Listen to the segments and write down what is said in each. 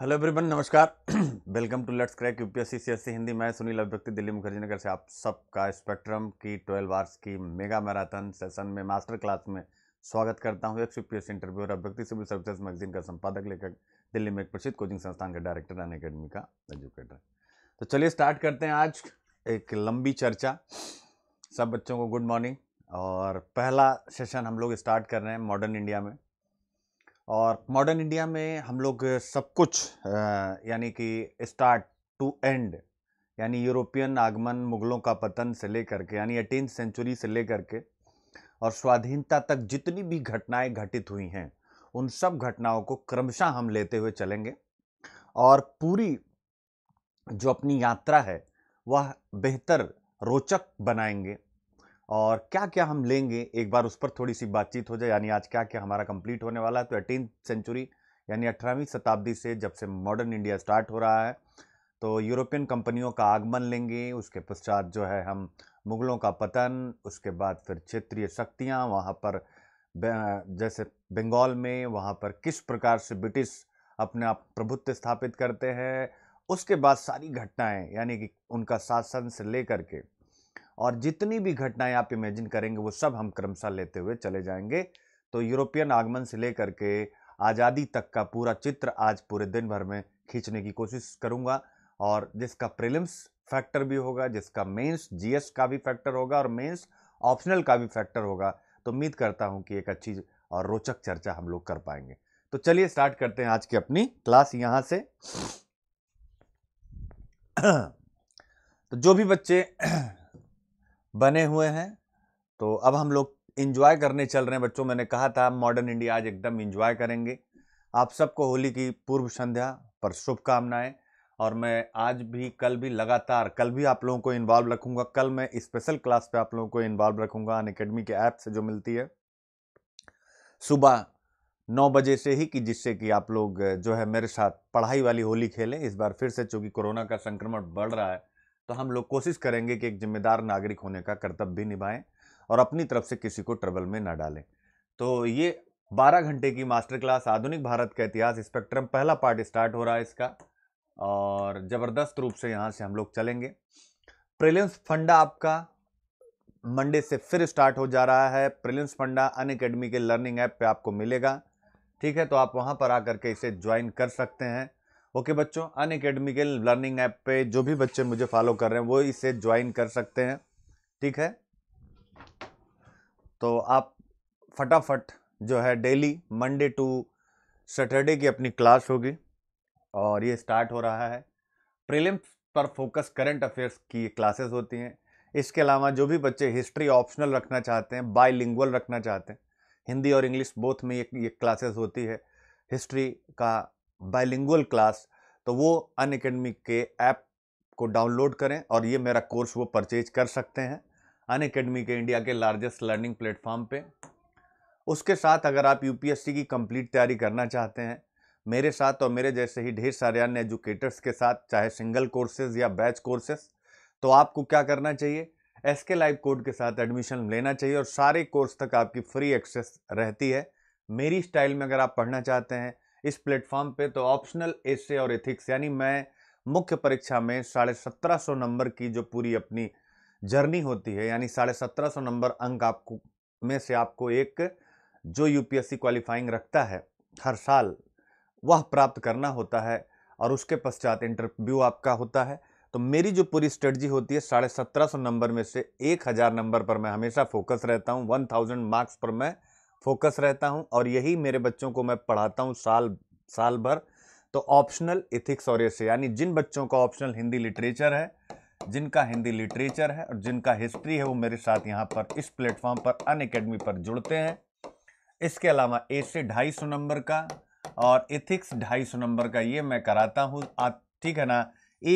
Hello everyone नमस्कार welcome to let's crack UPSC CSC Hindi मैं सुनील अभिव्यक्ति दिल्ली मुखर्जी नगर से आप सबका स्पेक्ट्रम की ट्वेल्व आवर्स की मेगा मैराथन सेशन में मास्टर क्लास में स्वागत करता हूं एक्स यूपीएससी इंटरव्यू और अभिव्यक्ति सिविल सर्विसेज मैगजीन का संपादक लेखक दिल्ली में एक प्रसिद्ध कोचिंग संस्थान का डायरेक्टर एन अकेडमी का एजुकेटर तो चलिए स्टार्ट करते हैं आज एक लंबी चर्चा सब बच्चों को गुड मॉर्निंग और पहला सेशन हम लोग स्टार्ट कर रहे हैं मॉडर्न इंडिया में और मॉडर्न इंडिया में हम लोग सब कुछ यानी कि स्टार्ट टू एंड यानी यूरोपियन आगमन मुगलों का पतन से लेकर के यानी एटीन सेंचुरी से लेकर के और स्वाधीनता तक जितनी भी घटनाएं घटित हुई हैं उन सब घटनाओं को क्रमशः हम लेते हुए चलेंगे और पूरी जो अपनी यात्रा है वह बेहतर रोचक बनाएंगे और क्या क्या हम लेंगे एक बार उस पर थोड़ी सी बातचीत हो जाए यानी आज क्या क्या हमारा कंप्लीट होने वाला है तो एटीन सेंचुरी यानी अठारहवीं शताब्दी से जब से मॉडर्न इंडिया स्टार्ट हो रहा है तो यूरोपियन कंपनियों का आगमन लेंगे उसके पश्चात जो है हम मुग़लों का पतन उसके बाद फिर क्षेत्रीय शक्तियाँ वहाँ पर जैसे बंगाल में वहाँ पर किस प्रकार से ब्रिटिश अपना प्रभुत्व स्थापित करते हैं उसके बाद सारी घटनाएं यानी कि उनका शासन से लेकर के और जितनी भी घटनाएं आप इमेजिन करेंगे वो सब हम क्रमशः लेते हुए चले जाएंगे तो यूरोपियन आगमन से लेकर के आज़ादी तक का पूरा चित्र आज पूरे दिन भर में खींचने की कोशिश करूँगा और जिसका प्रिलिम्स फैक्टर भी होगा जिसका मेंस जीएस का भी फैक्टर होगा और मेंस ऑप्शनल का भी फैक्टर होगा तो उम्मीद करता हूँ कि एक अच्छी और रोचक चर्चा हम लोग कर पाएंगे तो चलिए स्टार्ट करते हैं आज की अपनी क्लास यहाँ से तो जो भी बच्चे बने हुए हैं तो अब हम लोग इन्जॉय करने चल रहे हैं बच्चों मैंने कहा था मॉडर्न इंडिया आज एकदम इंजॉय करेंगे आप सबको होली की पूर्व संध्या पर शुभकामनाएं और मैं आज भी कल भी लगातार कल भी आप लोगों को इन्वॉल्व रखूंगा कल मैं स्पेशल क्लास पे आप लोगों को इन्वॉल्व रखूंगा अन अकेडमी के ऐप से जो मिलती है सुबह नौ बजे से ही कि जिससे कि आप लोग जो है मेरे साथ पढ़ाई वाली होली खेलें इस बार फिर से चूँकि कोरोना का संक्रमण बढ़ रहा है तो हम लोग कोशिश करेंगे कि एक जिम्मेदार नागरिक होने का कर्तव्य भी निभाएं और अपनी तरफ से किसी को ट्रबल में ना डालें तो ये 12 घंटे की मास्टर क्लास आधुनिक भारत का इतिहास स्पेक्ट्रम पहला पार्ट स्टार्ट हो रहा है इसका और ज़बरदस्त रूप से यहाँ से हम लोग चलेंगे प्रिलियंस फंडा आपका मंडे से फिर स्टार्ट हो जा रहा है प्रिलियंस फंडा अन अकेडमी के लर्निंग ऐप पर आपको मिलेगा ठीक है तो आप वहाँ पर आकर के इसे ज्वाइन कर सकते हैं ओके बच्चों अन के लर्निंग ऐप पे जो भी बच्चे मुझे फॉलो कर रहे हैं वो इसे ज्वाइन कर सकते हैं ठीक है तो आप फटाफट जो है डेली मंडे टू सैटरडे की अपनी क्लास होगी और ये स्टार्ट हो रहा है प्रीलिम्स पर फोकस करंट अफेयर्स की क्लासेस होती हैं इसके अलावा जो भी बच्चे हिस्ट्री ऑप्शनल रखना चाहते हैं बाई रखना चाहते हैं हिंदी और इंग्लिश बोथ में ये ये क्लासेस होती है हिस्ट्री का बाइलिंगुअल क्लास तो वो अन अकेडमी के ऐप को डाउनलोड करें और ये मेरा कोर्स वो परचेज कर सकते हैं अन अकेडमी के इंडिया के लार्जेस्ट लर्निंग प्लेटफॉर्म पे उसके साथ अगर आप यूपीएससी की कंप्लीट तैयारी करना चाहते हैं मेरे साथ और मेरे जैसे ही ढेर सारे अन्य एजुकेटर्स के साथ चाहे सिंगल कोर्सेज या बैच कोर्सेज तो आपको क्या करना चाहिए एस के लाइव कोड के साथ एडमिशन लेना चाहिए और सारे कोर्स तक आपकी फ्री एक्सेस रहती है मेरी स्टाइल में अगर आप पढ़ना चाहते हैं इस प्लेटफॉर्म पे तो ऑप्शनल एसे और एथिक्स यानी मैं मुख्य परीक्षा में साढ़े सत्रह सौ नंबर की जो पूरी अपनी जर्नी होती है यानी साढ़े सत्रह सौ नंबर अंक आपको में से आपको एक जो यूपीएससी क्वालिफाइंग रखता है हर साल वह प्राप्त करना होता है और उसके पश्चात इंटरव्यू आपका होता है तो मेरी जो पूरी स्ट्रेटजी होती है साढ़े सत्रह सौ नंबर में से एक हज़ार नंबर पर मैं हमेशा फोकस रहता हूँ वन थाउजेंड मार्क्स पर मैं फोकस रहता हूँ और यही मेरे बच्चों को मैं पढ़ाता हूँ साल साल भर तो ऑप्शनल इथिक्स और ऐसे यानी जिन बच्चों का ऑप्शनल हिंदी लिटरेचर है जिनका हिंदी लिटरेचर है और जिनका हिस्ट्री है वो मेरे साथ यहाँ पर इस प्लेटफॉर्म पर अन अकेडमी पर जुड़ते हैं इसके अलावा ए से ढाई सौ नंबर का और इथिक्स ढाई सौ नंबर का ये मैं कराता हूँ ठीक है ना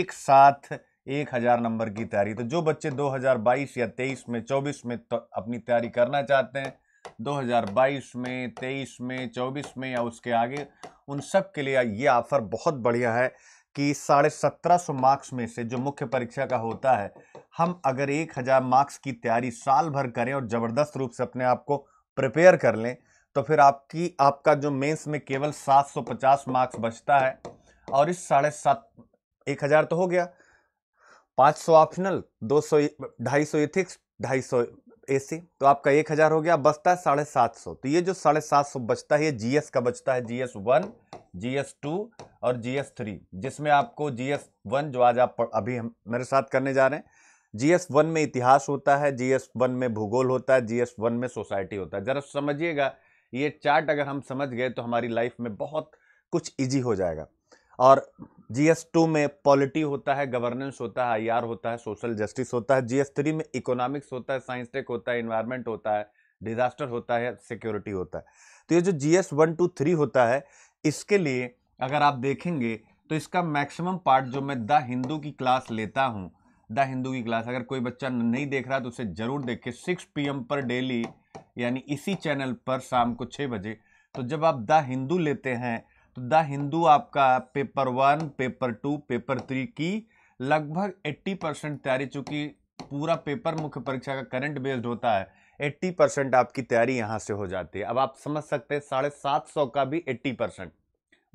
एक साथ एक हज़ार नंबर की तैयारी तो जो बच्चे 2022 या 23 में 24 में तो अपनी तैयारी करना चाहते हैं 2022 में 23 में 24 में या उसके आगे उन सब के लिए ये ऑफ़र बहुत बढ़िया है कि साढ़े सत्रह सौ मार्क्स में से जो मुख्य परीक्षा का होता है हम अगर एक हज़ार मार्क्स की तैयारी साल भर करें और ज़बरदस्त रूप से अपने आप को प्रिपेयर कर लें तो फिर आपकी आपका जो मेंस में केवल 750 मार्क्स बचता है और इस साढ़े सात एक हज़ार तो हो गया 500 ऑप्शनल 200 250 इथिक्स 250 एसी तो आपका एक हज़ार हो गया बचता है साढ़े सात सौ तो ये जो साढ़े सात सौ बचता है ये जीएस का बचता है जीएस वन जीएस टू और जीएस थ्री जिसमें आपको जीएस वन जो आज आप अभी हम मेरे साथ करने जा रहे हैं जीएस वन में इतिहास होता है जीएस वन में भूगोल होता है जीएस वन में सोसाइटी होता है ज़रा समझिएगा ये चार्ट अगर हम समझ गए तो हमारी लाइफ में बहुत कुछ ईजी हो जाएगा और जीएस टू में पॉलिटी होता है गवर्नेंस होता है आईआर होता है सोशल जस्टिस होता है जीएस थ्री में इकोनॉमिक्स होता है साइंस टेक होता है इन्वायरमेंट होता है डिजास्टर होता है सिक्योरिटी होता है तो ये जो G S one two three होता है इसके लिए अगर आप देखेंगे तो इसका मैक्सिमम पार्ट जो मैं द हिंदू की क्लास लेता हूँ द हिंदू की क्लास अगर कोई बच्चा नहीं देख रहा तो उसे ज़रूर देखे सिक्स पी पर डेली यानी इसी चैनल पर शाम को छः बजे तो जब आप द हिंदू लेते हैं द हिंदू आपका paper one paper two paper three की लगभग 80 परसेंट तैयारी चूंकि पूरा पेपर मुख्य परीक्षा का करंट बेस्ड होता है 80 परसेंट आपकी तैयारी यहां से हो जाती है अब आप समझ सकते हैं साढ़े सात सौ का भी 80 परसेंट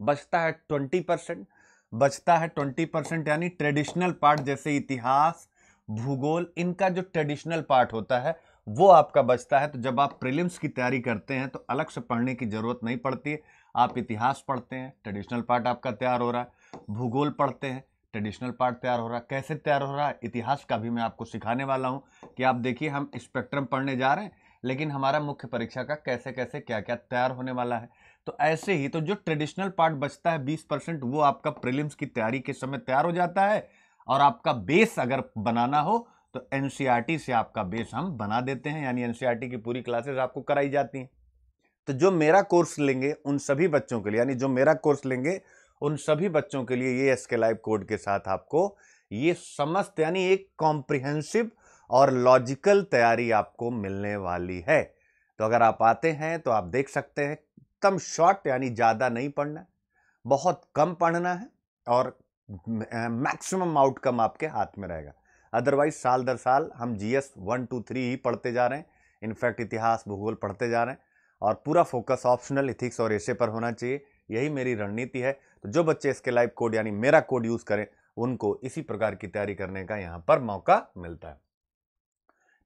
बचता है 20 परसेंट बचता है 20 परसेंट यानी ट्रेडिशनल पार्ट जैसे इतिहास भूगोल इनका जो ट्रेडिशनल पार्ट होता है वो आपका बचता है तो जब आप प्रीलिम्स की तैयारी करते हैं तो अलग से पढ़ने की ज़रूरत नहीं पड़ती है आप इतिहास पढ़ते हैं ट्रेडिशनल पार्ट आपका तैयार हो रहा है भूगोल पढ़ते हैं ट्रेडिशनल पार्ट तैयार हो रहा है कैसे तैयार हो रहा है इतिहास का भी मैं आपको सिखाने वाला हूँ कि आप देखिए हम स्पेक्ट्रम पढ़ने जा रहे हैं लेकिन हमारा मुख्य परीक्षा का कैसे कैसे क्या क्या तैयार होने वाला है तो ऐसे ही तो जो ट्रेडिशनल पार्ट बचता है बीस परसेंट वो आपका प्रिलिम्स की तैयारी के समय तैयार हो जाता है और आपका बेस अगर बनाना हो तो एन e से आपका बेस हम बना देते हैं यानी एन e की पूरी क्लासेज आपको कराई जाती हैं तो जो मेरा कोर्स लेंगे उन सभी बच्चों के लिए यानी जो मेरा कोर्स लेंगे उन सभी बच्चों के लिए ये एस के लाइव कोड के साथ आपको ये समस्त यानी एक कॉम्प्रिहेंसिव और लॉजिकल तैयारी आपको मिलने वाली है तो अगर आप आते हैं तो आप देख सकते हैं एकदम शॉर्ट यानी ज़्यादा नहीं पढ़ना बहुत कम पढ़ना है और मैक्सिमम आउटकम आपके हाथ में रहेगा अदरवाइज साल दर साल हम G S one two three ही पढ़ते जा रहे हैं इनफैक्ट इतिहास भूगोल पढ़ते जा रहे हैं और पूरा फोकस ऑप्शनल इथिक्स और रेशे पर होना चाहिए यही मेरी रणनीति है तो जो बच्चे इसके लाइव कोड यानी मेरा कोड यूज़ करें उनको इसी प्रकार की तैयारी करने का यहाँ पर मौका मिलता है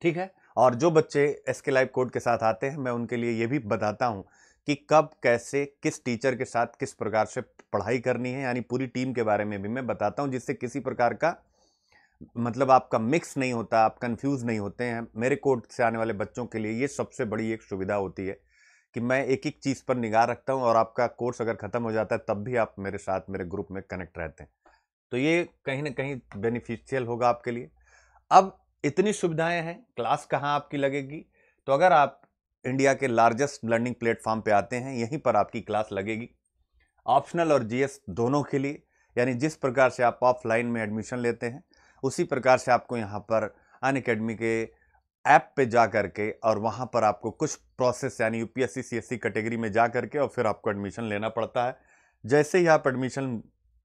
ठीक है और जो बच्चे इसके लाइव कोड के साथ आते हैं मैं उनके लिए ये भी बताता हूँ कि कब कैसे किस टीचर के साथ किस प्रकार से पढ़ाई करनी है यानी पूरी टीम के बारे में भी मैं बताता हूँ जिससे किसी प्रकार का मतलब आपका मिक्स नहीं होता आप कंफ्यूज नहीं होते हैं मेरे कोर्ट से आने वाले बच्चों के लिए ये सबसे बड़ी एक सुविधा होती है कि मैं एक एक चीज़ पर निगाह रखता हूँ और आपका कोर्स अगर ख़त्म हो जाता है तब भी आप मेरे साथ मेरे ग्रुप में कनेक्ट रहते हैं तो ये कहीं ना कहीं बेनिफिशियल होगा आपके लिए अब इतनी सुविधाएं हैं क्लास कहाँ आपकी लगेगी तो अगर आप इंडिया के लार्जेस्ट लर्निंग प्लेटफॉर्म पे आते हैं यहीं पर आपकी क्लास लगेगी ऑप्शनल और जीएस दोनों के लिए यानी जिस प्रकार से आप ऑफलाइन में एडमिशन लेते हैं उसी प्रकार से आपको यहाँ पर अन के ऐप पे जा करके और वहाँ पर आपको कुछ प्रोसेस यानी यूपीएससी सीएससी कैटेगरी में जा करके और फिर आपको एडमिशन लेना पड़ता है जैसे ही आप एडमिशन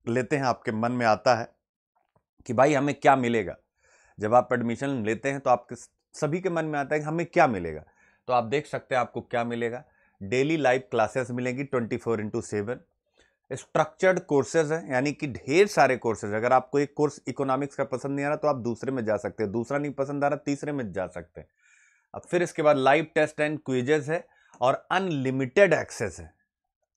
लेते हैं आपके मन में आता है कि भाई हमें क्या मिलेगा जब आप एडमिशन लेते हैं तो आपके सभी के मन में आता है कि हमें क्या मिलेगा तो आप देख सकते हैं आपको क्या मिलेगा डेली लाइव क्लासेस मिलेंगी twenty four into seven structured courses हैं यानी कि ढेर सारे कोर्सेज अगर आपको एक कोर्स इकोनॉमिक्स का पसंद नहीं आ रहा तो आप दूसरे में जा सकते हैं दूसरा नहीं पसंद आ रहा तीसरे में जा सकते हैं अब फिर इसके बाद लाइव टेस्ट एंड क्विजेज है और अनलिमिटेड एक्सेस है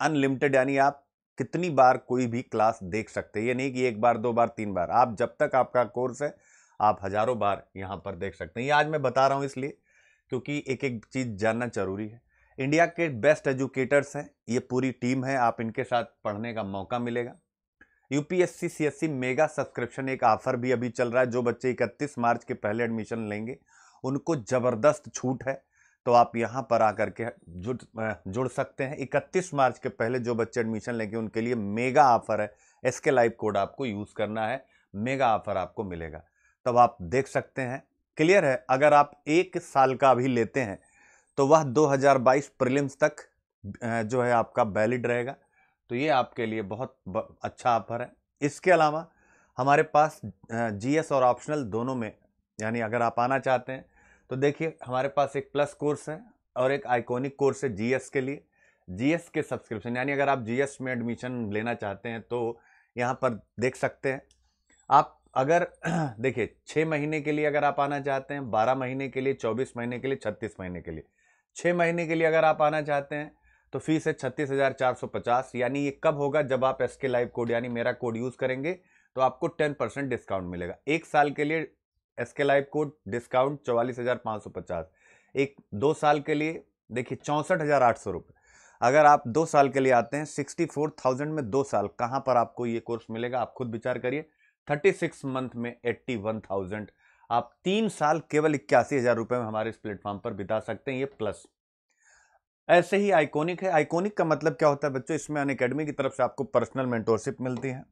अनलिमिटेड यानी आप कितनी बार कोई भी क्लास देख सकते हैं ये नहीं कि एक बार दो बार तीन बार आप जब तक आपका कोर्स है आप हज़ारों बार यहाँ पर देख सकते हैं ये आज मैं बता रहा हूँ इसलिए क्योंकि एक एक चीज़ जानना जरूरी है इंडिया के बेस्ट एजुकेटर्स हैं ये पूरी टीम है आप इनके साथ पढ़ने का मौका मिलेगा यूपीएससी सीएससी मेगा सब्सक्रिप्शन एक ऑफर भी अभी चल रहा है जो बच्चे 31 मार्च के पहले एडमिशन लेंगे उनको ज़बरदस्त छूट है तो आप यहाँ पर आकर के जुड़ जुड़ सकते हैं 31 मार्च के पहले जो बच्चे एडमिशन लेंगे उनके लिए मेगा ऑफर है एस के लाइव कोड आपको यूज़ करना है मेगा ऑफर आपको मिलेगा तब आप देख सकते हैं क्लियर है अगर आप एक साल का भी लेते हैं तो वह 2022 प्रीलिम्स तक जो है आपका वैलिड रहेगा तो ये आपके लिए बहुत अच्छा ऑफर है इसके अलावा हमारे पास जीएस और ऑप्शनल दोनों में यानी अगर आप आना चाहते हैं तो देखिए हमारे पास एक प्लस कोर्स है और एक आइकॉनिक कोर्स है जीएस के लिए जीएस के सब्सक्रिप्शन यानी अगर आप जीएस में एडमिशन लेना चाहते हैं तो यहाँ पर देख सकते हैं आप अगर देखिए छः महीने के लिए अगर आप आना चाहते हैं बारह महीने के लिए चौबीस महीने के लिए छत्तीस महीने के लिए छः महीने के लिए अगर आप आना चाहते हैं तो फीस है छत्तीस हज़ार चार सौ पचास यानी ये कब होगा जब आप एस के लाइव कोड यानी मेरा कोड यूज़ करेंगे तो आपको टेन परसेंट डिस्काउंट मिलेगा एक साल के लिए S K live code discount चौवालीस हज़ार पाँच सौ पचास एक दो साल के लिए देखिए चौंसठ हज़ार आठ सौ रुपये अगर आप दो साल के लिए आते हैं सिक्सटी फोर थाउजेंड में दो साल कहाँ पर आपको ये कोर्स मिलेगा आप खुद विचार करिए थर्टी सिक्स मंथ में एट्टी वन थाउजेंड आप तीन साल केवल इक्यासी हज़ार रुपए में हमारे इस प्लेटफॉर्म पर बिता सकते हैं ये प्लस ऐसे ही आइकॉनिक है आइकॉनिक का मतलब क्या होता है बच्चों इसमें अन अकेडमी की तरफ से आपको पर्सनल मेंटोरशिप मिलती है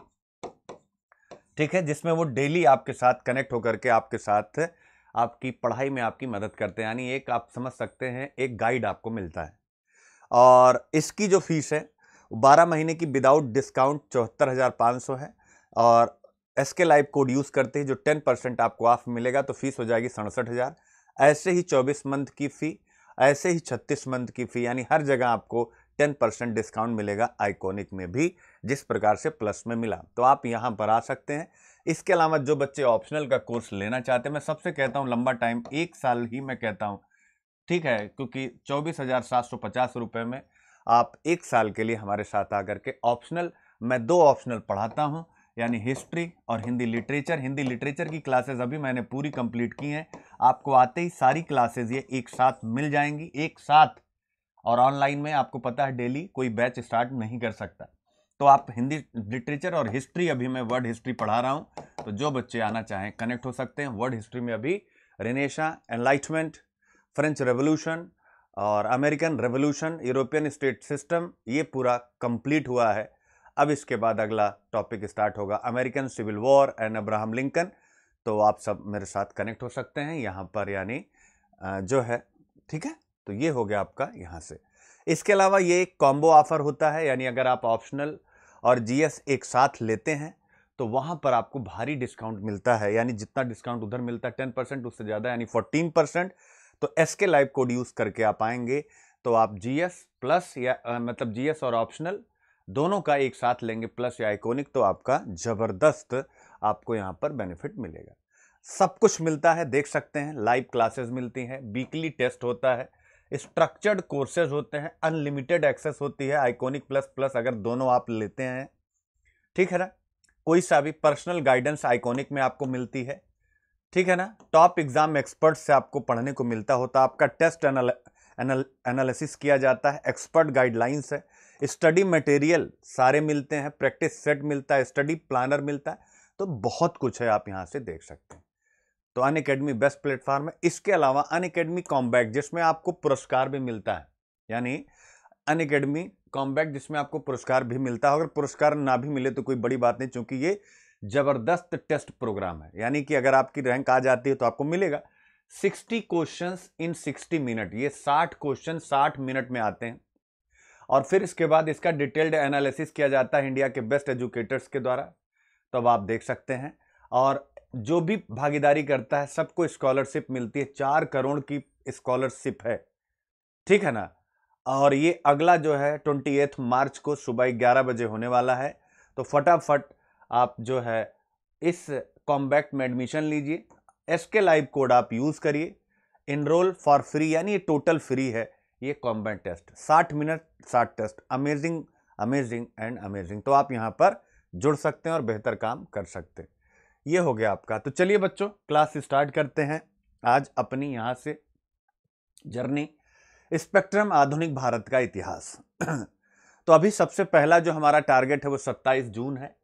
ठीक है जिसमें वो डेली आपके साथ कनेक्ट होकर के आपके साथ आपकी पढ़ाई में आपकी मदद करते हैं यानी एक आप समझ सकते हैं एक गाइड आपको मिलता है और इसकी जो फीस है बारह महीने की विदाउट डिस्काउंट चौहत्तर हज़ार सौ है और S K live code use करते ही जो टेन परसेंट आपको ऑफ मिलेगा तो फीस हो जाएगी सड़सठ हज़ार ऐसे ही चौबीस मंथ की फ़ी ऐसे ही छत्तीस मंथ की फ़ी यानी हर जगह आपको टेन परसेंट डिस्काउंट मिलेगा आइकॉनिक में भी जिस प्रकार से प्लस में मिला तो आप यहाँ पर आ सकते हैं इसके अलावा जो बच्चे ऑप्शनल का कोर्स लेना चाहते हैं मैं सबसे कहता हूँ लंबा टाइम एक साल ही मैं कहता हूँ ठीक है क्योंकि चौबीस हज़ार सात सौ पचास रुपये में आप एक साल के लिए हमारे साथ आकर के ऑप्शनल मैं दो ऑप्शनल पढ़ाता हूँ यानी हिस्ट्री और हिंदी लिटरेचर हिंदी लिटरेचर की क्लासेस अभी मैंने पूरी कंप्लीट की हैं आपको आते ही सारी क्लासेस ये एक साथ मिल जाएंगी एक साथ और ऑनलाइन में आपको पता है डेली कोई बैच स्टार्ट नहीं कर सकता तो आप हिंदी लिटरेचर और हिस्ट्री अभी मैं वर्ड हिस्ट्री पढ़ा रहा हूँ तो जो बच्चे आना चाहें कनेक्ट हो सकते हैं वर्ड हिस्ट्री में अभी रेनेशा एनलाइटमेंट फ्रेंच रेवोल्यूशन और American revolution European state system ये पूरा कंप्लीट हुआ है अब इसके बाद अगला टॉपिक स्टार्ट होगा American civil war and Abraham Lincoln तो आप सब मेरे साथ कनेक्ट हो सकते हैं यहाँ पर यानी जो है ठीक है तो ये हो गया आपका यहाँ से इसके अलावा ये एक कॉम्बो ऑफर होता है यानी अगर आप ऑप्शनल और जीएस एक साथ लेते हैं तो वहाँ पर आपको भारी डिस्काउंट मिलता है यानी जितना डिस्काउंट उधर मिलता है टेन परसेंट उससे ज़्यादा यानी फोर्टीन परसेंट तो S K live code use करके आप आएंगे तो आप जीएस प्लस या आ, मतलब जीएस और ऑप्शनल दोनों का एक साथ लेंगे प्लस या आइकोनिक तो आपका ज़बरदस्त आपको यहाँ पर बेनिफिट मिलेगा सब कुछ मिलता है देख सकते हैं लाइव क्लासेस मिलती हैं वीकली टेस्ट होता है स्ट्रक्चर्ड कोर्सेज होते हैं अनलिमिटेड एक्सेस होती है आइकोनिक प्लस प्लस अगर दोनों आप लेते हैं ठीक है ना कोई सा भी पर्सनल गाइडेंस आइकोनिक में आपको मिलती है ठीक है ना टॉप एग्जाम एक्सपर्ट से आपको पढ़ने को मिलता होता आपका टेस्ट एनालिसिस किया जाता है एक्सपर्ट गाइडलाइंस है स्टडी मटेरियल सारे मिलते हैं प्रैक्टिस सेट मिलता है स्टडी प्लानर मिलता है तो बहुत कुछ है आप यहाँ से देख सकते हैं तो अन अकेडमी बेस्ट प्लेटफॉर्म है इसके अलावा अन अकेडमी कॉम्बैक्ट जिसमें आपको पुरस्कार भी मिलता है यानी अन अकेडमी कॉम्बैक्ट जिसमें आपको पुरस्कार भी मिलता है अगर पुरस्कार ना भी मिले तो कोई बड़ी बात नहीं चूंकि ये जबरदस्त टेस्ट प्रोग्राम है यानी कि अगर आपकी रैंक आ जाती है तो आपको मिलेगा 60 क्वेश्चंस इन 60 मिनट ये 60 क्वेश्चन 60 मिनट में आते हैं और फिर इसके बाद इसका डिटेल्ड एनालिसिस किया जाता है इंडिया के बेस्ट एजुकेटर्स के द्वारा तो अब आप देख सकते हैं और जो भी भागीदारी करता है सबको स्कॉलरशिप मिलती है चार करोड़ की स्कॉलरशिप है ठीक है ना और ये अगला जो है ट्वेंटी एथ मार्च को सुबह ग्यारह बजे होने वाला है तो फटाफट आप जो है इस कॉम्बैक्ट में एडमिशन लीजिए एस के लाइव कोड आप यूज़ करिए इनरोल फॉर फ्री यानी ये टोटल फ्री है ये कॉम्बाइन टेस्ट साठ मिनट साठ test amazing amazing and amazing तो आप यहाँ पर जुड़ सकते हैं और बेहतर काम कर सकते हैं ये हो गया आपका तो चलिए बच्चों क्लास स्टार्ट करते हैं आज अपनी यहाँ से जर्नी स्पेक्ट्रम आधुनिक भारत का इतिहास तो अभी सबसे पहला जो हमारा टारगेट है वो 27 जून है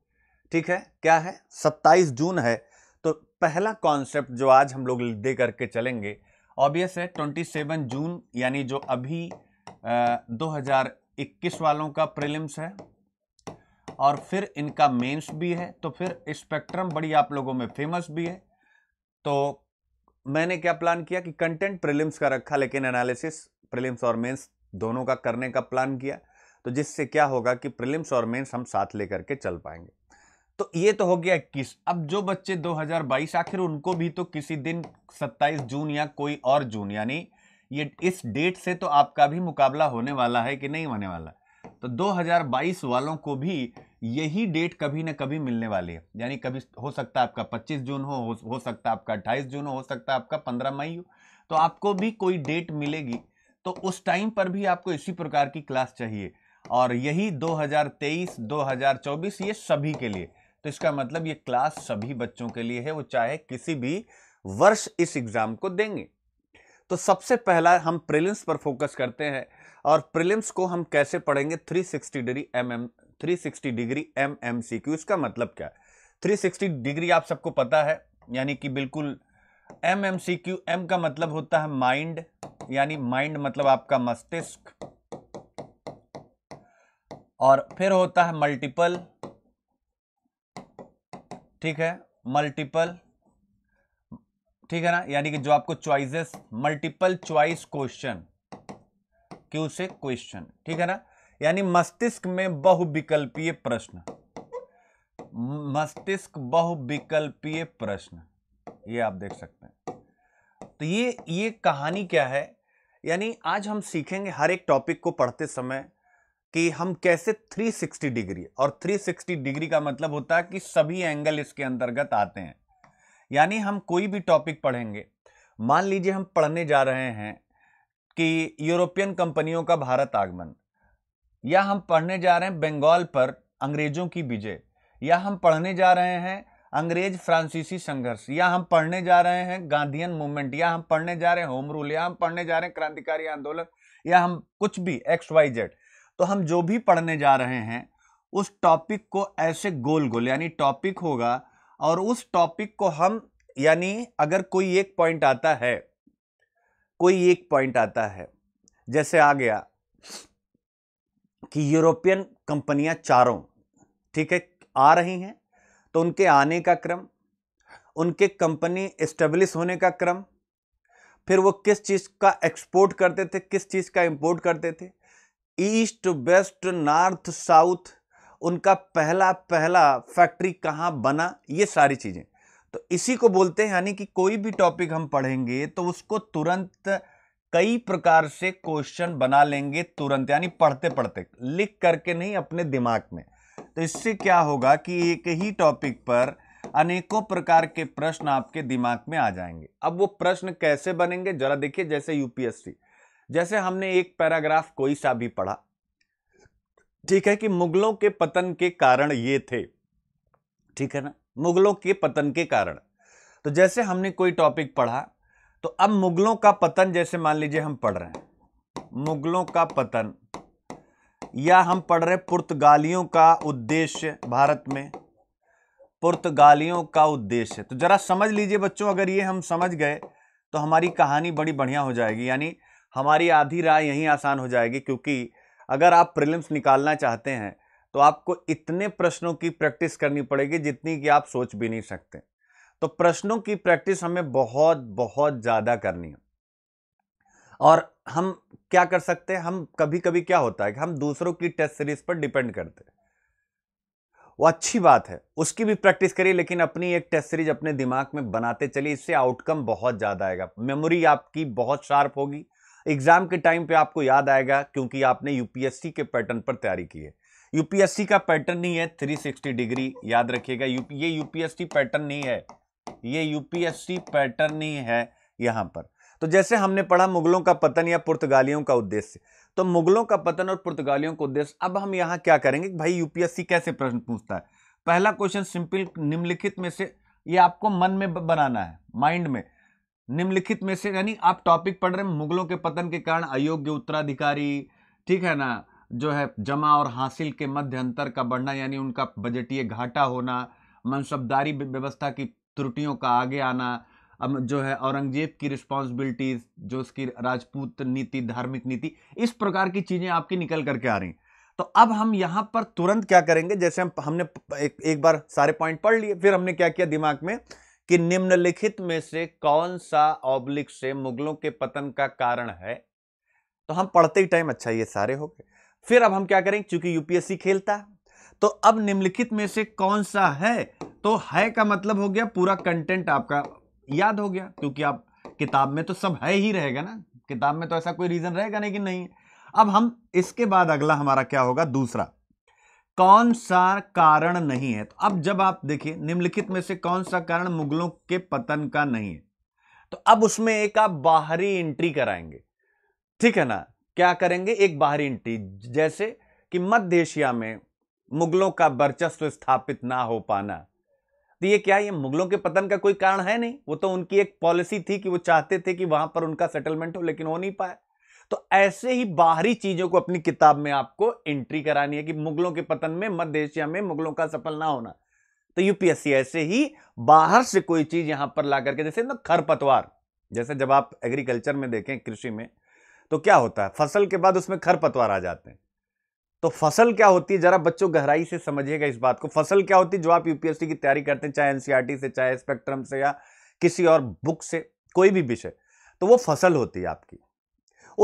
ठीक है क्या है 27 जून है तो पहला कॉन्सेप्ट जो आज हम लोग दे करके चलेंगे ऑब्वियस है ट्वेंटी सेवन जून यानी जो अभी आ, 2021 वालों का प्रिलिम्स है और फिर इनका मेंस भी है तो फिर स्पेक्ट्रम बड़ी आप लोगों में फेमस भी है तो मैंने क्या प्लान किया कि कंटेंट प्रिलिम्स का रखा लेकिन एनालिसिस प्रिलिम्स और मेंस दोनों का करने का प्लान किया तो जिससे क्या होगा कि प्रिलिम्स और मेंस हम साथ लेकर के चल पाएंगे तो ये तो हो गया इक्कीस अब जो बच्चे 2022 आखिर उनको भी तो किसी दिन 27 जून या कोई और जून यानी ये इस डेट से तो आपका भी मुकाबला होने वाला है कि नहीं होने वाला तो 2022 वालों को भी यही डेट कभी ना कभी मिलने वाली है यानी कभी हो सकता है आपका 25 जून हो हो सकता है आपका 28 जून हो हो सकता है आपका 15 मई हो तो आपको भी कोई डेट मिलेगी तो उस टाइम पर भी आपको इसी प्रकार की क्लास चाहिए और यही 2023 2024 ये सभी के लिए तो इसका मतलब ये क्लास सभी बच्चों के लिए है वो चाहे किसी भी वर्ष इस एग्जाम को देंगे तो सबसे पहला हम प्रिलिम्स पर फोकस करते हैं और प्रिलिम्स को हम कैसे पढ़ेंगे 360 degree M M three degree M M C Q इसका मतलब क्या है 360 डिग्री आप सबको पता है यानी कि बिल्कुल M M C Q M का मतलब होता है माइंड यानी माइंड मतलब आपका मस्तिष्क और फिर होता है मल्टीपल ठीक है मल्टीपल ठीक है ना यानी कि जो आपको choices multiple choice question Q से क्वेश्चन ठीक है ना यानी मस्तिष्क में बहुविकल्पीय प्रश्न मस्तिष्क बहुविकल्पीय प्रश्न ये आप देख सकते हैं तो ये ये कहानी क्या है यानी आज हम सीखेंगे हर एक टॉपिक को पढ़ते समय कि हम कैसे 360 डिग्री और 360 डिग्री का मतलब होता है कि सभी एंगल इसके अंतर्गत आते हैं यानी हम कोई भी टॉपिक पढ़ेंगे मान लीजिए हम पढ़ने जा रहे हैं कि यूरोपियन कंपनियों का भारत आगमन या हम पढ़ने जा रहे हैं बंगाल पर अंग्रेजों की विजय या हम पढ़ने जा रहे हैं अंग्रेज फ्रांसीसी संघर्ष या हम पढ़ने जा रहे हैं गांधीयन मूवमेंट या हम पढ़ने जा रहे हैं होम रूल या हम पढ़ने जा रहे हैं क्रांतिकारी आंदोलन या हम कुछ भी एक्स वाई जेड तो हम जो भी पढ़ने जा रहे हैं उस टॉपिक को ऐसे गोल गोल यानी टॉपिक होगा और उस टॉपिक को हम यानी अगर कोई एक पॉइंट आता है कोई एक पॉइंट आता है जैसे आ गया कि यूरोपियन कंपनियां चारों ठीक है आ रही हैं तो उनके आने का क्रम उनके कंपनी इस्टेब्लिश होने का क्रम फिर वो किस चीज़ का एक्सपोर्ट करते थे किस चीज़ का इंपोर्ट करते थे ईस्ट वेस्ट नॉर्थ साउथ उनका पहला पहला फैक्ट्री कहाँ बना ये सारी चीज़ें तो इसी को बोलते हैं यानी कि कोई भी टॉपिक हम पढ़ेंगे तो उसको तुरंत कई प्रकार से क्वेश्चन बना लेंगे तुरंत यानी पढ़ते पढ़ते लिख करके नहीं अपने दिमाग में तो इससे क्या होगा कि एक ही टॉपिक पर अनेकों प्रकार के प्रश्न आपके दिमाग में आ जाएंगे अब वो प्रश्न कैसे बनेंगे जरा देखिए जैसे यूपीएससी जैसे हमने एक पैराग्राफ कोई सा भी पढ़ा ठीक है कि मुगलों के पतन के कारण ये थे ठीक है ना मुगलों के पतन के कारण तो जैसे हमने कोई टॉपिक पढ़ा तो अब मुगलों का पतन जैसे मान लीजिए हम पढ़ रहे हैं मुगलों का पतन या हम पढ़ रहे पुर्तगालियों का उद्देश्य भारत में पुर्तगालियों का उद्देश्य तो जरा समझ लीजिए बच्चों अगर ये हम समझ गए तो हमारी कहानी बड़ी बढ़िया हो जाएगी यानी हमारी आधी राह यहीं आसान हो जाएगी क्योंकि अगर आप प्रिलिम्स निकालना चाहते हैं तो आपको इतने प्रश्नों की प्रैक्टिस करनी पड़ेगी जितनी कि आप सोच भी नहीं सकते तो प्रश्नों की प्रैक्टिस हमें बहुत बहुत ज़्यादा करनी है और हम क्या कर सकते हैं हम कभी कभी क्या होता है कि हम दूसरों की टेस्ट सीरीज पर डिपेंड करते हैं वो अच्छी बात है उसकी भी प्रैक्टिस करिए लेकिन अपनी एक टेस्ट सीरीज अपने दिमाग में बनाते चलिए इससे आउटकम बहुत ज़्यादा आएगा मेमोरी आपकी बहुत शार्प होगी एग्ज़ाम के टाइम पे आपको याद आएगा क्योंकि आपने यूपीएससी के पैटर्न पर तैयारी की है यूपीएससी का पैटर्न नहीं है 360 डिग्री याद रखिएगा ये यूपीएससी पैटर्न नहीं है ये यूपीएससी पैटर्न ही है यहां पर तो जैसे हमने पढ़ा मुगलों का पतन या पुर्तगालियों का उद्देश्य तो मुगलों का पतन और पुर्तगालियों का उद्देश्य अब हम यहां क्या करेंगे भाई यूपीएससी कैसे प्रश्न पूछता है पहला क्वेश्चन सिंपल निम्नलिखित में से ये आपको मन में बनाना है माइंड में निम्नलिखित में से यानी आप टॉपिक पढ़ रहे हैं मुगलों के पतन के कारण अयोग्य उत्तराधिकारी ठीक है ना जो है जमा और हासिल के मध्य अंतर का बढ़ना यानी उनका बजटीय घाटा होना मनसबदारी व्यवस्था की त्रुटियों का आगे आना अब जो है औरंगजेब की रिस्पॉन्सिबिलिटीज जो उसकी राजपूत नीति धार्मिक नीति इस प्रकार की चीज़ें आपकी निकल करके आ रही तो अब हम यहाँ पर तुरंत क्या करेंगे जैसे हम हमने एक, एक बार सारे पॉइंट पढ़ लिए फिर हमने क्या किया दिमाग में कि निम्नलिखित में से कौन सा ऑब्लिक से मुगलों के पतन का कारण है तो हम पढ़ते ही टाइम अच्छा ये सारे हो गए फिर अब हम क्या करें चूंकि यूपीएससी खेलता तो अब निम्नलिखित में से कौन सा है तो है का मतलब हो गया पूरा कंटेंट आपका याद हो गया क्योंकि आप किताब में तो सब है ही रहेगा ना किताब में तो ऐसा कोई रीजन रहेगा नहीं कि नहीं अब हम इसके बाद अगला हमारा क्या होगा दूसरा कौन सा कारण नहीं है तो अब जब आप देखिए निम्नलिखित में से कौन सा कारण मुगलों के पतन का नहीं है तो अब उसमें एक आप बाहरी एंट्री कराएंगे ठीक है ना क्या करेंगे एक बाहरी एंट्री जैसे कि मध्य एशिया में मुगलों का वर्चस्व स्थापित ना हो पाना तो ये क्या ये मुगलों के पतन का कोई कारण है नहीं वो तो उनकी एक पॉलिसी थी कि वो चाहते थे कि वहां पर उनका सेटलमेंट हो लेकिन हो नहीं पाया तो ऐसे ही बाहरी चीजों को अपनी किताब में आपको एंट्री करानी है कि मुगलों के पतन में मध्य एशिया में मुगलों का सफल ना होना तो यूपीएससी ऐसे ही बाहर से कोई चीज यहां पर ला करके जैसे ना खरपतवार जैसे जब आप एग्रीकल्चर में देखें कृषि में तो क्या होता है फसल के बाद उसमें खरपतवार आ जाते हैं तो फसल क्या होती है जरा बच्चों गहराई से समझिएगा इस बात को फसल क्या होती है जो आप यूपीएससी की तैयारी करते हैं चाहे एनसीआरटी e से चाहे स्पेक्ट्रम से या किसी और बुक से कोई भी विषय तो वो फसल होती है आपकी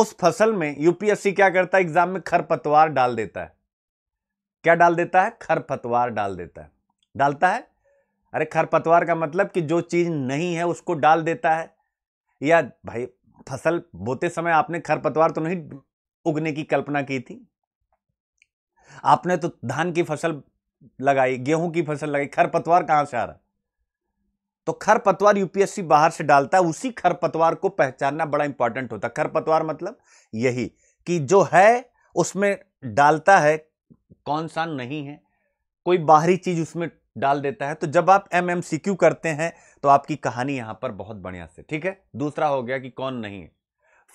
उस फसल में यूपीएससी क्या करता है एग्जाम में खरपतवार डाल देता है क्या डाल देता है खरपतवार डाल देता है डालता है अरे खरपतवार का मतलब कि जो चीज नहीं है उसको डाल देता है या भाई फसल बोते समय आपने खरपतवार तो नहीं उगने की कल्पना की थी आपने तो धान की फसल लगाई गेहूं की फसल लगाई खरपतवार कहां से आ रहा तो खरपतवार यूपीएससी बाहर से डालता है उसी खरपतवार को पहचानना बड़ा इंपॉर्टेंट होता है खरपतवार मतलब यही कि जो है उसमें डालता है कौन सा नहीं है कोई बाहरी चीज उसमें डाल देता है तो जब आप एम एम सी क्यू करते हैं तो आपकी कहानी यहां पर बहुत बढ़िया से ठीक है दूसरा हो गया कि कौन नहीं है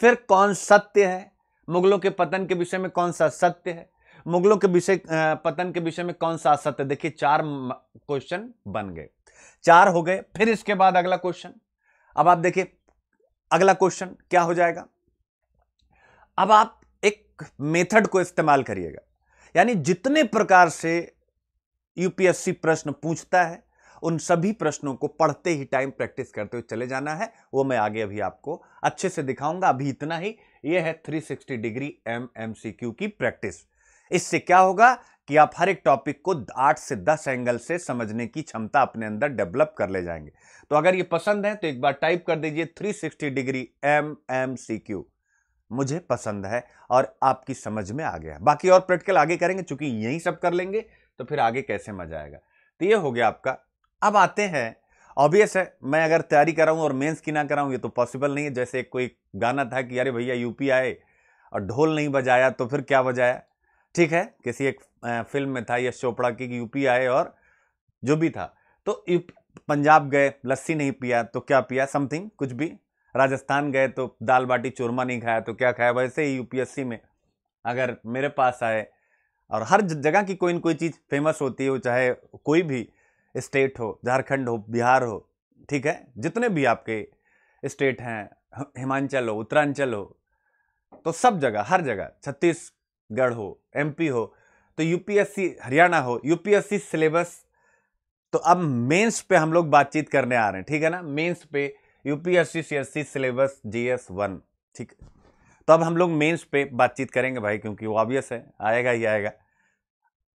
फिर कौन सत्य है मुगलों के पतन के विषय में कौन सा सत्य है मुगलों के विषय पतन के विषय में कौन सा असत्य देखिए चार क्वेश्चन बन गए चार हो गए फिर इसके बाद अगला क्वेश्चन अब आप देखिए अगला क्वेश्चन क्या हो जाएगा अब आप एक मेथड को इस्तेमाल करिएगा यानी जितने प्रकार से यूपीएससी प्रश्न पूछता है उन सभी प्रश्नों को पढ़ते ही टाइम प्रैक्टिस करते हुए चले जाना है वो मैं आगे अभी आपको अच्छे से दिखाऊंगा अभी इतना ही ये है 360 degree M M C Q की प्रैक्टिस इससे क्या होगा कि आप हर एक टॉपिक को आठ से दस एंगल से समझने की क्षमता अपने अंदर डेवलप कर ले जाएंगे तो अगर ये पसंद है तो एक बार टाइप कर दीजिए 360 degree M M C Q मुझे पसंद है और आपकी समझ में आ गया बाकी और प्रैक्टिकल आगे करेंगे चूंकि यही सब कर लेंगे तो फिर आगे कैसे मजा आएगा तो ये हो गया आपका अब आते हैं ऑब्वियस है मैं अगर तैयारी कराऊं और मेंस की ना कराऊं ये तो पॉसिबल नहीं है जैसे कोई गाना था कि अरे भैया यूपी आए और ढोल नहीं बजाया तो फिर क्या बजाया ठीक है किसी एक फिल्म में था यश चोपड़ा की यूपी आए और जो भी था तो पंजाब गए लस्सी नहीं पिया तो क्या पिया समथिंग कुछ भी राजस्थान गए तो दाल बाटी चूरमा नहीं खाया तो क्या खाया वैसे ही यूपीएससी में अगर मेरे पास आए और हर जगह की कोई ना कोई चीज़ फेमस होती है वो चाहे कोई भी स्टेट हो झारखंड हो बिहार हो ठीक है जितने भी आपके स्टेट हैं हिमाचल हो उत्तरांचल हो तो सब जगह हर जगह छत्तीसगढ़ हो एमपी हो तो यूपीएससी हरियाणा हो यूपीएससी सिलेबस तो अब मेंस पे हम लोग बातचीत करने आ रहे हैं ठीक है ना मेंस पे UPSC CSC syllabus GS one ठीक तो अब हम लोग मेंस पे बातचीत करेंगे भाई क्योंकि वो ऑबियस है आएगा ही आएगा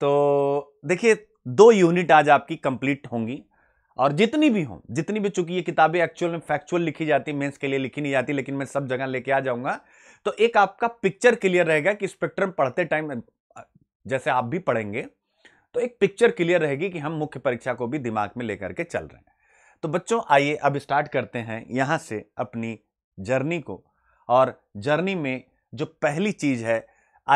तो देखिए दो यूनिट आज आपकी कंप्लीट होंगी और जितनी भी हों जितनी भी चूंकि ये किताबें एक्चुअल में फैक्चुअल लिखी जाती मेंस के लिए लिखी नहीं जाती लेकिन मैं सब जगह लेके आ जाऊंगा तो एक आपका पिक्चर क्लियर रहेगा कि स्पेक्ट्रम पढ़ते टाइम जैसे आप भी पढ़ेंगे तो एक पिक्चर क्लियर रहेगी कि हम मुख्य परीक्षा को भी दिमाग में लेकर के चल रहे हैं तो बच्चों आइए अब स्टार्ट करते हैं यहाँ से अपनी जर्नी को और जर्नी में जो पहली चीज़ है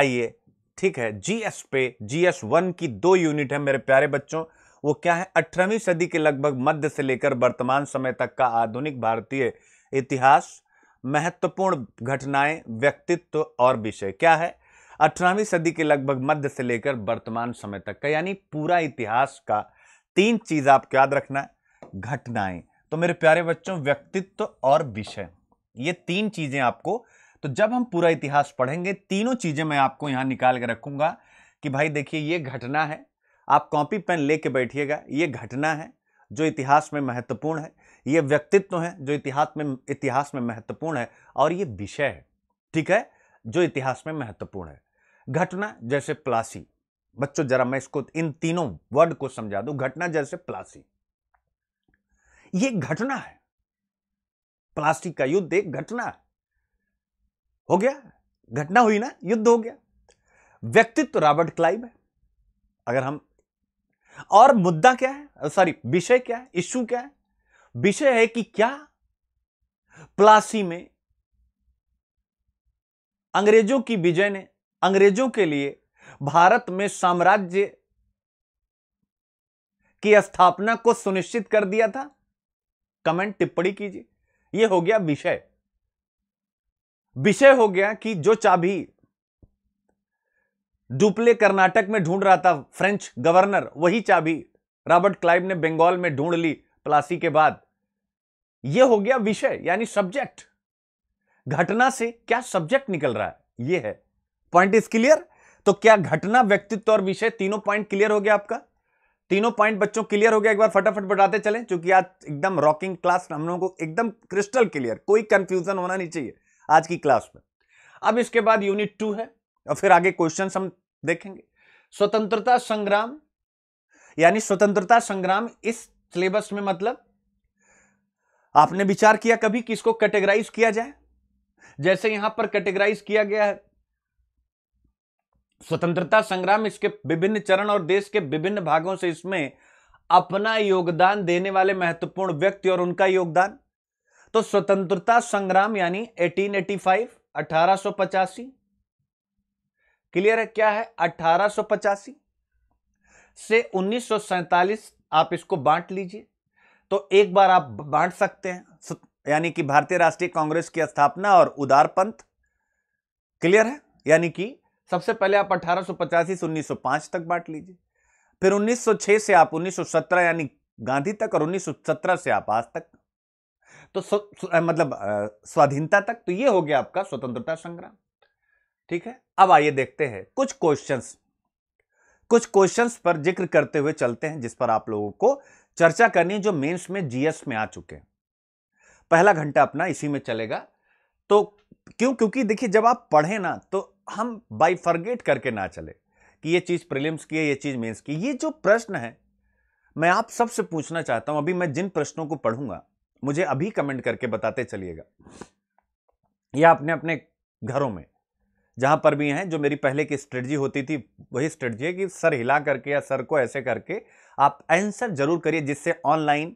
आइए ठीक है जीएस पे जीएस वन की दो यूनिट है मेरे प्यारे बच्चों वो क्या है अठारहवीं सदी के लगभग मध्य से लेकर वर्तमान समय तक का आधुनिक भारतीय इतिहास महत्वपूर्ण घटनाएं व्यक्तित्व और विषय क्या है अठारहवीं सदी के लगभग मध्य से लेकर वर्तमान समय तक का यानी पूरा इतिहास का तीन चीज़ आपको याद रखना है घटनाएं तो मेरे प्यारे बच्चों व्यक्तित्व और विषय ये तीन चीज़ें आपको तो जब हम पूरा इतिहास पढ़ेंगे तीनों चीज़ें मैं आपको यहाँ निकाल के रखूँगा कि भाई देखिए ये घटना है आप कॉपी पेन ले कर बैठिएगा ये घटना है जो इतिहास में महत्वपूर्ण है ये व्यक्तित्व है जो इतिहास में इतिहास में महत्वपूर्ण है और ये विषय है ठीक है जो इतिहास में महत्वपूर्ण है घटना जैसे प्लासी बच्चों जरा मैं इसको इन तीनों वर्ड को समझा दूं घटना जैसे प्लासी ये घटना है प्लास्टिक का युद्ध एक घटना हो गया घटना हुई ना युद्ध हो गया व्यक्तित्व तो रॉबर्ट क्लाइव है अगर हम और मुद्दा क्या है सॉरी विषय क्या है इश्यू क्या है विषय है कि क्या प्लासी में अंग्रेजों की विजय ने अंग्रेजों के लिए भारत में साम्राज्य की स्थापना को सुनिश्चित कर दिया था कमेंट टिप्पणी कीजिए यह हो गया विषय विषय हो गया कि जो चाबी डुप्ले कर्नाटक में ढूंढ रहा था फ्रेंच गवर्नर वही चाबी रॉबर्ट क्लाइव ने बंगाल में ढूंढ ली प्लासी के बाद यह हो गया विषय यानी सब्जेक्ट घटना से क्या सब्जेक्ट निकल रहा है यह है पॉइंट इज क्लियर तो क्या घटना व्यक्तित्व और विषय तीनों पॉइंट क्लियर हो गया आपका तीनों पॉइंट बच्चों क्लियर हो गया एक बार फटाफट बताते चलें क्योंकि आज एकदम रॉकिंग क्लास हम लोगों को एकदम क्रिस्टल क्लियर कोई कंफ्यूजन होना नहीं चाहिए आज की क्लास में अब इसके बाद यूनिट टू है और फिर आगे क्वेश्चन हम देखेंगे स्वतंत्रता संग्राम यानी स्वतंत्रता संग्राम इस सिलेबस में मतलब आपने विचार किया कभी कि इसको कैटेगराइज किया जाए जैसे यहां पर कैटेगराइज किया गया है स्वतंत्रता संग्राम इसके विभिन्न चरण और देश के विभिन्न भागों से इसमें अपना योगदान देने वाले महत्वपूर्ण व्यक्ति और उनका योगदान तो स्वतंत्रता संग्राम यानी 1885 एटी क्लियर है क्या है अठारह से उन्नीस आप इसको बांट लीजिए तो एक बार आप बांट सकते हैं यानी कि भारतीय राष्ट्रीय कांग्रेस की स्थापना और उदार पंथ क्लियर है यानी कि सबसे पहले आप अठारह से उन्नीस तक बांट लीजिए फिर 1906 से आप 1917 यानी गांधी तक और 1917 से आप आज तक तो सु, सु, मतलब स्वाधीनता तक तो ये हो गया आपका स्वतंत्रता संग्राम ठीक है अब आइए देखते हैं कुछ क्वेश्चंस कुछ क्वेश्चंस पर जिक्र करते हुए चलते हैं जिस पर आप लोगों को चर्चा करनी है जो मेंस में जीएस में आ चुके हैं पहला घंटा अपना इसी में चलेगा तो क्यों क्योंकि देखिए जब आप पढ़े ना तो हम बाइफर्गेट करके ना चले कि ये चीज़ प्रीलिम्स की है ये चीज़ मेंस की ये जो प्रश्न है मैं आप सबसे पूछना चाहता हूं अभी मैं जिन प्रश्नों को पढ़ूंगा मुझे अभी कमेंट करके बताते चलिएगा या अपने अपने घरों में जहां पर भी हैं जो मेरी पहले की स्ट्रेटजी होती थी वही स्ट्रेटजी है कि सर हिला करके या सर को ऐसे करके आप आंसर जरूर करिए जिससे ऑनलाइन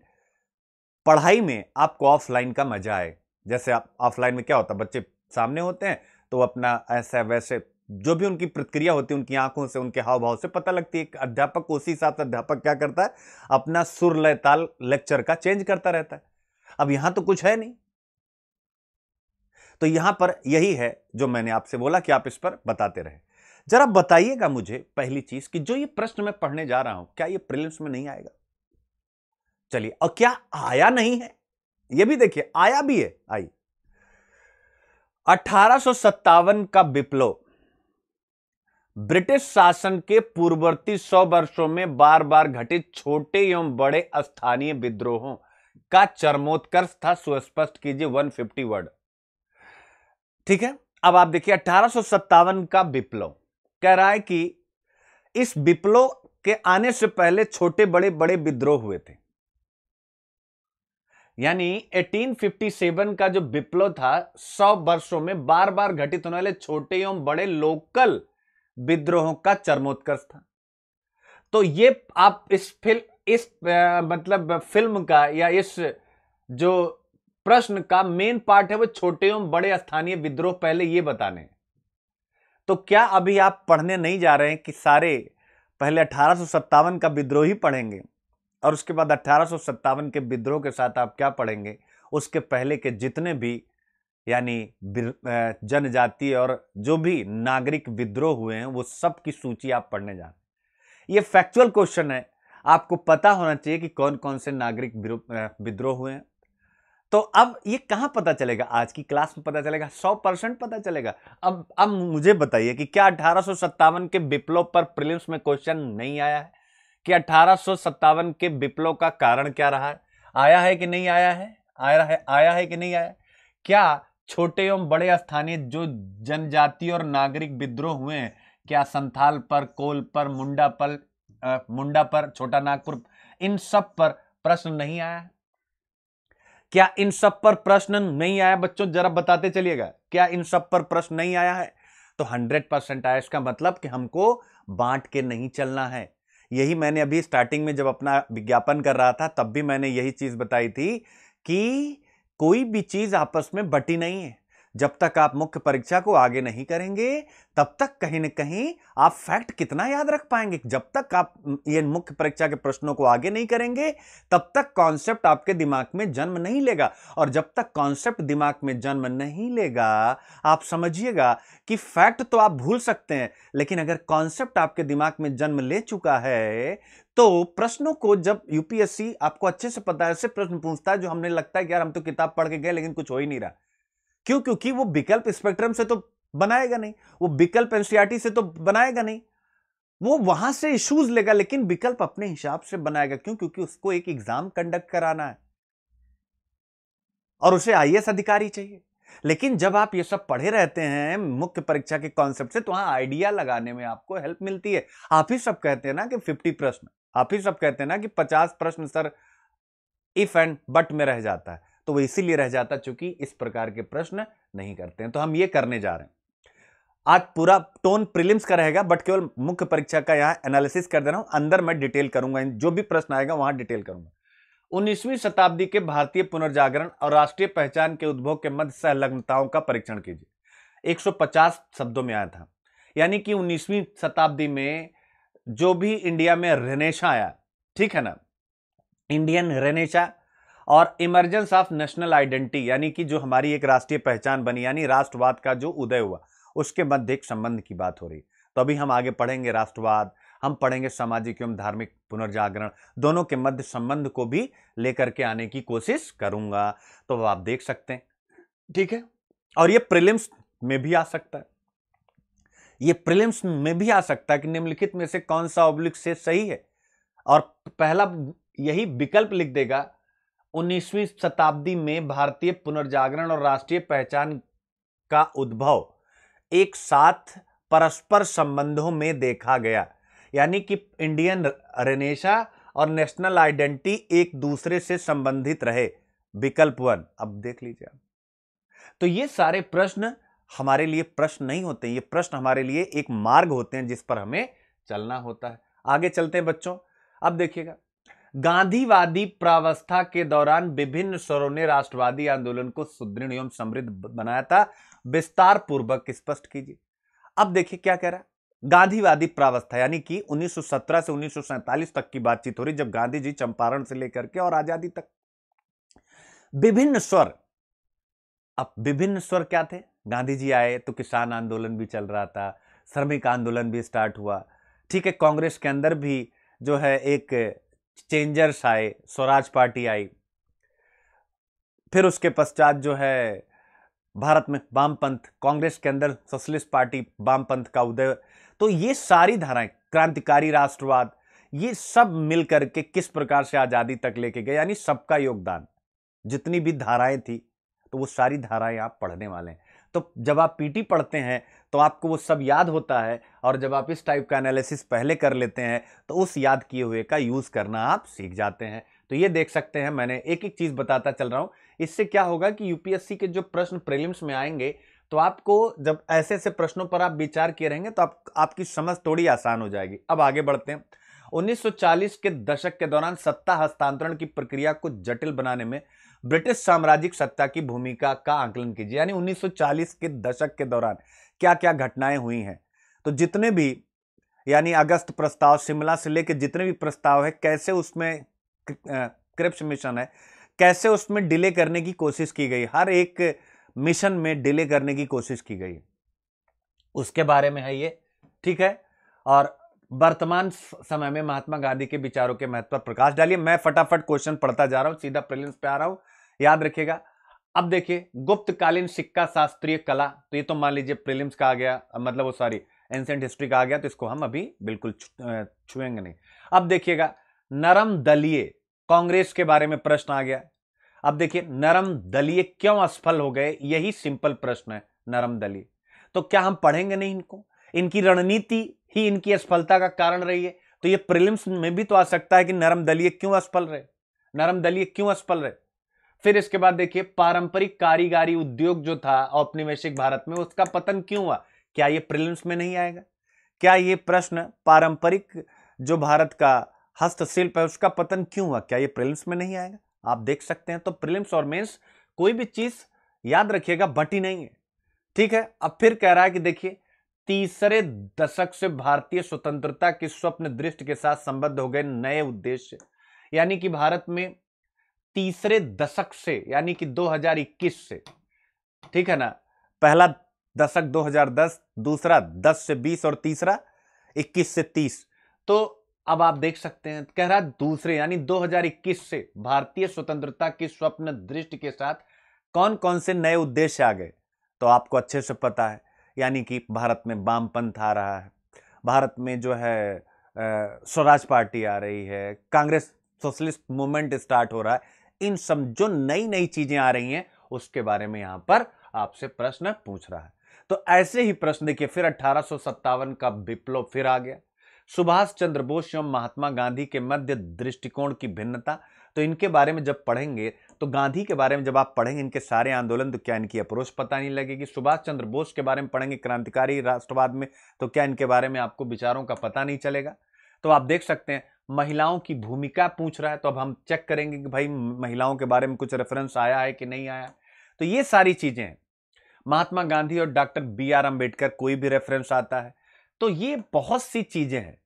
पढ़ाई में आपको ऑफलाइन का मजा आए जैसे आप ऑफलाइन में क्या होता है बच्चे सामने होते हैं तो अपना ऐसा वैसे जो भी उनकी प्रतिक्रिया होती है उनकी आंखों से उनके हाव भाव से पता लगती है अध्यापक उसी हिसाब से अध्यापक क्या करता है अपना सुर लय ताल लेक्चर का चेंज करता रहता है अब यहां तो कुछ है नहीं तो यहां पर यही है जो मैंने आपसे बोला कि आप इस पर बताते रहे जरा बताइएगा मुझे पहली चीज कि जो ये प्रश्न मैं पढ़ने जा रहा हूं क्या ये प्रिलिम्स में नहीं आएगा चलिए और क्या आया नहीं है यह भी देखिए आया भी है आई अठारह का विप्लव ब्रिटिश शासन के पूर्ववर्ती सौ वर्षों में बार बार घटित छोटे एवं बड़े स्थानीय विद्रोहों का चरमोत्कर्ष था सुस्पष्ट कीजिए 150 वर्ड ठीक है अब आप देखिए अठारह का विप्लव कह रहा है कि इस विप्लव के आने से पहले छोटे बड़े बड़े विद्रोह हुए थे यानी 1857 का जो विप्लव था सौ वर्षों में बार बार घटित होने वाले छोटे एवं बड़े लोकल विद्रोहों का चरमोत्कर्ष था तो ये आप इस फिल्म इस मतलब फिल्म का या इस जो प्रश्न का मेन पार्ट है वो छोटे एवं बड़े स्थानीय विद्रोह पहले ये बताने तो क्या अभी आप पढ़ने नहीं जा रहे हैं कि सारे पहले अठारह का विद्रोह ही पढ़ेंगे और उसके बाद अट्ठारह के विद्रोह के साथ आप क्या पढ़ेंगे उसके पहले के जितने भी यानी जनजाति और जो भी नागरिक विद्रोह हुए हैं वो सब की सूची आप पढ़ने जा रहे ये फैक्चुअल क्वेश्चन है आपको पता होना चाहिए कि कौन कौन से नागरिक विद्रोह हुए हैं तो अब ये कहाँ पता चलेगा आज की क्लास में पता चलेगा सौ परसेंट पता चलेगा अब अब मुझे बताइए कि क्या अठारह के विप्लव पर प्रिलिम्स में क्वेश्चन नहीं आया है कि अठारह के विप्लव का कारण क्या रहा है आया है कि नहीं आया है आया है आया है कि नहीं आया क्या छोटे एवं बड़े स्थानीय जो जनजाति और नागरिक विद्रोह हुए हैं क्या संथाल पर कोल पर मुंडा पर आ, मुंडा पर छोटा नागपुर इन सब पर प्रश्न नहीं आया क्या इन सब पर प्रश्न नहीं आया बच्चों जरा बताते चलिएगा क्या इन सब पर प्रश्न नहीं आया है तो हंड्रेड परसेंट आया इसका मतलब कि हमको बांट के नहीं चलना है यही मैंने अभी स्टार्टिंग में जब अपना विज्ञापन कर रहा था तब भी मैंने यही चीज़ बताई थी कि कोई भी चीज़ आपस में बटी नहीं है जब तक आप मुख्य परीक्षा को आगे नहीं करेंगे तब तक कहीं ना कहीं आप फैक्ट कितना याद रख पाएंगे जब तक आप ये मुख्य परीक्षा के प्रश्नों को आगे नहीं करेंगे तब तक कॉन्सेप्ट आपके दिमाग में जन्म नहीं लेगा और जब तक कॉन्सेप्ट दिमाग में जन्म नहीं लेगा आप समझिएगा कि फैक्ट तो आप भूल सकते हैं लेकिन अगर कॉन्सेप्ट आपके दिमाग में जन्म ले चुका है तो प्रश्नों को जब यूपीएससी आपको अच्छे से पता है ऐसे प्रश्न पूछता है जो हमने लगता है कि यार हम तो किताब पढ़ के गए लेकिन कुछ हो ही नहीं रहा क्यों क्योंकि वो विकल्प स्पेक्ट्रम से तो बनाएगा नहीं वो विकल्प एनसीआरटी से तो बनाएगा नहीं वो वहां से इश्यूज लेगा लेकिन विकल्प अपने हिसाब से बनाएगा क्यों क्योंकि उसको एक एग्जाम कंडक्ट कराना है और उसे आईएएस अधिकारी चाहिए लेकिन जब आप ये सब पढ़े रहते हैं मुख्य परीक्षा के कॉन्सेप्ट से तो वहां आइडिया लगाने में आपको हेल्प मिलती है आप ही सब कहते हैं ना कि फिफ्टी प्रश्न आप ही सब कहते हैं ना कि पचास प्रश्न सर इफ एंड बट में रह जाता है तो वो इसीलिए रह जाता चूंकि इस प्रकार के प्रश्न नहीं करते हैं तो हम ये करने जा रहे हैं आज पूरा टोन प्रीलिम्स का रहेगा बट केवल मुख्य परीक्षा का यहाँ एनालिसिस कर दे रहा हूँ अंदर मैं डिटेल करूंगा जो भी प्रश्न आएगा वहां डिटेल करूंगा उन्नीसवीं शताब्दी के भारतीय पुनर्जागरण और राष्ट्रीय पहचान के उद्भव के मध्य संलग्नताओं का परीक्षण कीजिए 150 शब्दों में आया था यानी कि 19वीं शताब्दी में जो भी इंडिया में रेनेशा आया ठीक है ना इंडियन रेनेशा और इमरजेंस ऑफ नेशनल आइडेंटिटी यानी कि जो हमारी एक राष्ट्रीय पहचान बनी यानी राष्ट्रवाद का जो उदय हुआ उसके मध्य एक संबंध की बात हो रही तो अभी हम आगे पढ़ेंगे राष्ट्रवाद हम पढ़ेंगे सामाजिक एवं धार्मिक पुनर्जागरण दोनों के मध्य संबंध को भी लेकर के आने की कोशिश करूंगा तो आप देख सकते हैं ठीक है और ये प्रिलिम्स में भी आ सकता है ये प्रिलिम्स में भी आ सकता है कि निम्नलिखित में से कौन सा ऑब्लिक से सही है और पहला यही विकल्प लिख देगा उन्नीसवी शताब्दी में भारतीय पुनर्जागरण और राष्ट्रीय पहचान का उद्भव एक साथ परस्पर संबंधों में देखा गया यानी कि इंडियन रेनेशा और नेशनल आइडेंटिटी एक दूसरे से संबंधित रहे विकल्प वन अब देख लीजिए आप तो ये सारे प्रश्न हमारे लिए प्रश्न नहीं होते ये प्रश्न हमारे लिए एक मार्ग होते हैं जिस पर हमें चलना होता है आगे चलते हैं बच्चों अब देखिएगा गांधीवादी प्रावस्था के दौरान विभिन्न स्वरों ने राष्ट्रवादी आंदोलन को सुदृढ़ एवं समृद्ध बनाया था विस्तार पूर्वक स्पष्ट कीजिए अब देखिए क्या कह रहा है गांधीवादी प्रावस्था यानी कि 1917 से उन्नीस तक की बातचीत हो रही जब गांधी जी चंपारण से लेकर के और आजादी तक विभिन्न स्वर अब विभिन्न स्वर क्या थे गांधी जी आए तो किसान आंदोलन भी चल रहा था श्रमिक आंदोलन भी स्टार्ट हुआ ठीक है कांग्रेस के अंदर भी जो है एक चेंजर्स आए स्वराज पार्टी आई फिर उसके पश्चात जो है भारत में वामपंथ कांग्रेस के अंदर सोशलिस्ट पार्टी वामपंथ का उदय तो ये सारी धाराएं क्रांतिकारी राष्ट्रवाद ये सब मिलकर के किस प्रकार से आज़ादी तक लेके गए यानी सबका योगदान जितनी भी धाराएं थी तो वो सारी धाराएं आप पढ़ने वाले हैं तो जब आप पीटी पढ़ते हैं तो आपको वो सब याद होता है और जब आप इस टाइप का एनालिसिस पहले कर लेते हैं तो उस याद किए हुए का यूज़ करना आप सीख जाते हैं तो ये देख सकते हैं मैंने एक एक चीज़ बताता चल रहा हूँ इससे क्या होगा कि यूपीएससी के जो प्रश्न प्रीलिम्स में आएंगे तो आपको जब ऐसे ऐसे प्रश्नों पर आप विचार किए रहेंगे तो आप, आपकी समझ थोड़ी आसान हो जाएगी अब आगे बढ़ते हैं 1940 के दशक के दौरान सत्ता हस्तांतरण की प्रक्रिया को जटिल बनाने में ब्रिटिश साम्राज्यिक सत्ता की भूमिका का आकलन कीजिए यानी 1940 के दशक के दौरान क्या क्या घटनाएं हुई हैं तो जितने भी यानी अगस्त प्रस्ताव शिमला से लेकर जितने भी प्रस्ताव है कैसे उसमें क्रिप्स मिशन है कैसे उसमें डिले करने की कोशिश की गई हर एक मिशन में डिले करने की कोशिश की गई उसके बारे में है ये ठीक है और वर्तमान समय में महात्मा गांधी के विचारों के महत्व पर प्रकाश डालिए मैं फटाफट क्वेश्चन पढ़ता जा रहा हूं सीधा प्रिलिम्स पे आ रहा हूं याद रखिएगा अब देखिए गुप्तकालीन सिक्का शास्त्रीय कला तो ये तो मान लीजिए प्रीलिम्स का आ गया मतलब वो सॉरी एंसेंट हिस्ट्री का आ गया तो इसको हम अभी बिल्कुल छुएंगे नहीं अब देखिएगा नरम दलीय कांग्रेस के बारे में प्रश्न आ गया अब देखिए नरम दलीय क्यों असफल हो गए यही सिंपल प्रश्न है नरम दलीय तो क्या हम पढ़ेंगे नहीं इनको इनकी रणनीति ही इनकी असफलता का कारण रही है तो ये प्रिलिम्स में भी तो आ सकता है कि नरम दलीय क्यों असफल रहे नरम दलीय क्यों असफल रहे फिर इसके बाद देखिए पारंपरिक कारीगारी उद्योग जो था औपनिवेशिक भारत में उसका पतन क्यों हुआ क्या ये प्रिलिम्स में नहीं आएगा क्या ये प्रश्न पारंपरिक जो भारत का हस्तशिल्प है उसका पतन क्यों हुआ क्या ये प्रिलिम्स में नहीं आएगा आप देख सकते हैं तो प्रिलिम्स और मेन्स कोई भी चीज याद रखिएगा बटी नहीं है ठीक है अब फिर कह रहा है कि देखिए तीसरे दशक से भारतीय स्वतंत्रता के स्वप्न दृष्टि के साथ संबद्ध हो गए नए उद्देश्य यानी कि भारत में तीसरे दशक से यानी कि 2021 से ठीक है ना पहला दशक 2010 दूसरा 10 से 20 और तीसरा 21 से 30 तो अब आप देख सकते हैं कह रहा दूसरे यानी 2021 से भारतीय स्वतंत्रता की स्वप्न दृष्टि के साथ कौन कौन से नए उद्देश्य आ गए तो आपको अच्छे से पता है यानी कि भारत में वामपंथ आ रहा है भारत में जो है स्वराज पार्टी आ रही है कांग्रेस सोशलिस्ट मूवमेंट स्टार्ट हो रहा है इन सब जो नई नई चीजें आ रही हैं उसके बारे में यहां पर आपसे प्रश्न पूछ रहा है तो ऐसे ही प्रश्न देखिए फिर अठारह का विप्लव फिर आ गया सुभाष चंद्र बोस एवं महात्मा गांधी के मध्य दृष्टिकोण की भिन्नता तो इनके बारे में जब पढ़ेंगे तो गांधी के बारे में जब आप पढ़ेंगे इनके सारे आंदोलन तो क्या इनकी अप्रोच पता नहीं लगेगी सुभाष चंद्र बोस के बारे में पढ़ेंगे क्रांतिकारी राष्ट्रवाद में तो क्या इनके बारे में आपको विचारों का पता नहीं चलेगा तो आप देख सकते हैं महिलाओं की भूमिका पूछ रहा है तो अब हम चेक करेंगे कि भाई महिलाओं के बारे में कुछ रेफरेंस आया है कि नहीं आया तो ये सारी चीजें महात्मा गांधी और डॉक्टर बी आर अम्बेडकर कोई भी रेफरेंस आता है तो ये बहुत सी चीजें हैं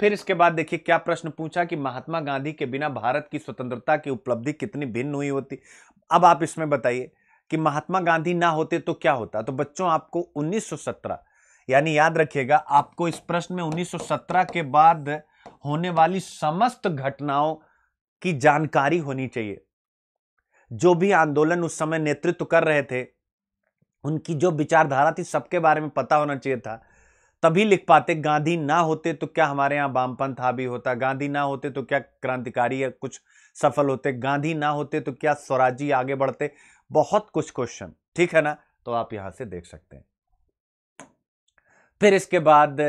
फिर इसके बाद देखिए क्या प्रश्न पूछा कि महात्मा गांधी के बिना भारत की स्वतंत्रता की उपलब्धि कितनी भिन्न हुई होती अब आप इसमें बताइए कि महात्मा गांधी ना होते तो क्या होता तो बच्चों आपको 1917 यानी याद रखिएगा आपको इस प्रश्न में 1917 के बाद होने वाली समस्त घटनाओं की जानकारी होनी चाहिए जो भी आंदोलन उस समय नेतृत्व कर रहे थे उनकी जो विचारधारा थी सबके बारे में पता होना चाहिए था तभी लिख पाते गांधी ना होते तो क्या हमारे यहाँ वामपंथ हावी होता गांधी ना होते तो क्या क्रांतिकारी या कुछ सफल होते गांधी ना होते तो क्या स्वराजी आगे बढ़ते बहुत कुछ क्वेश्चन ठीक है ना तो आप यहां से देख सकते हैं फिर इसके बाद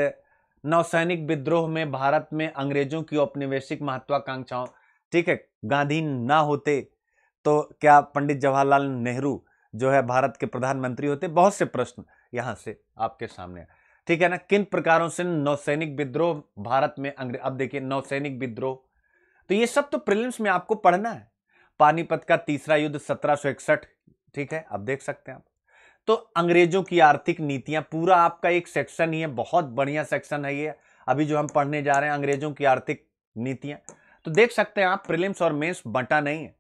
नौसैनिक विद्रोह में भारत में अंग्रेजों की औपनिवेशिक महत्वाकांक्षाओं ठीक है गांधी ना होते तो क्या पंडित जवाहरलाल नेहरू जो है भारत के प्रधानमंत्री होते बहुत से प्रश्न यहाँ से आपके सामने ठीक है ना किन प्रकारों से नौसैनिक विद्रोह भारत में अंग्रेज अब देखिए नौसैनिक विद्रोह तो ये सब तो प्रिलिम्स में आपको पढ़ना है पानीपत का तीसरा युद्ध सत्रह ठीक है अब देख सकते हैं आप तो अंग्रेजों की आर्थिक नीतियां पूरा आपका एक सेक्शन ही है बहुत बढ़िया सेक्शन है ये अभी जो हम पढ़ने जा रहे हैं अंग्रेजों की आर्थिक नीतियां तो देख सकते हैं आप प्रिलिम्स और मेंस बंटा नहीं है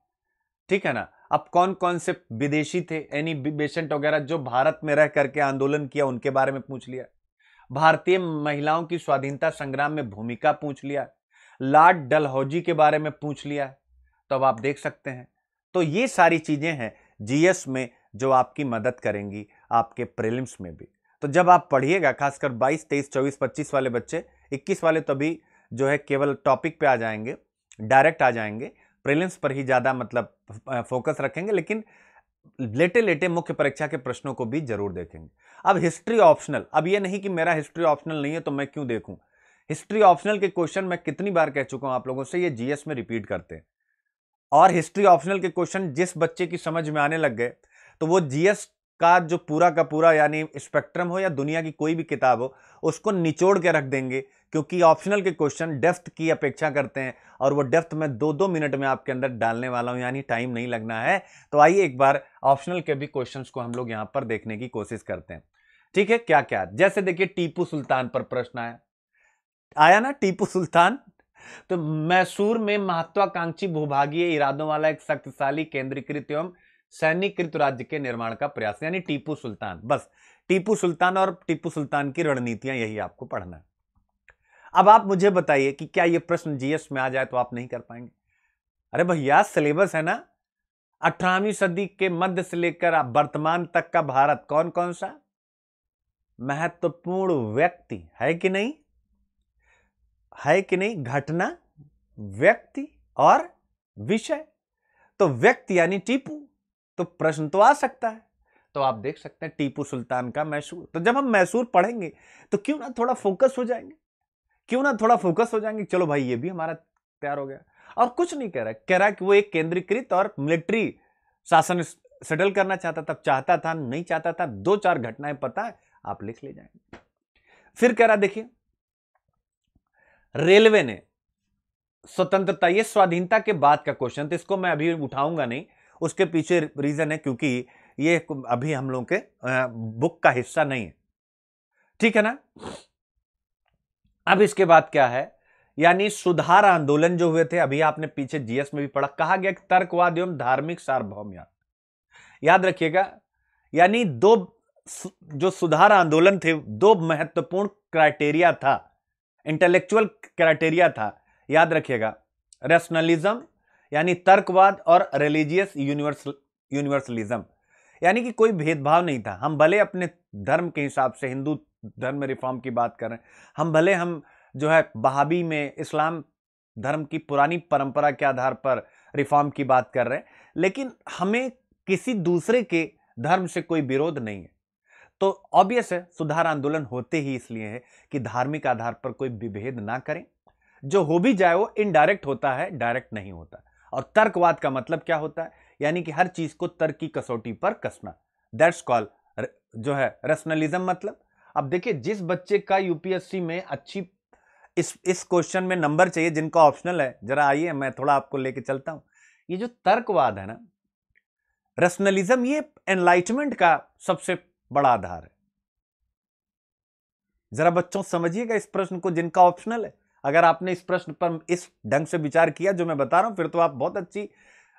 ठीक है ना अब कौन कौन से विदेशी थे एनी बेसेंट वगैरह जो भारत में रह करके आंदोलन किया उनके बारे में पूछ लिया भारतीय महिलाओं की स्वाधीनता संग्राम में भूमिका पूछ लिया लॉर्ड डलहौजी के बारे में पूछ लिया तो अब आप देख सकते हैं तो ये सारी चीजें हैं जीएस में जो आपकी मदद करेंगी आपके प्रिलिम्स में भी तो जब आप पढ़िएगा खासकर 22, 23, 24, 25 वाले बच्चे 21 वाले तो भी जो है केवल टॉपिक पे आ जाएंगे डायरेक्ट आ जाएंगे प्रिलिम्स पर ही ज़्यादा मतलब फोकस रखेंगे लेकिन लेटे लेटे मुख्य परीक्षा के प्रश्नों को भी जरूर देखेंगे अब हिस्ट्री ऑप्शनल अब ये नहीं कि मेरा हिस्ट्री ऑप्शनल नहीं है तो मैं क्यों देखूँ हिस्ट्री ऑप्शनल के क्वेश्चन मैं कितनी बार कह चुका हूँ आप लोगों से ये जीएस में रिपीट करते हैं और हिस्ट्री ऑप्शनल के क्वेश्चन जिस बच्चे की समझ में आने लग गए तो वो जीएस का जो पूरा का पूरा यानी स्पेक्ट्रम हो या दुनिया की कोई भी किताब हो उसको निचोड़ के रख देंगे क्योंकि ऑप्शनल के क्वेश्चन डेफ्थ की अपेक्षा करते हैं और वो डेफ्थ मैं दो दो मिनट में आपके अंदर डालने वाला हूँ यानी टाइम नहीं लगना है तो आइए एक बार ऑप्शनल के भी क्वेश्चंस को हम लोग यहाँ पर देखने की कोशिश करते हैं ठीक है क्या क्या जैसे देखिए टीपू सुल्तान पर प्रश्न आया आया ना टीपू सुल्तान तो मैसूर में महत्वाकांक्षी भूभागीय इरादों वाला एक शक्तिशाली केंद्रीकृत एवं सैनिकृत राज्य के निर्माण का प्रयास यानी टीपू सुल्तान बस टीपू सुल्तान और टीपू सुल्तान की रणनीतियां यही आपको पढ़ना है अब आप मुझे बताइए कि क्या यह प्रश्न जीएस में आ जाए तो आप नहीं कर पाएंगे अरे भैया सिलेबस है ना अठारहवीं सदी के मध्य से लेकर आप वर्तमान तक का भारत कौन कौन सा महत्वपूर्ण व्यक्ति है कि नहीं है कि नहीं घटना व्यक्ति और विषय तो व्यक्ति यानी टीपू तो प्रश्न तो आ सकता है तो आप देख सकते हैं टीपू सुल्तान का मैसूर तो जब हम मैसूर पढ़ेंगे तो क्यों ना थोड़ा फोकस हो जाएंगे क्यों ना थोड़ा फोकस हो जाएंगे चलो भाई ये भी हमारा तैयार हो गया और कुछ नहीं कह रहा कह रहा कि वो एक केंद्रीकृत और मिलिट्री शासन सेटल करना चाहता था चाहता था नहीं चाहता था दो चार घटनाएं पता है आप लिख ले जाएंगे फिर कह रहा देखिए रेलवे ने स्वतंत्रता ये स्वाधीनता के बाद का क्वेश्चन तो इसको मैं अभी उठाऊंगा नहीं उसके पीछे रीज़न है क्योंकि ये अभी हम लोग के बुक का हिस्सा नहीं है ठीक है ना अब इसके बाद क्या है यानी सुधार आंदोलन जो हुए थे अभी आपने पीछे जीएस में भी पढ़ा कहा गया कि तर्कवाद एवं धार्मिक सार्वभौम याद रखिएगा यानी दो जो सुधार आंदोलन थे दो महत्वपूर्ण क्राइटेरिया था इंटेलेक्चुअल क्राइटेरिया था याद रखिएगा रैशनलिज्म यानी तर्कवाद और रिलीजियस यूनिवर्सल यूनिवर्सलिज्म यानी कि कोई भेदभाव नहीं था हम भले अपने धर्म के हिसाब से हिंदू धर्म रिफॉर्म की बात कर रहे हैं हम भले हम जो है बहाबी में इस्लाम धर्म की पुरानी परंपरा के आधार पर रिफॉर्म की बात कर रहे हैं लेकिन हमें किसी दूसरे के धर्म से कोई विरोध नहीं है तो ऑब्वियस है सुधार आंदोलन होते ही इसलिए है कि धार्मिक आधार पर कोई विभेद ना करें जो हो भी जाए वो इनडायरेक्ट होता है डायरेक्ट नहीं होता और तर्कवाद का मतलब क्या होता है यानी कि हर चीज को तर्क की कसौटी पर कसना दैट्स कॉल जो है रेशनलिज्म मतलब अब देखिए जिस बच्चे का यूपीएससी में अच्छी इस इस क्वेश्चन में नंबर चाहिए जिनका ऑप्शनल है जरा आइए मैं थोड़ा आपको लेके चलता हूं ये जो तर्कवाद है ना रेशनलिज्म ये एनलाइटमेंट का सबसे बड़ा आधार है जरा बच्चों समझिएगा इस प्रश्न को जिनका ऑप्शनल है अगर आपने इस प्रश्न पर इस ढंग से विचार किया जो मैं बता रहा हूं फिर तो आप बहुत अच्छी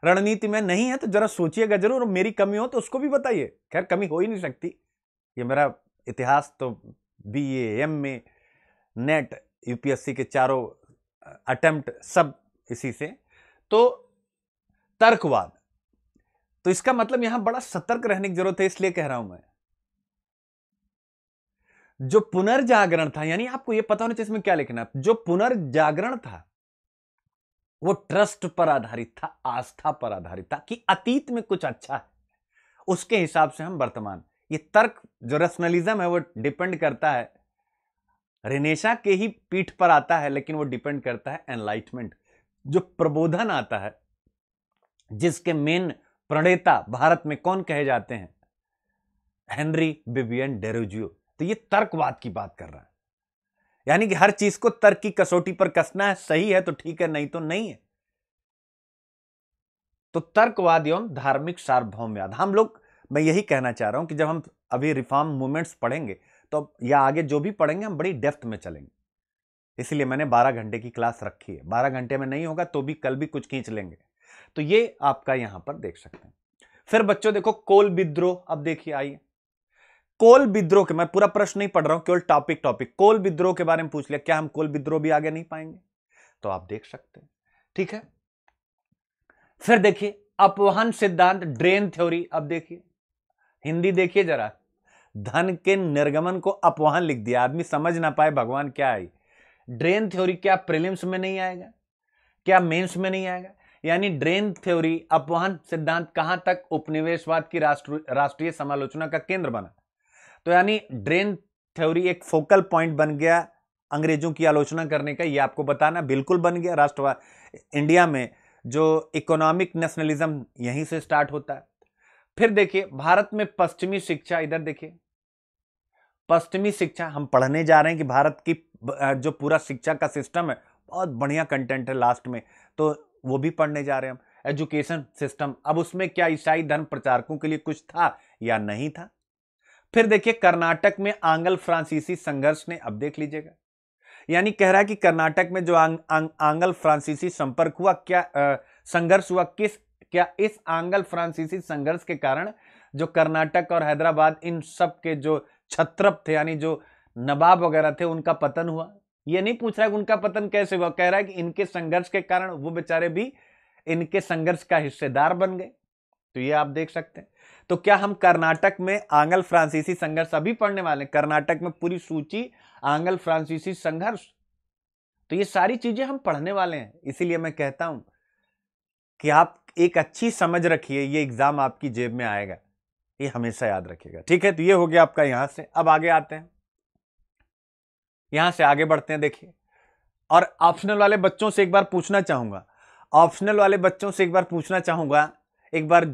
रणनीति में नहीं है तो जरा सोचिएगा जरूर मेरी कमी हो तो उसको भी बताइए खैर कमी हो ही नहीं सकती ये मेरा इतिहास तो बी एम में नेट यूपीएससी के चारों अटेम्प्ट सब इसी से तो तर्कवाद तो इसका मतलब यहां बड़ा सतर्क रहने की जरूरत है इसलिए कह रहा हूं मैं जो पुनर्जागरण था यानी आपको यह पता होना चाहिए इसमें क्या लिखना जो पुनर्जागरण था वो ट्रस्ट पर आधारित था आस्था पर आधारित था कि अतीत में कुछ अच्छा है उसके हिसाब से हम वर्तमान ये तर्क जो रेशनलिज्म है वो डिपेंड करता है रेनेशा के ही पीठ पर आता है लेकिन वो डिपेंड करता है एनलाइटमेंट जो प्रबोधन आता है जिसके मेन प्रणेता भारत में कौन कहे जाते हैं हेनरी बिबियन डेरोजियो तो ये तर्कवाद की बात कर रहा है यानी कि हर चीज को तर्क की कसौटी पर कसना है सही है तो ठीक है नहीं तो नहीं है तो तर्कवाद एवं धार्मिक सार्वभौमवाद हम लोग मैं यही कहना चाह रहा हूं कि जब हम अभी रिफॉर्म मूवमेंट्स पढ़ेंगे तो या आगे जो भी पढ़ेंगे हम बड़ी डेप्थ में चलेंगे इसलिए मैंने 12 घंटे की क्लास रखी है 12 घंटे में नहीं होगा तो भी कल भी कुछ खींच लेंगे तो ये आपका यहां पर देख सकते हैं फिर बच्चों देखो कोल विद्रोह अब देखिए आइए कोल विद्रोह के मैं पूरा प्रश्न नहीं पढ़ रहा हूं केवल टॉपिक टॉपिक कोल विद्रोह के बारे में पूछ लिया क्या हम कोल विद्रोह भी आगे नहीं पाएंगे तो आप देख सकते हैं ठीक है फिर देखिए अपवहन सिद्धांत ड्रेन थ्योरी अब देखिए हिंदी देखिए जरा धन के निर्गमन को अपवहन लिख दिया आदमी समझ ना पाए भगवान क्या आई ड्रेन थ्योरी क्या प्रिलिम्स में नहीं आएगा क्या मेंस में नहीं आएगा यानी ड्रेन थ्योरी अपवहन सिद्धांत कहां तक उपनिवेशवाद की राष्ट्रीय राष्ट्रीय समालोचना का केंद्र बना तो यानी ड्रेन थ्योरी एक फोकल पॉइंट बन गया अंग्रेजों की आलोचना करने का ये आपको बताना बिल्कुल बन गया राष्ट्रवाद इंडिया में जो इकोनॉमिक नेशनलिज्म यहीं से स्टार्ट होता है फिर देखिए भारत में पश्चिमी शिक्षा इधर देखिए पश्चिमी शिक्षा हम पढ़ने जा रहे हैं कि भारत की जो पूरा शिक्षा का सिस्टम है बहुत बढ़िया कंटेंट है लास्ट में तो वो भी पढ़ने जा रहे हैं हम एजुकेशन सिस्टम अब उसमें क्या ईसाई धर्म प्रचारकों के लिए कुछ था या नहीं था फिर देखिए कर्नाटक में आंगल फ्रांसीसी संघर्ष ने अब देख लीजिएगा यानी कह रहा है कि कर्नाटक में जो आंग, आंग, आंगल फ्रांसीसी संपर्क हुआ क्या संघर्ष हुआ किस क्या इस आंगल फ्रांसीसी संघर्ष के कारण जो कर्नाटक और हैदराबाद इन सब के जो छत्रप थे यानी जो नवाब वगैरह थे उनका पतन हुआ ये नहीं पूछ रहा है कि उनका पतन कैसे हुआ कह रहा है कि इनके संघर्ष के कारण वो बेचारे भी इनके संघर्ष का हिस्सेदार बन गए तो ये आप देख सकते हैं तो क्या हम कर्नाटक में आंगल फ्रांसीसी संघर्ष अभी पढ़ने वाले हैं कर्नाटक में पूरी सूची आंगल फ्रांसीसी संघर्ष तो ये सारी चीजें हम पढ़ने वाले हैं इसीलिए मैं कहता हूं कि आप एक अच्छी समझ रखिए ये एग्जाम आपकी जेब में आएगा ये हमेशा याद रखिएगा ठीक है तो ये हो गया आपका यहां से अब आगे आते हैं यहां से आगे बढ़ते हैं देखिए और ऑप्शनल वाले बच्चों से एक बार पूछना चाहूंगा ऑप्शनल वाले बच्चों से एक बार पूछना चाहूंगा एक बार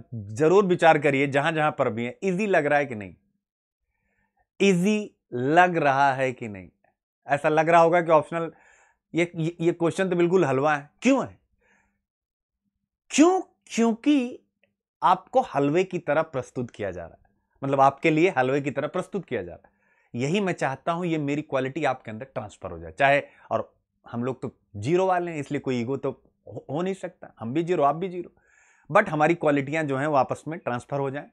जरूर विचार करिए जहां जहां पर भी है इजी लग रहा है कि नहीं इजी लग रहा है कि नहीं ऐसा लग रहा होगा कि ऑप्शनल ये ये क्वेश्चन तो बिल्कुल हलवा है क्यों है क्यों क्योंकि आपको हलवे की तरह प्रस्तुत किया जा रहा है मतलब आपके लिए हलवे की तरह प्रस्तुत किया जा रहा है यही मैं चाहता हूं ये मेरी क्वालिटी आपके अंदर ट्रांसफर हो जाए चाहे और हम लोग तो जीरो वाले हैं इसलिए कोई ईगो तो हो नहीं सकता हम भी जीरो आप भी जीरो बट हमारी क्वालिटियाँ जो हैं वो आपस में ट्रांसफ़र हो जाएँ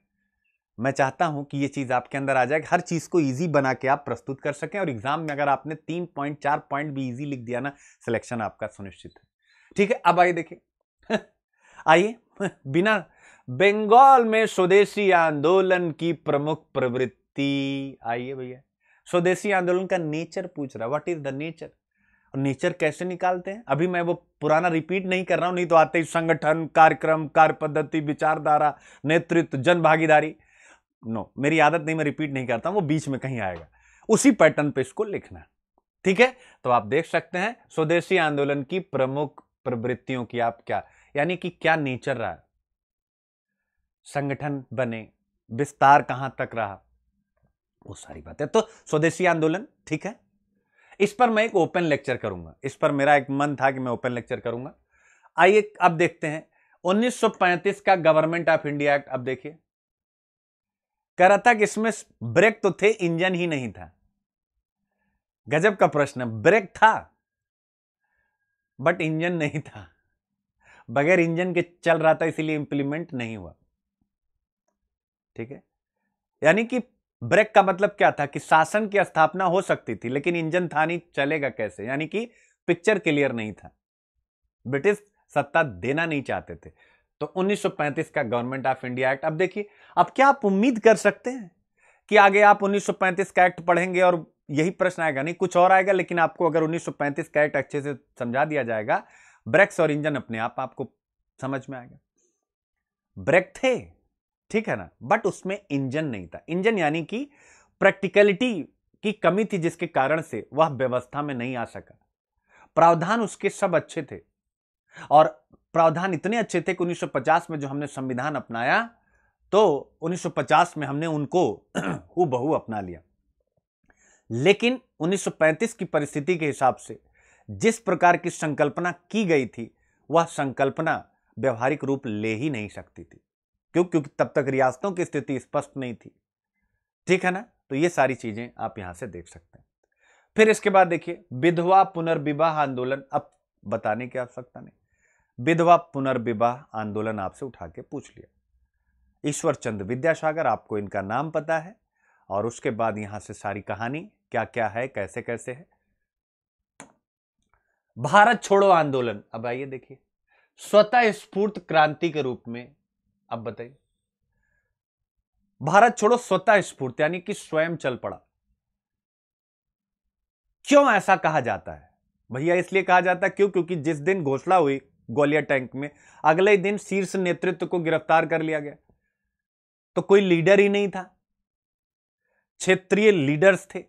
मैं चाहता हूं कि ये चीज़ आपके अंदर आ जाए हर चीज़ को ईजी बना के आप प्रस्तुत कर सकें और एग्ज़ाम में अगर आपने तीन पॉइंट चार पॉइंट भी ईजी लिख दिया ना सिलेक्शन आपका सुनिश्चित है ठीक है अब आइए देखिए आइए बिना बंगाल में स्वदेशी आंदोलन की प्रमुख प्रवृत्ति आइए भैया स्वदेशी आंदोलन का नेचर पूछ रहा व्हाट इज द नेचर और नेचर कैसे निकालते हैं अभी मैं वो पुराना रिपीट नहीं कर रहा हूँ नहीं तो आते ही संगठन कार्यक्रम कार्य पद्धति विचारधारा नेतृत्व जन भागीदारी नो मेरी आदत नहीं मैं रिपीट नहीं करता वो बीच में कहीं आएगा उसी पैटर्न पे इसको लिखना ठीक है तो आप देख सकते हैं स्वदेशी आंदोलन की प्रमुख प्रवृत्तियों की आप क्या यानी कि क्या नेचर रहा संगठन बने विस्तार कहां तक रहा वो सारी बातें तो स्वदेशी आंदोलन ठीक है इस पर मैं एक ओपन लेक्चर करूंगा इस पर मेरा एक मन था कि मैं ओपन लेक्चर करूंगा आइए अब देखते हैं 1935 का गवर्नमेंट ऑफ इंडिया एक्ट अब देखिए कह रहा था कि इसमें ब्रेक तो थे इंजन ही नहीं था गजब का प्रश्न ब्रेक था बट इंजन नहीं था बगैर इंजन के चल रहा था इसीलिए इंप्लीमेंट नहीं हुआ ठीक है यानी कि हम्म। ब्रेक का मतलब क्या था कि शासन की स्थापना हो सकती थी लेकिन इंजन थानी चलेगा कैसे यानी कि पिक्चर क्लियर नहीं था ब्रिटिश सत्ता देना नहीं चाहते थे तो 1935 का गवर्नमेंट ऑफ इंडिया एक्ट अब देखिए अब क्या आप उम्मीद कर सकते हैं कि आगे आप 1935 का एक्ट पढ़ेंगे और यही प्रश्न आएगा नहीं कुछ और आएगा लेकिन आपको अगर 1935 का एक्ट अच्छे से समझा दिया जाएगा ब्रेक्स और इंजन अपने आप आपको समझ में आएगा ब्रेक थे ठीक है ना बट उसमें इंजन नहीं था इंजन यानी कि प्रैक्टिकलिटी की कमी थी जिसके कारण से वह व्यवस्था में नहीं आ सका प्रावधान उसके सब अच्छे थे और प्रावधान इतने अच्छे थे कि 1950 में जो हमने संविधान अपनाया तो 1950 में हमने उनको हु बहु अपना लिया लेकिन 1935 की परिस्थिति के हिसाब से जिस प्रकार की संकल्पना की गई थी वह संकल्पना व्यवहारिक रूप ले ही नहीं सकती थी क्यों क्योंकि तब तक रियासतों की स्थिति स्पष्ट नहीं थी ठीक है ना तो ये सारी चीजें आप यहां से देख सकते हैं फिर इसके बाद देखिए विधवा पुनर्विवाह आंदोलन अब बताने की आवश्यकता नहीं विधवा पुनर्विवाह आंदोलन आपसे उठा के पूछ लिया ईश्वर चंद विद्यासागर आपको इनका नाम पता है और उसके बाद यहां से सारी कहानी क्या क्या है कैसे कैसे है भारत छोड़ो आंदोलन अब आइए देखिए स्वतः स्फूर्त क्रांति के रूप में अब बताइए भारत छोड़ो स्वतः स्फूर्त यानी कि स्वयं चल पड़ा क्यों ऐसा कहा जाता है भैया इसलिए कहा जाता है क्यों क्योंकि जिस दिन घोषणा हुई ग्वालियर टैंक में अगले दिन शीर्ष नेतृत्व को गिरफ्तार कर लिया गया तो कोई लीडर ही नहीं था क्षेत्रीय लीडर्स थे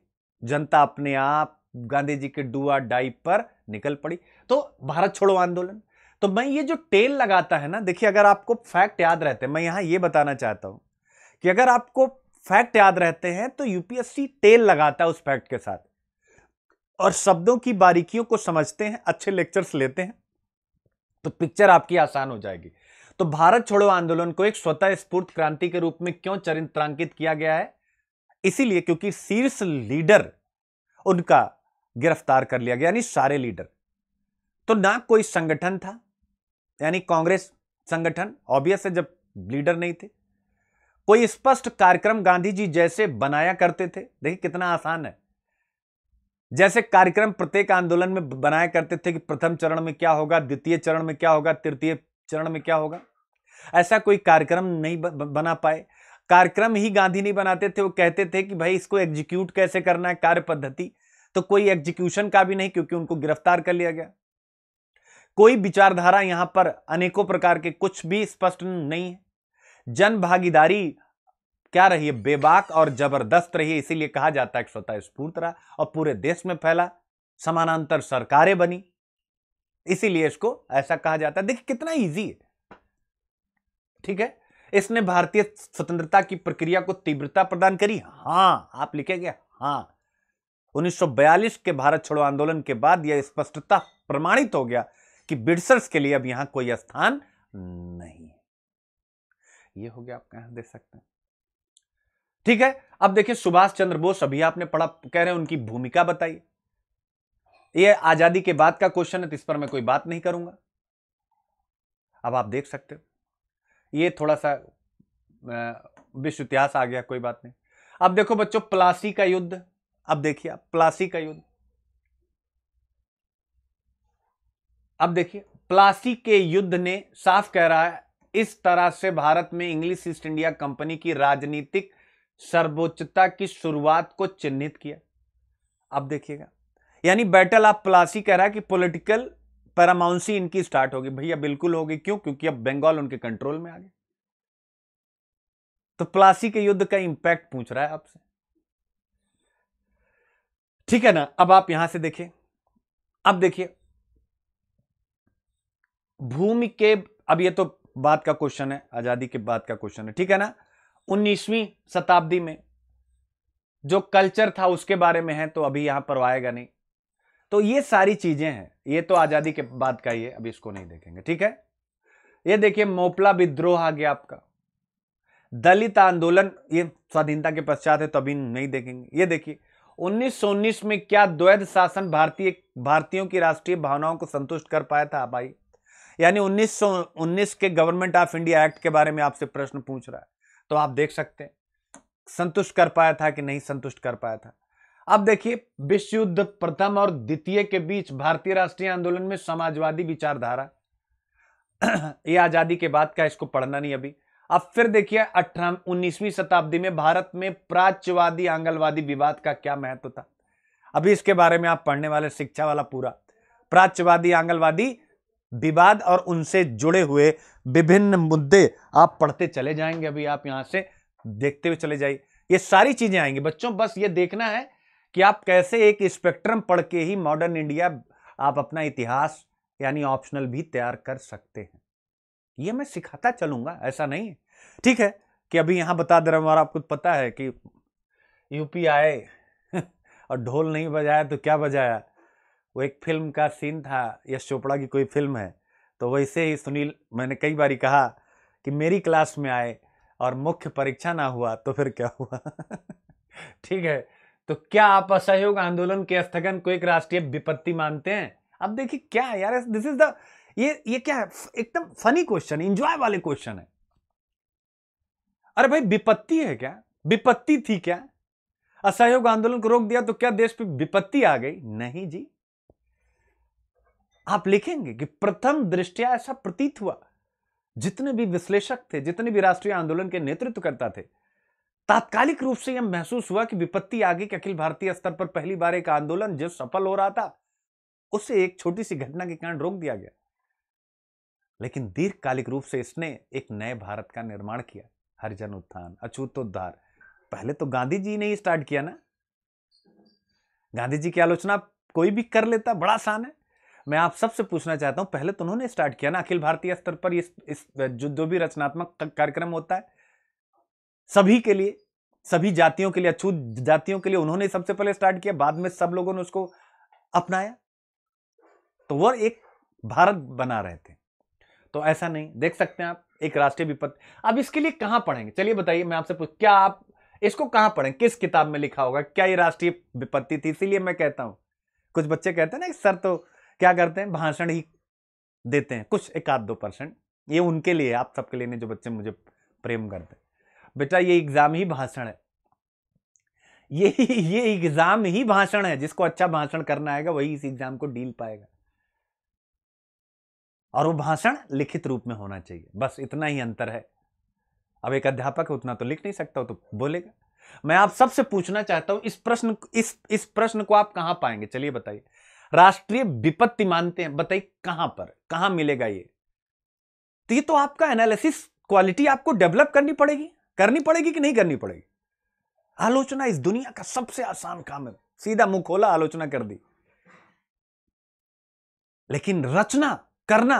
जनता अपने आप गांधी जी के डुआ डाई पर निकल पड़ी तो भारत छोड़ो आंदोलन तो मैं ये जो टेल लगाता है ना देखिए अगर आपको फैक्ट याद रहते हैं मैं यहां ये बताना चाहता हूं कि अगर आपको फैक्ट याद रहते हैं तो यूपीएससी टेल लगाता है उस फैक्ट के साथ और शब्दों की बारीकियों को समझते हैं अच्छे लेक्चर्स लेते हैं तो पिक्चर आपकी आसान हो जाएगी तो भारत छोड़ो आंदोलन को एक स्वतः स्फूर्त क्रांति के रूप में क्यों चरित्रांकित किया गया है इसीलिए क्योंकि शीर्ष लीडर उनका गिरफ्तार कर लिया गया यानी सारे लीडर तो ना कोई संगठन था यानी कांग्रेस संगठन ऑब्वियस है जब लीडर नहीं थे कोई स्पष्ट कार्यक्रम गांधी जी जैसे बनाया करते थे देखिए कितना आसान है जैसे कार्यक्रम प्रत्येक आंदोलन में बनाया करते थे कि प्रथम चरण में क्या होगा द्वितीय चरण में क्या होगा तृतीय चरण में क्या होगा ऐसा कोई कार्यक्रम नहीं बना पाए कार्यक्रम ही गांधी नहीं बनाते थे वो कहते थे कि भाई इसको एग्जीक्यूट कैसे करना है कार्य पद्धति तो कोई एग्जीक्यूशन का भी नहीं क्योंकि उनको गिरफ्तार कर लिया गया कोई विचारधारा यहां पर अनेकों प्रकार के कुछ भी स्पष्ट नहीं है जन भागीदारी क्या रही है बेबाक और जबरदस्त रही है इसीलिए कहा जाता है स्वतः स्फूर्त रहा और पूरे देश में फैला समानांतर सरकारें बनी इसीलिए इसको ऐसा कहा जाता है देखिए कितना इजी है ठीक है इसने भारतीय स्वतंत्रता की प्रक्रिया को तीव्रता प्रदान करी हां आप लिखेंगे हां 1942 के भारत छोड़ो आंदोलन के बाद यह स्पष्टता प्रमाणित हो गया कि बिडसर्स के लिए अब यहां कोई स्थान नहीं है ये हो गया आप कहां देख सकते हैं ठीक है अब देखिए सुभाष चंद्र बोस अभी आपने पढ़ा कह रहे हैं उनकी भूमिका बताइए ये आजादी के बाद का क्वेश्चन है तो इस पर मैं कोई बात नहीं करूंगा अब आप देख सकते हो ये थोड़ा सा विश्व इतिहास आ गया कोई बात नहीं अब देखो बच्चों प्लासी का युद्ध अब देखिए आप प्लासी का युद्ध अब देखिए प्लासी के युद्ध ने साफ कह रहा है इस तरह से भारत में इंग्लिश ईस्ट इंडिया कंपनी की राजनीतिक सर्वोच्चता की शुरुआत को चिन्हित किया अब देखिएगा यानी बैटल ऑफ प्लासी कह रहा है कि पॉलिटिकल पैरामाउंसी इनकी स्टार्ट होगी भैया बिल्कुल होगी क्यों क्योंकि अब बंगाल उनके कंट्रोल में आ गए तो प्लासी के युद्ध का इंपैक्ट पूछ रहा है आपसे ठीक है ना अब आप यहां से देखिए अब देखिए भूमि के अब ये तो बाद का क्वेश्चन है आजादी के बाद का क्वेश्चन है ठीक है ना उन्नीसवीं शताब्दी में जो कल्चर था उसके बारे में है तो अभी यहां पर आएगा नहीं तो ये सारी चीजें हैं ये तो आजादी के बाद का ही है अभी इसको नहीं देखेंगे ठीक है ये देखिए मोपला विद्रोह आ गया आपका दलित आंदोलन ये स्वाधीनता के पश्चात है तो अभी नहीं देखेंगे ये देखिए उन्नीस में क्या द्वैध शासन भारतीय भारतीयों की राष्ट्रीय भावनाओं को संतुष्ट कर पाया था आप यानी 1919 के गवर्नमेंट ऑफ इंडिया एक्ट के बारे में आपसे प्रश्न पूछ रहा है तो आप देख सकते हैं संतुष्ट कर पाया था कि नहीं संतुष्ट कर पाया था अब देखिए विश्व युद्ध प्रथम और द्वितीय के बीच भारतीय राष्ट्रीय आंदोलन में समाजवादी विचारधारा ये आजादी के बाद का इसको पढ़ना नहीं अभी अब फिर देखिए अठारह उन्नीसवीं शताब्दी में भारत में प्राच्यवादी आंगलवादी विवाद का क्या महत्व था अभी इसके बारे में आप पढ़ने वाले शिक्षा वाला पूरा प्राच्यवादी आंगलवादी विवाद और उनसे जुड़े हुए विभिन्न मुद्दे आप पढ़ते चले जाएंगे अभी आप यहां से देखते हुए चले जाइए ये सारी चीजें आएंगी बच्चों बस ये देखना है कि आप कैसे एक स्पेक्ट्रम पढ़ के ही मॉडर्न इंडिया आप अपना इतिहास यानी ऑप्शनल भी तैयार कर सकते हैं ये मैं सिखाता चलूंगा ऐसा नहीं है ठीक है कि अभी यहां बता दे रहा हूँ और आपको पता है कि यूपीआई और ढोल नहीं बजाया तो क्या बजाया वो एक फिल्म का सीन था यश चोपड़ा की कोई फिल्म है तो वैसे ही सुनील मैंने कई बार कहा कि मेरी क्लास में आए और मुख्य परीक्षा ना हुआ तो फिर क्या हुआ ठीक है तो क्या आप असहयोग आंदोलन के स्थगन को एक राष्ट्रीय विपत्ति मानते हैं अब देखिए क्या है यार दिस इज द ये ये क्या है एकदम फनी क्वेश्चन इंजॉय वाले क्वेश्चन है अरे भाई विपत्ति है क्या विपत्ति थी क्या असहयोग आंदोलन को रोक दिया तो क्या देश पे विपत्ति आ गई नहीं जी आप लिखेंगे कि प्रथम दृष्टिया ऐसा प्रतीत हुआ जितने भी विश्लेषक थे जितने भी राष्ट्रीय आंदोलन के नेतृत्व करता थे तात्कालिक रूप से यह महसूस हुआ कि विपत्ति आ गई कि अखिल भारतीय स्तर पर पहली बार एक आंदोलन जो सफल हो रहा था उसे एक छोटी सी घटना के कारण रोक दिया गया लेकिन दीर्घकालिक रूप से इसने एक नए भारत का निर्माण किया हरिजन उत्थान अछूतोद्धार पहले तो गांधी जी ने ही स्टार्ट किया ना गांधी जी की आलोचना कोई भी कर लेता बड़ा आसान है मैं आप सबसे पूछना चाहता हूं पहले तो उन्होंने स्टार्ट किया ना अखिल भारतीय स्तर पर इस, इस जो, जो भी रचनात्मक कार्यक्रम होता है सभी के लिए सभी जातियों के लिए अछूत जातियों के लिए उन्होंने सबसे पहले स्टार्ट किया बाद में सब लोगों ने उसको अपनाया तो वह एक भारत बना रहे थे तो ऐसा नहीं देख सकते हैं आप एक राष्ट्रीय विपत्ति अब इसके लिए कहाँ पढ़ेंगे चलिए बताइए मैं आपसे पूछ क्या आप इसको कहां पढ़ें किस किताब में लिखा होगा क्या ये राष्ट्रीय विपत्ति थी इसीलिए मैं कहता हूं कुछ बच्चे कहते हैं ना सर तो क्या करते हैं भाषण ही देते हैं कुछ एक आध दो परसेंट ये उनके लिए आप सबके लिए नहीं जो बच्चे मुझे प्रेम करते बेटा ये एग्जाम ही भाषण है ये ये एग्जाम ही भाषण है जिसको अच्छा भाषण करना आएगा वही इस एग्जाम को डील पाएगा और वो भाषण लिखित रूप में होना चाहिए बस इतना ही अंतर है अब एक अध्यापक उतना तो लिख नहीं सकता तो बोलेगा मैं आप सबसे पूछना चाहता हूं इस प्रश्न इस इस प्रश्न को आप कहां पाएंगे चलिए बताइए राष्ट्रीय विपत्ति मानते हैं बताइए कहां पर कहां मिलेगा ये तो ये तो आपका एनालिसिस क्वालिटी आपको डेवलप करनी पड़ेगी करनी पड़ेगी कि नहीं करनी पड़ेगी आलोचना इस दुनिया का सबसे आसान काम है सीधा मुंह खोला आलोचना कर दी लेकिन रचना करना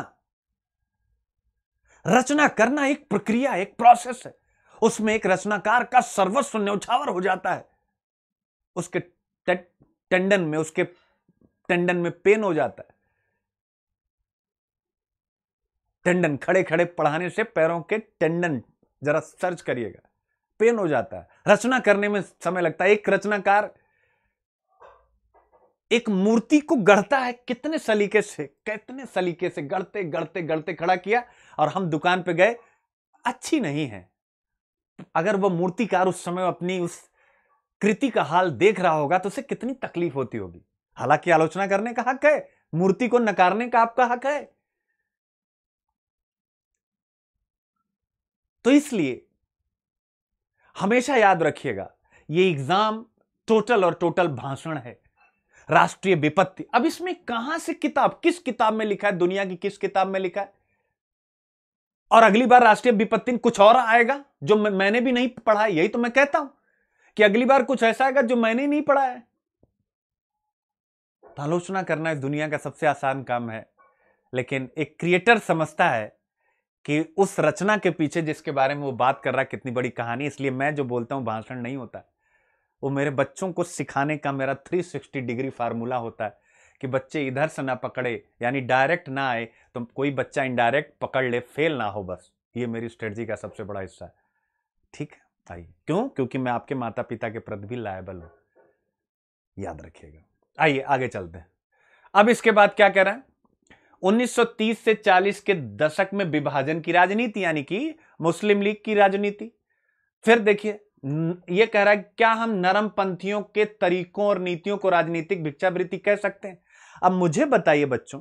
रचना करना एक प्रक्रिया एक प्रोसेस है उसमें एक रचनाकार का सर्वस्व न्यौछावर हो जाता है उसके टेंडन में उसके टंडन में पेन हो जाता है टंडन खड़े खड़े पढ़ाने से पैरों के टेंडन जरा सर्च करिएगा पेन हो जाता है रचना करने में समय लगता है एक रचनाकार एक मूर्ति को गढ़ता है कितने सलीके से कितने सलीके से गढ़ते गढ़ते गढ़ते खड़ा किया और हम दुकान पे गए अच्छी नहीं है अगर वह मूर्तिकार उस समय अपनी उस कृति का हाल देख रहा होगा तो उसे कितनी तकलीफ होती होगी हालांकि आलोचना करने का हक है मूर्ति को नकारने का आपका हक है तो इसलिए हमेशा याद रखिएगा ये एग्जाम टोटल और टोटल भाषण है राष्ट्रीय विपत्ति अब इसमें कहां से किताब किस किताब में लिखा है दुनिया की किस किताब में लिखा है और अगली बार राष्ट्रीय विपत्ति कुछ और आएगा जो मैंने भी नहीं पढ़ा है यही तो मैं कहता हूं कि अगली बार कुछ ऐसा आएगा जो मैंने नहीं पढ़ा है आलोचना करना इस दुनिया का सबसे आसान काम है लेकिन एक क्रिएटर समझता है कि उस रचना के पीछे जिसके बारे में वो बात कर रहा है कितनी बड़ी कहानी इसलिए मैं जो बोलता हूँ भाषण नहीं होता वो मेरे बच्चों को सिखाने का मेरा 360 डिग्री फार्मूला होता है कि बच्चे इधर से ना पकड़े यानी डायरेक्ट ना आए तो कोई बच्चा इनडायरेक्ट पकड़ ले फेल ना हो बस ये मेरी स्ट्रेटजी का सबसे बड़ा हिस्सा है ठीक है आइए क्यों क्योंकि मैं आपके माता पिता के प्रति भी लायबल हूँ याद रखिएगा आइए आगे चलते हैं अब इसके बाद क्या कह रहे हैं 1930 से 40 के दशक में विभाजन की राजनीति यानी कि मुस्लिम लीग की राजनीति फिर देखिए ये कह रहा है क्या हम नरम पंथियों के तरीकों और नीतियों को राजनीतिक भिक्षावृत्ति कह सकते हैं अब मुझे बताइए बच्चों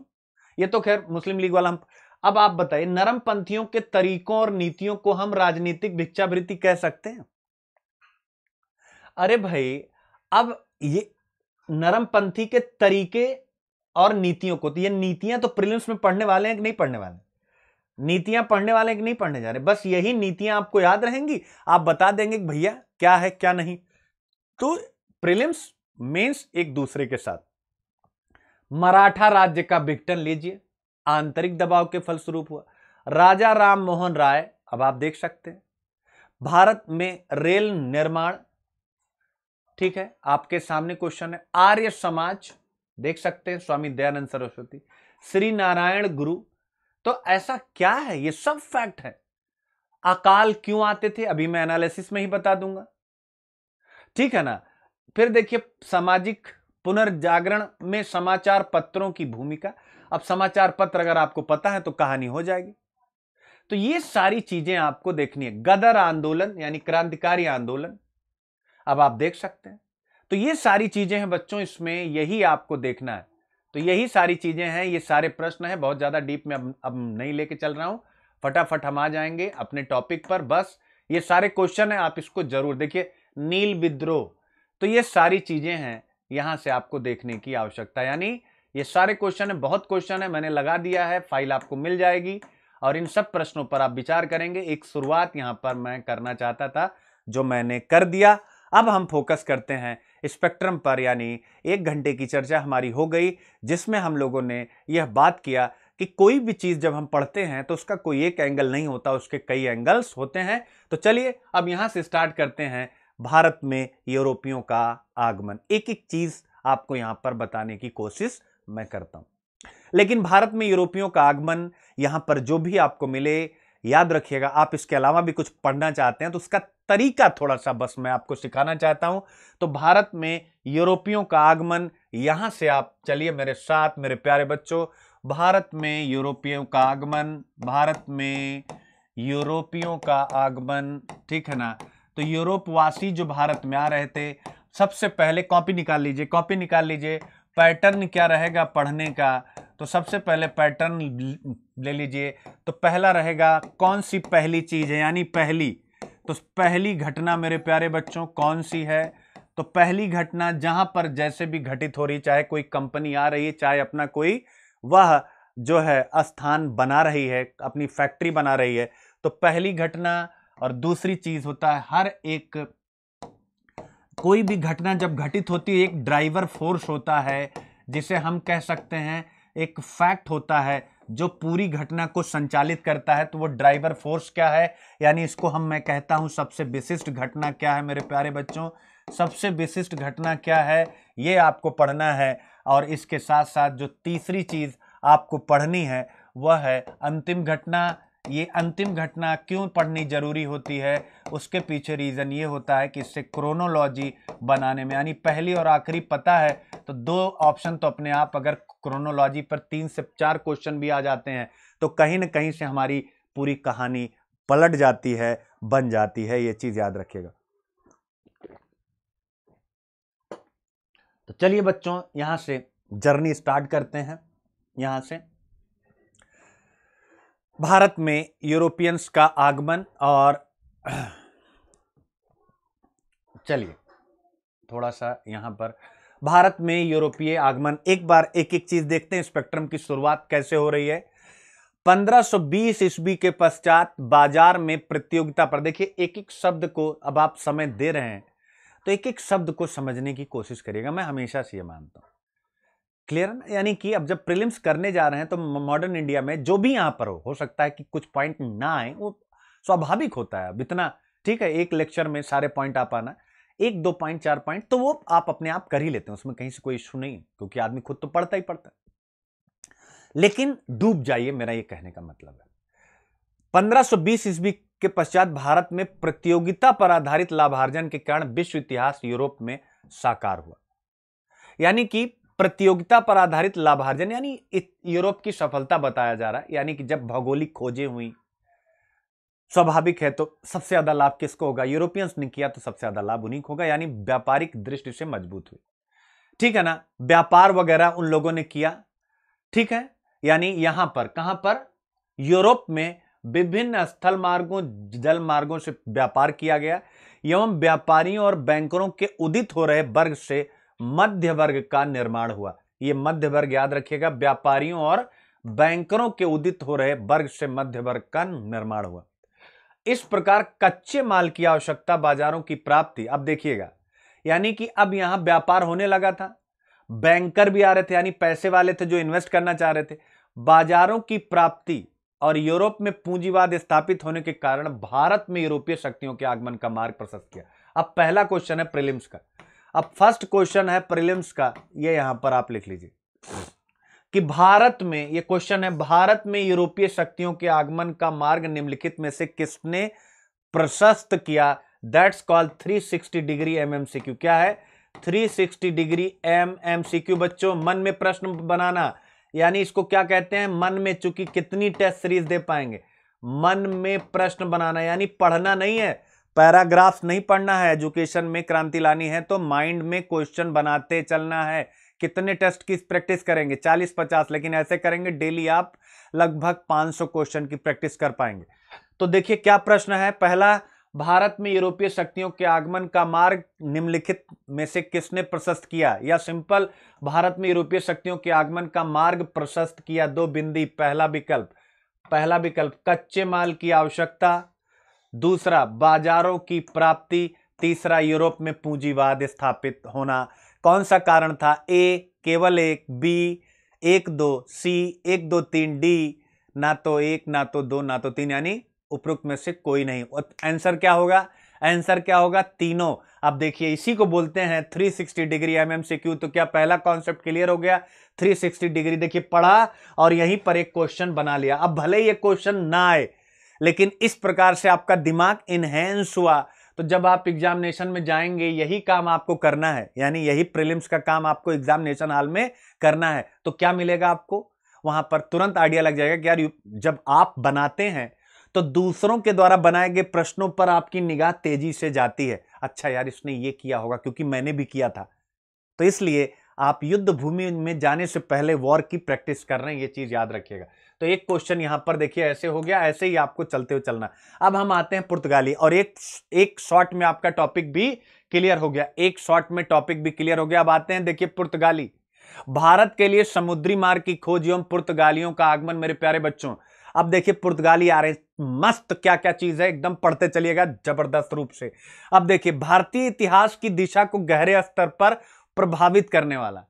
ये तो खैर मुस्लिम लीग वाला हम अब आप बताइए नरम पंथियों के तरीकों और नीतियों को हम राजनीतिक भिक्षावृत्ति कह सकते हैं अरे भाई अब ये नरमपंथी के तरीके और नीतियों को तो ये नीतियां तो प्रिलिम्स में पढ़ने वाले हैं कि नहीं पढ़ने वाले नीतियां पढ़ने वाले हैं कि नहीं पढ़ने जा रहे बस यही नीतियां आपको याद रहेंगी आप बता देंगे भैया क्या है क्या नहीं तो प्रिलिम्स मेंस एक दूसरे के साथ मराठा राज्य का विघटन लीजिए आंतरिक दबाव के फलस्वरूप हुआ राजा राम मोहन राय अब आप देख सकते हैं भारत में रेल निर्माण ठीक है आपके सामने क्वेश्चन है आर्य समाज देख सकते हैं स्वामी दयानंद सरस्वती श्री नारायण गुरु तो ऐसा क्या है ये सब फैक्ट है अकाल क्यों आते थे अभी मैं एनालिसिस में ही बता दूंगा ठीक है ना फिर देखिए सामाजिक पुनर्जागरण में समाचार पत्रों की भूमिका अब समाचार पत्र अगर आपको पता है तो कहानी हो जाएगी तो ये सारी चीजें आपको देखनी है गदर आंदोलन यानी क्रांतिकारी आंदोलन अब आप देख सकते हैं तो ये सारी चीज़ें हैं बच्चों इसमें यही आपको देखना है तो यही सारी चीज़ें हैं ये सारे प्रश्न हैं बहुत ज़्यादा डीप में अब अब नहीं लेके चल रहा हूँ फटाफट हम आ जाएंगे अपने टॉपिक पर बस ये सारे क्वेश्चन हैं आप इसको जरूर देखिए नील विद्रोह तो ये सारी चीज़ें हैं यहाँ से आपको देखने की आवश्यकता यानी ये सारे क्वेश्चन है बहुत क्वेश्चन है मैंने लगा दिया है फाइल आपको मिल जाएगी और इन सब प्रश्नों पर आप विचार करेंगे एक शुरुआत यहाँ पर मैं करना चाहता था जो मैंने कर दिया अब हम फोकस करते हैं स्पेक्ट्रम पर यानी एक घंटे की चर्चा हमारी हो गई जिसमें हम लोगों ने यह बात किया कि कोई भी चीज़ जब हम पढ़ते हैं तो उसका कोई एक एंगल नहीं होता उसके कई एंगल्स होते हैं तो चलिए अब यहाँ से स्टार्ट करते हैं भारत में यूरोपियों का आगमन एक एक चीज़ आपको यहाँ पर बताने की कोशिश मैं करता हूँ लेकिन भारत में यूरोपियों का आगमन यहाँ पर जो भी आपको मिले याद रखिएगा आप इसके अलावा भी कुछ पढ़ना चाहते हैं तो उसका तरीका थोड़ा सा बस मैं आपको सिखाना चाहता हूं तो भारत में यूरोपियों का आगमन यहां से आप चलिए मेरे साथ मेरे प्यारे बच्चों भारत में यूरोपियों का आगमन भारत में यूरोपियों का आगमन ठीक है ना तो यूरोपवासी जो भारत में आ रहे थे सबसे पहले कॉपी निकाल लीजिए कॉपी निकाल लीजिए पैटर्न क्या रहेगा पढ़ने का तो सबसे पहले पैटर्न ले लीजिए तो पहला रहेगा कौन सी पहली चीज़ है यानी पहली तो पहली घटना मेरे प्यारे बच्चों कौन सी है तो पहली घटना जहां पर जैसे भी घटित हो रही चाहे कोई कंपनी आ रही है चाहे अपना कोई वह जो है स्थान बना रही है अपनी फैक्ट्री बना रही है तो पहली घटना और दूसरी चीज होता है हर एक कोई भी घटना जब घटित होती है एक ड्राइवर फोर्स होता है जिसे हम कह सकते हैं एक फैक्ट होता है जो पूरी घटना को संचालित करता है तो वो ड्राइवर फोर्स क्या है यानी इसको हम मैं कहता हूँ सबसे विशिष्ट घटना क्या है मेरे प्यारे बच्चों सबसे विशिष्ट घटना क्या है ये आपको पढ़ना है और इसके साथ साथ जो तीसरी चीज़ आपको पढ़नी है वह है अंतिम घटना ये अंतिम घटना क्यों पढ़नी ज़रूरी होती है उसके पीछे रीज़न ये होता है कि इससे क्रोनोलॉजी बनाने में यानी पहली और आखिरी पता है तो दो ऑप्शन तो अपने आप अगर क्रोनोलॉजी पर तीन से चार क्वेश्चन भी आ जाते हैं तो कहीं ना कहीं से हमारी पूरी कहानी पलट जाती है बन जाती है ये चीज़ याद रखिएगा तो चलिए बच्चों यहाँ से जर्नी स्टार्ट करते हैं यहाँ से भारत में यूरोपियंस का आगमन और चलिए थोड़ा सा यहाँ पर भारत में यूरोपीय आगमन एक बार एक एक चीज देखते हैं स्पेक्ट्रम की शुरुआत कैसे हो रही है 1520 ईस्वी के पश्चात बाजार में प्रतियोगिता पर देखिए एक एक शब्द को अब आप समय दे रहे हैं तो एक एक शब्द को समझने की कोशिश करिएगा मैं हमेशा से ये मानता हूँ क्लियर यानी कि अब जब प्रीलिम्स करने जा रहे हैं तो मॉडर्न इंडिया में जो भी यहां पर हो हो सकता है कि कुछ पॉइंट ना आए वो स्वाभाविक होता है अब इतना ठीक है एक लेक्चर में सारे पॉइंट आ पाना एक दो पॉइंट चार पॉइंट तो वो आप अपने आप कर ही लेते हैं उसमें कहीं से कोई इशू नहीं क्योंकि आदमी खुद तो पढ़ता ही पढ़ता है लेकिन डूब जाइए मेरा ये कहने का मतलब है 1520 ईस्वी के पश्चात भारत में प्रतियोगिता पर आधारित लाभार्जन के कारण विश्व इतिहास यूरोप में साकार हुआ यानी कि प्रतियोगिता पर आधारित लाभार्जन यानी यूरोप की सफलता बताया जा रहा है यानी कि जब भौगोलिक खोजें हुई स्वाभाविक है तो सबसे ज्यादा लाभ किसको होगा यूरोपियंस ने किया तो सबसे ज्यादा लाभ उन्हीं को होगा यानी व्यापारिक दृष्टि से मजबूत हुई ठीक है ना व्यापार वगैरह उन लोगों ने किया ठीक है यानी यहां पर कहां पर यूरोप में विभिन्न स्थल मार्गों जल मार्गों से व्यापार किया गया एवं व्यापारियों और बैंकरों के उदित हो रहे वर्ग से मध्य वर्ग का निर्माण हुआ ये मध्य वर्ग याद रखिएगा व्यापारियों और बैंकरों के उदित हो रहे वर्ग से मध्य वर्ग का निर्माण हुआ इस प्रकार कच्चे माल की आवश्यकता बाजारों की प्राप्ति अब देखिएगा यानी कि अब यहां व्यापार होने लगा था बैंकर भी आ रहे थे यानी पैसे वाले थे जो इन्वेस्ट करना चाह रहे थे बाजारों की प्राप्ति और यूरोप में पूंजीवाद स्थापित होने के कारण भारत में यूरोपीय शक्तियों के आगमन का मार्ग प्रशस्त किया अब पहला क्वेश्चन है प्रिलिम्स का अब फर्स्ट क्वेश्चन है प्रिलिम्स का ये यहां पर आप लिख लीजिए कि भारत में ये क्वेश्चन है भारत में यूरोपीय शक्तियों के आगमन का मार्ग निम्नलिखित में से किसने प्रशस्त किया दैट्स कॉल्ड 360 डिग्री एम क्या है 360 डिग्री एम बच्चों मन में प्रश्न बनाना यानी इसको क्या कहते हैं मन में चूंकि कितनी टेस्ट सीरीज दे पाएंगे मन में प्रश्न बनाना यानी पढ़ना नहीं है पैराग्राफ नहीं पढ़ना है एजुकेशन में क्रांति लानी है तो माइंड में क्वेश्चन बनाते चलना है कितने टेस्ट की प्रैक्टिस करेंगे चालीस पचास लेकिन ऐसे करेंगे डेली आप लगभग पाँच सौ क्वेश्चन की प्रैक्टिस कर पाएंगे तो देखिए क्या प्रश्न है पहला भारत में यूरोपीय शक्तियों के आगमन का मार्ग निम्नलिखित में से किसने प्रशस्त किया या सिंपल भारत में यूरोपीय शक्तियों के आगमन का मार्ग प्रशस्त किया दो बिंदी पहला विकल्प पहला विकल्प कच्चे माल की आवश्यकता दूसरा बाजारों की प्राप्ति तीसरा यूरोप में पूंजीवाद स्थापित होना कौन सा कारण था ए केवल एक बी एक दो सी एक दो तीन डी ना तो एक ना तो दो ना तो तीन यानी उपरोक्त में से कोई नहीं आंसर क्या होगा आंसर क्या होगा तीनों अब देखिए इसी को बोलते हैं 360 डिग्री एम एमएमसीक्यू तो क्या पहला कॉन्सेप्ट क्लियर हो गया 360 डिग्री देखिए पढ़ा और यहीं पर एक क्वेश्चन बना लिया अब भले ये क्वेश्चन ना आए लेकिन इस प्रकार से आपका दिमाग इन्हेंस हुआ तो जब आप एग्जामिनेशन में जाएंगे यही काम आपको करना है यानी यही प्रिलिम्स का काम आपको एग्जामिनेशन हॉल में करना है तो क्या मिलेगा आपको वहां पर तुरंत आइडिया लग जाएगा कि यार जब आप बनाते हैं तो दूसरों के द्वारा बनाए गए प्रश्नों पर आपकी निगाह तेजी से जाती है अच्छा यार इसने ये किया होगा क्योंकि मैंने भी किया था तो इसलिए आप युद्ध भूमि में जाने से पहले वॉर की प्रैक्टिस कर रहे हैं ये चीज याद रखिएगा तो एक क्वेश्चन यहां पर देखिए ऐसे हो गया ऐसे ही आपको चलते हुए चलना अब हम आते हैं पुर्तगाली और एक एक शॉर्ट में आपका टॉपिक भी क्लियर हो गया एक शॉर्ट में टॉपिक भी क्लियर हो गया अब आते हैं देखिए पुर्तगाली भारत के लिए समुद्री मार्ग की खोज एवं पुर्तगालियों का आगमन मेरे प्यारे बच्चों अब देखिए पुर्तगाली आ रहे मस्त क्या क्या चीज है एकदम पढ़ते चलिएगा जबरदस्त रूप से अब देखिए भारतीय इतिहास की दिशा को गहरे स्तर पर प्रभावित करने वाला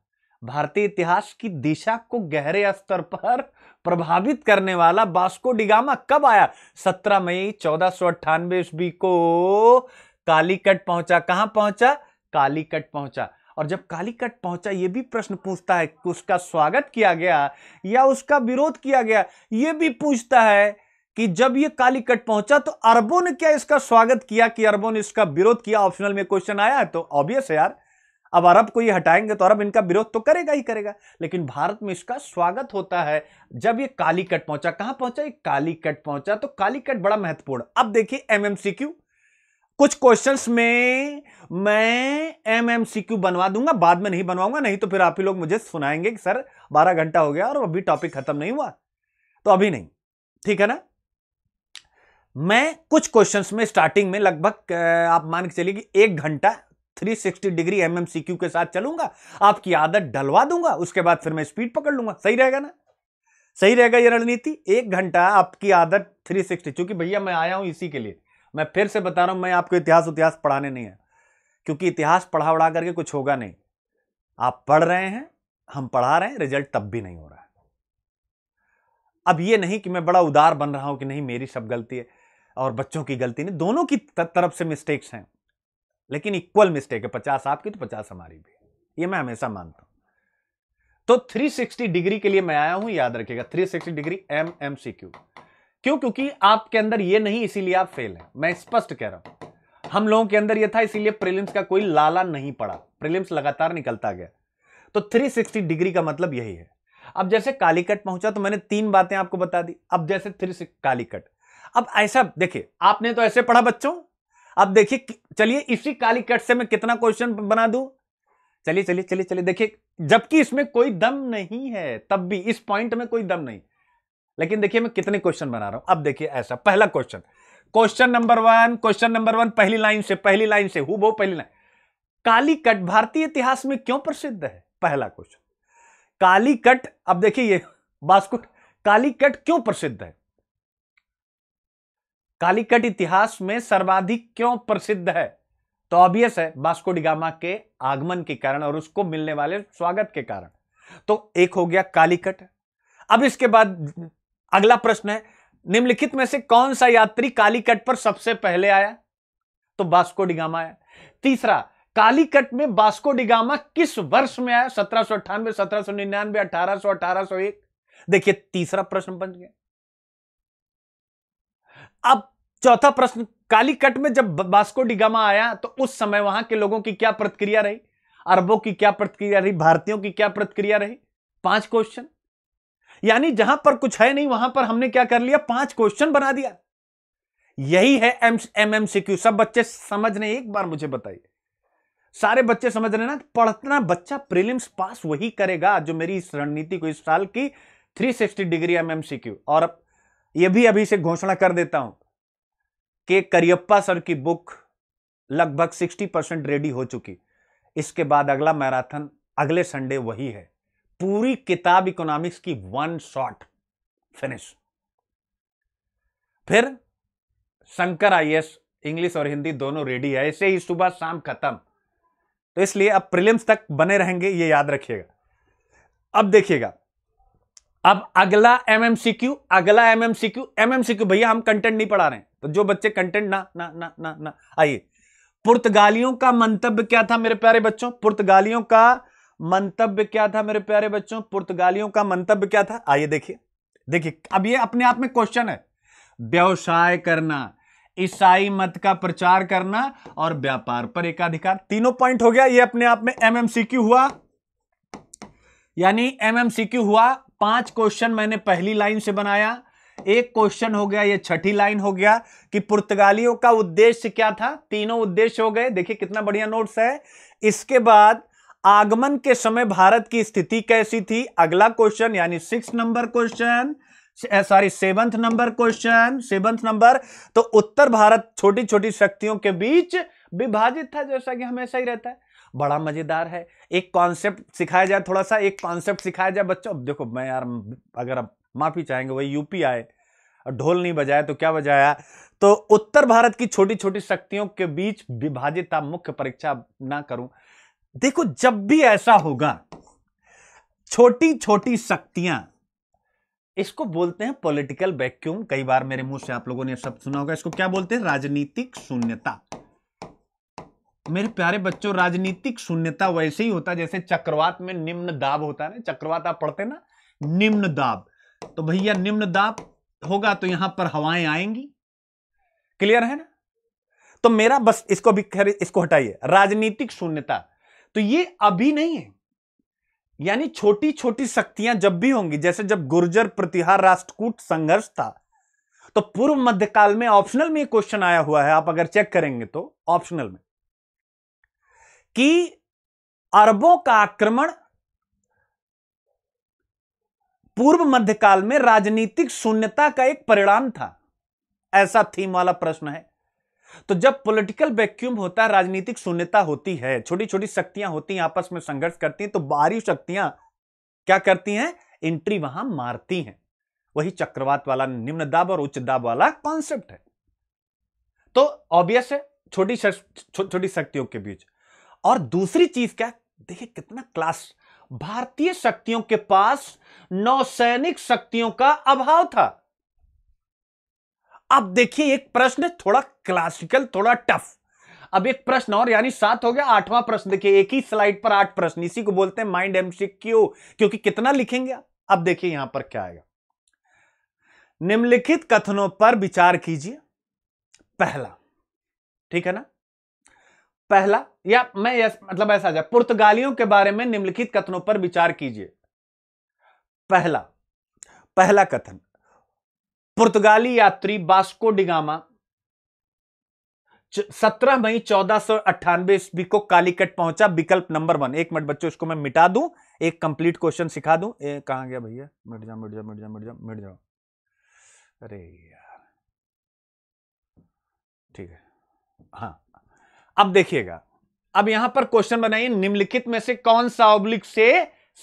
भारतीय इतिहास की दिशा को गहरे स्तर पर प्रभावित करने वाला बास्को डिगामा कब आया 17 मई चौदह सौ ईस्वी को कालीकट पहुंचा कहां पहुंचा कालीकट पहुंचा और जब कालीकट पहुंचा यह भी प्रश्न पूछता है कि उसका स्वागत किया गया या उसका विरोध किया गया यह भी पूछता है कि जब यह कालीकट पहुंचा तो अरबों ने क्या इसका स्वागत किया कि अरबों ने इसका विरोध किया ऑप्शनल में क्वेश्चन आया तो ऑब्वियस है यार अब अरब को ये हटाएंगे तो अरब इनका विरोध तो करेगा ही करेगा लेकिन भारत में इसका स्वागत होता है जब ये काली कट पहुंचा कहां पहुंचा ये काली कट पहुंचा तो काली कट बड़ा महत्वपूर्ण अब देखिए एमएमसीक्यू कुछ क्वेश्चंस में मैं एमएमसीक्यू बनवा दूंगा बाद में नहीं बनवाऊंगा नहीं तो फिर आप ही लोग मुझे सुनाएंगे कि सर बारह घंटा हो गया और अभी टॉपिक खत्म नहीं हुआ तो अभी नहीं ठीक है ना मैं कुछ क्वेश्चंस में स्टार्टिंग में लगभग आप मान के चलिए कि एक घंटा 360 डिग्री एम के साथ चलूंगा आपकी आदत डलवा दूंगा उसके बाद फिर मैं स्पीड पकड़ लूंगा सही रहेगा ना सही रहेगा ये रणनीति एक घंटा आपकी आदत 360 चूंकि भैया मैं आया हूं इसी के लिए मैं फिर से बता रहा हूं मैं आपको इतिहास उतिहास पढ़ाने नहीं है क्योंकि इतिहास पढ़ा उड़ा करके कुछ होगा नहीं आप पढ़ रहे हैं हम पढ़ा रहे हैं रिजल्ट तब भी नहीं हो रहा है अब ये नहीं कि मैं बड़ा उदार बन रहा हूं कि नहीं मेरी सब गलती है और बच्चों की गलती नहीं दोनों की तरफ से मिस्टेक्स हैं लेकिन इक्वल मिस्टेक है पचास आपकी तो पचास हमारी भी ये मैं हमेशा मानता हूं तो 360 डिग्री के लिए मैं आया हूं याद रखिएगा 360 degree M M C Q क्यों क्योंकि आपके अंदर ये नहीं इसीलिए आप फेल हैं मैं स्पष्ट कह रहा हूं हम लोगों के अंदर यह था इसीलिए प्रीलिम्स का कोई लाला नहीं पड़ा प्रीलिम्स लगातार निकलता गया तो 360 डिग्री का मतलब यही है अब जैसे कालीकट पहुंचा तो मैंने तीन बातें आपको बता दी अब जैसे थ्री कालीकट अब ऐसा देखिए आपने तो ऐसे पढ़ा बच्चों अब देखिए चलिए इसी काली कट से मैं कितना क्वेश्चन बना दू चलिए चलिए चलिए चलिए देखिए जबकि इसमें कोई दम नहीं है तब भी इस पॉइंट में कोई दम नहीं लेकिन देखिए मैं कितने क्वेश्चन बना रहा हूं अब देखिए ऐसा पहला question question number one question number one पहली लाइन से पहली लाइन से हु पहली लाइन काली कट भारतीय इतिहास में क्यों प्रसिद्ध है पहला क्वेश्चन काली कट अब देखिए ये बास्कुट काली कट क्यों प्रसिद्ध है कालीकट इतिहास में सर्वाधिक क्यों प्रसिद्ध है तो ऑबियस है बास्को डिगामा के आगमन के कारण और उसको मिलने वाले स्वागत के कारण तो एक हो गया कालीकट अब इसके बाद अगला प्रश्न है निम्नलिखित में से कौन सा यात्री कालीकट पर सबसे पहले आया तो बास्को डिगामा आया तीसरा कालीकट में बास्को डिगामा किस वर्ष में आया सत्रह सौ अट्ठानवे सत्रह सौ निन्यानवे अठारह सौ अठारह सौ एक देखिए तीसरा प्रश्न बन गया अब चौथा प्रश्न कालीकट में जब बास्को डिगामा आया तो उस समय वहां के लोगों की क्या प्रतिक्रिया रही अरबों की क्या प्रतिक्रिया रही भारतीयों की क्या प्रतिक्रिया रही पांच क्वेश्चन यानी जहां पर कुछ है नहीं वहां पर हमने क्या कर लिया पांच क्वेश्चन बना दिया यही है M M M C Q सब बच्चे समझ रहे एक बार मुझे बताइए सारे बच्चे समझ रहे ना पढ़ना बच्चा प्रीलिम्स पास वही करेगा जो मेरी इस रणनीति को इस साल की 360 degree M M C Q और यह भी अभी से घोषणा कर देता हूं कि करियप्पा सर की बुक लगभग 60 परसेंट रेडी हो चुकी इसके बाद अगला मैराथन अगले संडे वही है पूरी किताब इकोनॉमिक्स की वन शॉट फिनिश फिर शंकर एस इंग्लिश और हिंदी दोनों रेडी है ऐसे ही सुबह शाम खत्म तो इसलिए अब प्रीलिम्स तक बने रहेंगे ये याद रखिएगा अब देखिएगा अब अगला एमएमसीक्यू अगला एमएमसीक्यू एमएमसीक्यू भैया हम कंटेंट नहीं पढ़ा रहे तो जो बच्चे कंटेंट ना ना ना ना ना आइए पुर्तगालियों का मंतव्य क्या था मेरे प्यारे बच्चों पुर्तगालियों का मंतव्य क्या था मेरे प्यारे बच्चों पुर्तगालियों का मंतव्य क्या था आइए देखिए देखिए अब ये अपने आप में क्वेश्चन है व्यवसाय करना ईसाई मत का प्रचार करना और व्यापार पर एकाधिकार तीनों पॉइंट हो गया ये अपने आप में एमएमसीक्यू हुआ यानी एमएमसीक्यू हुआ पांच क्वेश्चन मैंने पहली लाइन से बनाया एक क्वेश्चन हो गया ये छठी लाइन हो गया कि पुर्तगालियों का उद्देश्य क्या था तीनों उद्देश्य हो गए देखिए कितना बढ़िया नोट्स है इसके बाद आगमन के समय भारत की स्थिति कैसी थी अगला क्वेश्चन यानी six number question sorry seventh number question seventh number तो उत्तर भारत छोटी छोटी शक्तियों के बीच विभाजित था जैसा कि हमेशा ही रहता है बड़ा मज़ेदार है एक कॉन्सेप्ट सिखाया जाए थोड़ा सा एक कॉन्सेप्ट सिखाया जाए बच्चों अब देखो मैं यार अगर अब माफ़ी चाहेंगे वही यूपी आए और ढोल नहीं बजाया तो क्या बजाया तो उत्तर भारत की छोटी छोटी शक्तियों के बीच विभाजिता मुख्य परीक्षा ना करूं देखो जब भी ऐसा होगा छोटी छोटी शक्तियां इसको बोलते हैं पॉलिटिकल वैक्यूम कई बार मेरे मुंह से आप लोगों ने सब सुना होगा इसको क्या बोलते हैं राजनीतिक शून्यता मेरे प्यारे बच्चों राजनीतिक शून्यता वैसे ही होता है जैसे चक्रवात में निम्न दाब होता है ना चक्रवात आप पढ़ते ना निम्न दाब तो भैया निम्न दाब होगा तो यहां पर हवाएं आएंगी क्लियर है ना तो मेरा बस इसको भी खैर इसको हटाइए राजनीतिक शून्यता तो ये अभी नहीं है यानी छोटी छोटी शक्तियां जब भी होंगी जैसे जब गुर्जर प्रतिहार राष्ट्रकूट संघर्ष था तो पूर्व मध्यकाल में ऑप्शनल में क्वेश्चन आया हुआ है आप अगर चेक करेंगे तो ऑप्शनल में कि अरबों का आक्रमण पूर्व मध्यकाल में राजनीतिक शून्यता का एक परिणाम था ऐसा थीम वाला प्रश्न है तो जब पॉलिटिकल वैक्यूम होता है राजनीतिक शून्यता होती है छोटी छोटी शक्तियां होती हैं आपस में संघर्ष करती हैं तो बाहरी शक्तियां क्या करती हैं एंट्री वहां मारती हैं वही चक्रवात वाला निम्न दाब और उच्च दाब वाला कॉन्सेप्ट है तो ऑब्वियस है छोटी छोटी शक्तियों के बीच और दूसरी चीज क्या देखिए कितना क्लास भारतीय शक्तियों के पास नौसैनिक शक्तियों का अभाव था अब देखिए एक प्रश्न थोड़ा क्लासिकल थोड़ा टफ अब एक प्रश्न और यानी सात हो गया आठवां प्रश्न देखिए एक ही स्लाइड पर आठ प्रश्न इसी को बोलते हैं माइंड एमसीक्यू क्योंकि कितना लिखेंगे अब देखिए यहां पर क्या आएगा निम्नलिखित कथनों पर विचार कीजिए पहला ठीक है ना पहला या मैं यस मतलब ऐसा जाए पुर्तगालियों के बारे में निम्नलिखित कथनों पर विचार कीजिए पहला पहला कथन पुर्तगाली यात्री बास्को डिगामा सत्रह मई चौदह सौ अट्ठानवे ईस्वी को कालीकट पहुंचा विकल्प नंबर वन एक मिनट बच्चों इसको मैं मिटा दूं एक कंप्लीट क्वेश्चन सिखा दूं ए कहा गया भैया मिट जाओ मिट जाओ मिट जाओ मिट जाओ मिट जाओ अरे यार ठीक है हाँ अब देखिएगा अब यहां पर क्वेश्चन बनाइए निम्नलिखित में से कौन सा ऑब्लिक से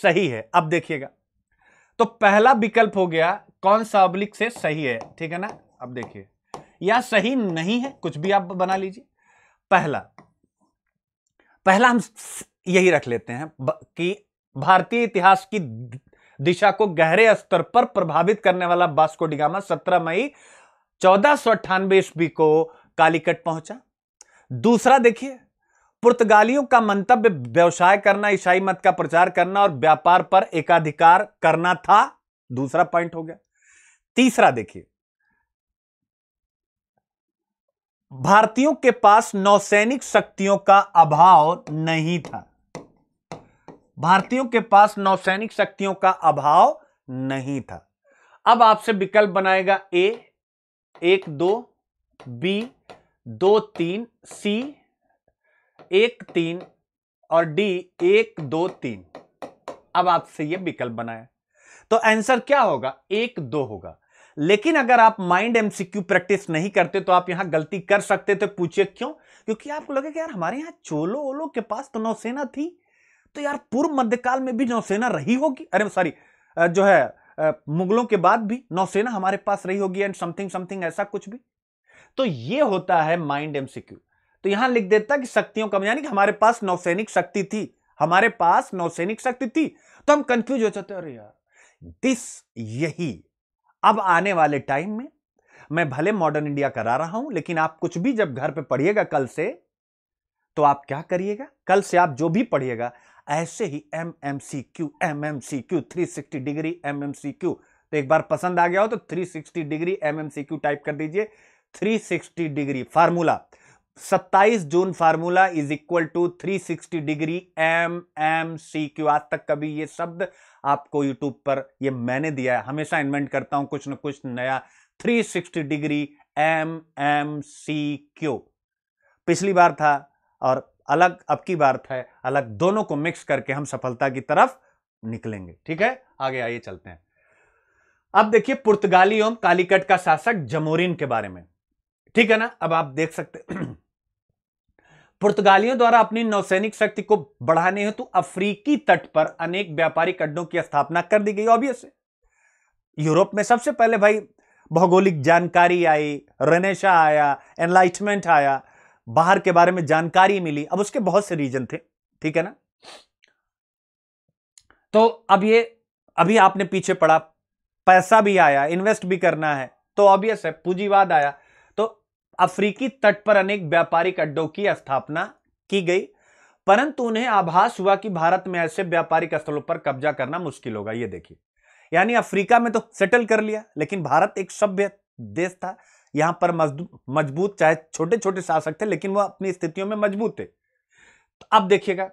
सही है अब देखिएगा तो पहला विकल्प हो गया कौन सा ऑब्लिक से सही है ठीक है ना अब देखिए या सही नहीं है कुछ भी आप बना लीजिए पहला पहला हम यही रख लेते हैं कि भारतीय इतिहास की दिशा को गहरे स्तर पर प्रभावित करने वाला बास्को डिगामा 17 मई चौदह सौ ईस्वी को कालीकट पहुंचा दूसरा देखिए पुर्तगालियों का मंतव्य व्यवसाय करना ईसाई मत का प्रचार करना और व्यापार पर एकाधिकार करना था दूसरा पॉइंट हो गया तीसरा देखिए भारतीयों के पास नौसैनिक शक्तियों का अभाव नहीं था भारतीयों के पास नौसैनिक शक्तियों का अभाव नहीं था अब आपसे विकल्प बनाएगा ए एक दो बी दो तीन सी एक तीन और डी एक दो तीन अब आपसे ये विकल्प बनाया तो आंसर क्या होगा एक दो होगा लेकिन अगर आप माइंड एमसीक्यू प्रैक्टिस नहीं करते तो आप यहां गलती कर सकते थे पूछिए क्यों क्योंकि आपको लगे कि यार हमारे यहां चोलो ओलो के पास तो नौसेना थी तो यार पूर्व मध्यकाल में भी नौसेना रही होगी अरे सॉरी जो है मुगलों के बाद भी नौसेना हमारे पास रही होगी एंड समथिंग समथिंग ऐसा कुछ भी तो ये होता है माइंड एमसीक्यू तो यहां लिख देता कि शक्तियों का यानी कि हमारे पास नौसैनिक शक्ति थी हमारे पास नौसैनिक शक्ति थी तो हम कंफ्यूज हो जाते अरे यार दिस यही अब आने वाले टाइम में मैं भले मॉडर्न इंडिया करा रहा हूं लेकिन आप कुछ भी जब घर पे पढ़िएगा कल से तो आप क्या करिएगा कल से आप जो भी पढ़िएगा ऐसे ही M M C Q M M C Q three sixty degree M M C Q तो एक बार पसंद आ गया हो तो three sixty degree M M C Q type कर दीजिए 360 degree formula 27 June formula is equal to 360 degree M M C Q आज तक कभी ये शब्द आपको यूट्यूब पर ये मैंने दिया है हमेशा इन्वेंट करता हूं कुछ ना कुछ नया 360 degree M M C Q पिछली बार था और अलग अब की बार था अलग दोनों को मिक्स करके हम सफलता की तरफ निकलेंगे ठीक है आगे आइए चलते हैं अब देखिए पुर्तगाली एवं कालीकट का शासक जमोरिन के बारे में ठीक है ना अब आप देख सकते पुर्तगालियों द्वारा अपनी नौसैनिक शक्ति को बढ़ाने हेतु अफ्रीकी तट पर अनेक व्यापारिक अड्डों की स्थापना कर दी गई ऑब्वियस यूरोप में सबसे पहले भाई भौगोलिक जानकारी आई रनेशा आया एनलाइटमेंट आया बाहर के बारे में जानकारी मिली अब उसके बहुत से रीजन थे ठीक है ना तो अब ये अभी आपने पीछे पड़ा पैसा भी आया इन्वेस्ट भी करना है तो ऑब्वियस है पूंजीवाद आया अफ्रीकी तट पर अनेक व्यापारिक अड्डों की स्थापना की गई परंतु उन्हें आभास हुआ कि भारत में ऐसे व्यापारिक स्थलों पर कब्जा करना मुश्किल होगा ये देखिए यानी अफ्रीका में तो सेटल कर लिया लेकिन भारत एक सभ्य देश था यहां पर मजबूत चाहे छोटे छोटे शासक थे लेकिन वह अपनी स्थितियों में मजबूत थे तो अब देखिएगा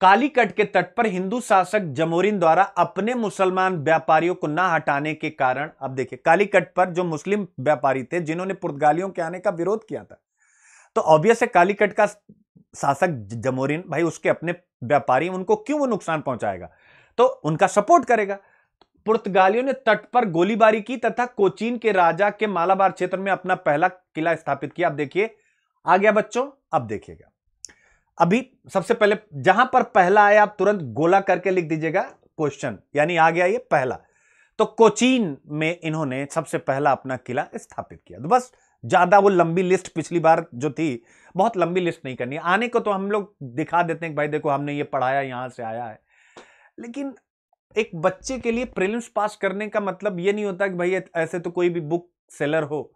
कालीकट के तट पर हिंदू शासक जमोरिन द्वारा अपने मुसलमान व्यापारियों को ना हटाने के कारण अब देखिए कालीकट पर जो मुस्लिम व्यापारी थे जिन्होंने पुर्तगालियों के आने का विरोध किया था तो ऑब्वियस है कालीकट का शासक जमोरिन भाई उसके अपने व्यापारी उनको क्यों वो नुकसान पहुंचाएगा तो उनका सपोर्ट करेगा पुर्तगालियों ने तट पर गोलीबारी की तथा कोचीन के राजा के मालाबार क्षेत्र में अपना पहला किला स्थापित किया अब देखिए आ गया बच्चों अब देखिएगा अभी सबसे पहले जहां पर पहला आया आप तुरंत गोला करके लिख दीजिएगा क्वेश्चन यानी आ गया ये पहला तो कोचीन में इन्होंने सबसे पहला अपना किला स्थापित किया तो बस ज़्यादा वो लंबी लिस्ट पिछली बार जो थी बहुत लंबी लिस्ट नहीं करनी आने को तो हम लोग दिखा देते हैं कि भाई देखो हमने ये पढ़ाया यहाँ से आया है लेकिन एक बच्चे के लिए प्रीलिम्स पास करने का मतलब ये नहीं होता कि भाई ऐसे तो कोई भी बुक सेलर हो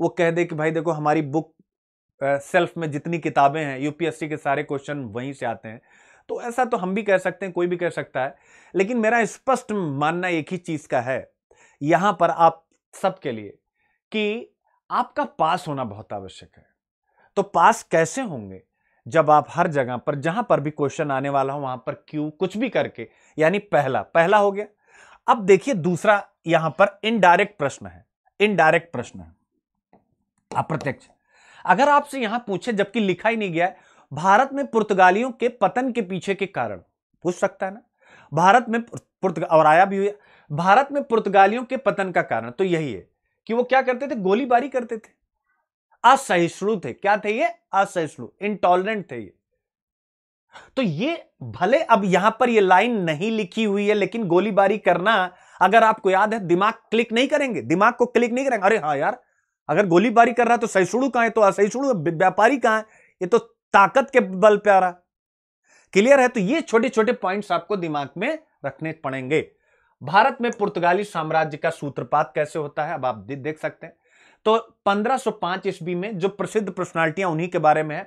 वो कह दे कि भाई देखो हमारी बुक सेल्फ में जितनी किताबें हैं यूपीएससी के सारे क्वेश्चन वहीं से आते हैं तो ऐसा तो हम भी कह सकते हैं कोई भी कह सकता है लेकिन मेरा स्पष्ट मानना एक ही चीज़ का है यहां पर आप सबके लिए कि आपका पास होना बहुत आवश्यक है तो पास कैसे होंगे जब आप हर जगह पर जहां पर भी क्वेश्चन आने वाला हो वहां पर क्यू कुछ भी करके यानी पहला पहला हो गया अब देखिए दूसरा यहां पर इनडायरेक्ट प्रश्न है इनडायरेक्ट प्रश्न है अप्रत्यक्ष अगर आपसे यहां पूछे जबकि लिखा ही नहीं गया है भारत में पुर्तगालियों के पतन के पीछे के कारण पूछ सकता है ना भारत में और आया भी हुआ भारत में पुर्तगालियों के पतन का कारण तो यही है कि वो क्या करते थे गोलीबारी करते थे असहिष्णु थे क्या थे ये असहिष्णु इंटॉलरेंट थे ये तो ये भले अब यहां पर ये लाइन नहीं लिखी हुई है लेकिन गोलीबारी करना अगर आपको याद है दिमाग क्लिक नहीं करेंगे दिमाग को क्लिक नहीं करेंगे अरे हाँ यार अगर गोलीबारी कर रहा है तो सैसुड़ू कहां है तो असैसुड़ू व्यापारी कहां है ये तो ताकत के बल पे आ रहा क्लियर है तो ये छोटे छोटे पॉइंट्स आपको दिमाग में रखने पड़ेंगे भारत में पुर्तगाली साम्राज्य का सूत्रपात कैसे होता है अब आप देख सकते हैं तो 1505 ईस्वी में जो प्रसिद्ध पर्सनालिटियां उन्हीं के बारे में है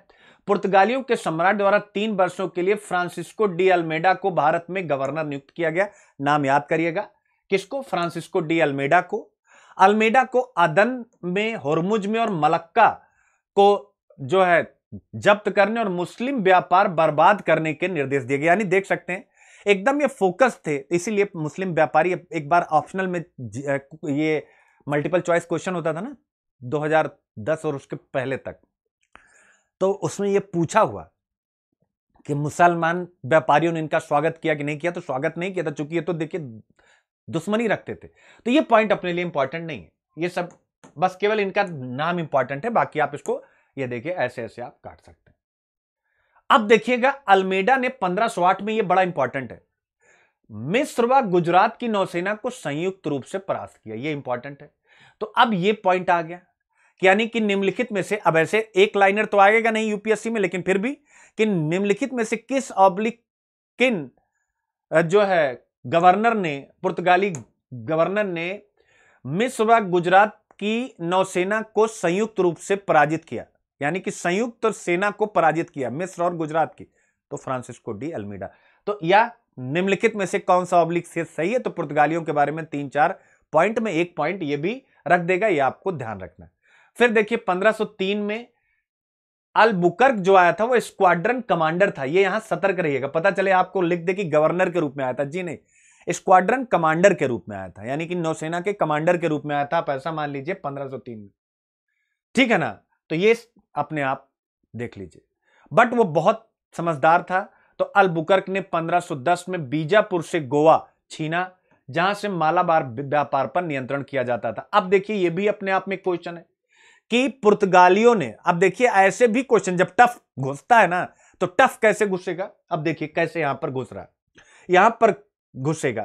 पुर्तगालियों के सम्राट द्वारा तीन वर्षों के लिए फ्रांसिस्को डी अल्मेडा को भारत में गवर्नर नियुक्त किया गया नाम याद करिएगा किसको फ्रांसिस्को डी अल्मेडा को अल्मेडा को अदन में हरमुज में और मलक्का को जो है जब्त करने और मुस्लिम व्यापार बर्बाद करने के निर्देश दिए गए यानी देख सकते हैं एकदम ये फोकस थे इसीलिए मुस्लिम व्यापारी एक बार ऑप्शनल में ये मल्टीपल चॉइस क्वेश्चन होता था ना 2010 और उसके पहले तक तो उसमें ये पूछा हुआ कि मुसलमान व्यापारियों ने इनका स्वागत किया कि नहीं किया तो स्वागत नहीं किया था चूंकि ये तो देखिए दुश्मनी रखते थे तो ये पॉइंट अपने लिए इंपॉर्टेंट नहीं है ये सब बस केवल इनका नाम इंपॉर्टेंट है बाकी आप इसको ये देखिए ऐसे ऐसे आप काट सकते हैं अब देखिएगा अल्मेडा ने 1508 में ये बड़ा इंपॉर्टेंट है मिस्र व गुजरात की नौसेना को संयुक्त रूप से परास्त किया ये इंपॉर्टेंट है तो अब ये पॉइंट आ गया यानी कि निम्नलिखित में से अब ऐसे एक लाइनर तो आएगा नहीं यूपीएससी में लेकिन फिर भी कि निम्नलिखित में से किस ऑब्लिक किन जो है गवर्नर ने पुर्तगाली गवर्नर ने मिस्र गुजरात की नौसेना को संयुक्त रूप से पराजित किया यानी कि संयुक्त सेना को पराजित किया मिस्र और गुजरात की तो फ्रांसिस्को डी अल्मीडा तो या निम्नलिखित में से कौन सा ऑब्लिक से सही है तो पुर्तगालियों के बारे में तीन चार पॉइंट में एक पॉइंट ये भी रख देगा ये आपको ध्यान रखना फिर देखिए 1503 में अल बुकर्क जो आया था वो स्क्वाड्रन कमांडर था ये यहां सतर्क रहिएगा पता चले आपको लिख दे कि गवर्नर के रूप में आया था जी नहीं स्क्वाड्रन कमांडर के रूप में आया था यानी कि नौसेना के कमांडर के रूप में आया था पैसा मान लीजिए 1503 में ठीक है ना तो ये अपने आप देख लीजिए बट वो बहुत समझदार था तो अल बुकर्क ने 1510 में बीजापुर से गोवा छीना जहां से मालाबार व्यापार पर नियंत्रण किया जाता था अब देखिए ये भी अपने आप में क्वेश्चन है कि पुर्तगालियों ने अब देखिए ऐसे भी क्वेश्चन जब टफ घुसता है ना तो टफ कैसे घुसेगा अब देखिए कैसे यहां पर घुस रहा है यहां पर घुसेगा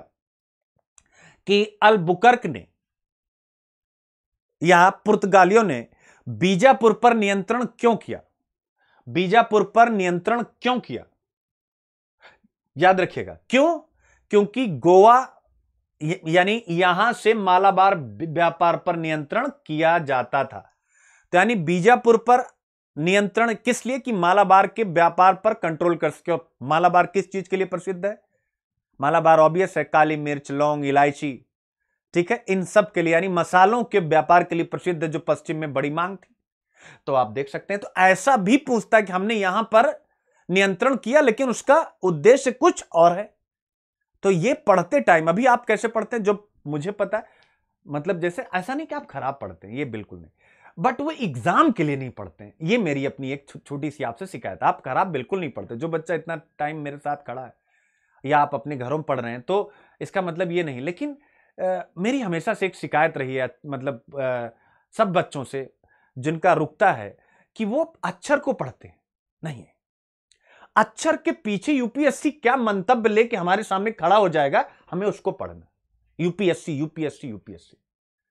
कि अलबुकर्क ने या पुर्तगालियों ने बीजापुर पर नियंत्रण क्यों किया बीजापुर पर नियंत्रण क्यों किया याद रखिएगा क्यों क्योंकि गोवा यानी यहां से मालाबार व्यापार पर नियंत्रण किया जाता था तो यानी बीजापुर पर नियंत्रण किस लिए कि मालाबार के व्यापार पर कंट्रोल कर सके मालाबार किस चीज के लिए प्रसिद्ध है मालाबार ऑब्वियस है काली मिर्च लौंग इलायची ठीक है इन सब के लिए यानी मसालों के व्यापार के लिए प्रसिद्ध जो पश्चिम में बड़ी मांग थी तो आप देख सकते हैं तो ऐसा भी पूछता है कि हमने यहां पर नियंत्रण किया लेकिन उसका उद्देश्य कुछ और है तो ये पढ़ते टाइम अभी आप कैसे पढ़ते हैं जो मुझे पता है मतलब जैसे ऐसा नहीं कि आप खराब पढ़ते हैं ये बिल्कुल नहीं बट वो एग्जाम के लिए नहीं पढ़ते हैं ये मेरी अपनी एक छोटी सी आपसे शिकायत आप खराब बिल्कुल नहीं पढ़ते जो बच्चा इतना टाइम मेरे साथ खड़ा है या आप अपने घरों में पढ़ रहे हैं तो इसका मतलब ये नहीं लेकिन आ, मेरी हमेशा से एक शिकायत रही है मतलब आ, सब बच्चों से जिनका रुकता है कि वो अक्षर को पढ़ते हैं नहीं अक्षर के पीछे यूपीएससी क्या मंतव्य लेके हमारे सामने खड़ा हो जाएगा हमें उसको पढ़ना यूपीएससी यूपीएससी यूपीएससी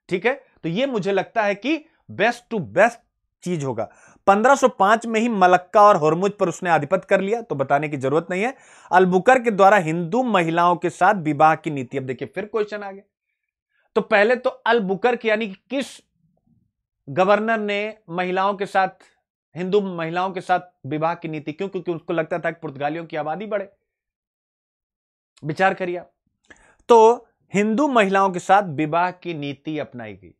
ठीक है तो ये मुझे लगता है कि बेस्ट टू बेस्ट चीज होगा 1505 में ही मलक्का और हरमुज पर उसने आधिपत कर लिया तो बताने की जरूरत नहीं है अलबुकर के द्वारा हिंदू महिलाओं के साथ विवाह की नीति अब देखिए फिर क्वेश्चन आ गया तो पहले तो अलबुकर की यानी कि किस गवर्नर ने महिलाओं के साथ हिंदू महिलाओं के साथ विवाह की नीति क्यों क्योंकि उसको लगता था कि पुर्तगालियों की आबादी बढ़े विचार करिए तो हिंदू महिलाओं के साथ विवाह की नीति अपनाई गई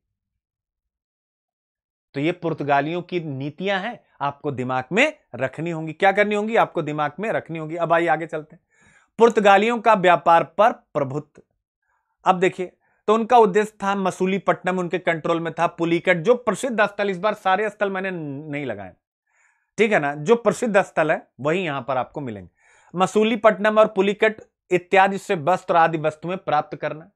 तो ये पुर्तगालियों की नीतियां हैं आपको दिमाग में रखनी होंगी क्या करनी होंगी आपको दिमाग में रखनी होगी अब आइए आगे चलते हैं पुर्तगालियों का व्यापार पर प्रभुत्व अब देखिए तो उनका उद्देश्य था पट्टनम उनके कंट्रोल में था पुलिकट जो प्रसिद्ध स्थल इस बार सारे स्थल मैंने नहीं लगाए ठीक है ना जो प्रसिद्ध स्थल है वही यहां पर आपको मिलेंगे मसूलीपट्टनम और पुलिकट इत्यादि से वस्त्र आदि वस्तुएं प्राप्त करना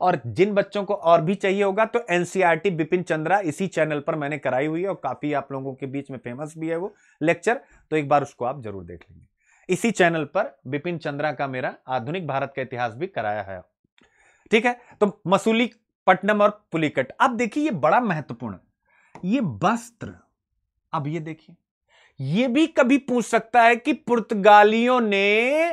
और जिन बच्चों को और भी चाहिए होगा तो एनसीईआरटी e बिपिन चंद्रा इसी चैनल पर मैंने कराई हुई है और काफ़ी आप लोगों के बीच में फेमस भी है वो लेक्चर तो एक बार उसको आप जरूर देख लेंगे इसी चैनल पर बिपिन चंद्रा का मेरा आधुनिक भारत का इतिहास भी कराया है ठीक है तो मसूली पटनम और पुलिकट अब देखिए ये बड़ा महत्वपूर्ण ये वस्त्र अब ये देखिए ये भी कभी पूछ सकता है कि पुर्तगालियों ने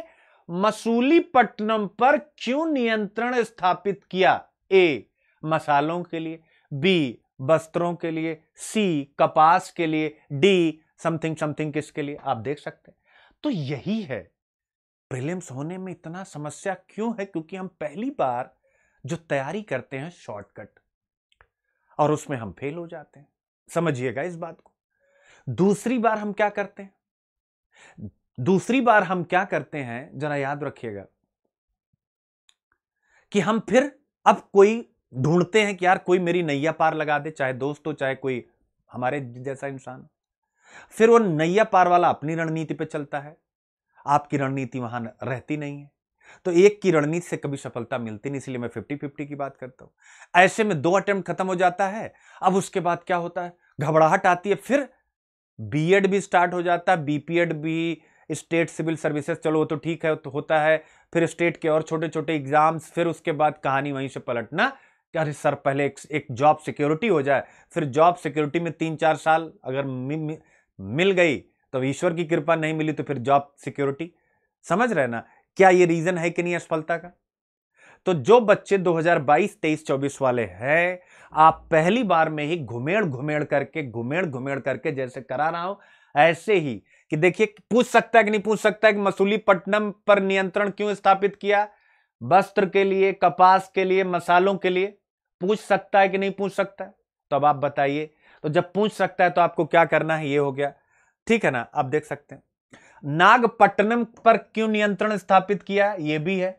मसूली पट्टनम पर क्यों नियंत्रण स्थापित किया ए मसालों के लिए बी वस्त्रों के लिए सी कपास के लिए डी समथिंग समथिंग किसके लिए आप देख सकते हैं तो यही है प्रिलिम्स होने में इतना समस्या क्यों है क्योंकि हम पहली बार जो तैयारी करते हैं शॉर्टकट और उसमें हम फेल हो जाते हैं समझिएगा इस बात को दूसरी बार हम क्या करते हैं दूसरी बार हम क्या करते हैं जरा याद रखिएगा कि हम फिर अब कोई ढूंढते हैं कि यार कोई मेरी नैया पार लगा दे चाहे दोस्त हो चाहे कोई हमारे जैसा इंसान फिर वो नैया पार वाला अपनी रणनीति पे चलता है आपकी रणनीति वहां रहती नहीं है तो एक की रणनीति से कभी सफलता मिलती नहीं इसलिए मैं फिफ्टी फिफ्टी की बात करता हूं ऐसे में दो अटेम्प्ट खत्म हो जाता है अब उसके बाद क्या होता है घबराहट आती है फिर बीएड भी स्टार्ट हो जाता है बीपीएड भी स्टेट सिविल सर्विसेज चलो वो तो ठीक है तो होता है फिर स्टेट के और छोटे छोटे एग्जाम्स फिर उसके बाद कहानी वहीं से पलटना अरे सर पहले एक, एक जॉब सिक्योरिटी हो जाए फिर जॉब सिक्योरिटी में तीन चार साल अगर मि, मि, मिल गई तो ईश्वर की कृपा नहीं मिली तो फिर जॉब सिक्योरिटी समझ रहे ना क्या ये रीजन है कि नहीं असफलता का तो जो बच्चे 2022 हजार 24 वाले हैं आप पहली बार में ही घुमेड़ घुमेड़ करके घुमेड़ घुमेड़ करके जैसे करा रहा हूं ऐसे ही कि देखिए पूछ सकता है कि नहीं पूछ सकता है कि मसूलीपट्टनम पर नियंत्रण क्यों स्थापित किया वस्त्र के लिए कपास के लिए मसालों के लिए पूछ सकता है कि नहीं पूछ सकता तो अब आप बताइए तो जब पूछ सकता है तो आपको क्या करना है ये हो गया ठीक है ना आप देख सकते हैं नागपट्टनम पर क्यों नियंत्रण स्थापित किया ये भी है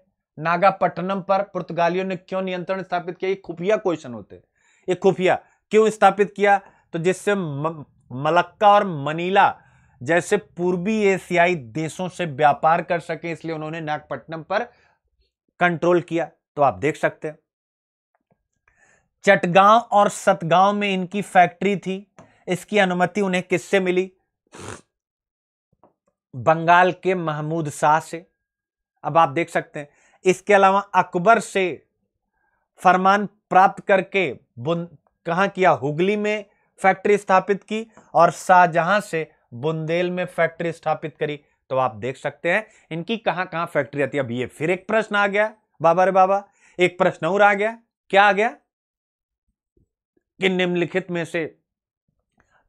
नागापट्टनम पर पुर्तगालियों ने क्यों नियंत्रण स्थापित किया ये खुफिया क्वेश्चन होते हैं ये खुफिया क्यों स्थापित किया तो जिससे मलक्का और मनीला जैसे पूर्वी एशियाई देशों से व्यापार कर सके इसलिए उन्होंने नागपट्टनम पर कंट्रोल किया तो आप देख सकते हैं चटगांव और सतगांव में इनकी फैक्ट्री थी इसकी अनुमति उन्हें किससे मिली बंगाल के महमूद शाह से अब आप देख सकते हैं इसके अलावा अकबर से फरमान प्राप्त करके बुन किया हुगली में फैक्ट्री स्थापित की और शाहजहां से बुंदेल में फैक्ट्री स्थापित करी तो आप देख सकते हैं इनकी कहां कहां फैक्ट्री आती है अब ये फिर एक प्रश्न आ गया बाबा रे बाबा एक प्रश्न और आ गया क्या आ गया कि निम्नलिखित में से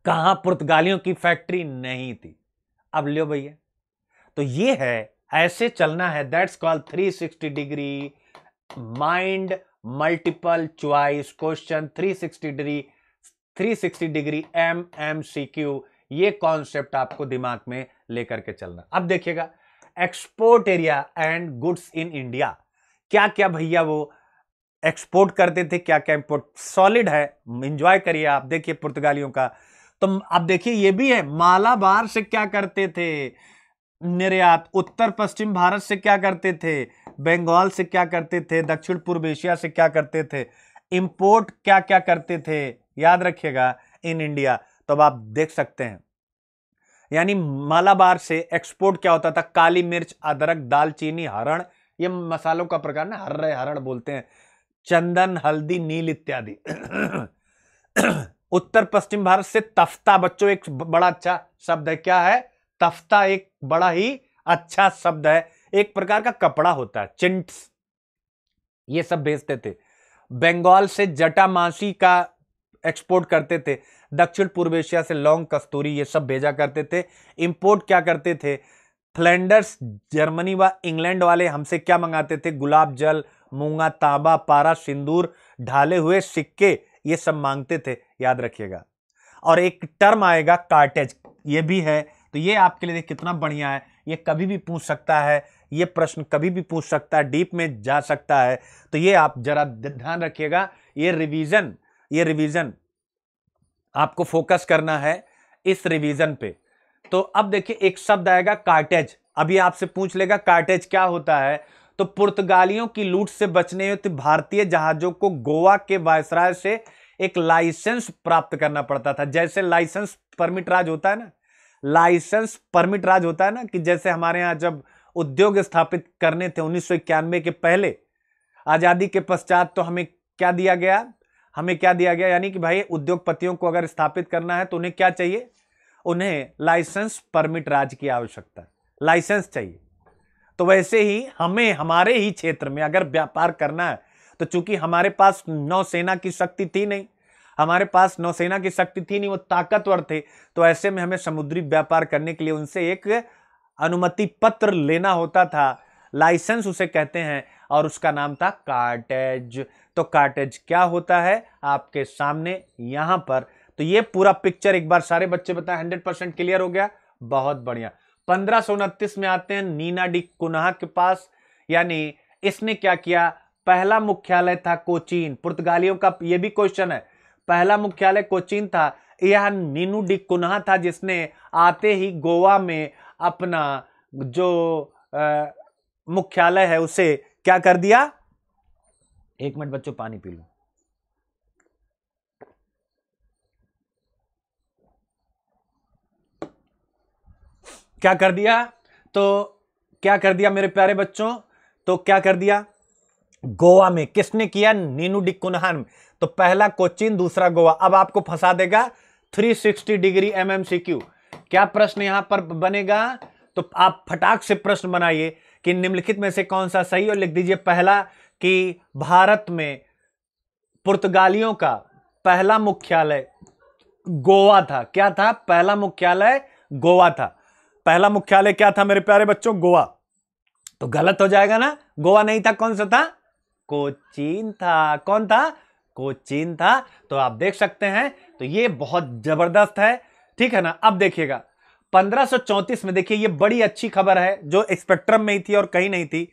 कहा पुर्तगालियों की फैक्ट्री नहीं थी अब लियो भैया तो ये है ऐसे चलना है that's call 360 degree mind multiple choice question 360 degree 360 degree M M C Q ये कॉन्सेप्ट आपको दिमाग में लेकर के चलना अब देखिएगा export area and goods in India क्या क्या भैया वो एक्सपोर्ट करते थे क्या क्या इंपोर्ट सॉलिड है इंजॉय करिए आप देखिए पुर्तगालियों का तो अब देखिए ये भी है मालाबार से क्या करते थे निर्यात उत्तर पश्चिम भारत से क्या करते थे बंगाल से क्या करते थे दक्षिण पूर्व एशिया से क्या करते थे इंपोर्ट क्या क्या करते थे याद रखिएगा इन इंडिया तो अब आप देख सकते हैं यानी मालाबार से एक्सपोर्ट क्या होता था काली मिर्च अदरक दालचीनी हरण ये मसालों का प्रकार ना हर्रे हरण बोलते हैं चंदन हल्दी नील इत्यादि उत्तर पश्चिम भारत से तफ्ता बच्चों एक बड़ा अच्छा शब्द है क्या है तफ्ता एक बड़ा ही अच्छा शब्द है एक प्रकार का कपड़ा होता है चिंट्स ये सब भेजते थे बंगाल से जटा मांसी का एक्सपोर्ट करते थे दक्षिण पूर्व एशिया से लौंग कस्तूरी ये सब भेजा करते थे इम्पोर्ट क्या करते थे फ्लैंडर्स जर्मनी व इंग्लैंड वाले हमसे क्या मंगाते थे गुलाब जल मूंगा तांबा पारा सिंदूर ढाले हुए सिक्के ये सब मांगते थे याद रखिएगा और एक टर्म आएगा कार्टेज ये भी है तो ये आपके लिए कितना बढ़िया है ये कभी भी पूछ सकता है ये प्रश्न कभी भी पूछ सकता है डीप में जा सकता है तो ये आप जरा ध्यान रखिएगा ये रिवीजन ये रिवीजन आपको फोकस करना है इस रिवीजन पे तो अब देखिए एक शब्द आएगा कार्टेज अभी आपसे पूछ लेगा कार्टेज क्या होता है तो पुर्तगालियों की लूट से बचने हेतु भारतीय जहाजों को गोवा के वायसराय से एक लाइसेंस प्राप्त करना पड़ता था जैसे लाइसेंस परमिट राज होता है ना लाइसेंस परमिट राज होता है ना कि जैसे हमारे यहाँ जब उद्योग स्थापित करने थे उन्नीस के पहले आज़ादी के पश्चात तो हमें क्या दिया गया हमें क्या दिया गया यानी कि भाई उद्योगपतियों को अगर स्थापित करना है तो उन्हें क्या चाहिए उन्हें लाइसेंस परमिट राज की आवश्यकता लाइसेंस चाहिए तो वैसे ही हमें हमारे ही क्षेत्र में अगर व्यापार करना है तो चूंकि हमारे पास नौसेना की शक्ति थी नहीं हमारे पास नौसेना की शक्ति थी नहीं वो ताकतवर थे तो ऐसे में हमें समुद्री व्यापार करने के लिए उनसे एक अनुमति पत्र लेना होता था लाइसेंस उसे कहते हैं और उसका नाम था कार्टेज तो कार्टेज क्या होता है आपके सामने यहां पर तो ये पूरा पिक्चर एक बार सारे बच्चे बताए हंड्रेड परसेंट क्लियर हो गया बहुत बढ़िया पंद्रह में आते हैं नीना डी कुन्हा के पास यानी इसने क्या किया पहला मुख्यालय था कोचीन पुर्तगालियों का यह भी क्वेश्चन है पहला मुख्यालय कोचीन था यह नीनू डी कुन्हा था जिसने आते ही गोवा में अपना जो मुख्यालय है उसे क्या कर दिया एक मिनट बच्चों पानी पी लो क्या कर दिया तो क्या कर दिया मेरे प्यारे बच्चों तो क्या कर दिया गोवा में किसने किया नीनू डिकुनहान तो पहला कोचिन दूसरा गोवा अब आपको फंसा देगा 360 डिग्री एमएमसीक्यू क्या प्रश्न यहां पर बनेगा तो आप फटाक से प्रश्न बनाइए कि निम्नलिखित में से कौन सा सही और लिख दीजिए पहला कि भारत में पुर्तगालियों का पहला मुख्यालय गोवा था क्या था पहला मुख्यालय गोवा था पहला मुख्यालय क्या था मेरे प्यारे बच्चों गोवा तो गलत हो जाएगा ना गोवा नहीं था कौन सा था कोचीन था कौन था कोचीन था तो आप देख सकते हैं तो ये बहुत जबरदस्त है ठीक है ना अब देखिएगा 1534 में देखिए ये बड़ी अच्छी खबर है जो स्पेक्ट्रम में ही थी और कहीं नहीं थी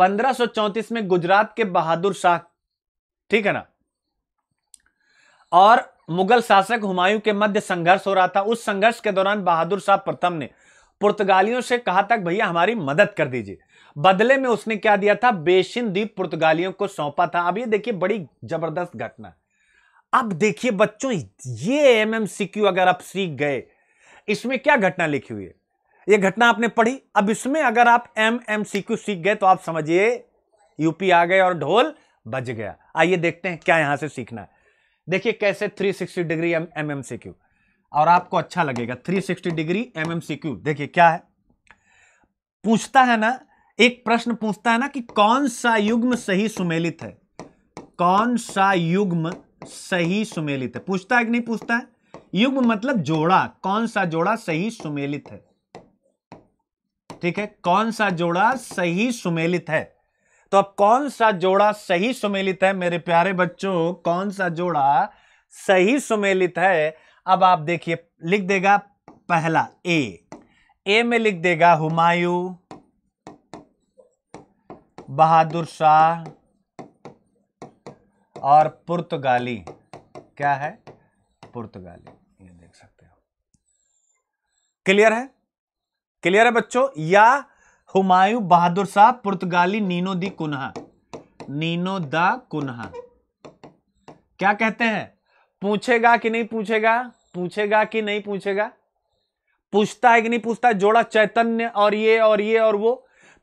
1534 में गुजरात के बहादुर शाह ठीक है ना और मुगल शासक हुमायूं के मध्य संघर्ष हो रहा था उस संघर्ष के दौरान बहादुर शाह प्रथम ने पुर्तगालियों से कहा था भैया हमारी मदद कर दीजिए बदले में उसने क्या दिया था बेसिन द्वीप पुर्तगालियों को सौंपा था अब ये देखिए बड़ी जबरदस्त घटना अब देखिए बच्चों ये एमएमसीक्यू अगर आप सीख गए इसमें क्या घटना लिखी हुई है यह घटना आपने पढ़ी अब इसमें अगर आप एम एम सी क्यू सीख गए तो आप समझिए यूपी आ गए और ढोल बज गया आइए देखते हैं क्या यहां से सीखना है देखिए कैसे 360 degree M M C Q और आपको अच्छा लगेगा 360 degree M M C Q देखिए क्या है पूछता है ना एक प्रश्न पूछता है ना कि कौन सा युग्म सही सुमेलित है कौन सा युग्म सही सुमेलित है पूछता है कि नहीं पूछता है युग्म मतलब जोड़ा कौन सा जोड़ा सही सुमेलित है ठीक है कौन सा जोड़ा सही सुमेलित है तो अब कौन सा जोड़ा सही सुमेलित है मेरे प्यारे बच्चों कौन सा जोड़ा सही सुमेलित है अब आप देखिए लिख देगा पहला ए ए में लिख देगा हुमायूं बहादुर शाह और पुर्तगाली क्या है पुर्तगाली क्लियर है क्लियर है बच्चों या हुमायूं बहादुर शाह पुर्तगाली Nino da Cunha Nino da Cunha क्या कहते हैं पूछेगा कि नहीं पूछेगा पूछेगा कि नहीं पूछेगा पूछता है कि नहीं पूछता जोड़ा चैतन्य और ये और ये और वो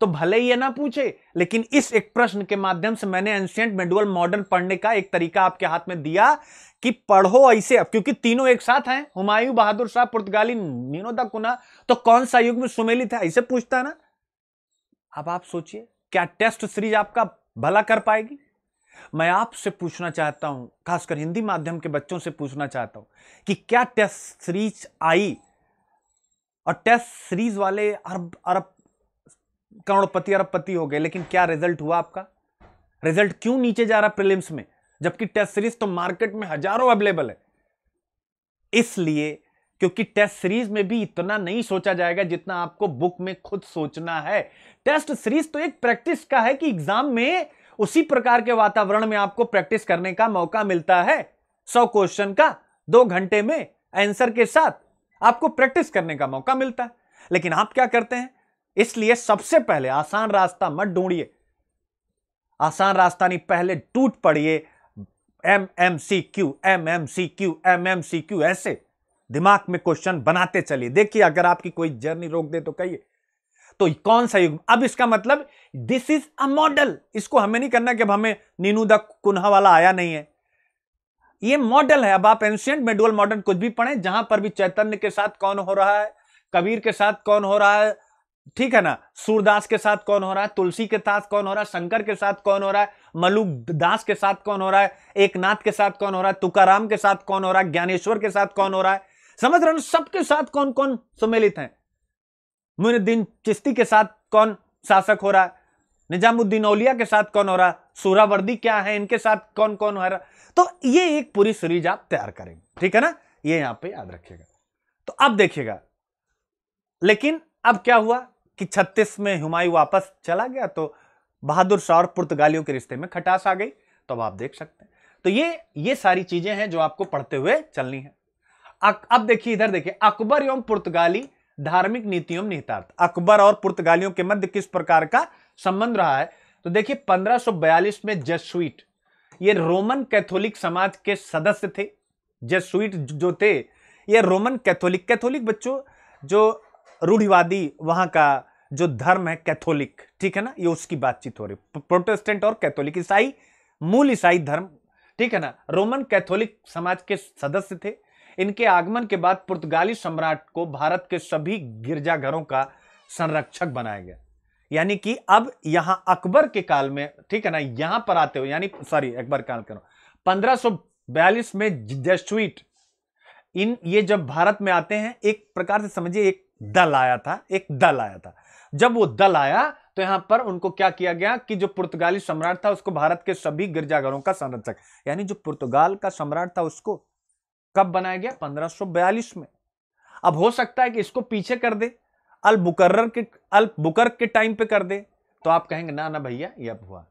तो भले ही ये ना पूछे लेकिन इस एक प्रश्न के माध्यम से मैंने एंशियंट मेडुअल मॉडर्न पढ़ने का एक तरीका आपके हाथ में दिया कि पढ़ो ऐसे अब क्योंकि तीनों एक साथ हैं हुमायूं बहादुर शाह पुर्तगाली मीनो द कुना तो कौन सा युग में सुमेलित है ऐसे पूछता है ना अब आप सोचिए क्या टेस्ट सीरीज आपका भला कर पाएगी मैं आपसे पूछना चाहता हूं खासकर हिंदी माध्यम के बच्चों से पूछना चाहता हूं कि क्या टेस्ट सीरीज आई और टेस्ट सीरीज वाले अरब अरब करोड़पति अरबपति हो गए लेकिन क्या रिजल्ट हुआ आपका रिजल्ट क्यों नीचे जा रहा प्रीलिम्स में जबकि टेस्ट सीरीज तो मार्केट में हजारों अवेलेबल है इसलिए क्योंकि टेस्ट सीरीज में भी इतना नहीं सोचा जाएगा जितना आपको बुक में खुद सोचना है टेस्ट सीरीज तो एक प्रैक्टिस का है कि एग्जाम में उसी प्रकार के वातावरण में आपको प्रैक्टिस करने का मौका मिलता है सौ क्वेश्चन का दो घंटे में आंसर के साथ आपको प्रैक्टिस करने का मौका मिलता है लेकिन आप क्या करते हैं इसलिए सबसे पहले आसान रास्ता मत ढूंढिए आसान रास्ता नहीं पहले टूट पड़िए M M C Q M M C Q M M C Q ऐसे दिमाग में क्वेश्चन बनाते चलिए देखिए अगर आपकी कोई जर्नी रोक दे तो कहिए तो कौन सा युग अब इसका मतलब दिस इज अ मॉडल इसको हमें नहीं करना कि अब हमें नीनू द कुन्हा वाला आया नहीं है ये मॉडल है अब आप एंशियंट मेडुअल मॉडर्न कुछ भी पढ़े जहां पर भी चैतन्य के साथ कौन हो रहा है कबीर के साथ कौन हो रहा है ठीक है ना सूरदास के साथ कौन हो रहा है तुलसी के साथ कौन हो रहा है शंकर के साथ कौन हो रहा है मलुक दास के साथ कौन हो रहा है एकनाथ के साथ कौन हो रहा है तुकाराम के साथ कौन हो रहा है ज्ञानेश्वर के साथ कौन हो रहा है समझ रहे सबके साथ कौन कौन सम्मिलित है मुनुद्दीन चिश्ती के साथ कौन शासक हो रहा है निजामुद्दीन औलिया के साथ कौन हो रहा है सूरावर्दी क्या है इनके साथ कौन कौन हो रहा तो ये एक पूरी सीरीज आप तैयार करेंगे ठीक है ना ये यहां पे याद रखिएगा तो अब देखिएगा लेकिन अब क्या हुआ कि छत्तीस में हुमायूं वापस चला गया तो बहादुर शाह और पुर्तगालियों के रिश्ते में खटास आ गई तो अब आप देख सकते हैं तो ये ये सारी चीजें हैं जो आपको पढ़ते हुए चलनी है अब देखिए इधर देखिए अकबर एवं पुर्तगाली धार्मिक नीतियों में निहितार्थ अकबर और पुर्तगालियों के मध्य किस प्रकार का संबंध रहा है तो देखिए 1542 में जसुइट ये रोमन कैथोलिक समाज के सदस्य थे जसुइट जो थे ये रोमन कैथोलिक कैथोलिक बच्चों जो रूढ़िवादी वहां का जो धर्म है कैथोलिक ठीक है ना ये उसकी बातचीत हो रही प्रोटेस्टेंट और कैथोलिक ईसाई मूल ईसाई धर्म ठीक है ना रोमन कैथोलिक समाज के सदस्य थे इनके आगमन के बाद पुर्तगाली सम्राट को भारत के सभी गिरजाघरों का संरक्षक बनाया गया यानी कि अब यहां अकबर के काल में ठीक है ना यहां पर आते हो यानी सॉरी अकबर काल करो पंद्रह में जेस्टुइट इन ये जब भारत में आते हैं एक प्रकार से समझिए एक दल आया था एक दल आया था जब वो दल आया तो यहां पर उनको क्या किया गया कि जो पुर्तगाली सम्राट था उसको भारत के सभी गिरजाघरों का संरक्षक यानी जो पुर्तगाल का सम्राट था उसको कब बनाया गया 1542 में अब हो सकता है कि इसको पीछे कर दे अल बुकर्र के अल बुकर के टाइम पे कर दे तो आप कहेंगे ना ना भैया ये अब हुआ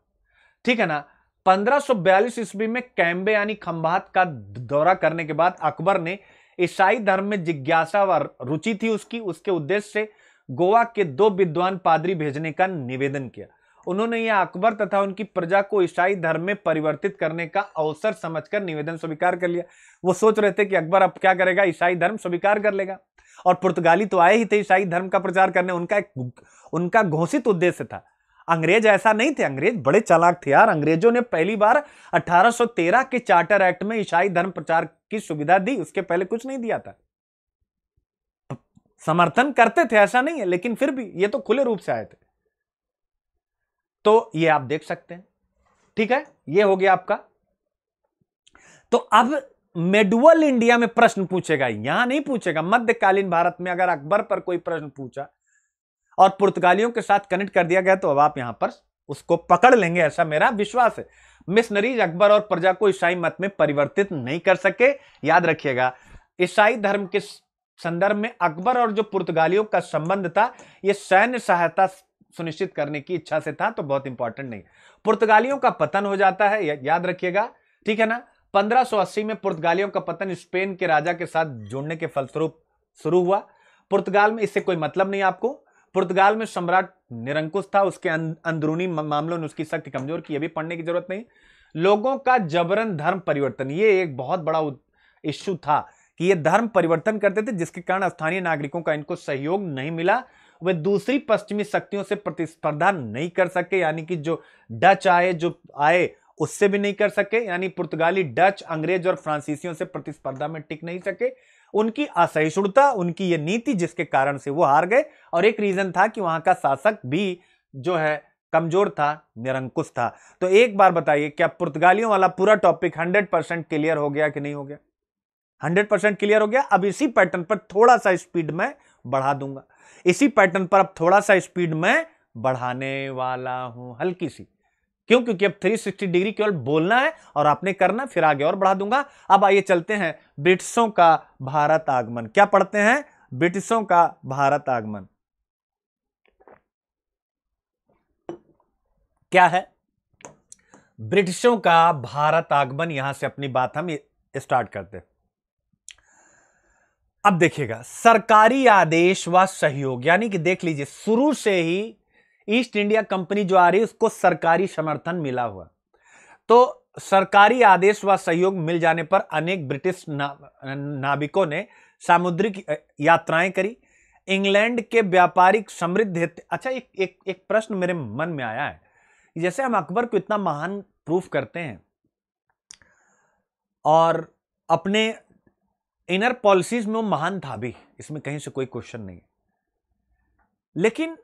ठीक है ना 1542 ईस्वी में कैम्बे यानी खंभात का दौरा करने के बाद अकबर ने ईसाई धर्म में जिज्ञासा व रुचि थी उसकी उसके उद्देश्य से गोवा के दो विद्वान पादरी भेजने का निवेदन किया उन्होंने यह अकबर तथा उनकी प्रजा को ईसाई धर्म में परिवर्तित करने का अवसर समझकर निवेदन स्वीकार कर लिया वो सोच रहे थे कि अकबर अब क्या करेगा ईसाई धर्म स्वीकार कर लेगा और पुर्तगाली तो आए ही थे ईसाई धर्म का प्रचार करने उनका एक उनका घोषित उद्देश्य था अंग्रेज ऐसा नहीं थे अंग्रेज बड़े चालाक थे यार अंग्रेजों ने पहली बार 1813 के चार्टर एक्ट में ईसाई धर्म प्रचार की सुविधा दी उसके पहले कुछ नहीं दिया था समर्थन करते थे ऐसा नहीं है लेकिन फिर भी ये तो खुले रूप से आए थे तो ये आप देख सकते हैं ठीक है ये हो गया आपका तो अब मेडुअल इंडिया में प्रश्न पूछेगा यहां नहीं पूछेगा मध्यकालीन भारत में अगर अकबर पर कोई प्रश्न पूछा और पुर्तगालियों के साथ कनेक्ट कर दिया गया तो अब आप यहां पर उसको पकड़ लेंगे ऐसा मेरा विश्वास है मिशनरीज अकबर और प्रजा को ईसाई मत में परिवर्तित नहीं कर सके याद रखिएगा ईसाई धर्म के संदर्भ में अकबर और जो पुर्तगालियों का संबंध था यह सैन्य सहायता सुनिश्चित करने की इच्छा से था तो बहुत इंपॉर्टेंट नहीं पुर्तगालियों का पतन हो जाता है याद रखिएगा ठीक है ना 1580 में पुर्तगालियों का पतन स्पेन के राजा के साथ जुड़ने के फलस्वरूप शुरू हुआ पुर्तगाल में इससे कोई मतलब नहीं आपको पुर्तगाल में सम्राट निरंकुश था उसके अं-, अंदरूनी मामलों ने उसकी शक्ति कमजोर की अभी पढ़ने की जरूरत नहीं लोगों का जबरन धर्म परिवर्तन ये एक बहुत बड़ा इश्यू था कि ये धर्म परिवर्तन करते थे जिसके कारण स्थानीय नागरिकों का इनको सहयोग नहीं मिला वे दूसरी पश्चिमी शक्तियों से प्रतिस्पर्धा नहीं कर सके यानी कि जो डच आए जो आए उससे भी नहीं कर सके यानी पुर्तगाली डच अंग्रेज और फ्रांसीसियों से प्रतिस्पर्धा में टिक नहीं सके उनकी असहिष्णुता उनकी ये नीति जिसके कारण से वो हार गए और एक रीजन था कि वहां का शासक भी जो है कमजोर था निरंकुश था तो एक बार बताइए क्या पुर्तगालियों वाला पूरा टॉपिक हंड्रेड परसेंट क्लियर हो गया कि नहीं हो गया हंड्रेड परसेंट क्लियर हो गया अब इसी पैटर्न पर थोड़ा सा स्पीड में बढ़ा दूंगा इसी पैटर्न पर अब थोड़ा सा स्पीड में बढ़ाने वाला हूं हल्की सी क्यों क्योंकि अब 360 डिग्री केवल बोलना है और आपने करना फिर आगे और बढ़ा दूंगा अब आइए चलते हैं ब्रिटिशों का भारत आगमन क्या पढ़ते हैं ब्रिटिशों का भारत आगमन क्या है ब्रिटिशों का भारत आगमन यहां से अपनी बात हम स्टार्ट करते हैं अब देखिएगा सरकारी आदेश व सहयोग यानी कि देख लीजिए शुरू से ही ईस्ट इंडिया कंपनी जो आ रही है उसको सरकारी समर्थन मिला हुआ तो सरकारी आदेश व सहयोग मिल जाने पर अनेक ब्रिटिश ना, नाविकों ने सामुद्रिक यात्राएं करी इंग्लैंड के व्यापारिक समृद्ध अच्छा एक एक एक प्रश्न मेरे मन में आया है जैसे हम अकबर को इतना महान प्रूफ करते हैं और अपने इनर पॉलिसीज में वो महान था भी इसमें कहीं से कोई क्वेश्चन नहीं है लेकिन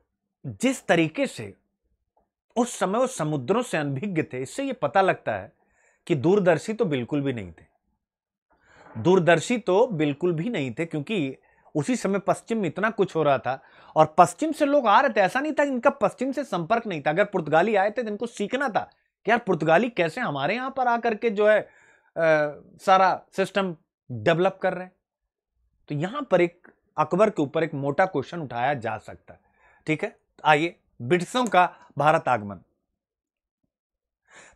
जिस तरीके से उस समय वो समुद्रों से अनभिज्ञ थे इससे ये पता लगता है कि दूरदर्शी तो बिल्कुल भी नहीं थे दूरदर्शी तो बिल्कुल भी नहीं थे क्योंकि उसी समय पश्चिम में इतना कुछ हो रहा था और पश्चिम से लोग आ रहे थे ऐसा नहीं था इनका पश्चिम से संपर्क नहीं था अगर पुर्तगाली आए थे तो इनको सीखना था कि यार पुर्तगाली कैसे हमारे यहाँ पर आकर के जो है आ, सारा सिस्टम डेवलप कर रहे हैं तो यहाँ पर एक अकबर के ऊपर एक मोटा क्वेश्चन उठाया जा सकता है ठीक है आइए ब्रिटिशों का भारत आगमन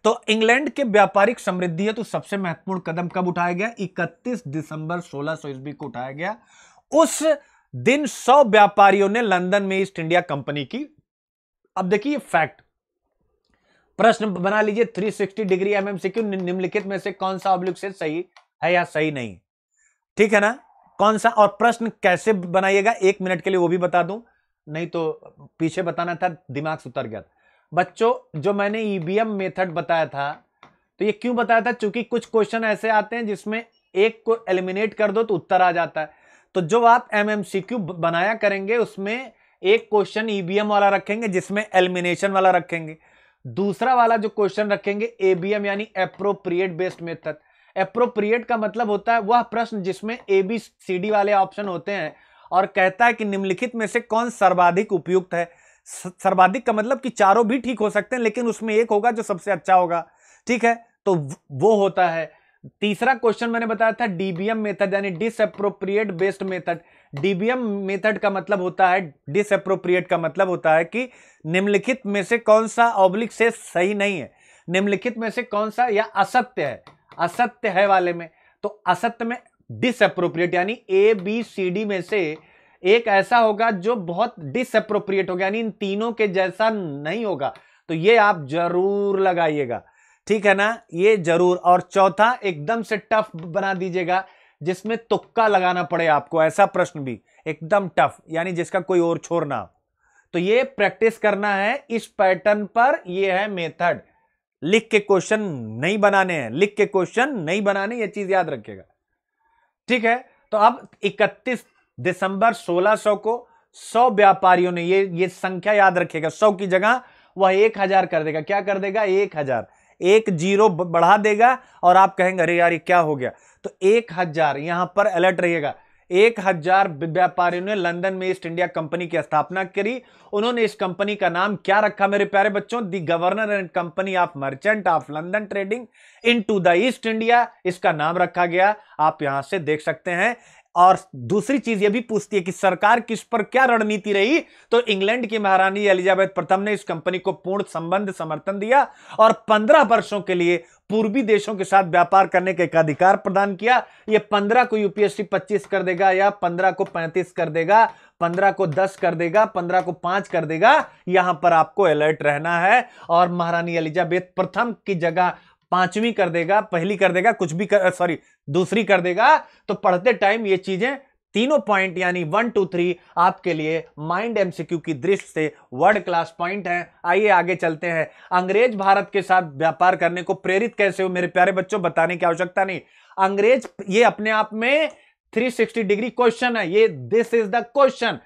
तो इंग्लैंड के व्यापारिक समृद्धि है तो सबसे महत्वपूर्ण कदम कब उठाया गया 31 दिसंबर सोलह सौ ईस्वी को उठाया गया उस दिन 100 व्यापारियों ने लंदन में ईस्ट इंडिया कंपनी की अब देखिए फैक्ट प्रश्न बना लीजिए 360 डिग्री एमएमसीक्यू निम्नलिखित में से कौन सा ऑब्लिक से सही है या सही नहीं ठीक है ना कौन सा और प्रश्न कैसे बनाइएगा एक मिनट के लिए वो भी बता दूं नहीं तो पीछे बताना था दिमाग से उतर गया था बच्चों जो मैंने ईबीएम e मेथड बताया था तो ये क्यों बताया था चूंकि कुछ क्वेश्चन ऐसे आते हैं जिसमें एक को एलिमिनेट कर दो तो उत्तर आ जाता है तो जो आप एमएमसीक्यू बनाया करेंगे उसमें एक क्वेश्चन ईबीएम e वाला रखेंगे जिसमें एलिमिनेशन वाला रखेंगे दूसरा वाला जो क्वेश्चन रखेंगे एबीएम यानी अप्रोप्रिएट बेस्ड मेथड अप्रोप्रिएट का मतलब होता है वह प्रश्न जिसमें ए बी सी डी वाले ऑप्शन होते हैं और कहता है कि निम्नलिखित में से कौन सर्वाधिक उपयुक्त है सर्वाधिक का मतलब कि चारों भी ठीक हो सकते हैं लेकिन उसमें एक होगा जो सबसे अच्छा होगा ठीक है तो वो होता है तीसरा क्वेश्चन मैंने बताया था डीबीएम मेथड यानी disappropriate based method DBM method का मतलब होता है डिसअप्रोप्रिएट का मतलब होता है कि निम्नलिखित में से कौन सा ऑब्लिक से सही नहीं है निम्नलिखित में से कौन सा या असत्य है असत्य है वाले में तो असत्य में डिसअप्रोप्रिएट यानी ए बी सी डी में से एक ऐसा होगा जो बहुत डिसअप्रोप्रिएट होगा यानी इन तीनों के जैसा नहीं होगा तो ये आप जरूर लगाइएगा ठीक है ना ये जरूर और चौथा एकदम से टफ बना दीजिएगा जिसमें तुक्का लगाना पड़े आपको ऐसा प्रश्न भी एकदम टफ यानी जिसका कोई और छोड़ना ना हो तो ये प्रैक्टिस करना है इस पैटर्न पर ये है मेथड लिख के क्वेश्चन नहीं बनाने हैं लिख के क्वेश्चन नहीं बनाने ये चीज याद रखिएगा ठीक है तो अब 31 दिसंबर 1600 को 100 व्यापारियों ने ये ये संख्या याद रखेगा 100 की जगह वह एक हजार कर देगा क्या कर देगा एक हजार एक जीरो बढ़ा देगा और आप कहेंगे अरे यार ये क्या हो गया तो एक हजार यहां पर अलर्ट रहिएगा एक हजार व्यापारियों ने लंदन में ईस्ट इंडिया कंपनी की स्थापना करी उन्होंने इस कंपनी का नाम क्या रखा मेरे प्यारे बच्चों the governor and company of merchant of London trading in to the East India इसका नाम रखा गया आप यहां से देख सकते हैं और दूसरी चीज यह भी पूछती है कि सरकार किस पर क्या रणनीति रही तो इंग्लैंड की महारानी एलिजाबेथ प्रथम ने इस कंपनी को पूर्ण संबंध समर्थन दिया और पंद्रह वर्षों के लिए पूर्वी देशों के साथ व्यापार करने का एक अधिकार प्रदान किया यह पंद्रह को यूपीएससी पच्चीस कर देगा या पंद्रह को पैंतीस कर देगा पंद्रह को दस कर देगा पंद्रह को पांच कर देगा यहां पर आपको अलर्ट रहना है और महारानी एलिजाबेथ प्रथम की जगह पांचवी कर देगा पहली कर देगा कुछ भी कर सॉरी दूसरी कर देगा तो पढ़ते टाइम ये चीजें तीनों पॉइंट यानी वन टू थ्री आपके लिए माइंड एमसीक्यू की दृष्टि से वर्ल्ड क्लास पॉइंट है आइए आगे चलते हैं अंग्रेज भारत के साथ व्यापार करने को प्रेरित कैसे हो मेरे प्यारे बच्चों बताने की आवश्यकता नहीं अंग्रेज ये अपने आप में 360 डिग्री क्वेश्चन है ये दिस इज द क्वेश्चन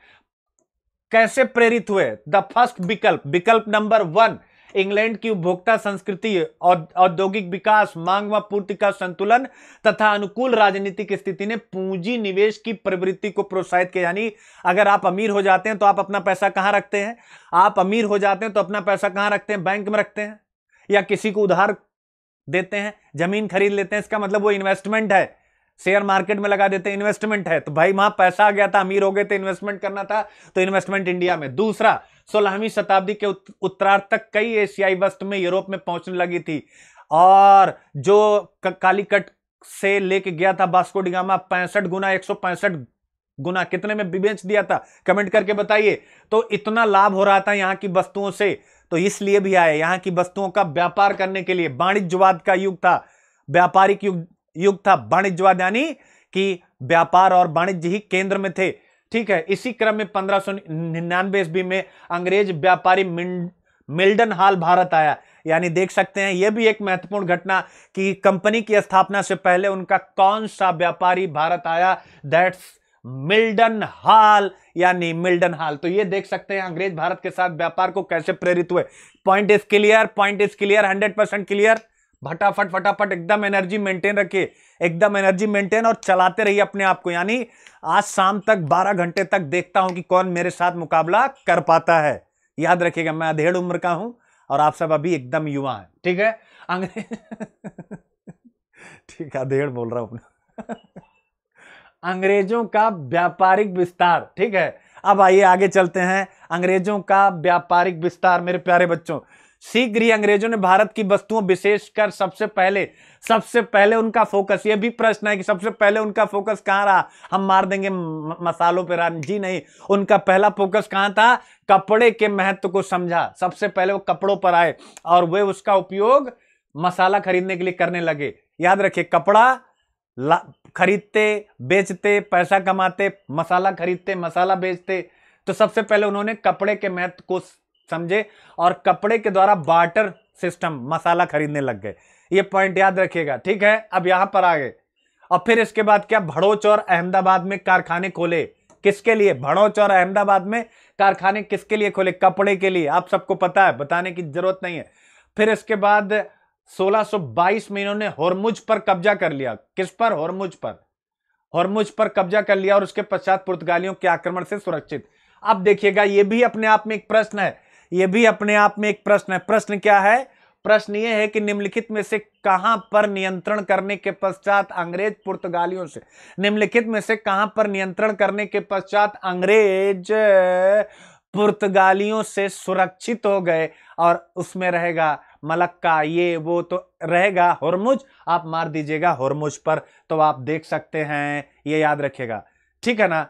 कैसे प्रेरित हुए द फर्स्ट विकल्प विकल्प नंबर वन इंग्लैंड की उपभोक्ता संस्कृति और औद्योगिक विकास मांग व पूर्ति का संतुलन तथा अनुकूल राजनीतिक स्थिति ने पूंजी निवेश की प्रवृत्ति को प्रोत्साहित किया यानी अगर आप अमीर हो जाते हैं तो आप अपना पैसा कहाँ रखते हैं आप अमीर हो जाते हैं तो अपना पैसा कहाँ रखते हैं बैंक में रखते हैं या किसी को उधार देते हैं जमीन खरीद लेते हैं इसका मतलब वो इन्वेस्टमेंट है शेयर मार्केट में लगा देते इन्वेस्टमेंट है तो भाई वहां पैसा आ गया था अमीर हो गए थे इन्वेस्टमेंट करना था तो इन्वेस्टमेंट इंडिया में दूसरा सोलहवीं शताब्दी के उत्तरार्थ तक कई एशियाई वस्त्र में यूरोप में पहुंचने लगी थी और जो कालीकट से लेके गया था बास्को डिगामा पैंसठ गुना एक गुना कितने में बेच दिया था कमेंट करके बताइए तो इतना लाभ हो रहा था यहाँ की वस्तुओं से तो इसलिए भी आए यहाँ की वस्तुओं का व्यापार करने के लिए वाणिज्यवाद का युग था व्यापारिक युग युग था वाणिज्यवाद यानी कि व्यापार और वाणिज्य ही केंद्र में थे ठीक है इसी क्रम में पंद्रह सौ निन्यानवे ईस्वी में अंग्रेज व्यापारी मिल्डन हाल भारत आया यानी देख सकते हैं यह भी एक महत्वपूर्ण घटना कि कंपनी की स्थापना से पहले उनका कौन सा व्यापारी भारत आया दैट्स मिल्डन हाल यानी मिल्डन हाल तो ये देख सकते हैं अंग्रेज भारत के साथ व्यापार को कैसे प्रेरित हुए point is clear point is clear hundred percent clear फटाफट फटाफट एकदम एनर्जी मेंटेन रखिए एकदम एनर्जी मेंटेन और चलाते रहिए अपने आप को यानी आज शाम तक 12 घंटे तक देखता हूं कि कौन मेरे साथ मुकाबला कर पाता है याद रखिएगा मैं अधेड़ उम्र का हूं और आप सब अभी एकदम युवा हैं ठीक है अंग्रेज ठीक है अधेड़ बोल रहा हूं अंग्रेजों का व्यापारिक विस्तार ठीक है अब आइए आगे चलते हैं अंग्रेजों का व्यापारिक विस्तार मेरे प्यारे बच्चों शीघ्र ही अंग्रेजों ने भारत की वस्तुओं विशेषकर सबसे पहले सबसे पहले उनका फोकस ये भी प्रश्न है कि सबसे पहले उनका फोकस कहां रहा हम मार देंगे मसालों पर जी नहीं उनका पहला फोकस कहां था कपड़े के महत्व को समझा सबसे पहले वो कपड़ों पर आए और वे उसका उपयोग मसाला खरीदने के लिए करने लगे याद रखिए कपड़ा खरीदते बेचते पैसा कमाते मसाला खरीदते मसाला बेचते तो सबसे पहले उन्होंने कपड़े के महत्व को समझे और कपड़े के द्वारा बाटर सिस्टम मसाला खरीदने लग गए ये पॉइंट याद रखिएगा ठीक है अब यहां पर आ गए और फिर इसके बाद क्या भड़ोच और अहमदाबाद में कारखाने खोले किसके लिए भड़ोच और अहमदाबाद में कारखाने किसके लिए खोले कपड़े के लिए आप सबको पता है बताने की जरूरत नहीं है फिर इसके बाद 1622 में इन्होंने होरमुज पर कब्जा कर लिया किस पर होरमुज पर होरमुज पर कब्जा कर लिया और उसके पश्चात पुर्तगालियों के आक्रमण से सुरक्षित अब देखिएगा यह भी अपने आप में एक प्रश्न है यह भी अपने आप में एक प्रश्न है प्रश्न क्या है प्रश्न ये है कि निम्नलिखित में से कहां पर नियंत्रण करने के पश्चात अंग्रेज पुर्तगालियों से निम्नलिखित में से कहां पर नियंत्रण करने के पश्चात अंग्रेज पुर्तगालियों से सुरक्षित हो गए और उसमें रहेगा मलक्का ये वो तो रहेगा हरमुज आप मार दीजिएगा हरमुज पर तो आप देख सकते हैं ये याद रखिएगा ठीक है ना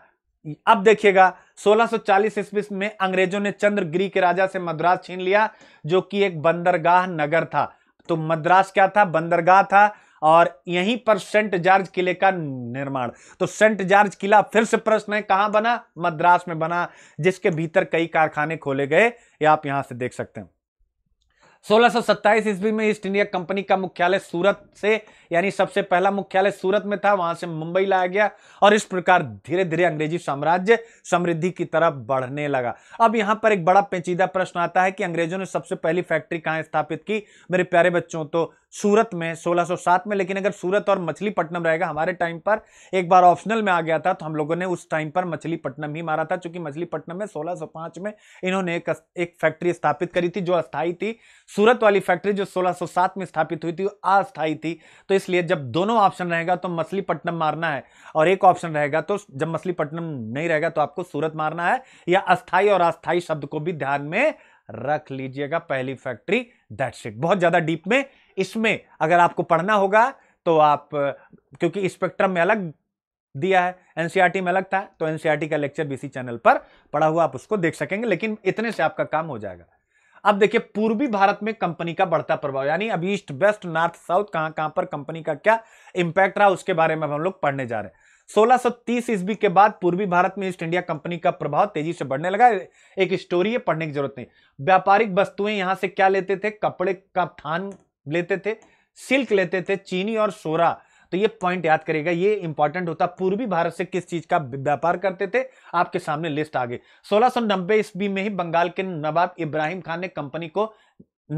अब देखिएगा 1640 ईस्वी में अंग्रेजों ने चंद्रगिरी के राजा से मद्रास छीन लिया जो कि एक बंदरगाह नगर था तो मद्रास क्या था बंदरगाह था और यहीं पर सेंट जॉर्ज किले का निर्माण तो सेंट जॉर्ज किला फिर से प्रश्न है कहां बना मद्रास में बना जिसके भीतर कई कारखाने खोले गए ये आप यहां से देख सकते हैं सोलह ईस्वी में ईस्ट इंडिया कंपनी का मुख्यालय सूरत से यानी सबसे पहला मुख्यालय सूरत में था वहां से मुंबई लाया गया और इस प्रकार धीरे धीरे अंग्रेजी साम्राज्य समृद्धि की तरफ बढ़ने लगा अब यहां पर एक बड़ा पेचीदा प्रश्न आता है कि अंग्रेजों ने सबसे पहली फैक्ट्री कहां स्थापित की मेरे प्यारे बच्चों तो सूरत में 1607 में लेकिन अगर सूरत और मछलीपट्टनम रहेगा हमारे टाइम पर एक बार ऑप्शनल में आ गया था तो हम लोगों ने उस टाइम पर मछलीपट्टनम ही मारा था चूंकि मछलीपट्टनम में 1605 में इन्होंने एक एक फैक्ट्री स्थापित करी थी जो अस्थायी थी सूरत वाली फैक्ट्री जो 1607 में स्थापित हुई थी अस्थायी थी तो इसलिए जब दोनों ऑप्शन रहेगा तो मछलीपट्टनम मारना है और एक ऑप्शन रहेगा तो जब मछलीपट्टनम नहीं रहेगा तो आपको सूरत मारना है या अस्थायी और अस्थायी शब्द को भी ध्यान में रख लीजिएगा पहली फैक्ट्री दैट्स इट बहुत ज्यादा डीप में इसमें अगर आपको पढ़ना होगा तो आप क्योंकि स्पेक्ट्रम में अलग दिया है एनसीईआरटी में अलग था तो एनसीईआरटी का लेक्चर बीसी चैनल पर पढ़ा हुआ आप उसको देख सकेंगे लेकिन इतने से आपका काम हो जाएगा अब देखिए पूर्वी भारत में कंपनी का बढ़ता प्रभाव यानी अब ईस्ट वेस्ट नॉर्थ साउथ कहां कहां पर कंपनी का क्या इंपैक्ट रहा उसके बारे में हम लोग पढ़ने जा रहे हैं 1630 ईस्वी के बाद पूर्वी भारत में ईस्ट इंडिया कंपनी का प्रभाव तेजी से बढ़ने लगा एक स्टोरी है पढ़ने की जरूरत नहीं व्यापारिक वस्तुएं यहां से क्या लेते थे कपड़े का थान लेते थे सिल्क लेते थे चीनी और सोरा तो ये पॉइंट याद करेगा ये इंपॉर्टेंट होता पूर्वी भारत से किस चीज का व्यापार करते थे आपके सामने लिस्ट आ गई सोलह सौ नब्बे ईस्वी में ही बंगाल के नवाब इब्राहिम खान ने कंपनी को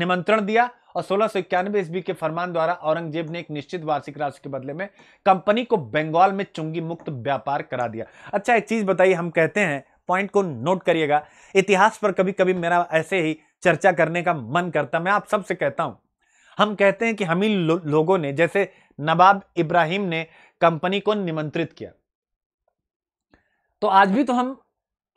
निमंत्रण दिया और सोलह सौ इक्यानवे ईस्वी के फरमान द्वारा औरंगजेब ने एक निश्चित वार्षिक राशि के बदले में कंपनी को बंगाल में चुंगी मुक्त व्यापार करा दिया अच्छा एक चीज बताइए हम कहते हैं पॉइंट को नोट करिएगा इतिहास पर कभी कभी मेरा ऐसे ही चर्चा करने का मन करता मैं आप सबसे कहता हूं हम कहते हैं कि हम ही लो, लोगों ने जैसे नवाब इब्राहिम ने कंपनी को निमंत्रित किया तो आज भी तो हम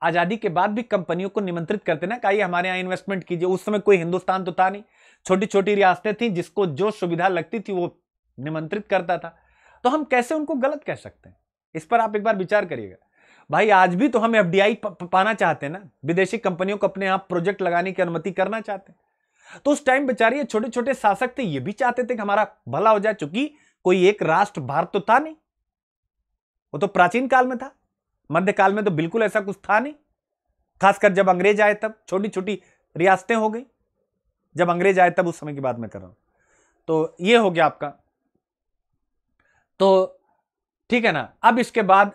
आज़ादी के बाद भी कंपनियों को निमंत्रित करते ना कि हमारे यहाँ इन्वेस्टमेंट कीजिए उस समय कोई हिंदुस्तान तो था नहीं छोटी छोटी रियासतें थी जिसको जो सुविधा लगती थी वो निमंत्रित करता था तो हम कैसे उनको गलत कह सकते हैं इस पर आप एक बार विचार करिएगा भाई आज भी तो हम एफ पाना चाहते हैं ना विदेशी कंपनियों को अपने यहाँ प्रोजेक्ट लगाने की अनुमति करना चाहते हैं तो उस टाइम बेचारे छोटे छोटे शासक थे ये भी चाहते थे कि हमारा भला हो जाए चूंकि कोई एक राष्ट्र भारत तो था नहीं वो तो प्राचीन काल में था मध्यकाल में तो बिल्कुल ऐसा कुछ था नहीं खासकर जब अंग्रेज आए तब छोटी छोटी रियासतें हो गई जब अंग्रेज आए तब उस समय की बात मैं कर रहा हूं तो ये हो गया आपका तो ठीक है ना अब इसके बाद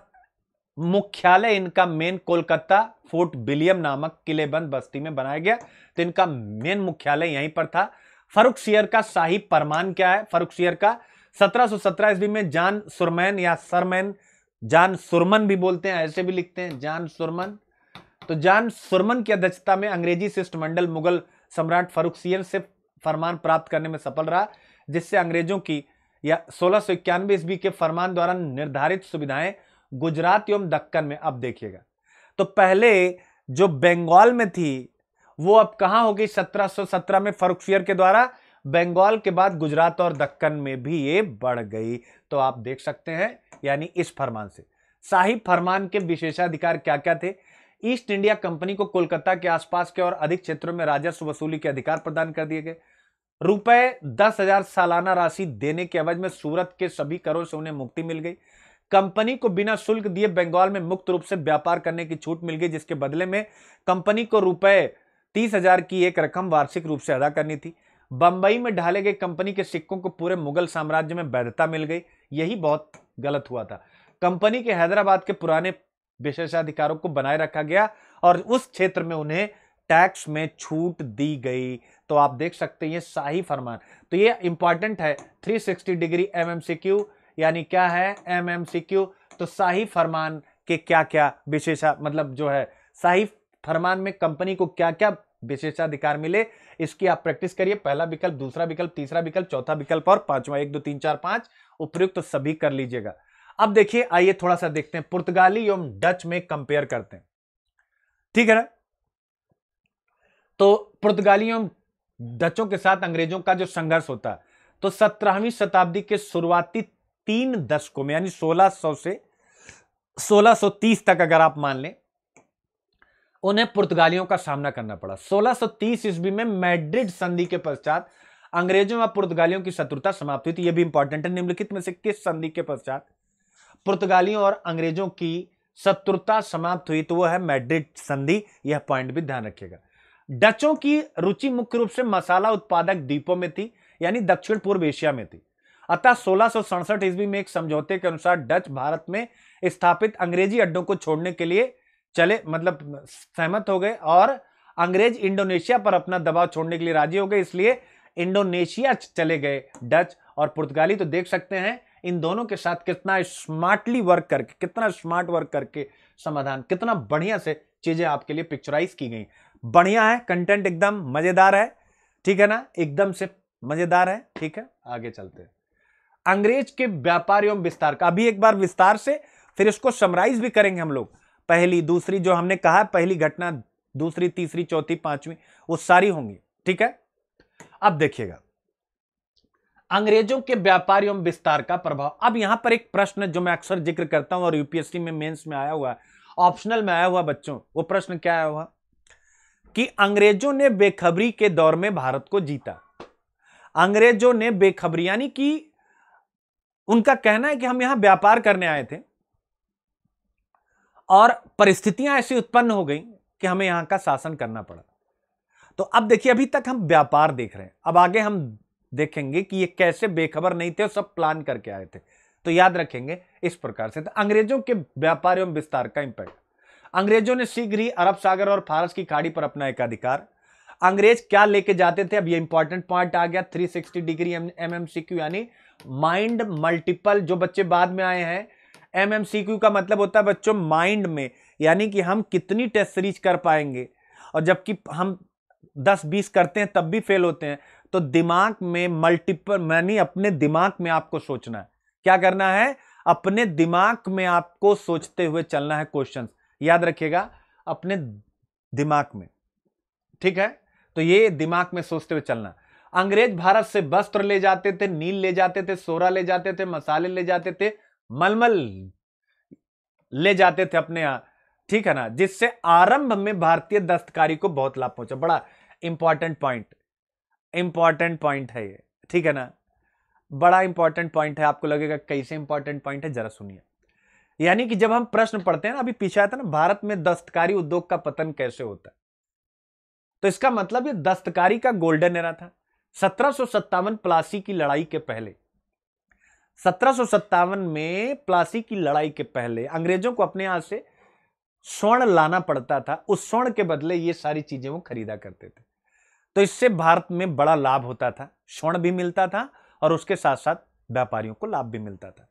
मुख्यालय इनका मेन कोलकाता फोर्ट विलियम नामक किलेबंद बस्ती में बनाया गया तो इनका मेन मुख्यालय यहीं पर था फरुख सियर का शाही परमान क्या है फरुख सियर का 1717 ईस्वी में जान सुरमैन या सरमैन जान सुरमन भी बोलते हैं ऐसे भी लिखते हैं जान सुरमन तो जान सुरमन की अध्यक्षता में अंग्रेजी शिष्टमंडल मुगल सम्राट फरुख सियर से फरमान प्राप्त करने में सफल रहा जिससे अंग्रेजों की या सोलह ईस्वी के फरमान द्वारा निर्धारित सुविधाएं गुजरात एवं दक्कन में अब देखिएगा तो पहले जो बंगाल में थी वो अब कहाँ हो गई 1717 में फरुखियर के द्वारा बंगाल के बाद गुजरात और दक्कन में भी ये बढ़ गई तो आप देख सकते हैं यानी इस फरमान से साहिब फरमान के विशेषाधिकार क्या क्या थे ईस्ट इंडिया कंपनी को कोलकाता के आसपास के और अधिक क्षेत्रों में राजस्व वसूली के अधिकार प्रदान कर दिए गए रुपए दस हजार सालाना राशि देने के अवज में सूरत के सभी करों से उन्हें मुक्ति मिल गई कंपनी को बिना शुल्क दिए बंगाल में मुक्त रूप से व्यापार करने की छूट मिल गई जिसके बदले में कंपनी को रुपए तीस हजार की एक रकम वार्षिक रूप से अदा करनी थी बंबई में ढाले गए कंपनी के सिक्कों को पूरे मुगल साम्राज्य में वैधता मिल गई यही बहुत गलत हुआ था कंपनी के हैदराबाद के पुराने विशेषाधिकारों को बनाए रखा गया और उस क्षेत्र में उन्हें टैक्स में छूट दी गई तो आप देख सकते हैं शाही फरमान तो ये इंपॉर्टेंट है 360 डिग्री एमएमसीक्यू यानी क्या है एम एम सी क्यू तो शाही फरमान के क्या क्या विशेषा मतलब जो है शाही फरमान में कंपनी को क्या क्या विशेषाधिकार मिले इसकी आप प्रैक्टिस करिए पहला विकल्प दूसरा विकल्प तीसरा विकल्प चौथा विकल्प और पांचवा एक दो तीन चार पांच उपयुक्त तो सभी कर लीजिएगा अब देखिए आइए थोड़ा सा देखते हैं पुर्तगाली एवं डच में कंपेयर करते हैं ठीक है ना तो पुर्तगाली एवं डचों के साथ अंग्रेजों का जो संघर्ष होता है तो सत्रहवीं शताब्दी के शुरुआती तीन दशकों में यानी 1600 से 1630 तक अगर आप मान लें उन्हें पुर्तगालियों का सामना करना पड़ा 1630 ईस्वी में मैड्रिड संधि के पश्चात अंग्रेजों व पुर्तगालियों की शत्रुता समाप्त हुई थी यह भी इंपॉर्टेंट है निम्नलिखित में से किस संधि के पश्चात पुर्तगालियों और अंग्रेजों की शत्रुता समाप्त हुई तो वह है मैड्रिड संधि यह पॉइंट भी ध्यान रखिएगा डचों की रुचि मुख्य रूप से मसाला उत्पादक द्वीपों में थी यानी दक्षिण पूर्व एशिया में थी अतः सोलह ईस्वी में एक समझौते के अनुसार डच भारत में स्थापित अंग्रेजी अड्डों को छोड़ने के लिए चले मतलब सहमत हो गए और अंग्रेज इंडोनेशिया पर अपना दबाव छोड़ने के लिए राजी हो गए इसलिए इंडोनेशिया चले गए डच और पुर्तगाली तो देख सकते हैं इन दोनों के साथ कितना स्मार्टली वर्क करके कितना स्मार्ट वर्क करके समाधान कितना बढ़िया से चीजें आपके लिए पिक्चराइज की गई बढ़िया है कंटेंट एकदम मजेदार है ठीक है ना एकदम से मजेदार है ठीक है आगे चलते हैं अंग्रेज के व्यापार एवं विस्तार का अभी एक बार विस्तार से फिर इसको समराइज भी करेंगे हम लोग पहली दूसरी जो हमने कहा पहली घटना दूसरी तीसरी चौथी पांचवी वो सारी होंगी ठीक है अब देखिएगा अंग्रेजों के व्यापार एवं विस्तार का प्रभाव अब यहां पर एक प्रश्न जो मैं अक्सर जिक्र करता हूं और यूपीएससी में मेंस में आया हुआ ऑप्शनल में आया हुआ बच्चों वो प्रश्न क्या आया हुआ कि अंग्रेजों ने बेखबरी के दौर में भारत को जीता अंग्रेजों ने बेखबरी यानी कि उनका कहना है कि हम यहां व्यापार करने आए थे और परिस्थितियां ऐसी उत्पन्न हो गई कि हमें यहां का शासन करना पड़ा तो अब देखिए अभी तक हम व्यापार देख रहे हैं अब आगे हम देखेंगे कि ये कैसे बेखबर नहीं थे और सब प्लान करके आए थे तो याद रखेंगे इस प्रकार से तो अंग्रेजों के व्यापार एवं विस्तार का इंपैक्ट अंग्रेजों ने शीघ्र ही अरब सागर और फारस की खाड़ी पर अपना एकाधिकार अंग्रेज क्या लेके जाते थे अब ये इंपॉर्टेंट पॉइंट आ गया 360 डिग्री एम एम यानी माइंड मल्टीपल जो बच्चे बाद में आए हैं एम एम सी क्यू का मतलब होता है बच्चों माइंड में यानी कि हम कितनी टेस्ट सीरीज कर पाएंगे और जबकि हम दस बीस करते हैं तब भी फेल होते हैं तो दिमाग में मल्टीपल यानी अपने दिमाग में आपको सोचना है क्या करना है अपने दिमाग में आपको सोचते हुए चलना है क्वेश्चन याद रखिएगा अपने दिमाग में ठीक है तो ये दिमाग में सोचते हुए चलना अंग्रेज भारत से वस्त्र ले जाते थे नील ले जाते थे सोरा ले जाते थे मसाले ले जाते थे मलमल ले जाते थे अपने यहां ठीक है ना जिससे आरंभ में भारतीय दस्तकारी को बहुत लाभ पहुंचा बड़ा इंपॉर्टेंट पॉइंट इंपॉर्टेंट पॉइंट है ये ठीक है ना बड़ा इंपॉर्टेंट पॉइंट है आपको लगेगा कैसे इंपॉर्टेंट पॉइंट है जरा सुनिए यानी कि जब हम प्रश्न पढ़ते हैं ना अभी पीछे आया था ना भारत में दस्तकारी उद्योग का पतन कैसे होता है तो इसका मतलब ये दस्तकारी का गोल्डन एरा था सत्रह प्लासी की लड़ाई के पहले सत्रह में प्लासी की लड़ाई के पहले अंग्रेजों को अपने यहां से स्वर्ण लाना पड़ता था उस स्वर्ण के बदले ये सारी चीजें वो खरीदा करते थे तो इससे भारत में बड़ा लाभ होता था स्वर्ण भी मिलता था और उसके साथ साथ व्यापारियों को लाभ भी मिलता था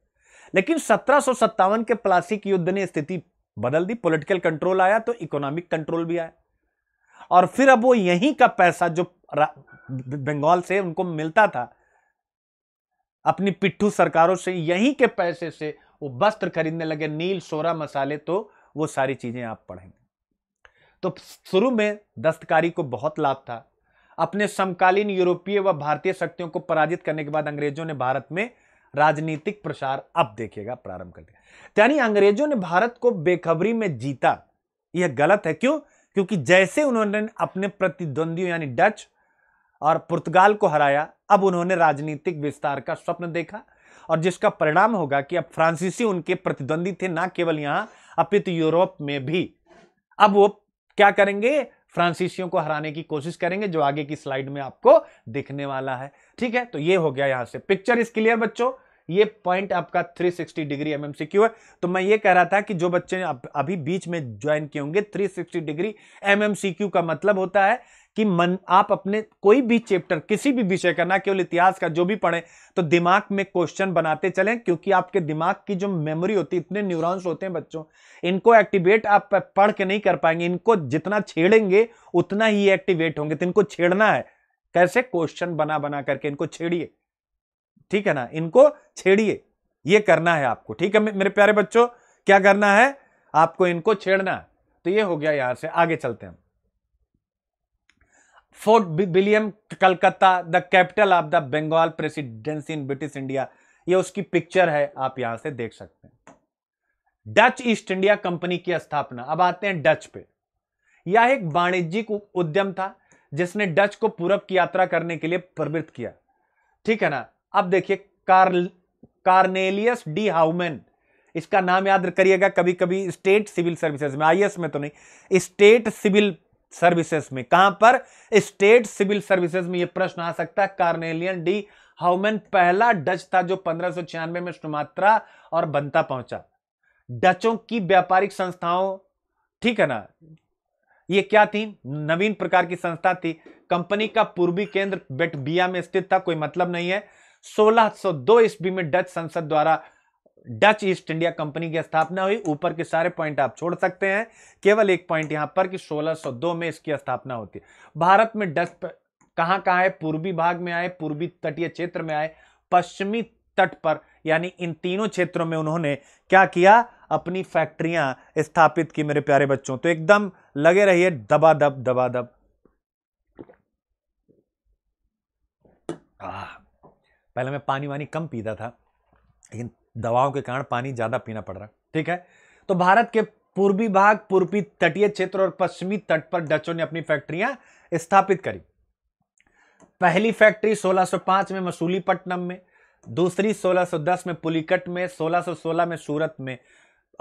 लेकिन सत्रह के प्लासी की युद्ध ने स्थिति बदल दी पॉलिटिकल कंट्रोल आया तो इकोनॉमिक कंट्रोल भी आया और फिर अब वो यहीं का पैसा जो बंगाल से उनको मिलता था अपनी पिट्ठू सरकारों से यहीं के पैसे से वो वस्त्र खरीदने लगे नील सोरा मसाले तो वो सारी चीजें आप पढ़ेंगे तो शुरू में दस्तकारी को बहुत लाभ था अपने समकालीन यूरोपीय व भारतीय शक्तियों को पराजित करने के बाद अंग्रेजों ने भारत में राजनीतिक प्रसार अब देखिएगा प्रारंभ कर दिया यानी अंग्रेजों ने भारत को बेखबरी में जीता यह गलत है क्यों क्योंकि जैसे उन्होंने अपने प्रतिद्वंदियों यानी डच और पुर्तगाल को हराया अब उन्होंने राजनीतिक विस्तार का स्वप्न देखा और जिसका परिणाम होगा कि अब फ्रांसीसी उनके प्रतिद्वंदी थे ना केवल यहां अपित यूरोप में भी अब वो क्या करेंगे फ्रांसीसियों को हराने की कोशिश करेंगे जो आगे की स्लाइड में आपको दिखने वाला है ठीक है तो ये हो गया यहां से पिक्चर इज क्लियर बच्चों ये पॉइंट आपका 360 डिग्री एमएमसीक्यू है तो मैं ये कह रहा था कि जो बच्चे अभी बीच में ज्वाइन किए होंगे 360 डिग्री एमएमसीक्यू का मतलब होता है कि मन आप अपने कोई भी चैप्टर किसी भी विषय का ना केवल इतिहास का जो भी पढ़ें तो दिमाग में क्वेश्चन बनाते चलें क्योंकि आपके दिमाग की जो मेमोरी होती है इतने न्यूरॉन्स होते हैं बच्चों इनको एक्टिवेट आप पढ़ के नहीं कर पाएंगे इनको जितना छेड़ेंगे उतना ही एक्टिवेट होंगे तो इनको छेड़ना है कैसे क्वेश्चन बना बना करके इनको छेड़िए ठीक है ना इनको छेड़िए ये करना है आपको ठीक है मेरे प्यारे बच्चों क्या करना है आपको इनको छेड़ना है तो ये हो गया यहां से आगे चलते हैं Fort William Calcutta the capital of the Bengal presidency in British India ये उसकी पिक्चर है आप यहां से देख सकते हैं डच ईस्ट इंडिया कंपनी की स्थापना अब आते हैं डच पे यह एक वाणिज्यिक उद्यम था जिसने डच को पूरब की यात्रा करने के लिए प्रवृत्त किया ठीक है ना अब देखिए कार्ल कार्नेलियस डी हाउमैन इसका नाम याद करिएगा कभी कभी स्टेट सिविल सर्विसेज में आईएएस में तो नहीं स्टेट सिविल सर्विसेज में कहां पर स्टेट सिविल सर्विसेज में यह प्रश्न आ सकता है कार्नेलियन डी हाउमैन पहला डच था जो पंद्रह में सुमात्रा और बनता पहुंचा डचों की व्यापारिक संस्थाओं ठीक है ना ये क्या थी नवीन प्रकार की संस्था थी कंपनी का पूर्वी केंद्र बेटबिया में स्थित था कोई मतलब नहीं है 1602 ईस्वी में डच संसद द्वारा डच ईस्ट इंडिया कंपनी की स्थापना हुई ऊपर के सारे पॉइंट आप छोड़ सकते हैं केवल एक पॉइंट यहां पर कि 1602 में इसकी स्थापना होती है भारत में डच कहां कहां है पूर्वी भाग में आए पूर्वी तटीय क्षेत्र में आए पश्चिमी तट पर यानी इन तीनों क्षेत्रों में उन्होंने क्या किया अपनी फैक्ट्रियां स्थापित की मेरे प्यारे बच्चों तो एकदम लगे रहिए दबा दब दबा दब आ पहले मैं पानी वानी कम पीता था लेकिन दवाओं के कारण पानी ज़्यादा पीना पड़ रहा ठीक है तो भारत के पूर्वी भाग पूर्वी तटीय क्षेत्र और पश्चिमी तट पर डचों ने अपनी फैक्ट्रियां स्थापित करी पहली फैक्ट्री 1605 में मसूलीपट्टनम में दूसरी 1610 में पुलिकट में 1616 में सूरत में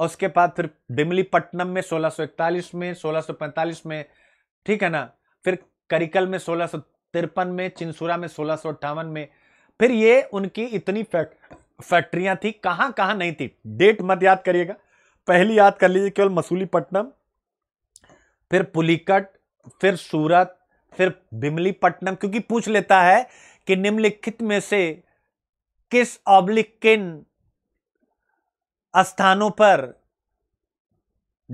उसके बाद फिर बिमलीपट्टनम में 1641 में 1645 में ठीक है ना फिर करिकल में सोलह में चिंसूरा में सोलह में फिर ये उनकी इतनी फैक्ट फैक्ट्रियां थी कहां कहां नहीं थी डेट मत याद करिएगा पहली याद कर लीजिए केवल मसूलीपट्टनम फिर पुलिकट फिर सूरत फिर बिमलीपट्टनम क्योंकि पूछ लेता है कि निम्नलिखित में से किस ऑब्लिक किन स्थानों पर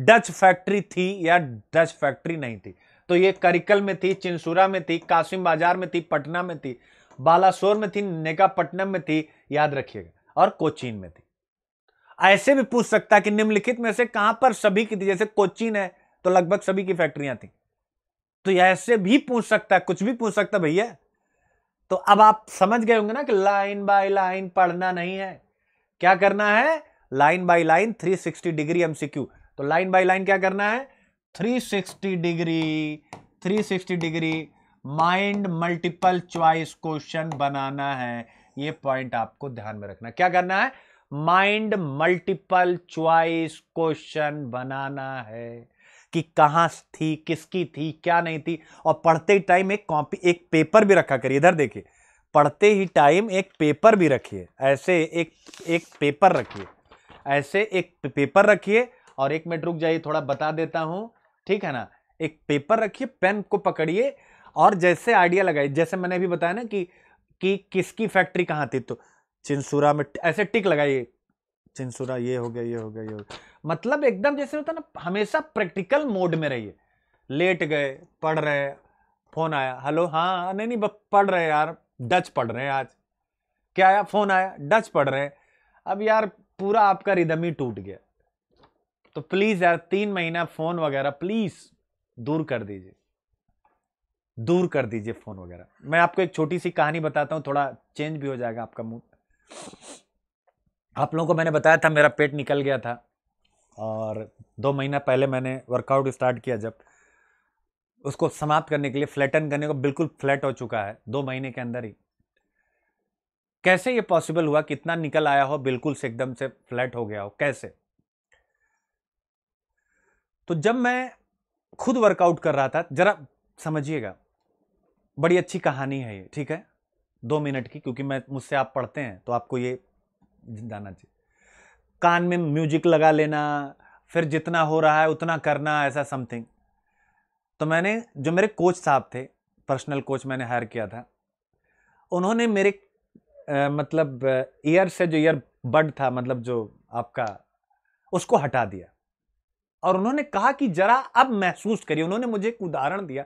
डच फैक्ट्री थी या डच फैक्ट्री नहीं थी तो ये करिकल में थी चिंसूरा में थी कासिम बाजार में थी पटना में थी बालासोर में थी नेकापट्टनम में थी याद रखिएगा और कोचीन में थी ऐसे भी पूछ सकता कि निम्नलिखित में से कहां पर सभी की थी जैसे कोचीन है तो लगभग सभी की फैक्ट्रियां थी तो ऐसे भी पूछ सकता है कुछ भी पूछ सकता भैया तो अब आप समझ गए होंगे ना कि लाइन बाय लाइन पढ़ना नहीं है क्या करना है line by line 360 degree MCQ तो लाइन बाय लाइन क्या करना है 360 degree 360 degree mind multiple choice question बनाना है ये पॉइंट आपको ध्यान में रखना क्या करना है माइंड मल्टीपल चॉइस क्वेश्चन बनाना है कि कहाँ थी किसकी थी क्या नहीं थी और पढ़ते ही टाइम एक कॉपी एक पेपर भी रखा करिए इधर देखिए पढ़ते ही टाइम एक पेपर भी रखिए ऐसे एक एक पेपर रखिए ऐसे एक पेपर रखिए और एक मिनट रुक जाइए थोड़ा बता देता हूं ठीक है ना एक पेपर रखिए पेन को पकड़िए और जैसे आइडिया लगाई जैसे मैंने अभी बताया ना कि कि किसकी फैक्ट्री कहाँ थी तो चिंसूरा में ऐसे टिक लगाइए चिंसूरा ये हो गया ये हो गया ये हो गया मतलब एकदम जैसे होता ना हमेशा प्रैक्टिकल मोड में रहिए लेट गए पढ़ रहे फोन आया हेलो हाँ नहीं नहीं पढ़ रहे यार डच पढ़ रहे हैं आज क्या आया फोन आया डच पढ़ रहे हैं अब यार पूरा आपका रिदम ही टूट गया तो प्लीज़ यार तीन महीना फ़ोन वगैरह प्लीज़ दूर कर दीजिए दूर कर दीजिए फ़ोन वगैरह मैं आपको एक छोटी सी कहानी बताता हूँ थोड़ा चेंज भी हो जाएगा आपका मूड आप लोगों को मैंने बताया था मेरा पेट निकल गया था और दो महीना पहले मैंने वर्कआउट स्टार्ट किया जब उसको समाप्त करने के लिए फ्लैटन करने को बिल्कुल फ्लैट हो चुका है दो महीने के अंदर ही कैसे ये पॉसिबल हुआ कितना निकल आया हो बिल्कुल से एकदम से फ्लैट हो गया हो कैसे तो जब मैं खुद वर्कआउट कर रहा था जरा समझिएगा बड़ी अच्छी कहानी है ये ठीक है दो मिनट की क्योंकि मैं मुझसे आप पढ़ते हैं तो आपको ये जाना चाहिए कान में म्यूजिक लगा लेना फिर जितना हो रहा है उतना करना ऐसा समथिंग तो मैंने जो मेरे कोच साहब थे पर्सनल कोच मैंने हायर किया था उन्होंने मेरे आ, मतलब ईयर से जो ईयर बड था मतलब जो आपका उसको हटा दिया और उन्होंने कहा कि जरा अब महसूस करिए उन्होंने मुझे एक उदाहरण दिया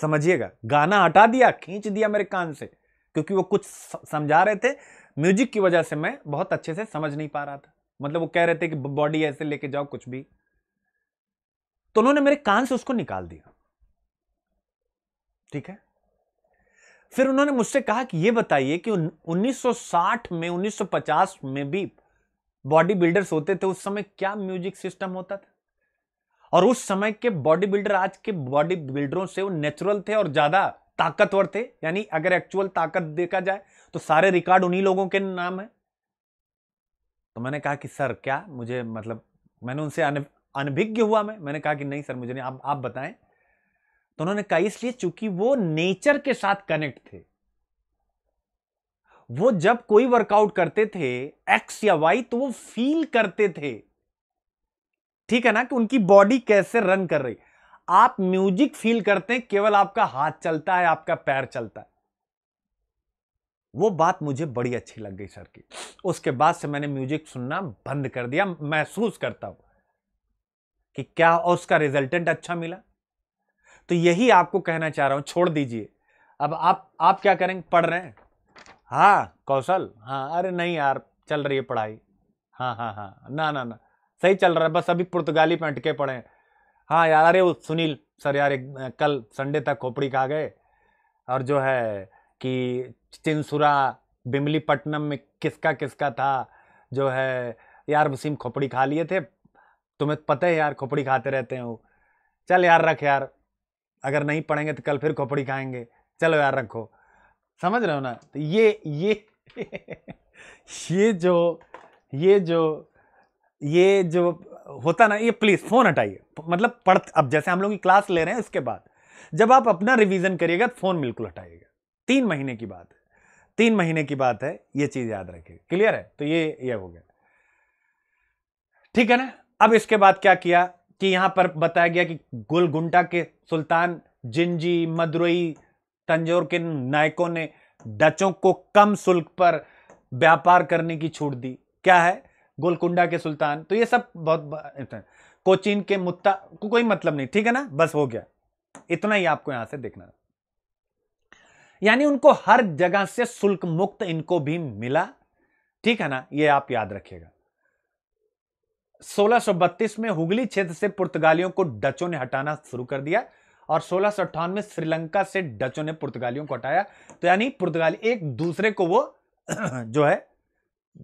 समझिएगा गाना हटा दिया खींच दिया मेरे कान से क्योंकि वो कुछ समझा रहे थे म्यूजिक की वजह से मैं बहुत अच्छे से समझ नहीं पा रहा था मतलब वो कह रहे थे कि बॉडी ऐसे लेके जाओ कुछ भी तो उन्होंने मेरे कान से उसको निकाल दिया ठीक है फिर उन्होंने मुझसे कहा कि ये बताइए कि 1960 में 1950 में भी बॉडी बिल्डर्स होते थे उस समय क्या म्यूजिक सिस्टम होता था और उस समय के बॉडी बिल्डर आज के बॉडी बिल्डरों से वो नेचुरल थे और ज़्यादा ताकतवर थे यानी अगर एक्चुअल ताकत देखा जाए तो सारे रिकॉर्ड उन्हीं लोगों के नाम है तो मैंने कहा कि सर क्या मुझे मतलब मैंने उनसे अनभिज्ञ हुआ मैं मैंने कहा कि नहीं सर मुझे नहीं आप आप बताएं तो उन्होंने कहा इसलिए चूंकि वो नेचर के साथ कनेक्ट थे वो जब कोई वर्कआउट करते थे एक्स या वाई तो वो फील करते थे ठीक है ना कि उनकी बॉडी कैसे रन कर रही आप म्यूजिक फील करते हैं केवल आपका हाथ चलता है आपका पैर चलता है वो बात मुझे बड़ी अच्छी लग गई सर की उसके बाद से मैंने म्यूजिक सुनना बंद कर दिया महसूस करता हूं कि क्या और उसका रिजल्टेंट अच्छा मिला तो यही आपको कहना चाह रहा हूं छोड़ दीजिए अब आप आप क्या करेंगे पढ़ रहे हैं हाँ कौशल हाँ अरे नहीं यार चल रही है पढ़ाई हाँ हाँ हाँ ना ना ना सही चल रहा है बस अभी पुर्तगाली पे अटके पड़े हाँ यार अरे वो सुनील सर यार एक कल संडे तक खोपड़ी खा गए और जो है कि चिंसुरा बिमलीपट्टनम में किसका किसका था जो है यार वसीम खोपड़ी खा लिए थे तुम्हें तो पता है यार खोपड़ी खाते रहते हैं वो चल यार रख यार अगर नहीं पढ़ेंगे तो कल फिर खोपड़ी खाएंगे चलो यार रखो समझ रहे हो ना तो ये ये ये जो ये जो ये जो होता ना ये प्लीज़ फ़ोन हटाइए मतलब पढ़ अब जैसे हम लोग की क्लास ले रहे हैं उसके बाद जब आप अपना रिवीजन करिएगा तो फ़ोन बिल्कुल हटाइएगा तीन महीने की बात है तीन महीने की बात है ये चीज़ याद रखिए क्लियर है तो ये ये हो गया ठीक है ना अब इसके बाद क्या किया कि यहां पर बताया गया कि गुलगुंडा के सुल्तान जिंजी मदुरई तंजोर के नायकों ने डचों को कम शुल्क पर व्यापार करने की छूट दी क्या है गोलकुंडा के सुल्तान तो ये सब बहुत कोचीन के मुत्ता को कोई मतलब नहीं ठीक है ना बस हो गया इतना ही आपको यहां से देखना यानी उनको हर जगह से शुल्क मुक्त इनको भी मिला ठीक है ना ये आप याद रखिएगा 1632 में हुगली क्षेत्र से पुर्तगालियों को डचों ने हटाना शुरू कर दिया और सोलह में श्रीलंका से डचों ने पुर्तगालियों को हटाया तो यानी पुर्तगाली एक दूसरे को वो जो है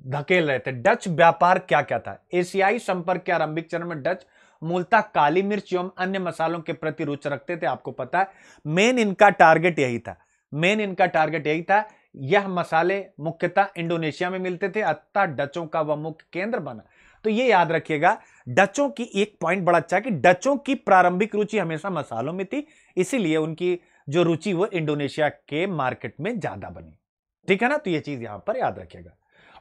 धकेल रहे थे डच व्यापार क्या क्या था एशियाई संपर्क के आरंभिक चरण में डच मूलतः काली मिर्च एवं अन्य मसालों के प्रति रुचि रखते थे आपको पता है मेन इनका टारगेट यही था मेन इनका टारगेट यही था यह मसाले मुख्यतः इंडोनेशिया में मिलते थे अतः डचों का वह मुख्य केंद्र बना तो यह याद रखिएगा डचों की एक पॉइंट बड़ा अच्छा है कि डचों की प्रारंभिक रुचि हमेशा मसालों में थी इसीलिए उनकी जो रुचि वो इंडोनेशिया के मार्केट में ज्यादा बनी ठीक है ना तो यह चीज यहां पर याद रखिएगा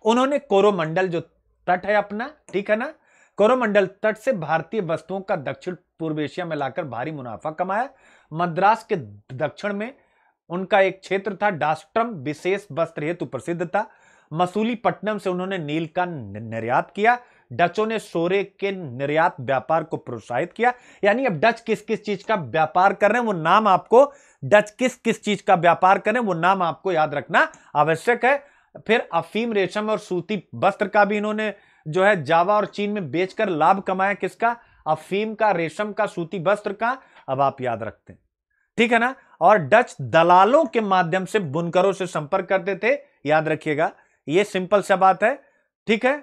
उन्होंने कोरोमंडल जो तट है अपना ठीक है ना कोरोमंडल तट से भारतीय वस्तुओं का दक्षिण पूर्व एशिया में लाकर भारी मुनाफा कमाया मद्रास के दक्षिण में उनका एक क्षेत्र था डास्ट्रम विशेष वस्त्र हेतु प्रसिद्ध था मसूली पट्टनम से उन्होंने नील का निर्यात किया डचों ने सोरे के निर्यात व्यापार को प्रोत्साहित किया यानी अब डच किस किस चीज का व्यापार कर रहे हैं वो नाम आपको डच किस किस चीज का व्यापार कर रहे हैं वो नाम आपको याद रखना आवश्यक है फिर अफीम रेशम और सूती वस्त्र का भी इन्होंने जो है जावा और चीन में बेचकर लाभ कमाया किसका अफीम का रेशम का सूती वस्त्र का अब आप याद रखते हैं ठीक है ना और डच दलालों के माध्यम से बुनकरों से संपर्क करते थे याद रखिएगा यह सिंपल सा बात है ठीक है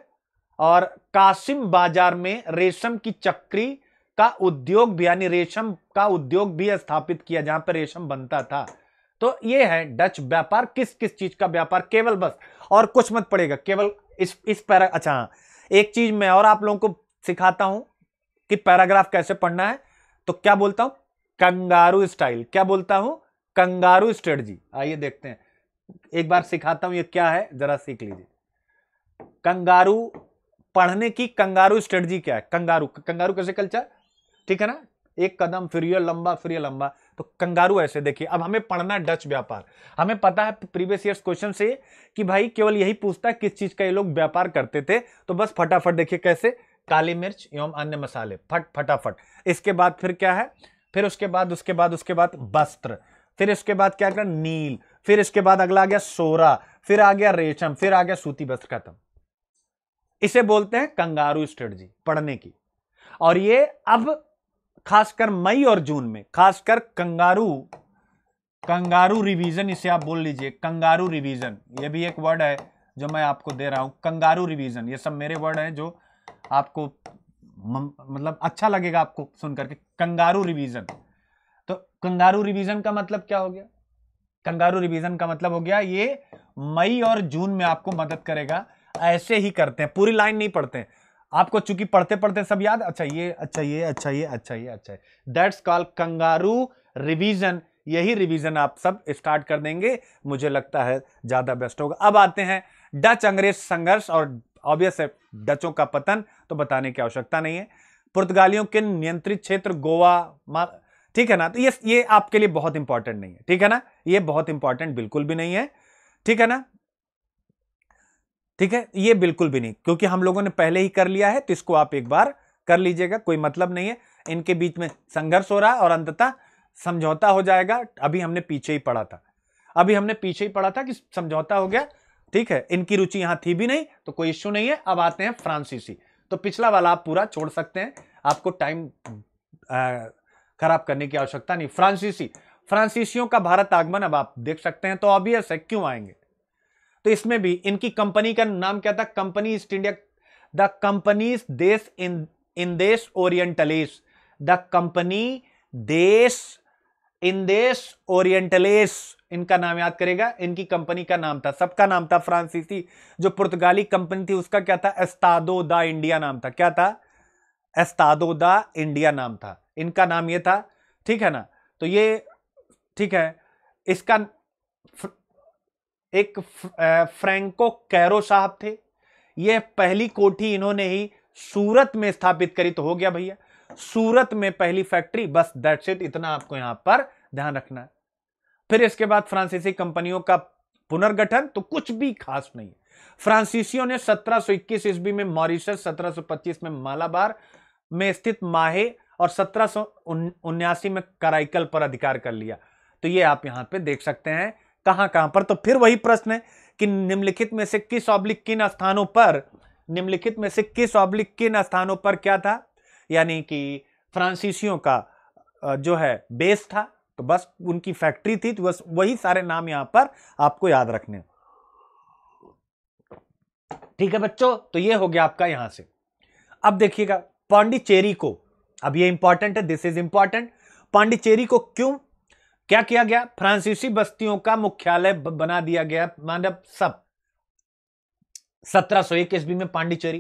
और कासिम बाजार में रेशम की चक्री का उद्योग भी यानी रेशम का उद्योग भी स्थापित किया जहां पर रेशम बनता था तो ये है डच व्यापार किस किस चीज का व्यापार केवल बस और कुछ मत पड़ेगा केवल इस इस पैरा अच्छा हाँ एक चीज मैं और आप लोगों को सिखाता हूं कि पैराग्राफ कैसे पढ़ना है तो क्या बोलता हूं कंगारू स्टाइल क्या बोलता हूं कंगारू स्ट्रेटजी आइए देखते हैं एक बार सिखाता हूं ये क्या है जरा सीख लीजिए कंगारू पढ़ने की कंगारू स्ट्रेटजी क्या है कंगारू कंगारू कैसे कल्चर ठीक है ना एक कदम फिर ये लंबा फिर ये लंबा तो कंगारू ऐसे देखिए अब हमें पढ़ना डच व्यापार हमें पता है प्रीवियस ईयर्स क्वेश्चन से कि भाई केवल यही पूछता है किस चीज़ का ये लोग व्यापार करते थे तो बस फटाफट देखिए कैसे काली मिर्च एवं अन्य मसाले फट फटाफट इसके बाद फिर क्या है फिर उसके बाद उसके बाद उसके बाद वस्त्र फिर इसके बाद क्या कर नील फिर इसके बाद अगला आ गया सोरा फिर आ गया रेशम फिर आ गया सूती वस्त्र खत्म इसे बोलते हैं कंगारू स्ट्रेटजी पढ़ने की और ये अब खासकर मई और जून में खासकर कंगारू कंगारू रिवीजन इसे आप बोल लीजिए कंगारू रिवीजन ये भी एक वर्ड है जो मैं आपको दे रहा हूँ कंगारू रिवीजन ये सब मेरे वर्ड हैं जो आपको मतलब अच्छा लगेगा आपको सुनकर के कंगारू रिवीजन तो कंगारू रिवीजन का मतलब क्या हो गया कंगारू रिवीजन का मतलब हो गया ये मई और जून में आपको मदद करेगा ऐसे ही करते हैं पूरी लाइन नहीं पढ़ते हैं आपको चूंकि पढ़ते पढ़ते सब याद अच्छा ये अच्छा ये अच्छा ये अच्छा ये अच्छा दैट्स कॉल कंगारू रिविजन यही रिविजन आप सब स्टार्ट कर देंगे मुझे लगता है ज़्यादा बेस्ट होगा अब आते हैं डच अंग्रेज संघर्ष और ऑब्वियस है डचों का पतन तो बताने की आवश्यकता नहीं है पुर्तगालियों के नियंत्रित क्षेत्र गोवा ठीक है ना तो ये ये आपके लिए बहुत इंपॉर्टेंट नहीं है ठीक है ना ये बहुत इंपॉर्टेंट बिल्कुल भी नहीं है ठीक है ना ठीक है ये बिल्कुल भी नहीं क्योंकि हम लोगों ने पहले ही कर लिया है तो इसको आप एक बार कर लीजिएगा कोई मतलब नहीं है इनके बीच में संघर्ष हो रहा है और अंततः समझौता हो जाएगा अभी हमने पीछे ही पढ़ा था अभी हमने पीछे ही पढ़ा था कि समझौता हो गया ठीक है इनकी रुचि यहां थी भी नहीं तो कोई इश्यू नहीं है अब आते हैं फ्रांसीसी तो पिछला वाला आप पूरा छोड़ सकते हैं आपको टाइम खराब करने की आवश्यकता नहीं फ्रांसीसी फ्रांसीसियों का भारत आगमन अब आप देख सकते हैं तो ऑबियस है क्यों आएंगे तो इसमें भी इनकी कंपनी का नाम क्या था company East India the companies देश इन इन देश ओरिएंटलिस द कंपनी देश इन देश ओरिएंटलिस इनका नाम याद करेगा इनकी कंपनी का नाम था सबका नाम था फ्रांसीसी जो पुर्तगाली कंपनी थी उसका क्या था एस्तादो द इंडिया नाम था क्या था एस्तादो द इंडिया नाम था इनका नाम ये था ठीक है ना तो ये ठीक है इसका एक फ्रेंको कैरो साहब थे यह पहली कोठी इन्होंने ही सूरत में स्थापित करी तो हो गया भैया सूरत में पहली फैक्ट्री बस दैट्स इट इतना आपको यहां पर ध्यान रखना है फिर इसके बाद फ्रांसीसी कंपनियों का पुनर्गठन तो कुछ भी खास नहीं फ्रांसीसियों ने 1721 ईस्वी में मॉरिशस 1725 में मालाबार में स्थित माहे और सत्रह में कराइकल पर अधिकार कर लिया तो ये आप यहां पे देख सकते हैं कहां कहां पर तो फिर वही प्रश्न है कि निम्नलिखित में से किस ऑब्लिक किन स्थानों पर निम्नलिखित में से किस ऑब्लिक किन स्थानों पर क्या था यानी कि फ्रांसीसियों का जो है बेस था तो बस उनकी फैक्ट्री थी तो बस वही सारे नाम यहां पर आपको याद रखने ठीक है बच्चों तो ये हो गया आपका यहां से अब देखिएगा पांडिचेरी को अब ये इंपॉर्टेंट है दिस इज इंपॉर्टेंट पांडिचेरी को क्यों क्या किया गया फ्रांसीसी बस्तियों का मुख्यालय बना दिया गया मानव सब सत्रह सौ एक ईस्वी में पांडिचेरी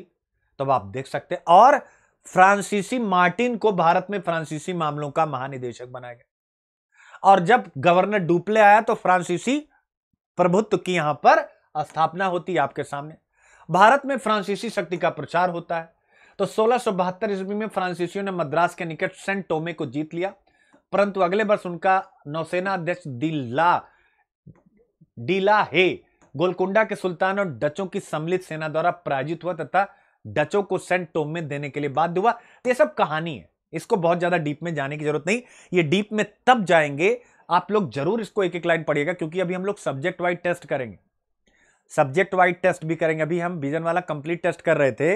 तो आप देख सकते हैं और फ्रांसीसी मार्टिन को भारत में फ्रांसीसी मामलों का महानिदेशक बनाया गया और जब गवर्नर डुप्ले आया तो फ्रांसीसी प्रभुत्व की यहां पर स्थापना होती है आपके सामने भारत में फ्रांसीसी शक्ति का प्रचार होता है तो सोलह ईस्वी में फ्रांसीसियों ने मद्रास के निकट सेंट टोमे को जीत लिया परंतु अगले वर्ष उनका नौसेना अध्यक्ष दिल्ला डीला हे गोलकुंडा के सुल्तान और डचों की सम्मिलित सेना द्वारा पराजित हुआ तथा डचों को सेंट टोम में देने के लिए बाध्य हुआ ये सब कहानी है इसको बहुत ज्यादा डीप में जाने की जरूरत नहीं ये डीप में तब जाएंगे आप लोग जरूर इसको एक एक लाइन पढ़िएगा क्योंकि अभी हम लोग सब्जेक्ट वाइज टेस्ट करेंगे सब्जेक्ट वाइज टेस्ट भी करेंगे अभी हम विजन वाला कंप्लीट टेस्ट कर रहे थे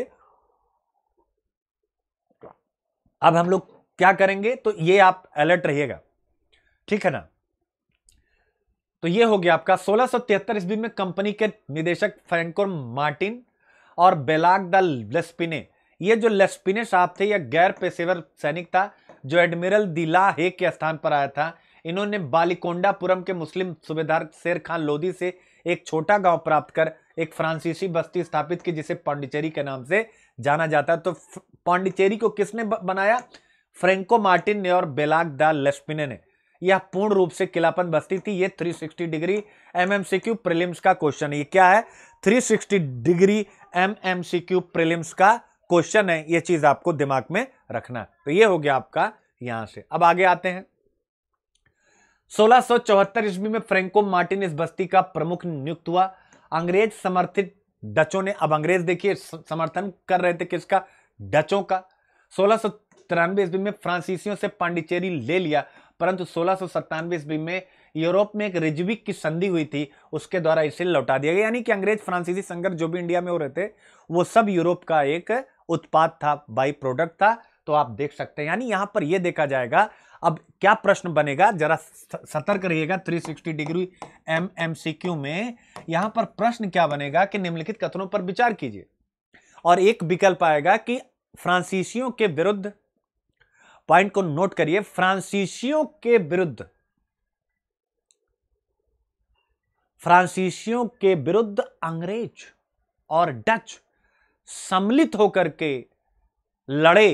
अब हम लोग क्या करेंगे तो ये आप अलर्ट रहिएगा ठीक है ना तो ये हो गया आपका सोलह सौ तिहत्तर ईस्वी में कंपनी के निदेशक फ्रेंकोर मार्टिन और बेलाग द लेस्पिने ये जो लेस्पिने साहब थे यह गैर पेशेवर सैनिक था जो एडमिरल दिला हे के स्थान पर आया था इन्होंने बालिकोंडापुरम के मुस्लिम सूबेदार शेर खान लोधी से एक छोटा गांव प्राप्त कर एक फ्रांसीसी बस्ती स्थापित की जिसे पांडिचेरी के नाम से जाना जाता है तो पांडिचेरी को किसने बनाया फ्रेंको मार्टिन ने और बेलाग द लेस्पिने ने यह पूर्ण रूप से किलापन बस्ती थी ये 360 डिग्री एमएमसीक्यू प्रीलिम्स का क्वेश्चन है ये क्या है 360 डिग्री एमएमसीक्यू प्रीलिम्स का क्वेश्चन है ये चीज आपको दिमाग में रखना है तो ये हो गया आपका यहां से अब आगे आते हैं सोलह ईस्वी में फ्रेंको मार्टिन इस बस्ती का प्रमुख नियुक्त हुआ अंग्रेज समर्थित डचों ने अब अंग्रेज देखिए समर्थन कर रहे थे किसका डचों का सोलह तिरानवे ईस्वी में फ्रांसीसियों से पांडिचेरी ले लिया परंतु सोलह ईस्वी में यूरोप में एक रिजविक की संधि हुई थी उसके द्वारा इसे लौटा दिया गया यानी कि अंग्रेज फ्रांसीसी संघर्ष जो भी इंडिया में हो रहे थे वो सब यूरोप का एक उत्पाद था बाई प्रोडक्ट था तो आप देख सकते हैं यानी यहां पर यह देखा जाएगा अब क्या प्रश्न बनेगा जरा सतर्क रहिएगा 360 degree M M C Q में यहां पर प्रश्न क्या बनेगा कि निम्नलिखित कथनों पर विचार कीजिए और एक विकल्प आएगा कि फ्रांसीसियों के विरुद्ध पॉइंट को नोट करिए फ्रांसीसियों के विरुद्ध फ्रांसीसियों के विरुद्ध अंग्रेज और डच सम्मिलित होकर के लड़े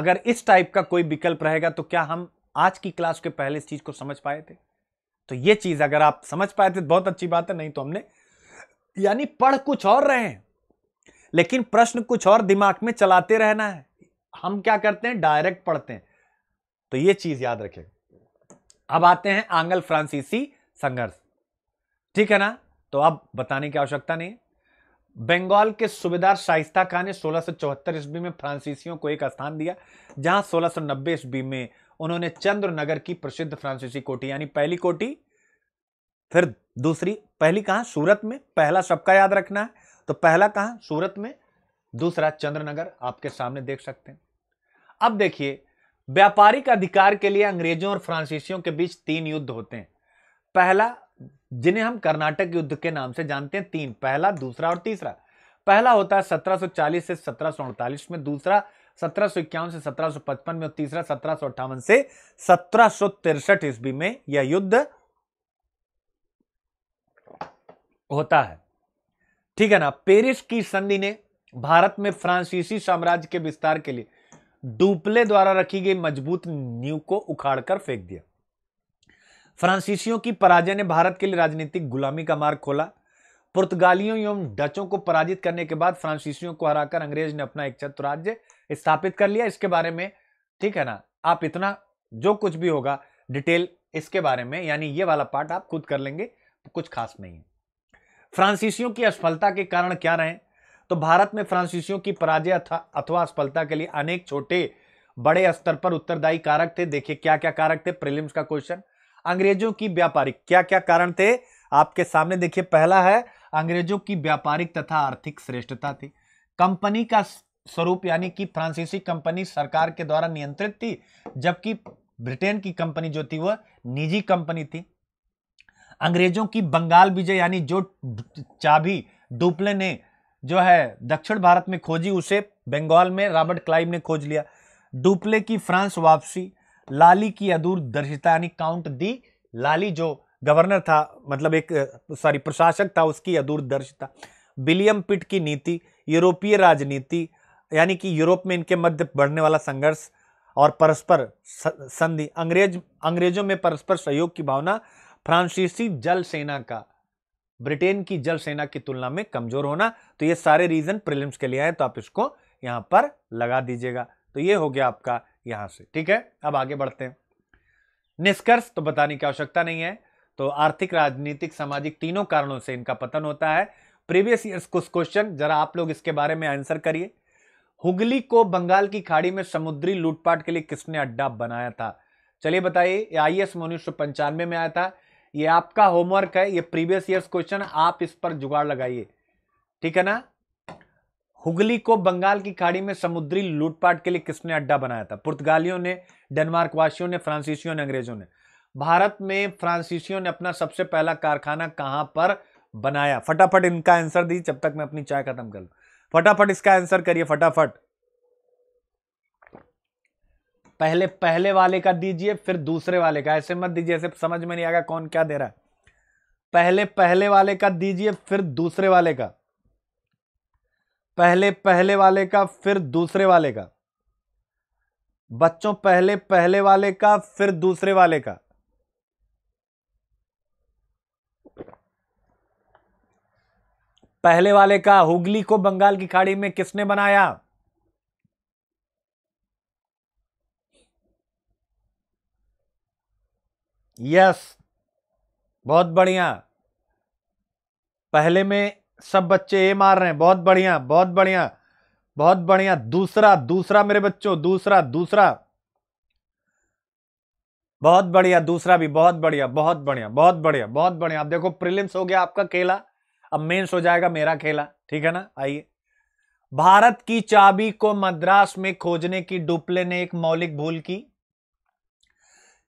अगर इस टाइप का कोई विकल्प रहेगा तो क्या हम आज की क्लास के पहले इस चीज को समझ पाए थे तो यह चीज अगर आप समझ पाए थे तो बहुत अच्छी बात है नहीं तो हमने यानी पढ़ कुछ और रहे हैं लेकिन प्रश्न कुछ और दिमाग में चलाते रहना है हम क्या करते हैं डायरेक्ट पढ़ते हैं तो ये चीज याद रखे अब आते हैं आंगल फ्रांसीसी संघर्ष ठीक है ना तो अब बताने की आवश्यकता नहीं बंगाल के सूबेदार शाइस्ता खान ने सोलह ईस्वी में फ्रांसीसियों को एक स्थान दिया जहां सोलह नब्बे ईस्वी में उन्होंने चंद्रनगर की प्रसिद्ध फ्रांसीसी कोटी यानी पहली कोटी फिर दूसरी पहली कहा सूरत में पहला सबका याद रखना है तो पहला कहा सूरत में दूसरा चंद्रनगर आपके सामने देख सकते हैं अब देखिए व्यापारिक अधिकार के लिए अंग्रेजों और फ्रांसीसियों के बीच तीन युद्ध होते हैं पहला जिन्हें हम कर्नाटक युद्ध के नाम से जानते हैं तीन पहला दूसरा और तीसरा पहला होता है 1740 से सत्रह में दूसरा सत्रह से 1755 में और तीसरा सत्रह से सत्रह ईस्वी में यह युद्ध होता है ठीक है ना पेरिस की संधि ने भारत में फ्रांसीसी साम्राज्य के विस्तार के लिए डुपले द्वारा रखी गई मजबूत नींव को उखाड़कर फेंक दिया फ्रांसीसियों की पराजय ने भारत के लिए राजनीतिक गुलामी का मार्ग खोला पुर्तगालियों एवं डचों को पराजित करने के बाद फ्रांसीसियों को हराकर अंग्रेज ने अपना एक छत्र राज्य स्थापित कर लिया इसके बारे में ठीक है ना आप इतना जो कुछ भी होगा डिटेल इसके बारे में यानी ये वाला पार्ट आप खुद कर लेंगे कुछ खास नहीं है फ्रांसीसियों की असफलता के कारण क्या रहे तो भारत में फ्रांसीसियों की पराजय अथवा असफलता के लिए अनेक छोटे बड़े स्तर पर उत्तरदायी कारक थे देखिए क्या क्या कारक थे प्रिलिम्स का क्वेश्चन अंग्रेजों की व्यापारिक क्या क्या कारण थे आपके सामने देखिए पहला है अंग्रेजों की व्यापारिक तथा आर्थिक श्रेष्ठता थी कंपनी का स्वरूप यानी कि फ्रांसीसी कंपनी सरकार के द्वारा नियंत्रित थी जबकि ब्रिटेन की कंपनी जो थी वह निजी कंपनी थी अंग्रेजों की बंगाल विजय यानी जो चाबी डुपले ने जो है दक्षिण भारत में खोजी उसे बंगाल में रॉबर्ट क्लाइव ने खोज लिया डुप्ले की फ्रांस वापसी लाली की दर्शिता यानी काउंट दी लाली जो गवर्नर था मतलब एक सॉरी प्रशासक था उसकी अदूरदर्शिता विलियम पिट की नीति यूरोपीय राजनीति यानी कि यूरोप में इनके मध्य बढ़ने वाला संघर्ष और परस्पर संधि अंग्रेज अंग्रेजों में परस्पर सहयोग की भावना फ्रांसीसी जल सेना का ब्रिटेन की जल सेना की तुलना में कमजोर होना तो ये सारे रीजन प्रिलिम्स के लिए आए तो आप इसको यहां पर लगा दीजिएगा तो ये हो गया आपका यहां से ठीक है अब आगे बढ़ते हैं निष्कर्ष तो बताने की आवश्यकता नहीं है तो आर्थिक राजनीतिक सामाजिक तीनों कारणों से इनका पतन होता है प्रीवियस ईयर्स कुछ क्वेश्चन जरा आप लोग इसके बारे में आंसर करिए हुगली को बंगाल की खाड़ी में समुद्री लूटपाट के लिए किसने अड्डा बनाया था चलिए बताइए आई एस उन्नीस में आया था ये आपका होमवर्क है ये प्रीवियस ईयर्स क्वेश्चन आप इस पर जुगाड़ लगाइए ठीक है ना हुगली को बंगाल की खाड़ी में समुद्री लूटपाट के लिए किसने अड्डा बनाया था पुर्तगालियों ने डेनमार्क वासियों ने फ्रांसीसियों ने अंग्रेजों ने भारत में फ्रांसीसियों ने अपना सबसे पहला कारखाना कहां पर बनाया फटाफट इनका आंसर दी जब तक मैं अपनी चाय खत्म कर लू फटाफट इसका आंसर करिए फटाफट पहले पहले वाले का दीजिए फिर दूसरे वाले का ऐसे मत दीजिए ऐसे समझ में नहीं आएगा कौन क्या दे रहा है पहले पहले वाले का दीजिए फिर दूसरे वाले का पहले पहले वाले का फिर दूसरे वाले का बच्चों पहले पहले वाले का फिर दूसरे वाले का पहले वाले का हुगली को बंगाल की खाड़ी में किसने बनाया यस बहुत बढ़िया पहले में सब बच्चे ए मार रहे हैं बहुत बढ़िया बहुत बढ़िया बहुत बढ़िया दूसरा दूसरा मेरे बच्चों दूसरा दूसरा बहुत बढ़िया दूसरा भी बहुत बढ़िया बहुत बढ़िया बहुत बढ़िया बहुत बढ़िया आप देखो प्रिलिम्स हो गया आपका खेला अब मेंस हो जाएगा मेरा खेला ठीक है ना आइए भारत की चाबी को मद्रास में खोजने की डुप्ले ने एक मौलिक भूल की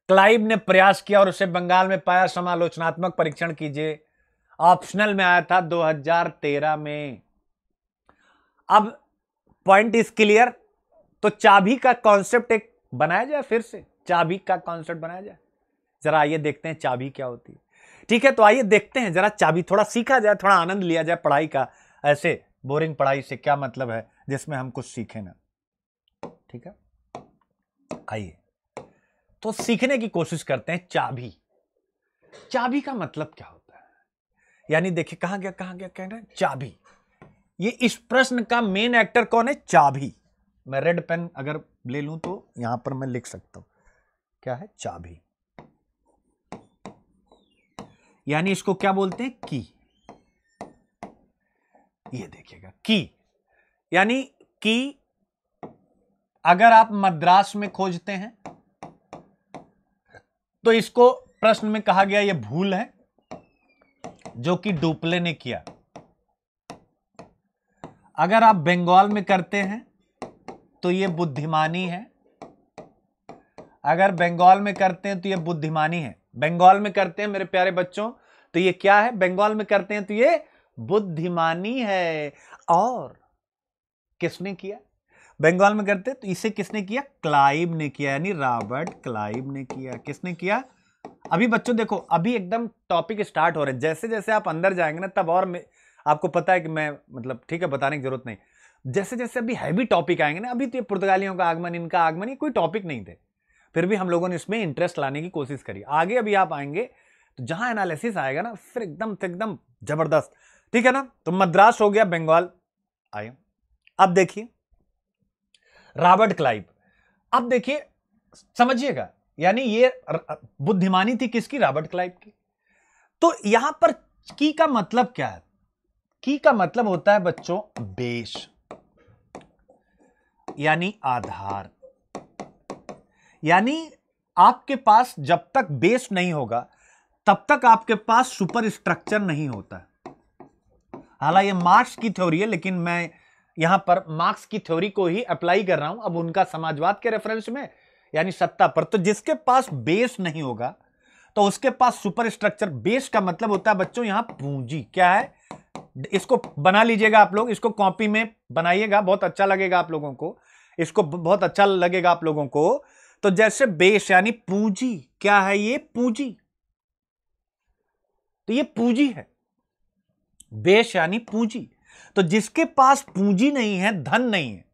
क्लाइव ने प्रयास किया और उसे बंगाल में पाया समालोचनात्मक परीक्षण कीजिए ऑप्शनल में आया था 2013 में अब पॉइंट इज क्लियर तो चाबी का कॉन्सेप्ट एक बनाया जाए फिर से चाबी का कॉन्सेप्ट बनाया जाए जरा आइए देखते हैं चाबी क्या होती है ठीक है तो आइए देखते हैं जरा चाबी थोड़ा सीखा जाए थोड़ा आनंद लिया जाए पढ़ाई का ऐसे बोरिंग पढ़ाई से क्या मतलब है जिसमें हम कुछ सीखें ना ठीक है आइए तो सीखने की कोशिश करते हैं चाबी चाबी का मतलब क्या होता है यानी देखिए कहा गया कहा गया कहना चाबी ये इस प्रश्न का मेन एक्टर कौन है चाबी मैं रेड पेन अगर ले लूं तो यहां पर मैं लिख सकता हूं क्या है चाबी यानी इसको क्या बोलते हैं की ये देखिएगा की यानी की अगर आप मद्रास में खोजते हैं तो इसको प्रश्न में कहा गया यह भूल है जो कि डुपले ने किया अगर आप बंगाल में करते हैं तो यह बुद्धिमानी है अगर बंगाल में करते हैं तो यह बुद्धिमानी है बंगाल में करते हैं मेरे प्यारे बच्चों तो ये क्या है बंगाल में करते हैं तो ये बुद्धिमानी है और किसने किया बंगाल में करते तो इसे किसने किया क्लाइब ने किया यानी रॉबर्ट क्लाइब ने किया किसने किया अभी बच्चों देखो अभी एकदम टॉपिक स्टार्ट हो रहे हैं जैसे जैसे आप अंदर जाएंगे ना तब और आपको पता है कि मैं मतलब ठीक है बताने की जरूरत नहीं जैसे जैसे अभी हैवी टॉपिक आएंगे ना अभी तो ये पुर्तगालियों का आगमन इनका आगमन ये कोई टॉपिक नहीं थे फिर भी हम लोगों ने इसमें इंटरेस्ट लाने की कोशिश करी आगे अभी आप आएंगे तो जहाँ एनालिसिस आएगा ना फिर एकदम एकदम जबरदस्त ठीक है ना तो मद्रास हो गया बंगाल आए अब देखिए रॉबर्ट क्लाइव अब देखिए समझिएगा यानी ये बुद्धिमानी थी किसकी रॉबर्ट क्लाइव की तो यहां पर की का मतलब क्या है की का मतलब होता है बच्चों बेस यानी आधार यानी आपके पास जब तक बेस नहीं होगा तब तक आपके पास सुपर स्ट्रक्चर नहीं होता हालांकि मार्क्स की थ्योरी है लेकिन मैं यहां पर मार्क्स की थ्योरी को ही अप्लाई कर रहा हूं अब उनका समाजवाद के रेफरेंस में यानी सत्ता पर तो जिसके पास बेस नहीं होगा तो उसके पास सुपर स्ट्रक्चर बेस का मतलब होता है बच्चों यहां पूंजी क्या है इसको बना लीजिएगा आप लोग इसको कॉपी में बनाइएगा बहुत अच्छा लगेगा आप लोगों को इसको बहुत अच्छा लगेगा आप लोगों को तो जैसे बेस यानी पूंजी क्या है ये पूंजी तो ये पूंजी है बेस यानी पूंजी तो जिसके पास पूंजी नहीं है धन नहीं है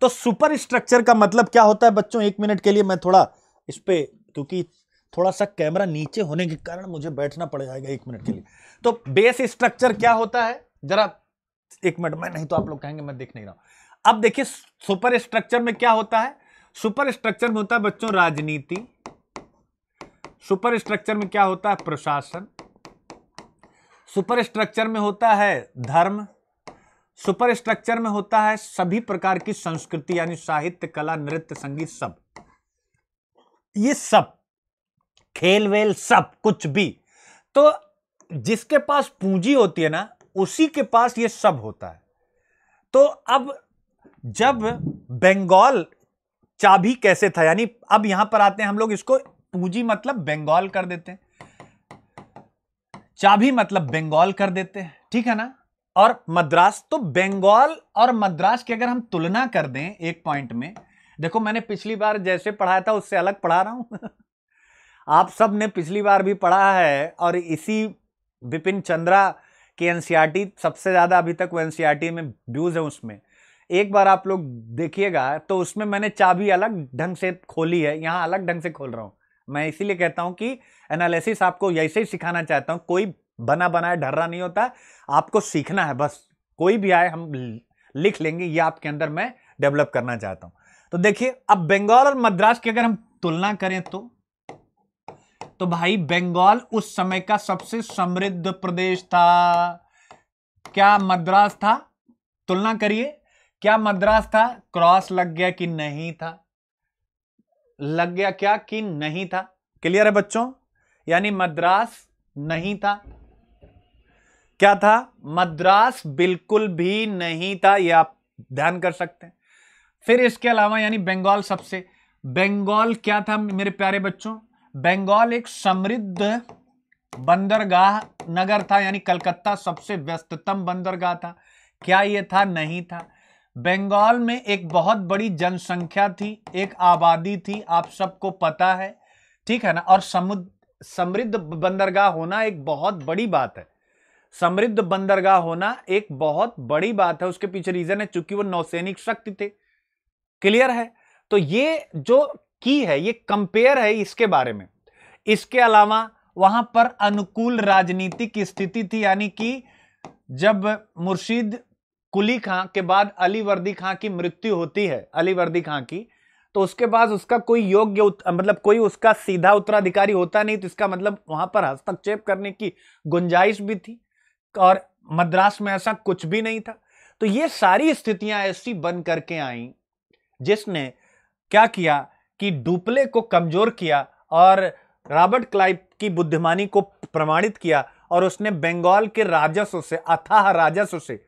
तो सुपर स्ट्रक्चर का मतलब क्या होता है बच्चों एक मिनट के लिए मैं थोड़ा इस पर क्योंकि थोड़ा सा कैमरा नीचे होने के कारण मुझे बैठना पड़ जाएगा एक मिनट के लिए तो बेस स्ट्रक्चर क्या होता है जरा एक मिनट में नहीं तो आप लोग कहेंगे मैं देख नहीं रहा अब देखिए सुपर स्ट्रक्चर में क्या होता है सुपर स्ट्रक्चर में होता है बच्चों राजनीति सुपर स्ट्रक्चर में क्या होता है प्रशासन सुपर स्ट्रक्चर में होता है धर्म सुपर स्ट्रक्चर में होता है सभी प्रकार की संस्कृति यानी साहित्य कला नृत्य संगीत सब ये सब खेल वेल सब कुछ भी तो जिसके पास पूंजी होती है ना उसी के पास ये सब होता है तो अब जब बंगाल चाबी कैसे था यानी अब यहां पर आते हैं हम लोग इसको पूंजी मतलब बंगाल कर देते हैं चाबी मतलब बंगाल कर देते हैं ठीक है ना और मद्रास तो बंगाल और मद्रास की अगर हम तुलना कर दें एक पॉइंट में देखो मैंने पिछली बार जैसे पढ़ाया था उससे अलग पढ़ा रहा हूं आप सब ने पिछली बार भी पढ़ा है और इसी विपिन चंद्रा के एनसीईआरटी e सबसे ज़्यादा अभी तक वो एनसीईआरटी e में व्यूज़ है उसमें एक बार आप लोग देखिएगा तो उसमें मैंने चाबी अलग ढंग से खोली है यहाँ अलग ढंग से खोल रहा हूँ मैं इसीलिए कहता हूँ कि एनालिसिस आपको ऐसे ही सिखाना चाहता हूँ कोई बना बनाया ढर्रा नहीं होता आपको सीखना है बस कोई भी आए हम लिख लेंगे ये आपके अंदर मैं डेवलप करना चाहता हूं तो देखिए अब बंगाल और मद्रास की अगर हम तुलना करें तो तो भाई बंगाल उस समय का सबसे समृद्ध प्रदेश था क्या मद्रास था तुलना करिए क्या मद्रास था क्रॉस लग गया कि नहीं था लग गया क्या कि नहीं था क्लियर है बच्चों यानी मद्रास नहीं था क्या था मद्रास बिल्कुल भी नहीं था यह आप ध्यान कर सकते हैं फिर इसके अलावा यानी बंगाल सबसे बंगाल क्या था मेरे प्यारे बच्चों बंगाल एक समृद्ध बंदरगाह नगर था यानी कलकत्ता सबसे व्यस्ततम बंदरगाह था क्या ये था नहीं था बंगाल में एक बहुत बड़ी जनसंख्या थी एक आबादी थी आप सबको पता है ठीक है ना और समुद्र समृद्ध बंदरगाह होना एक बहुत बड़ी बात है समृद्ध बंदरगाह होना एक बहुत बड़ी बात है उसके पीछे रीजन है चूंकि वो नौसैनिक शक्ति थे क्लियर है तो ये जो की है ये कंपेयर है इसके बारे में इसके अलावा वहां पर अनुकूल राजनीतिक स्थिति थी यानी कि जब मुर्शीद कुली खां के बाद अली वर्दी खां की मृत्यु होती है अली वर्दी खां की तो उसके बाद उसका कोई योग्य मतलब कोई उसका सीधा उत्तराधिकारी होता नहीं तो इसका मतलब वहां पर हस्तक्षेप करने की गुंजाइश भी थी और मद्रास में ऐसा कुछ भी नहीं था तो ये सारी स्थितियां ऐसी बन करके आई जिसने क्या किया कि डुपले को कमजोर किया और रॉबर्ट क्लाइव की बुद्धिमानी को प्रमाणित किया और उसने बंगाल के राजस्व से अथाह राजस्व से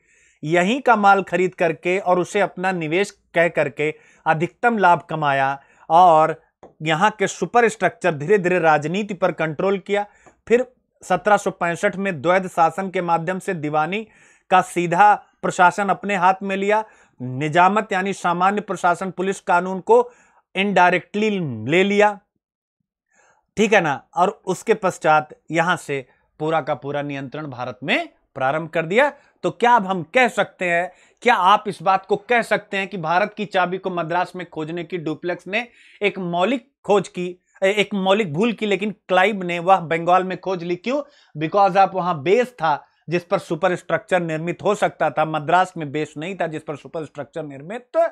यहीं का माल खरीद करके और उसे अपना निवेश कह करके अधिकतम लाभ कमाया और यहाँ के सुपर स्ट्रक्चर धीरे धीरे राजनीति पर कंट्रोल किया फिर सत्रह में द्वैध शासन के माध्यम से दीवानी का सीधा प्रशासन अपने हाथ में लिया निजामत यानी सामान्य प्रशासन पुलिस कानून को इनडायरेक्टली ले लिया ठीक है ना और उसके पश्चात यहां से पूरा का पूरा नियंत्रण भारत में प्रारंभ कर दिया तो क्या अब हम कह सकते हैं क्या आप इस बात को कह सकते हैं कि भारत की चाबी को मद्रास में खोजने की डुप्लेक्स ने एक मौलिक खोज की एक मौलिक भूल की लेकिन क्लाइब ने वह बंगाल में खोज ली क्यों बिकॉज आप वहां बेस था जिस पर सुपर स्ट्रक्चर निर्मित हो सकता था मद्रास में बेस नहीं था जिस पर सुपर स्ट्रक्चर निर्मित तो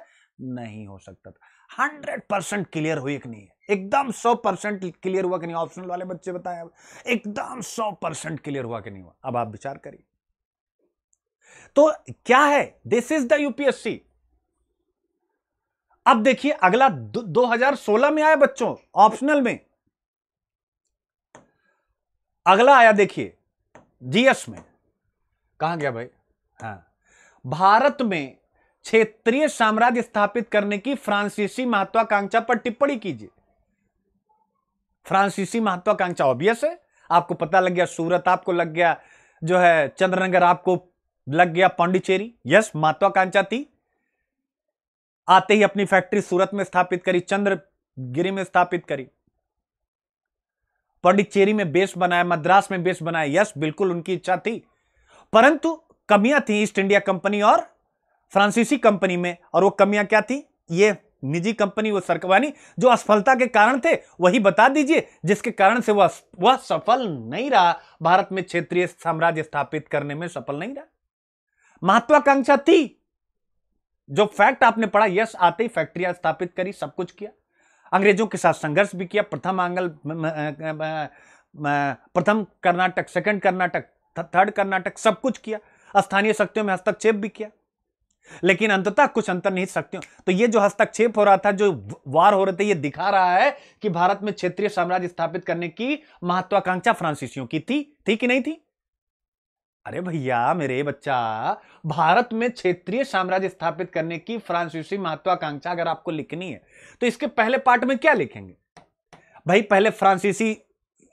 नहीं हो सकता था हंड्रेड परसेंट क्लियर हुई कि नहीं एकदम सौ परसेंट क्लियर हुआ कि नहीं ऑप्शनल वाले बच्चे बताए एकदम सौ परसेंट क्लियर हुआ कि नहीं हुआ अब आप विचार करिए तो क्या है दिस इज द यूपीएससी अब देखिए अगला दो हजार सोलह में आया बच्चों ऑप्शनल में अगला आया देखिए जीएस में कहा गया भाई हाँ भारत में क्षेत्रीय साम्राज्य स्थापित करने की फ्रांसीसी महत्वाकांक्षा पर टिप्पणी कीजिए फ्रांसीसी महत्वाकांक्षा ऑब्वियस है आपको पता लग गया सूरत आपको लग गया जो है चंद्रनगर आपको लग गया पांडिचेरी यस महत्वाकांक्षा थी आते ही अपनी फैक्ट्री सूरत में स्थापित करी चंद्रगिरी में स्थापित करी पौंडिचेरी में बेस बनाया मद्रास में बेस बनाया यस बिल्कुल उनकी इच्छा थी परंतु कमियां थी ईस्ट इंडिया कंपनी और फ्रांसीसी कंपनी में और वो कमियां क्या थी ये निजी कंपनी वो सरकवानी जो असफलता के कारण थे वही बता दीजिए जिसके कारण से वह वह सफल नहीं रहा भारत में क्षेत्रीय साम्राज्य स्थापित करने में सफल नहीं रहा महत्वाकांक्षा थी जो फैक्ट आपने पढ़ा यस आते ही फैक्ट्रियां स्थापित करी सब कुछ किया अंग्रेजों के साथ संघर्ष भी किया प्रथम आंगल प्रथम कर्नाटक सेकंड कर्नाटक थर्ड कर्नाटक सब कुछ किया स्थानीय शक्तियों में हस्तक्षेप भी किया लेकिन अंततः कुछ अंतर नहीं सकते तो ये जो हस्तक्षेप हो रहा था जो वार हो रहे थे ये दिखा रहा है कि भारत में क्षेत्रीय साम्राज्य स्थापित करने की महत्वाकांक्षा फ्रांसीसियों की थी थी कि नहीं थी अरे भैया मेरे बच्चा भारत में क्षेत्रीय साम्राज्य स्थापित करने की फ्रांसीसी महत्वाकांक्षा अगर आपको लिखनी है तो इसके पहले पार्ट में क्या लिखेंगे भाई पहले फ्रांसीसी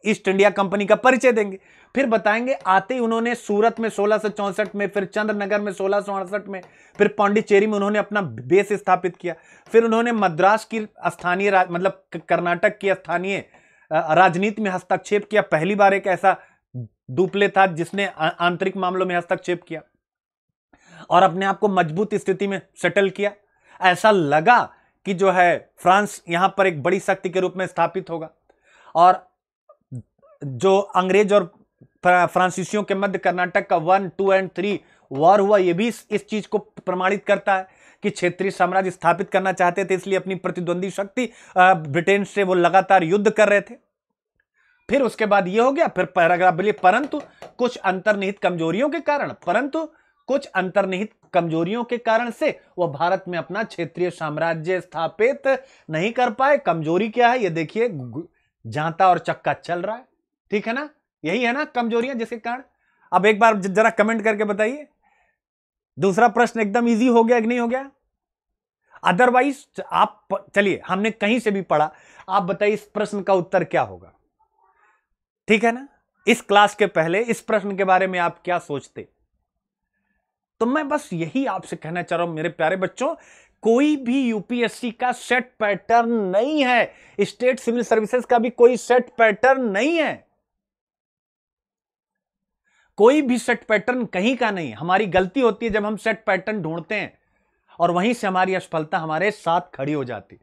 ईस्ट इंडिया कंपनी का परिचय देंगे फिर बताएंगे आते ही उन्होंने सूरत में सोलह में फिर चंद्रनगर में सोलह में फिर पांडिचेरी में उन्होंने अपना बेस स्थापित किया फिर उन्होंने मद्रास की स्थानीय मतलब कर्नाटक की स्थानीय राजनीति में हस्तक्षेप किया पहली बार एक ऐसा डुप्ले था जिसने आंतरिक मामलों में हस्तक्षेप किया और अपने आप को मजबूत स्थिति में सेटल किया ऐसा लगा कि जो है फ्रांस यहां पर एक बड़ी शक्ति के रूप में स्थापित होगा और जो अंग्रेज और फ्रांसीसियों के मध्य कर्नाटक का one two and three war हुआ यह भी इस चीज को प्रमाणित करता है कि क्षेत्रीय साम्राज्य स्थापित करना चाहते थे इसलिए अपनी प्रतिद्वंदी शक्ति ब्रिटेन से वो लगातार युद्ध कर रहे थे फिर उसके बाद ये हो गया फिर पैराग्राफ बोलिए परंतु कुछ अंतर्निहित कमजोरियों के कारण परंतु कुछ अंतर्निहित कमजोरियों के कारण से वह भारत में अपना क्षेत्रीय साम्राज्य स्थापित नहीं कर पाए कमजोरी क्या है ये देखिए जाता और चक्का चल रहा है ठीक है ना यही है ना कमजोरियां जिसके कारण अब एक बार जरा कमेंट करके बताइए दूसरा प्रश्न एकदम इजी हो गया कि नहीं हो गया अदरवाइज आप चलिए हमने कहीं से भी पढ़ा आप बताइए इस प्रश्न का उत्तर क्या होगा ठीक है ना इस क्लास के पहले इस प्रश्न के बारे में आप क्या सोचते तो मैं बस यही आपसे कहना चाह रहा हूं मेरे प्यारे बच्चों कोई भी यूपीएससी का सेट पैटर्न नहीं है स्टेट सिविल सर्विसेज का भी कोई सेट पैटर्न नहीं है कोई भी सेट पैटर्न कहीं का नहीं हमारी गलती होती है जब हम सेट पैटर्न ढूंढते हैं और वहीं से हमारी असफलता हमारे साथ खड़ी हो जाती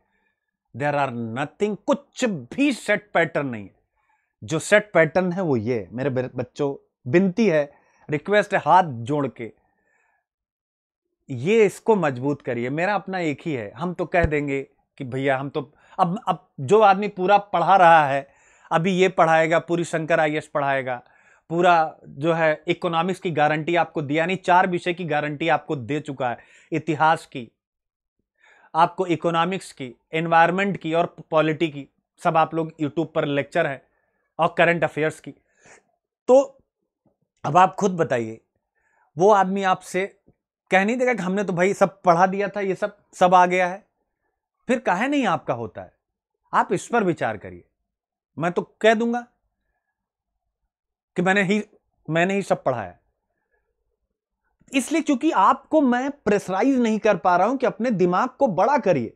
देर आर नथिंग कुछ भी सेट पैटर्न नहीं है जो सेट पैटर्न है वो ये मेरे बच्चों बिनती है रिक्वेस्ट है हाथ जोड़ के ये इसको मजबूत करिए मेरा अपना एक ही है हम तो कह देंगे कि भैया हम तो अब अब जो आदमी पूरा पढ़ा रहा है अभी ये पढ़ाएगा पूरी शंकर आई पढ़ाएगा पूरा जो है इकोनॉमिक्स की गारंटी आपको दी यानी चार विषय की गारंटी आपको दे चुका है इतिहास की आपको इकोनॉमिक्स की एनवायरनमेंट की और पॉलिटी की सब आप लोग यूट्यूब पर लेक्चर है और करंट अफेयर्स की तो अब आप खुद बताइए वो आदमी आपसे कह नहीं देगा कि हमने तो भाई सब पढ़ा दिया था ये सब सब आ गया है फिर कहे नहीं आपका होता है आप इस पर विचार करिए मैं तो कह दूंगा कि मैंने ही मैंने ही सब पढ़ा है इसलिए क्योंकि आपको मैं प्रेशराइज नहीं कर पा रहा हूं कि अपने दिमाग को बड़ा करिए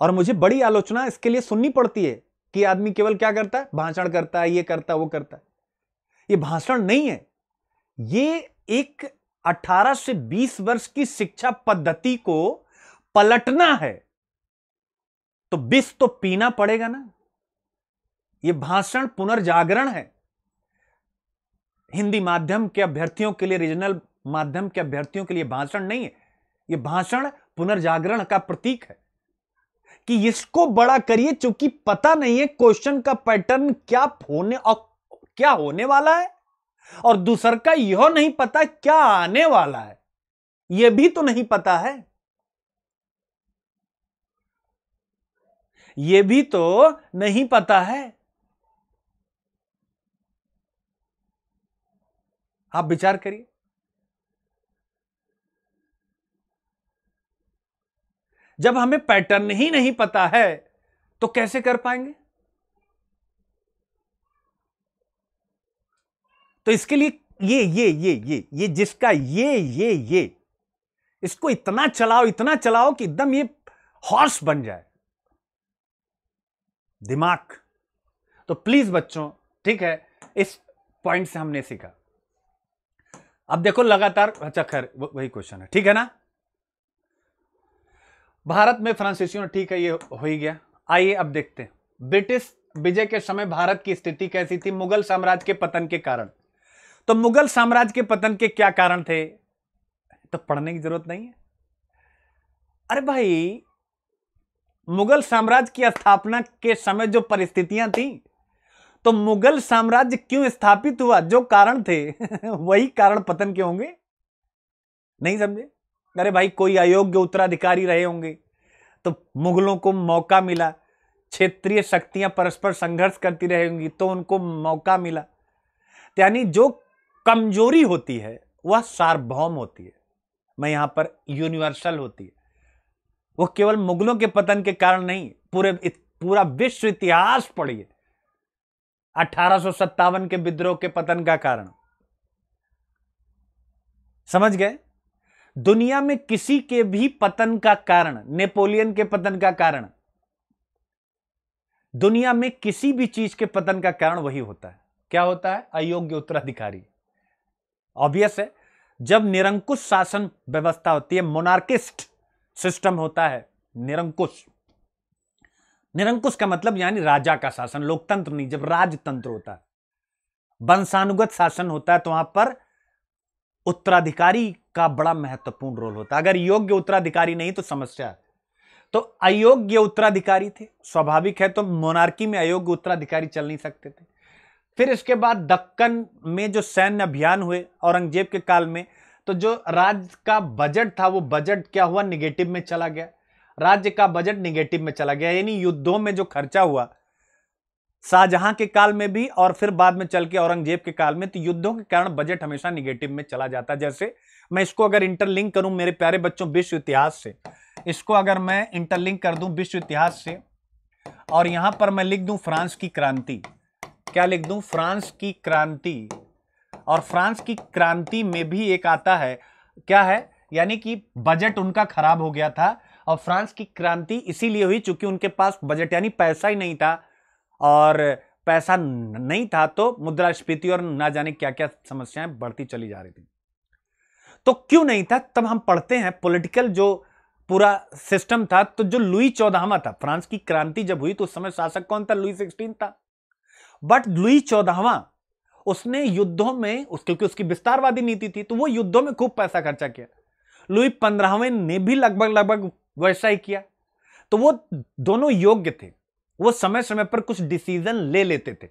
और मुझे बड़ी आलोचना इसके लिए सुननी पड़ती है कि आदमी केवल क्या करता है भाषण करता है ये करता है वो करता है ये भाषण नहीं है ये एक 18 से 20 वर्ष की शिक्षा पद्धति को पलटना है तो विष तो पीना पड़ेगा ना ये भाषण पुनर्जागरण है हिंदी माध्यम के अभ्यर्थियों के लिए रीजनल माध्यम के अभ्यर्थियों के लिए भाषण नहीं है ये भाषण पुनर्जागरण का प्रतीक है कि इसको बड़ा करिए चूंकि पता नहीं है क्वेश्चन का पैटर्न क्या होने और क्या होने वाला है और दूसर का यह नहीं पता क्या आने वाला है यह भी तो नहीं पता है यह भी तो नहीं पता है आप विचार करिए जब हमें पैटर्न ही नहीं पता है तो कैसे कर पाएंगे तो इसके लिए ये ये ये ये ये जिसका ये ये ये इसको इतना चलाओ इतना चलाओ कि एकदम ये हॉर्स बन जाए दिमाग तो प्लीज बच्चों ठीक है इस पॉइंट से हमने सीखा अब देखो लगातार अच्छा खैर वही क्वेश्चन है ठीक है ना भारत में फ्रांसीसियों ने ठीक है ये हो ही गया आइए अब देखते हैं ब्रिटिश विजय के समय भारत की स्थिति कैसी थी मुगल साम्राज्य के पतन के कारण तो मुगल साम्राज्य के पतन के क्या कारण थे तो पढ़ने की जरूरत नहीं है अरे भाई मुगल साम्राज्य की स्थापना के समय जो परिस्थितियां थी तो मुगल साम्राज्य क्यों स्थापित हुआ जो कारण थे वही कारण पतन के होंगे नहीं समझे अरे भाई कोई अयोग्य उत्तराधिकारी रहे होंगे तो मुगलों को मौका मिला क्षेत्रीय शक्तियां परस्पर संघर्ष करती रहेंगी तो उनको मौका मिला यानी जो कमजोरी होती है वह सार्वभौम होती है मैं यहां पर यूनिवर्सल होती है वो केवल मुगलों के पतन के कारण नहीं पूरे पूरा विश्व इतिहास पढ़िए अठारह के विद्रोह के पतन का कारण समझ गए दुनिया में किसी के भी पतन का कारण नेपोलियन के पतन का कारण दुनिया में किसी भी चीज के पतन का कारण वही होता है क्या होता है अयोग्य उत्तराधिकारी ऑब्वियस है जब निरंकुश शासन व्यवस्था होती है मोनार्किस्ट सिस्टम होता है निरंकुश निरंकुश का मतलब यानी राजा का शासन लोकतंत्र नहीं जब राजतंत्र होता है वंशानुगत शासन होता है तो वहां पर उत्तराधिकारी का बड़ा महत्वपूर्ण रोल होता है अगर योग्य उत्तराधिकारी नहीं तो समस्या तो अयोग्य उत्तराधिकारी थे स्वाभाविक है तो मोनार्की में अयोग्य उत्तराधिकारी चल नहीं सकते थे फिर इसके बाद दक्कन में जो सैन्य अभियान हुए औरंगजेब के काल में तो जो राज्य का बजट था वो बजट क्या हुआ निगेटिव में चला गया राज्य का बजट निगेटिव में चला गया यानी युद्धों में जो खर्चा हुआ शाहजहां के काल में भी और फिर बाद में चल के औरंगजेब के काल में तो युद्धों के कारण बजट हमेशा निगेटिव में चला जाता है जैसे मैं इसको अगर इंटरलिंक करूं मेरे प्यारे बच्चों विश्व इतिहास से इसको अगर मैं इंटरलिंक कर दूं विश्व इतिहास से और यहां पर मैं लिख दूं फ्रांस की क्रांति क्या लिख दूं फ्रांस की क्रांति और फ्रांस की क्रांति में भी एक आता है क्या है यानी कि बजट उनका खराब हो गया था और फ्रांस की क्रांति इसीलिए हुई चूंकि उनके पास बजट यानी पैसा ही नहीं था और पैसा नहीं था तो मुद्रास्फीति और ना जाने क्या क्या समस्याएं बढ़ती चली जा रही थी तो क्यों नहीं था तब हम पढ़ते हैं पॉलिटिकल जो पूरा सिस्टम था तो जो लुई चौदहवा था फ्रांस की क्रांति जब हुई तो उस समय शासक कौन था लुई सिक्सटीन था बट लुई चौदहवा उसने युद्धों में उस क्योंकि उसकी विस्तारवादी नीति थी तो वो युद्धों में खूब पैसा खर्चा किया लुई पंद्रहवें ने भी लगभग लगभग वैसा ही किया तो वो दोनों योग्य थे वो समय समय पर कुछ डिसीजन ले लेते थे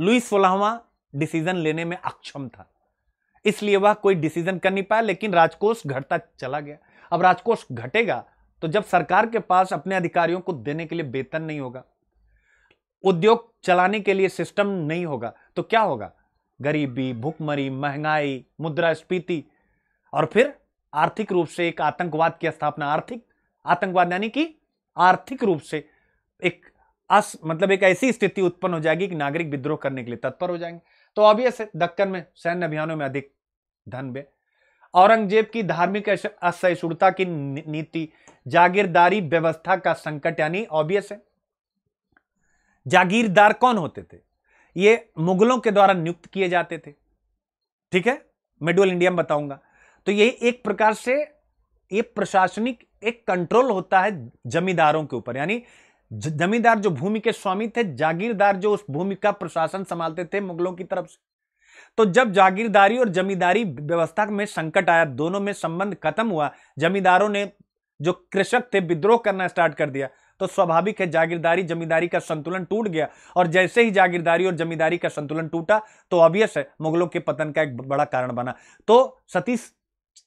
लुईस सोलहवा डिसीजन लेने में अक्षम था इसलिए वह कोई डिसीजन कर नहीं पाया लेकिन राजकोष घटता चला गया अब राजकोष घटेगा तो जब सरकार के पास अपने अधिकारियों को देने के लिए वेतन नहीं होगा उद्योग चलाने के लिए सिस्टम नहीं होगा तो क्या होगा गरीबी भूखमरी महंगाई मुद्रास्फीति और फिर आर्थिक रूप से एक आतंकवाद की स्थापना आर्थिक आतंकवाद यानी कि आर्थिक रूप से एक अस मतलब एक ऐसी स्थिति उत्पन्न हो जाएगी कि नागरिक विद्रोह करने के लिए तत्पर हो जाएंगे तो ऑब्वियस है दक्कन में सैन्य अभियानों में अधिक धन व्यय औरंगजेब की धार्मिक असहिष्णुता की नीति जागीरदारी व्यवस्था का संकट यानी ऑब्वियस है जागीरदार कौन होते थे ये मुगलों के द्वारा नियुक्त किए जाते थे ठीक है मिडल इंडिया में बताऊंगा तो ये एक प्रकार से ये प्रशासनिक एक कंट्रोल होता है जमींदारों के ऊपर यानी जमींदार जो भूमि के स्वामी थे जागीरदार जो उस भूमि का प्रशासन संभालते थे मुगलों की तरफ से तो जब जागीरदारी और जमींदारी व्यवस्था में संकट आया दोनों में संबंध खत्म हुआ जमींदारों ने जो कृषक थे विद्रोह करना स्टार्ट कर दिया तो स्वाभाविक है जागीरदारी जमींदारी का संतुलन टूट गया और जैसे ही जागीरदारी और जमींदारी का संतुलन टूटा तो ऑबियस है मुगलों के पतन का एक बड़ा कारण बना तो सतीश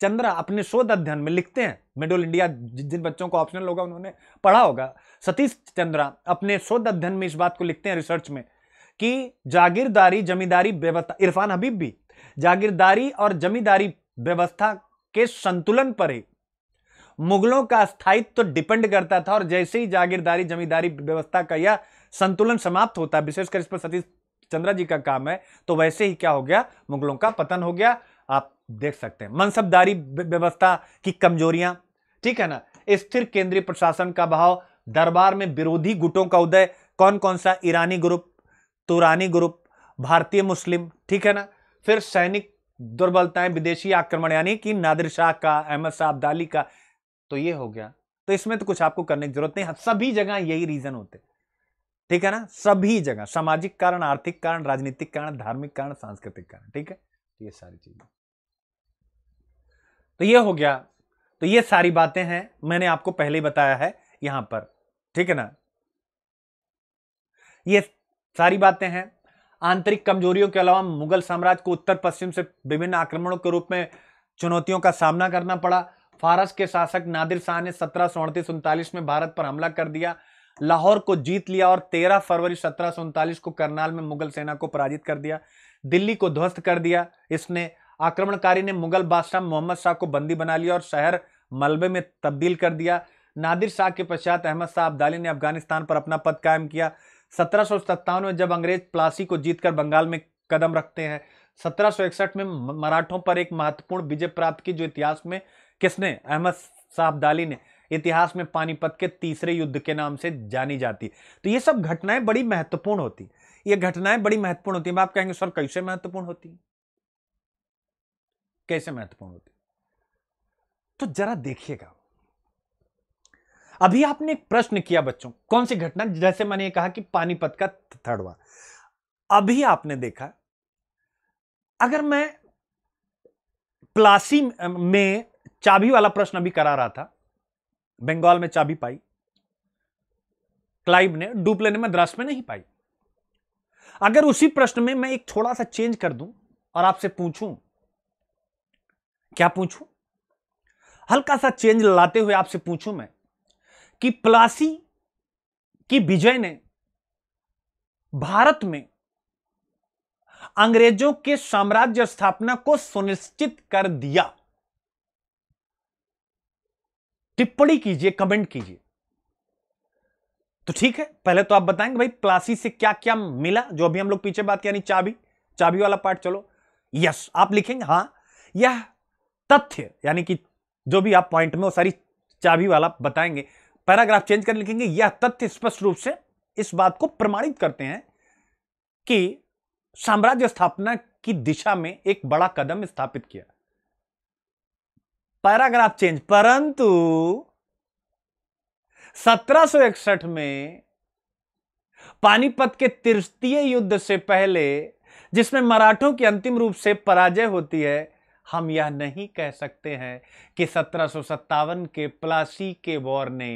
चंद्र अपने शोध अध्ययन में लिखते हैं मिडल इंडिया जिन बच्चों को ऑप्शनल होगा उन्होंने पढ़ा होगा सतीश चंद्रा अपने शोध अध्ययन में इस बात को लिखते हैं रिसर्च में कि जागीरदारी जमींदारी व्यवस्था इरफान हबीब भी जागीरदारी और जमींदारी व्यवस्था के संतुलन पर ही मुगलों का स्थायित्व तो डिपेंड करता था और जैसे ही जागीरदारी जमींदारी व्यवस्था का यह संतुलन समाप्त होता है विशेषकर इस पर सतीश चंद्रा जी का काम है तो वैसे ही क्या हो गया मुगलों का पतन हो गया आप देख सकते हैं मनसबदारी व्यवस्था की कमजोरियां ठीक है ना स्थिर केंद्रीय प्रशासन का भाव दरबार में विरोधी गुटों का उदय कौन कौन सा ईरानी ग्रुप तुरानी ग्रुप भारतीय मुस्लिम ठीक है ना फिर सैनिक दुर्बलताएं विदेशी आक्रमण यानी कि नादिर शाह का अहमद शाह अब्दाली का तो ये हो गया तो इसमें तो कुछ आपको करने की जरूरत नहीं हाँ, सभी जगह यही रीजन होते ठीक है ना सभी जगह सामाजिक कारण आर्थिक कारण राजनीतिक कारण धार्मिक कारण सांस्कृतिक कारण ठीक है तो ये सारी चीजें तो ये हो गया तो ये सारी बातें हैं मैंने आपको पहले बताया है यहां पर ठीक है ना ये सारी बातें हैं आंतरिक कमजोरियों के अलावा मुगल साम्राज्य को उत्तर पश्चिम से विभिन्न आक्रमणों के रूप में चुनौतियों का सामना करना पड़ा फारस के शासक नादिर शाह ने सत्रह सौ अड़तीस उनतालीस में भारत पर हमला कर दिया लाहौर को जीत लिया और 13 फरवरी सत्रह को करनाल में मुगल सेना को पराजित कर दिया दिल्ली को ध्वस्त कर दिया इसने आक्रमणकारी ने मुगल बादशाह मोहम्मद शाह को बंदी बना लिया और शहर मलबे में तब्दील कर दिया नादिर शाह के पश्चात अहमद शाह अब्दाली ने अफगानिस्तान पर अपना पद कायम किया सत्रह में जब अंग्रेज प्लासी को जीतकर बंगाल में कदम रखते हैं सत्रह में मराठों पर एक महत्वपूर्ण विजय प्राप्त की जो इतिहास में किसने अहमद शाह अब्दाली ने इतिहास में पानीपत के तीसरे युद्ध के नाम से जानी जाती तो ये सब घटनाएं बड़ी महत्वपूर्ण होती ये घटनाएं बड़ी महत्वपूर्ण होती हैं आप कहेंगे सर कैसे महत्वपूर्ण होती हैं कैसे महत्वपूर्ण होती तो जरा देखिएगा अभी आपने एक प्रश्न किया बच्चों कौन सी घटना जैसे मैंने कहा कि पानीपत का थर्ड वार अभी आपने देखा अगर मैं प्लासी में चाबी वाला प्रश्न अभी करा रहा था बंगाल में चाबी पाई क्लाइव ने डुप्ले ने मद्रास में नहीं पाई अगर उसी प्रश्न में मैं एक थोड़ा सा चेंज कर दूं और आपसे पूछूं क्या पूछूं हल्का सा चेंज लाते हुए आपसे पूछूं मैं कि प्लासी की विजय ने भारत में अंग्रेजों के साम्राज्य स्थापना को सुनिश्चित कर दिया टिप्पणी कीजिए कमेंट कीजिए तो ठीक है पहले तो आप बताएंगे भाई प्लासी से क्या क्या मिला जो अभी हम लोग पीछे बात किया चाबी चाबी वाला पार्ट चलो यस आप लिखेंगे हां यह तथ्य यानी कि जो भी आप पॉइंट में वो सारी चाबी वाला बताएंगे पैराग्राफ चेंज कर लिखेंगे यह तथ्य स्पष्ट रूप से इस बात को प्रमाणित करते हैं कि साम्राज्य स्थापना की दिशा में एक बड़ा कदम स्थापित किया पैराग्राफ चेंज परंतु 1761 में पानीपत के तृतीय युद्ध से पहले जिसमें मराठों की अंतिम रूप से पराजय होती है हम यह नहीं कह सकते हैं कि सत्रह के प्लासी के वॉर ने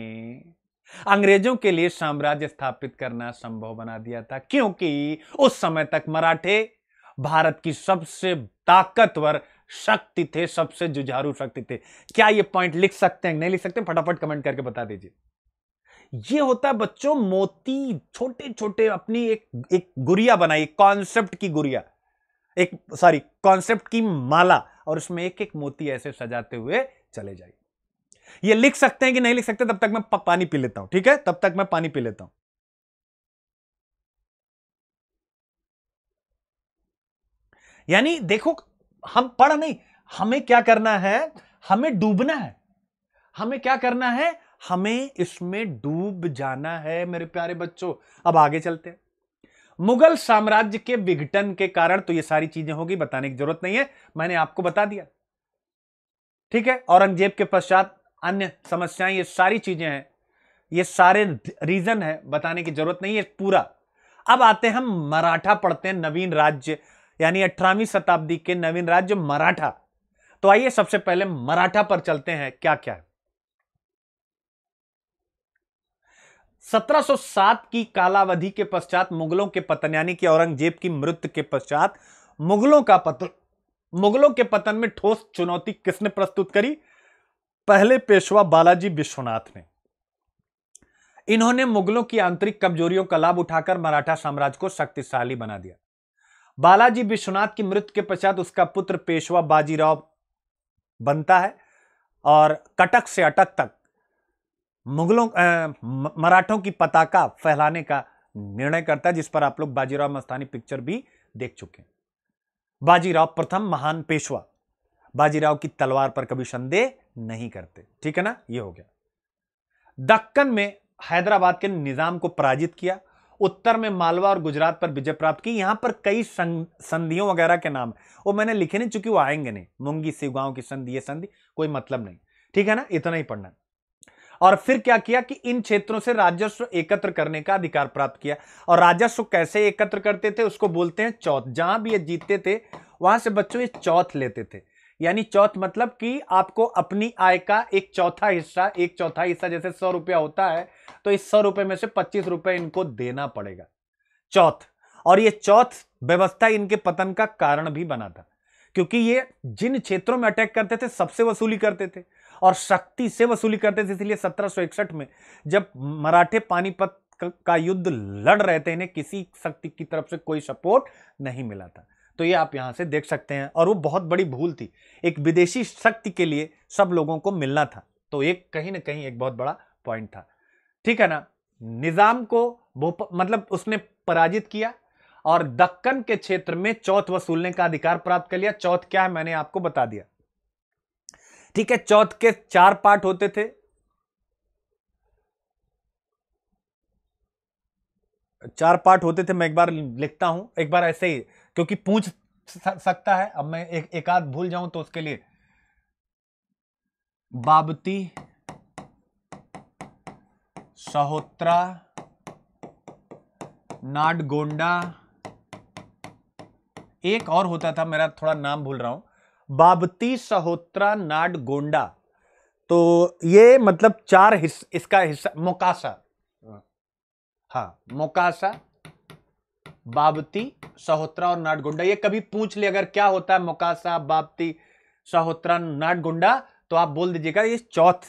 अंग्रेजों के लिए साम्राज्य स्थापित करना संभव बना दिया था क्योंकि उस समय तक मराठे भारत की सबसे ताकतवर शक्ति थे सबसे जुझारू शक्ति थे क्या ये पॉइंट लिख सकते हैं नहीं लिख सकते फटाफट कमेंट करके बता दीजिए ये होता है बच्चों मोती छोटे छोटे अपनी एक एक गुरिया बनाई कॉन्सेप्ट की गुरिया एक सॉरी कॉन्सेप्ट की माला और उसमें एक एक मोती ऐसे सजाते हुए चले जाइए ये लिख सकते हैं कि नहीं लिख सकते तब तक मैं पानी पी लेता हूं ठीक है तब तक मैं पानी पी लेता हूं यानी देखो हम पढ़ नहीं हमें क्या करना है हमें डूबना है हमें क्या करना है हमें इसमें डूब जाना है मेरे प्यारे बच्चों अब आगे चलते हैं मुगल साम्राज्य के विघटन के कारण तो ये सारी चीजें होगी बताने की जरूरत नहीं है मैंने आपको बता दिया ठीक है औरंगजेब के पश्चात अन्य समस्याएं ये सारी चीजें हैं ये सारे रीजन है बताने की जरूरत नहीं है पूरा अब आते हैं हम मराठा पढ़ते हैं नवीन राज्य यानी अठारहवीं शताब्दी के नवीन राज्य मराठा तो आइए सबसे पहले मराठा पर चलते हैं क्या क्या है 1707 की कालावधि के पश्चात मुगलों के पतन यानी कि औरंगजेब की मृत्यु के पश्चात मुगलों का पतन मुगलों के पतन में ठोस चुनौती किसने प्रस्तुत करी पहले पेशवा बालाजी विश्वनाथ ने इन्होंने मुगलों की आंतरिक कमजोरियों का लाभ उठाकर मराठा साम्राज्य को शक्तिशाली बना दिया बालाजी विश्वनाथ की मृत्यु के पश्चात उसका पुत्र पेशवा बाजीराव बनता है और कटक से अटक तक मुगलों मराठों की पताका फैलाने का निर्णय करता है जिस पर आप लोग बाजीराव मस्तानी पिक्चर भी देख चुके हैं बाजीराव प्रथम महान पेशवा बाजीराव की तलवार पर कभी संदेह नहीं करते ठीक है ना ये हो गया दक्कन में हैदराबाद के निजाम को पराजित किया उत्तर में मालवा और गुजरात पर विजय प्राप्त की यहां पर कई संधियों वगैरह के नाम वो मैंने लिखे नहीं चूंकि वो आएंगे नहीं मुंगी सिवगांव की संधि ये संधि कोई मतलब नहीं ठीक है ना इतना ही पढ़ना और फिर क्या किया कि इन क्षेत्रों से राजस्व एकत्र करने का अधिकार प्राप्त किया और राजस्व कैसे एकत्र करते थे उसको बोलते हैं चौथ जहां भी ये जीतते थे वहां से बच्चों ये चौथ लेते थे यानी चौथ मतलब कि आपको अपनी आय का एक चौथा हिस्सा एक चौथा हिस्सा जैसे सौ रुपया होता है तो इस सौ रुपये में से पच्चीस रुपये इनको देना पड़ेगा चौथ और ये चौथ व्यवस्था इनके पतन का कारण भी बना था क्योंकि ये जिन क्षेत्रों में अटैक करते थे सबसे वसूली करते थे और शक्ति से वसूली करते थे इसलिए सत्रह में जब मराठे पानीपत का युद्ध लड़ रहे थे इन्हें किसी शक्ति की तरफ से कोई सपोर्ट नहीं मिला था तो ये आप यहां से देख सकते हैं और वो बहुत बड़ी भूल थी एक विदेशी शक्ति के लिए सब लोगों को मिलना था तो एक कहीं ना कहीं एक बहुत बड़ा पॉइंट था ठीक है ना निज़ाम को मतलब उसने पराजित किया और दक्कन के क्षेत्र में चौथ वसूलने का अधिकार प्राप्त कर लिया चौथ क्या है मैंने आपको बता दिया ठीक है चौथ के चार पार्ट होते थे चार पार्ट होते थे मैं एक बार लिखता हूं एक बार ऐसे ही क्योंकि पूछ सकता है अब मैं एक एक भूल जाऊं तो उसके लिए बाबती सहोत्रा नाडगोंडा एक और होता था मेरा थोड़ा नाम भूल रहा हूं बाबती सहोत्रा नाड गोंडा तो ये मतलब चार हिस, इसका हिस्सा मोकासा हाँ, हाँ मोकासा बाबती सहोत्रा और नाटगुंडा ये कभी पूछ ले अगर क्या होता है मोकासा बाबती सहोत्रा नाटगुंडा तो आप बोल दीजिएगा ये चौथ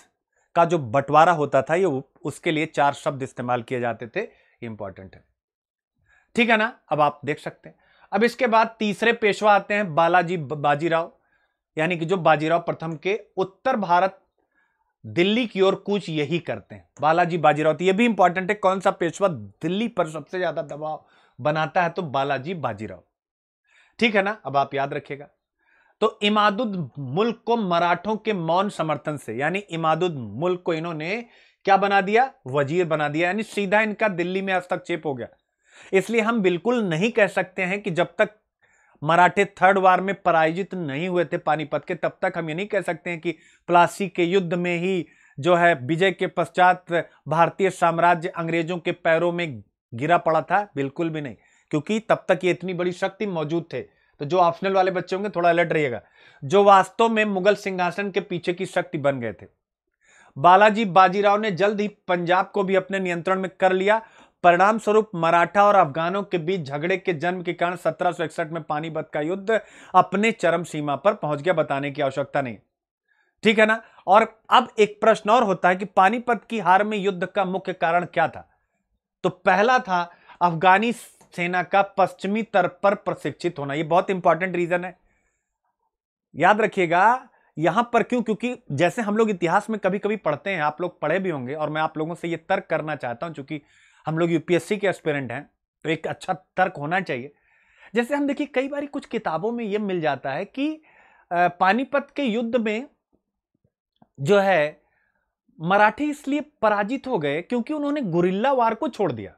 का जो बंटवारा होता था ये उसके लिए चार शब्द इस्तेमाल किए जाते थे इंपॉर्टेंट है ठीक है ना अब आप देख सकते हैं अब इसके बाद तीसरे पेशवा आते हैं बालाजी बाजीराव यानी कि जो बाजीराव प्रथम के उत्तर भारत दिल्ली की ओर कूच यही करते हैं बालाजी बाजीराव ये भी इंपॉर्टेंट है कौन सा पेशवा दिल्ली पर सबसे ज्यादा दबाव बनाता है तो बालाजी बाजीराव ठीक है ना अब आप याद रखिएगा तो इमादुद मुल्क को मराठों के मौन समर्थन से यानी इमादुद मुल्क को इन्होंने क्या बना दिया वजीर बना दिया यानी सीधा इनका दिल्ली में हस्तक्षेप हो गया इसलिए हम बिल्कुल नहीं कह सकते हैं कि जब तक मराठे थर्ड वार में पराजित नहीं हुए थे पानीपत के तब तक हम ये नहीं कह सकते हैं कि प्लासी के युद्ध में ही जो है विजय के पश्चात भारतीय साम्राज्य अंग्रेजों के पैरों में गिरा पड़ा था बिल्कुल भी नहीं क्योंकि तब तक ये इतनी बड़ी शक्ति मौजूद थे तो जो ऑप्शनल वाले बच्चे होंगे थोड़ा अलर्ट रहिएगा जो वास्तव में मुगल सिंहासन के पीछे की शक्ति बन गए थे बालाजी बाजीराव ने जल्द ही पंजाब को भी अपने नियंत्रण में कर लिया परिणाम स्वरूप मराठा और अफगानों के बीच झगड़े के जन्म के कारण सत्रह में पानीपत का युद्ध अपने चरम सीमा पर पहुंच गया बताने की आवश्यकता नहीं ठीक है ना और अब एक प्रश्न और होता है कि पानीपत की हार में युद्ध का मुख्य कारण क्या था तो पहला था अफगानी सेना का पश्चिमी तर पर प्रशिक्षित होना यह बहुत इंपॉर्टेंट रीजन है याद रखिएगा यहां पर क्यों क्योंकि जैसे हम लोग इतिहास में कभी कभी पढ़ते हैं आप लोग पढ़े भी होंगे और मैं आप लोगों से यह तर्क करना चाहता हूं चूंकि हम लोग यूपीएससी के एस्पेरेंट हैं तो एक अच्छा तर्क होना चाहिए जैसे हम देखिए कई बार कुछ किताबों में यह मिल जाता है कि पानीपत के युद्ध में जो है मराठी इसलिए पराजित हो गए क्योंकि उन्होंने गुरिल्ला वार को छोड़ दिया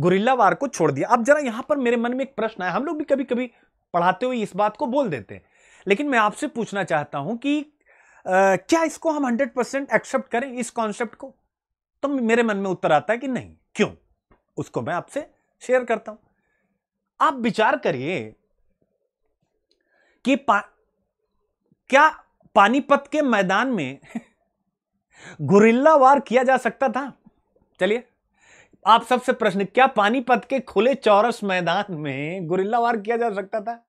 गुरिल्ला वार को छोड़ दिया अब जरा यहां पर मेरे मन में एक प्रश्न है हम लोग भी कभी कभी पढ़ाते हुए इस बात को बोल देते हैं लेकिन मैं आपसे पूछना चाहता हूं कि आ, क्या इसको हम 100 परसेंट एक्सेप्ट करें इस कॉन्सेप्ट को तो मेरे मन में उत्तर आता है कि नहीं क्यों उसको मैं आपसे शेयर करता हूं आप विचार करिए कि पा, क्या पानीपत के मैदान में गुरिल्ला वार किया जा सकता था चलिए आप सबसे प्रश्न क्या पानीपत के खुले चौरस मैदान में गुरिल्ला वार किया जा सकता था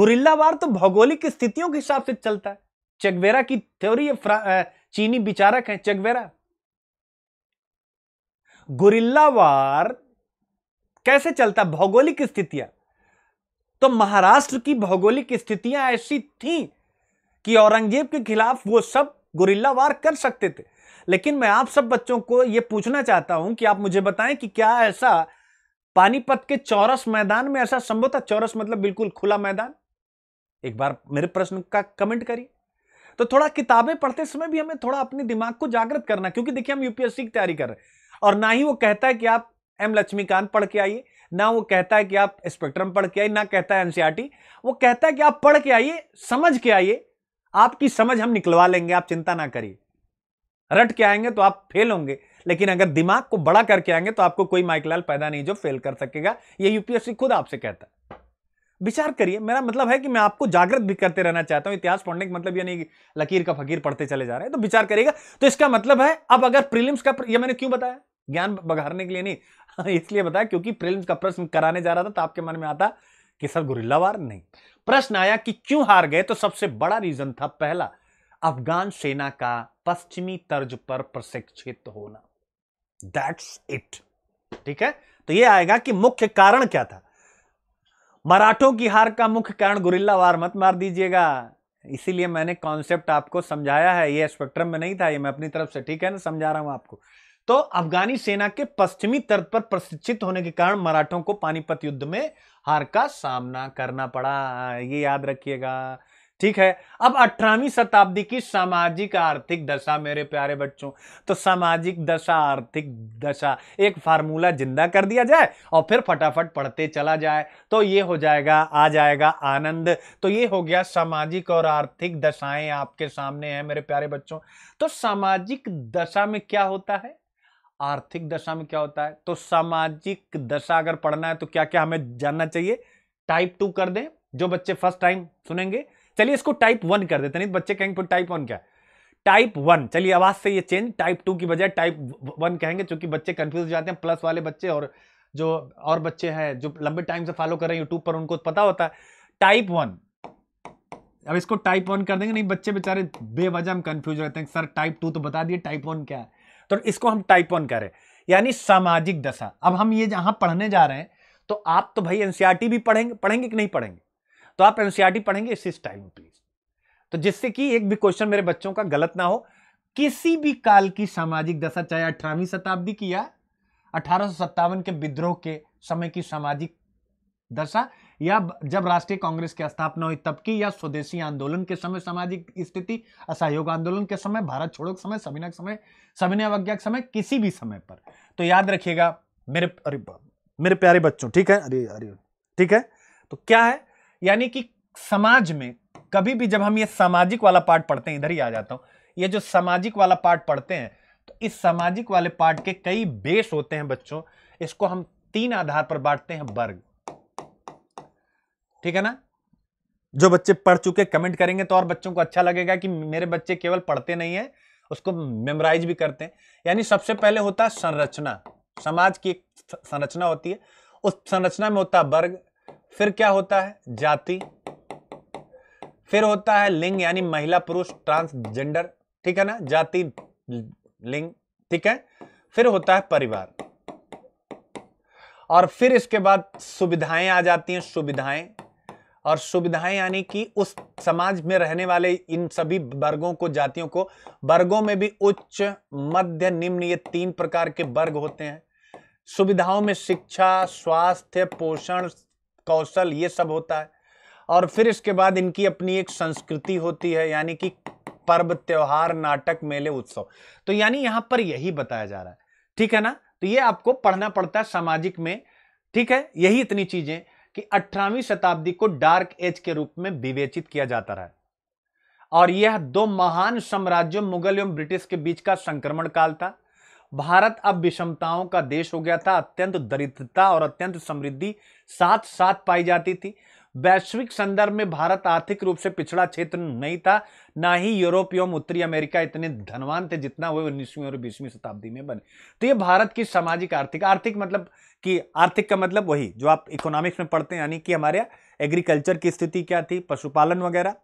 गुरिल्ला वार तो भौगोलिक स्थितियों के हिसाब से चलता है चेकवेरा की थ्योरी चीनी विचारक है चेकवेरा गुरिल्ला वार कैसे चलता भौगोलिक स्थितियां तो महाराष्ट्र की भौगोलिक स्थितियां ऐसी थी कि औरंगजेब के खिलाफ वो सब गुरिल्ला वार कर सकते थे लेकिन मैं आप सब बच्चों को ये पूछना चाहता हूं कि आप मुझे बताएं कि क्या ऐसा पानीपत के चौरस मैदान में ऐसा संभव था चौरस मतलब बिल्कुल खुला मैदान एक बार मेरे प्रश्न का कमेंट करिए तो थोड़ा किताबें पढ़ते समय भी हमें थोड़ा अपने दिमाग को जागृत करना क्योंकि देखिए हम यूपीएससी की तैयारी कर रहे हैं और ना ही वो कहता है कि आप एम लक्ष्मीकांत पढ़ के आइए ना वो कहता है कि आप स्पेक्ट्रम पढ़ के आइए ना कहता है एनसीआरटी e वो कहता है कि आप पढ़ के आइए समझ के आइए आपकी समझ हम निकलवा लेंगे आप चिंता ना करिए रट के आएंगे तो आप फेल होंगे लेकिन अगर दिमाग को बड़ा करके आएंगे तो आपको कोई माइकलाल पैदा नहीं जो फेल कर सकेगा ये यूपीएससी खुद आपसे कहता है विचार करिए मेरा मतलब है कि मैं आपको जागृत भी करते रहना चाहता हूं इतिहास पढ़ने का मतलब ये नहीं लकीर का फकीर पढ़ते चले जा रहे हैं तो विचार करिएगा तो इसका मतलब है अब अगर प्रीलिम्स का ये मैंने क्यों बताया ज्ञान बघारने के लिए नहीं हाँ, इसलिए बताया क्योंकि प्रिलिम्स का प्रश्न कराने जा रहा था तो आपके मन में आता कि सर गुरिल्लावार नहीं प्रश्न आया कि क्यों हार गए तो सबसे बड़ा रीजन था पहला अफगान सेना का पश्चिमी तर्ज पर प्रशिक्षित होना दैट्स इट ठीक है तो यह आएगा कि मुख्य कारण क्या था मराठों की हार का मुख्य कारण गुरिल्ला वार मत मार दीजिएगा इसीलिए मैंने कॉन्सेप्ट आपको समझाया है ये स्पेक्ट्रम में नहीं था ये मैं अपनी तरफ से ठीक है ना समझा रहा हूं आपको तो अफगानी सेना के पश्चिमी तट पर प्रशिक्षित होने के कारण मराठों को पानीपत युद्ध में हार का सामना करना पड़ा ये याद रखिएगा ठीक है अब अठारहवीं शताब्दी की सामाजिक आर्थिक दशा मेरे प्यारे बच्चों तो सामाजिक दशा आर्थिक दशा एक फार्मूला जिंदा कर दिया जाए और फिर फटाफट पढ़ते चला जाए तो ये हो जाएगा आ जाएगा आनंद तो ये हो गया सामाजिक और आर्थिक दशाएं आपके सामने हैं मेरे प्यारे बच्चों तो सामाजिक दशा में क्या होता है आर्थिक दशा में क्या होता है तो सामाजिक दशा अगर पढ़ना है तो क्या क्या हमें जानना चाहिए टाइप टू कर दें जो बच्चे फर्स्ट टाइम सुनेंगे चलिए इसको टाइप वन कर देते नहीं बच्चे कहेंगे टाइप वन क्या टाइप वन चलिए आवाज से ये चेंज टाइप टू की बजाय टाइप वन कहेंगे चूंकि बच्चे कंफ्यूज जाते हैं प्लस वाले बच्चे और जो और बच्चे हैं जो लंबे टाइम से फॉलो कर रहे हैं यूट्यूब पर उनको पता होता है टाइप वन अब इसको टाइप वन कर देंगे नहीं बच्चे बेचारे बेवजह हम कंफ्यूज रहते हैं सर टाइप टू तो बता दिए टाइप वन क्या है तो इसको हम टाइप वन करें यानी सामाजिक दशा अब हम ये जहां पढ़ने जा रहे हैं तो आप तो भाई एनसीआरटी e भी पढ़ेंगे पढ़ेंगे कि नहीं पढ़ेंगे तो आप एनसीआरटी e पढ़ेंगे इस टाइम प्लीज तो जिससे कि एक भी क्वेश्चन मेरे बच्चों का गलत ना हो किसी भी काल की सामाजिक दशा चाहे अठारहवीं शताब्दी की या अठारह के विद्रोह के समय की सामाजिक दशा या जब राष्ट्रीय कांग्रेस की स्थापना हुई तब की या स्वदेशी आंदोलन के समय सामाजिक स्थिति असहयोग आंदोलन के समय भारत छोड़ो के समय सविनय समय सविनय अवज्ञा के समय किसी भी समय पर तो याद रखिएगा मेरे अरे मेरे प्यारे बच्चों ठीक है अरे अरे ठीक है तो क्या है यानी कि समाज में कभी भी जब हम ये सामाजिक वाला पार्ट पढ़ते हैं इधर ही आ जाता हूं ये जो सामाजिक वाला पार्ट पढ़ते हैं तो इस सामाजिक वाले पार्ट के कई बेस होते हैं बच्चों इसको हम तीन आधार पर बांटते हैं वर्ग ठीक है ना जो बच्चे पढ़ चुके कमेंट करेंगे तो और बच्चों को अच्छा लगेगा कि मेरे बच्चे केवल पढ़ते नहीं है उसको मेमोराइज भी करते हैं यानी सबसे पहले होता है संरचना समाज की संरचना होती है उस संरचना में होता है वर्ग फिर क्या होता है जाति फिर होता है लिंग यानी महिला पुरुष ट्रांसजेंडर ठीक है ना जाति लिंग ठीक है फिर होता है परिवार और फिर इसके बाद सुविधाएं आ जाती हैं सुविधाएं और सुविधाएं यानी कि उस समाज में रहने वाले इन सभी वर्गों को जातियों को वर्गों में भी उच्च मध्य निम्न ये तीन प्रकार के वर्ग होते हैं सुविधाओं में शिक्षा स्वास्थ्य पोषण कौशल ये सब होता है और फिर इसके बाद इनकी अपनी एक संस्कृति होती है यानी कि पर्व त्योहार नाटक मेले उत्सव तो यानी यहाँ पर यही बताया जा रहा है ठीक है ना तो ये आपको पढ़ना पड़ता है सामाजिक में ठीक है यही इतनी चीजें कि 18वीं शताब्दी को डार्क एज के रूप में विवेचित किया जाता रहा और यह दो महान साम्राज्यों मुगल एवं ब्रिटिश के बीच का संक्रमण काल था भारत अब विषमताओं का देश हो गया था अत्यंत दरिद्रता और अत्यंत समृद्धि साथ साथ पाई जाती थी वैश्विक संदर्भ में भारत आर्थिक रूप से पिछड़ा क्षेत्र नहीं था ना ही यूरोप एवं उत्तरी अमेरिका इतने धनवान थे जितना हुए उन्नीसवीं और बीसवीं शताब्दी में बने तो ये भारत की सामाजिक आर्थिक आर्थिक मतलब कि आर्थिक का मतलब वही जो आप इकोनॉमिक्स में पढ़ते हैं यानी कि हमारे एग्रीकल्चर की स्थिति क्या थी पशुपालन वगैरह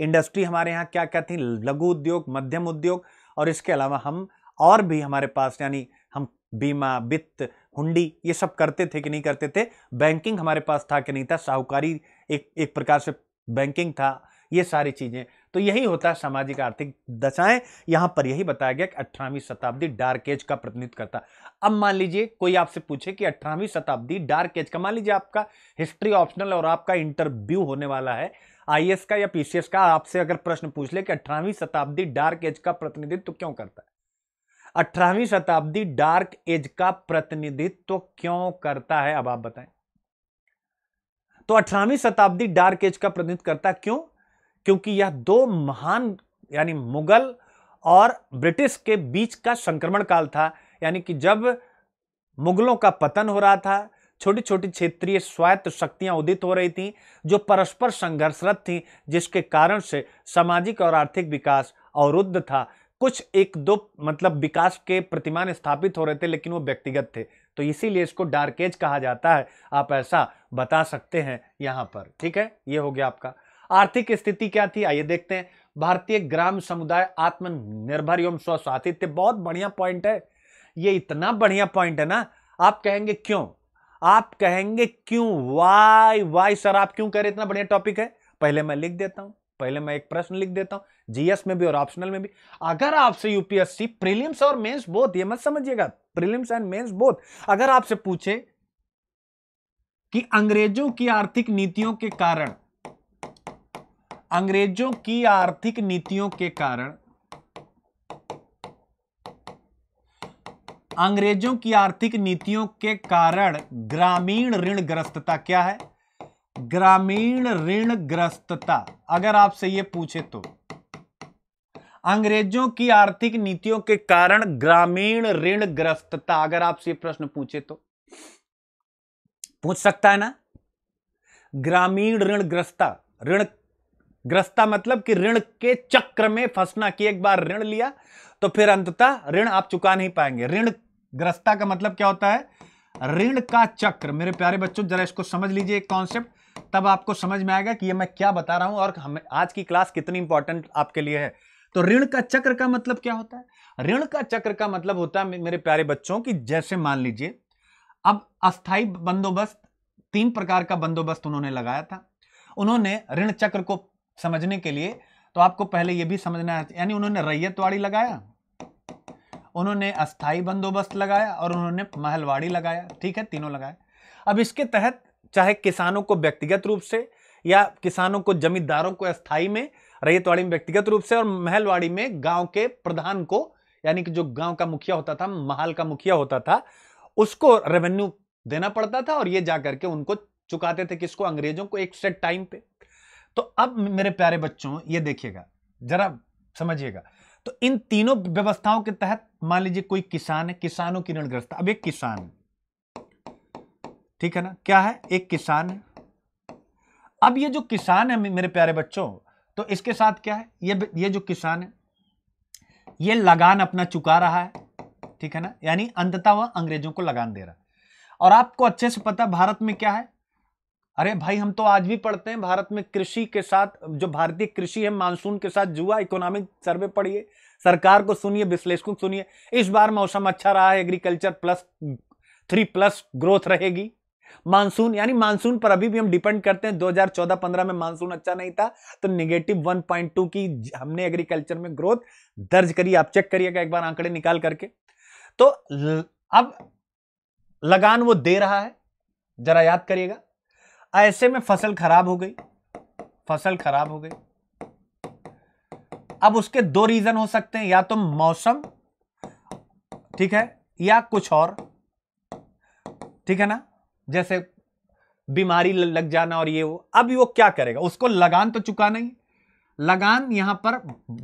इंडस्ट्री हमारे यहाँ क्या क्या थी लघु उद्योग मध्यम उद्योग और इसके अलावा हम और भी हमारे पास यानी हम बीमा वित्त हुंडी ये सब करते थे कि नहीं करते थे बैंकिंग हमारे पास था कि नहीं था साहूकारी एक एक प्रकार से बैंकिंग था ये सारी चीज़ें तो यही होता है सामाजिक आर्थिक दशाएं यहाँ पर यही बताया गया कि अठारहवीं शताब्दी डार्क एज का प्रतिनिधित्व करता अब मान लीजिए कोई आपसे पूछे कि अठारहवीं शताब्दी डार्क एज का मान लीजिए आपका हिस्ट्री ऑप्शनल और आपका इंटरव्यू होने वाला है आई का या पी का आपसे अगर प्रश्न पूछ ले कि अठारहवीं शताब्दी डार्क एज का प्रतिनिधित्व क्यों करता है अठारहवीं शताब्दी डार्क एज का प्रतिनिधित्व क्यों करता है अब आप बताएं तो अठारहवीं शताब्दी डार्क एज का प्रतिनिधित्व करता क्यों क्योंकि यह दो महान यानी मुगल और ब्रिटिश के बीच का संक्रमण काल था यानी कि जब मुगलों का पतन हो रहा था छोटी छोटी क्षेत्रीय स्वायत्त शक्तियां उदित हो रही थीं जो परस्पर संघर्षरत थीं जिसके कारण से सामाजिक और आर्थिक विकास अवरुद्ध था कुछ एक दो मतलब विकास के प्रतिमान स्थापित हो रहे थे लेकिन वो व्यक्तिगत थे तो इसीलिए इसको डार्क एज कहा जाता है आप ऐसा बता सकते हैं यहां पर ठीक है ये हो गया आपका आर्थिक स्थिति क्या थी आइए देखते हैं भारतीय ग्राम समुदाय आत्मनिर्भर एवं स्वस्वातित्य बहुत बढ़िया पॉइंट है ये इतना बढ़िया पॉइंट है ना आप कहेंगे क्यों आप कहेंगे क्यों वाई वाई सर आप क्यों कह रहे इतना बढ़िया टॉपिक है पहले मैं लिख देता हूं पहले मैं एक प्रश्न लिख देता हूं जीएस में भी और ऑप्शनल में भी अगर आपसे यूपीएससी प्रीलिम्स और मेंस बोथ ये मत समझिएगा प्रीलिम्स एंड मेंस बोथ अगर आपसे पूछे कि अंग्रेजों की आर्थिक नीतियों के कारण अंग्रेजों की आर्थिक नीतियों के कारण अंग्रेजों की आर्थिक नीतियों के कारण ग्रामीण ऋणग्रस्तता क्या है ग्रामीण ऋण ग्रस्तता अगर आपसे ये पूछे तो अंग्रेजों की आर्थिक नीतियों के कारण ग्रामीण ऋण ग्रस्तता अगर आपसे प्रश्न पूछे तो पूछ सकता है ना ग्रामीण ऋण ग्रस्ता ऋण ग्रस्ता मतलब कि ऋण के चक्र में फंसना कि एक बार ऋण लिया तो फिर अंततः ऋण आप चुका नहीं पाएंगे ऋण ग्रस्ता का मतलब क्या होता है ऋण का चक्र मेरे प्यारे बच्चों जरा इसको समझ लीजिए कॉन्सेप्ट तब आपको समझ में आएगा कि ये मैं क्या बता रहा हूं और हमें आज की क्लास कितनी इंपॉर्टेंट आपके लिए है तो ऋण का चक्र का मतलब क्या होता है ऋण का चक्र का मतलब होता है मेरे प्यारे बच्चों की जैसे मान लीजिए अब अस्थाई बंदोबस्त तीन प्रकार का बंदोबस्त उन्होंने लगाया था उन्होंने ऋण चक्र को समझने के लिए तो आपको पहले यह भी समझना है यानी उन्होंने रैयतवाड़ी लगाया उन्होंने अस्थाई बंदोबस्त लगाया और उन्होंने महलवाड़ी लगाया ठीक है तीनों लगाया अब इसके तहत चाहे किसानों को व्यक्तिगत रूप से या किसानों को जमींदारों को अस्थाई में रैयतवाड़ी में व्यक्तिगत रूप से और महलवाड़ी में गांव के प्रधान को यानी कि जो गांव का मुखिया होता था महाल का मुखिया होता था उसको रेवेन्यू देना पड़ता था और ये जा करके उनको चुकाते थे किसको अंग्रेजों को एक सेट टाइम पे तो अब मेरे प्यारे बच्चों ये देखिएगा जरा समझिएगा तो इन तीनों व्यवस्थाओं के तहत मान लीजिए कोई किसान है किसानों की ऋणग्रस्ता अब एक किसान है ठीक है ना क्या है एक किसान है अब ये जो किसान है मेरे प्यारे बच्चों तो इसके साथ क्या है ये ये जो किसान है ये लगान अपना चुका रहा है ठीक है ना यानी अंततः वह अंग्रेजों को लगान दे रहा है और आपको अच्छे से पता भारत में क्या है अरे भाई हम तो आज भी पढ़ते हैं भारत में कृषि के साथ जो भारतीय कृषि है मानसून के साथ जुआ इकोनॉमिक सर्वे पढ़िए सरकार को सुनिए विश्लेषकों को सुनिए इस बार मौसम अच्छा रहा है agriculture plus three plus growth रहेगी मानसून यानी मानसून पर अभी भी हम डिपेंड करते हैं 2014-15 में मानसून अच्छा नहीं था तो निगेटिव 1.2 की हमने एग्रीकल्चर में ग्रोथ दर्ज करी आप चेक करिएगा एक बार आंकड़े निकाल करके तो अब लगान वो दे रहा है जरा याद करिएगा ऐसे में फसल खराब हो गई फसल खराब हो गई अब उसके दो रीजन हो सकते हैं या तो मौसम ठीक है या कुछ और ठीक है ना जैसे बीमारी लग जाना और ये वो अब वो क्या करेगा उसको लगान तो चुका नहीं लगान यहाँ पर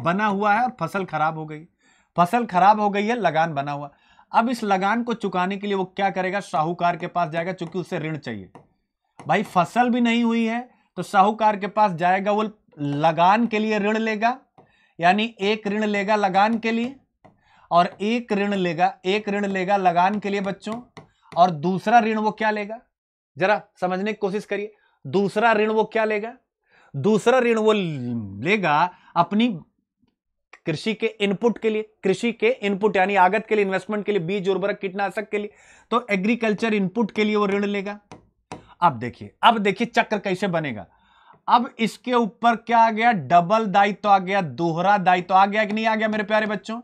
बना हुआ है और फसल खराब हो गई फसल खराब हो गई है लगान बना हुआ अब इस लगान को चुकाने के लिए वो क्या करेगा साहूकार के पास जाएगा चूंकि उसे ऋण चाहिए भाई फसल भी नहीं हुई है तो साहूकार के पास जाएगा वो लगान के लिए ऋण लेगा यानी एक ऋण लेगा लगान के लिए और एक ऋण लेगा एक ऋण लेगा लगान के लिए बच्चों और दूसरा ऋण वो क्या लेगा जरा समझने की कोशिश करिए दूसरा ऋण वो क्या लेगा दूसरा ऋण वो लेगा अपनी कृषि के इनपुट के लिए कृषि के इनपुट यानी आगत के लिए इन्वेस्टमेंट के लिए बीज उर्वरक कीटनाशक के लिए तो एग्रीकल्चर इनपुट के लिए वो ऋण लेगा अब देखिए अब देखिए चक्र कैसे बनेगा अब इसके ऊपर क्या आ गया डबल दायित्व तो आ गया दोहरा दायित्व तो आ गया कि नहीं आ गया मेरे प्यारे बच्चों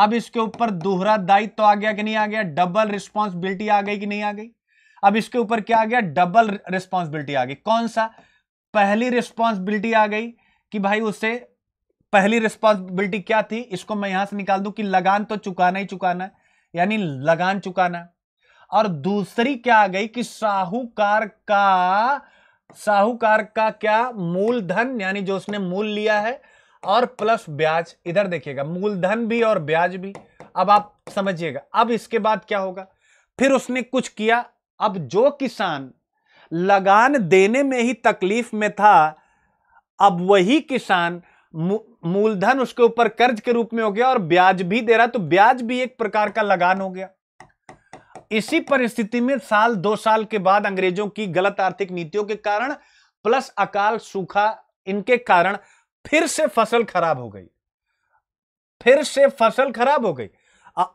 अब इसके ऊपर दोहरा दायित्व तो आ गया कि नहीं आ गया डबल रिस्पॉन्सिबिलिटी आ गई कि नहीं आ गई अब इसके ऊपर क्या आ गया डबल रिस्पॉन्सिबिलिटी आ गई कौन सा पहली रिस्पॉन्सिबिलिटी आ गई कि भाई उसे पहली रिस्पॉन्सिबिलिटी क्या थी इसको मैं यहां से निकाल दूं कि लगान तो चुकाना ही चुकाना यानी लगान चुकाना और दूसरी क्या आ गई कि साहूकार का साहूकार का क्या मूलधन यानी जो उसने मूल लिया है और प्लस ब्याज इधर देखिएगा मूलधन भी और ब्याज भी अब आप समझिएगा अब इसके बाद क्या होगा फिर उसने कुछ किया अब जो किसान लगान देने में ही तकलीफ में था अब वही किसान मूलधन उसके ऊपर कर्ज के रूप में हो गया और ब्याज भी दे रहा तो ब्याज भी एक प्रकार का लगान हो गया इसी परिस्थिति में साल दो साल के बाद अंग्रेजों की गलत आर्थिक नीतियों के कारण प्लस अकाल सूखा इनके कारण फिर से फसल खराब हो गई फिर से फसल खराब हो गई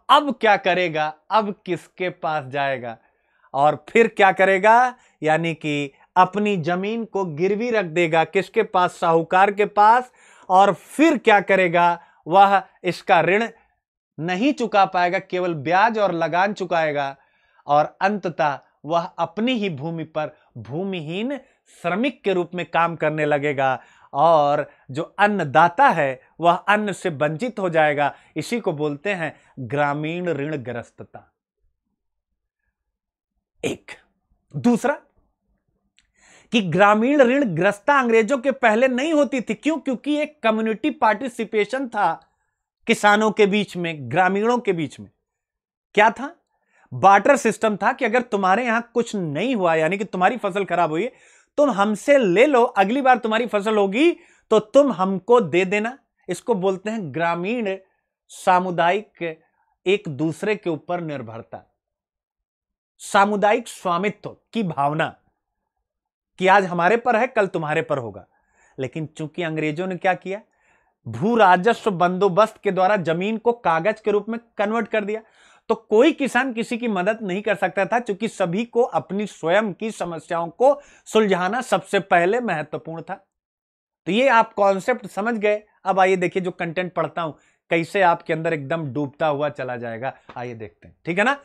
अब क्या करेगा अब किसके पास जाएगा और फिर क्या करेगा यानी कि अपनी जमीन को गिरवी रख देगा किसके पास साहूकार के पास और फिर क्या करेगा वह इसका ऋण नहीं चुका पाएगा केवल ब्याज और लगान चुकाएगा और अंततः वह अपनी ही भूमि पर भूमिहीन श्रमिक के रूप में काम करने लगेगा और जो अन्नदाता है वह अन्न से वंचित हो जाएगा इसी को बोलते हैं ग्रामीण ऋणग्रस्तता एक दूसरा कि ग्रामीण ऋण ग्रस्ता अंग्रेजों के पहले नहीं होती थी क्यों क्योंकि एक कम्युनिटी पार्टिसिपेशन था किसानों के बीच में ग्रामीणों के बीच में क्या था बाटर सिस्टम था कि अगर तुम्हारे यहां कुछ नहीं हुआ यानी कि तुम्हारी फसल खराब हुई तुम हमसे ले लो अगली बार तुम्हारी फसल होगी तो तुम हमको दे देना इसको बोलते हैं ग्रामीण सामुदायिक एक दूसरे के ऊपर निर्भरता सामुदायिक स्वामित्व की भावना कि आज हमारे पर है कल तुम्हारे पर होगा लेकिन चूंकि अंग्रेजों ने क्या किया भू राजस्व बंदोबस्त के द्वारा जमीन को कागज के रूप में कन्वर्ट कर दिया तो कोई किसान किसी की मदद नहीं कर सकता था क्योंकि सभी को अपनी स्वयं की समस्याओं को सुलझाना सबसे पहले महत्वपूर्ण था तो ये आप कॉन्सेप्ट समझ गए अब आइए देखिए जो कंटेंट पढ़ता हूं कैसे आपके अंदर एकदम डूबता हुआ चला जाएगा आइए देखते हैं ठीक है ना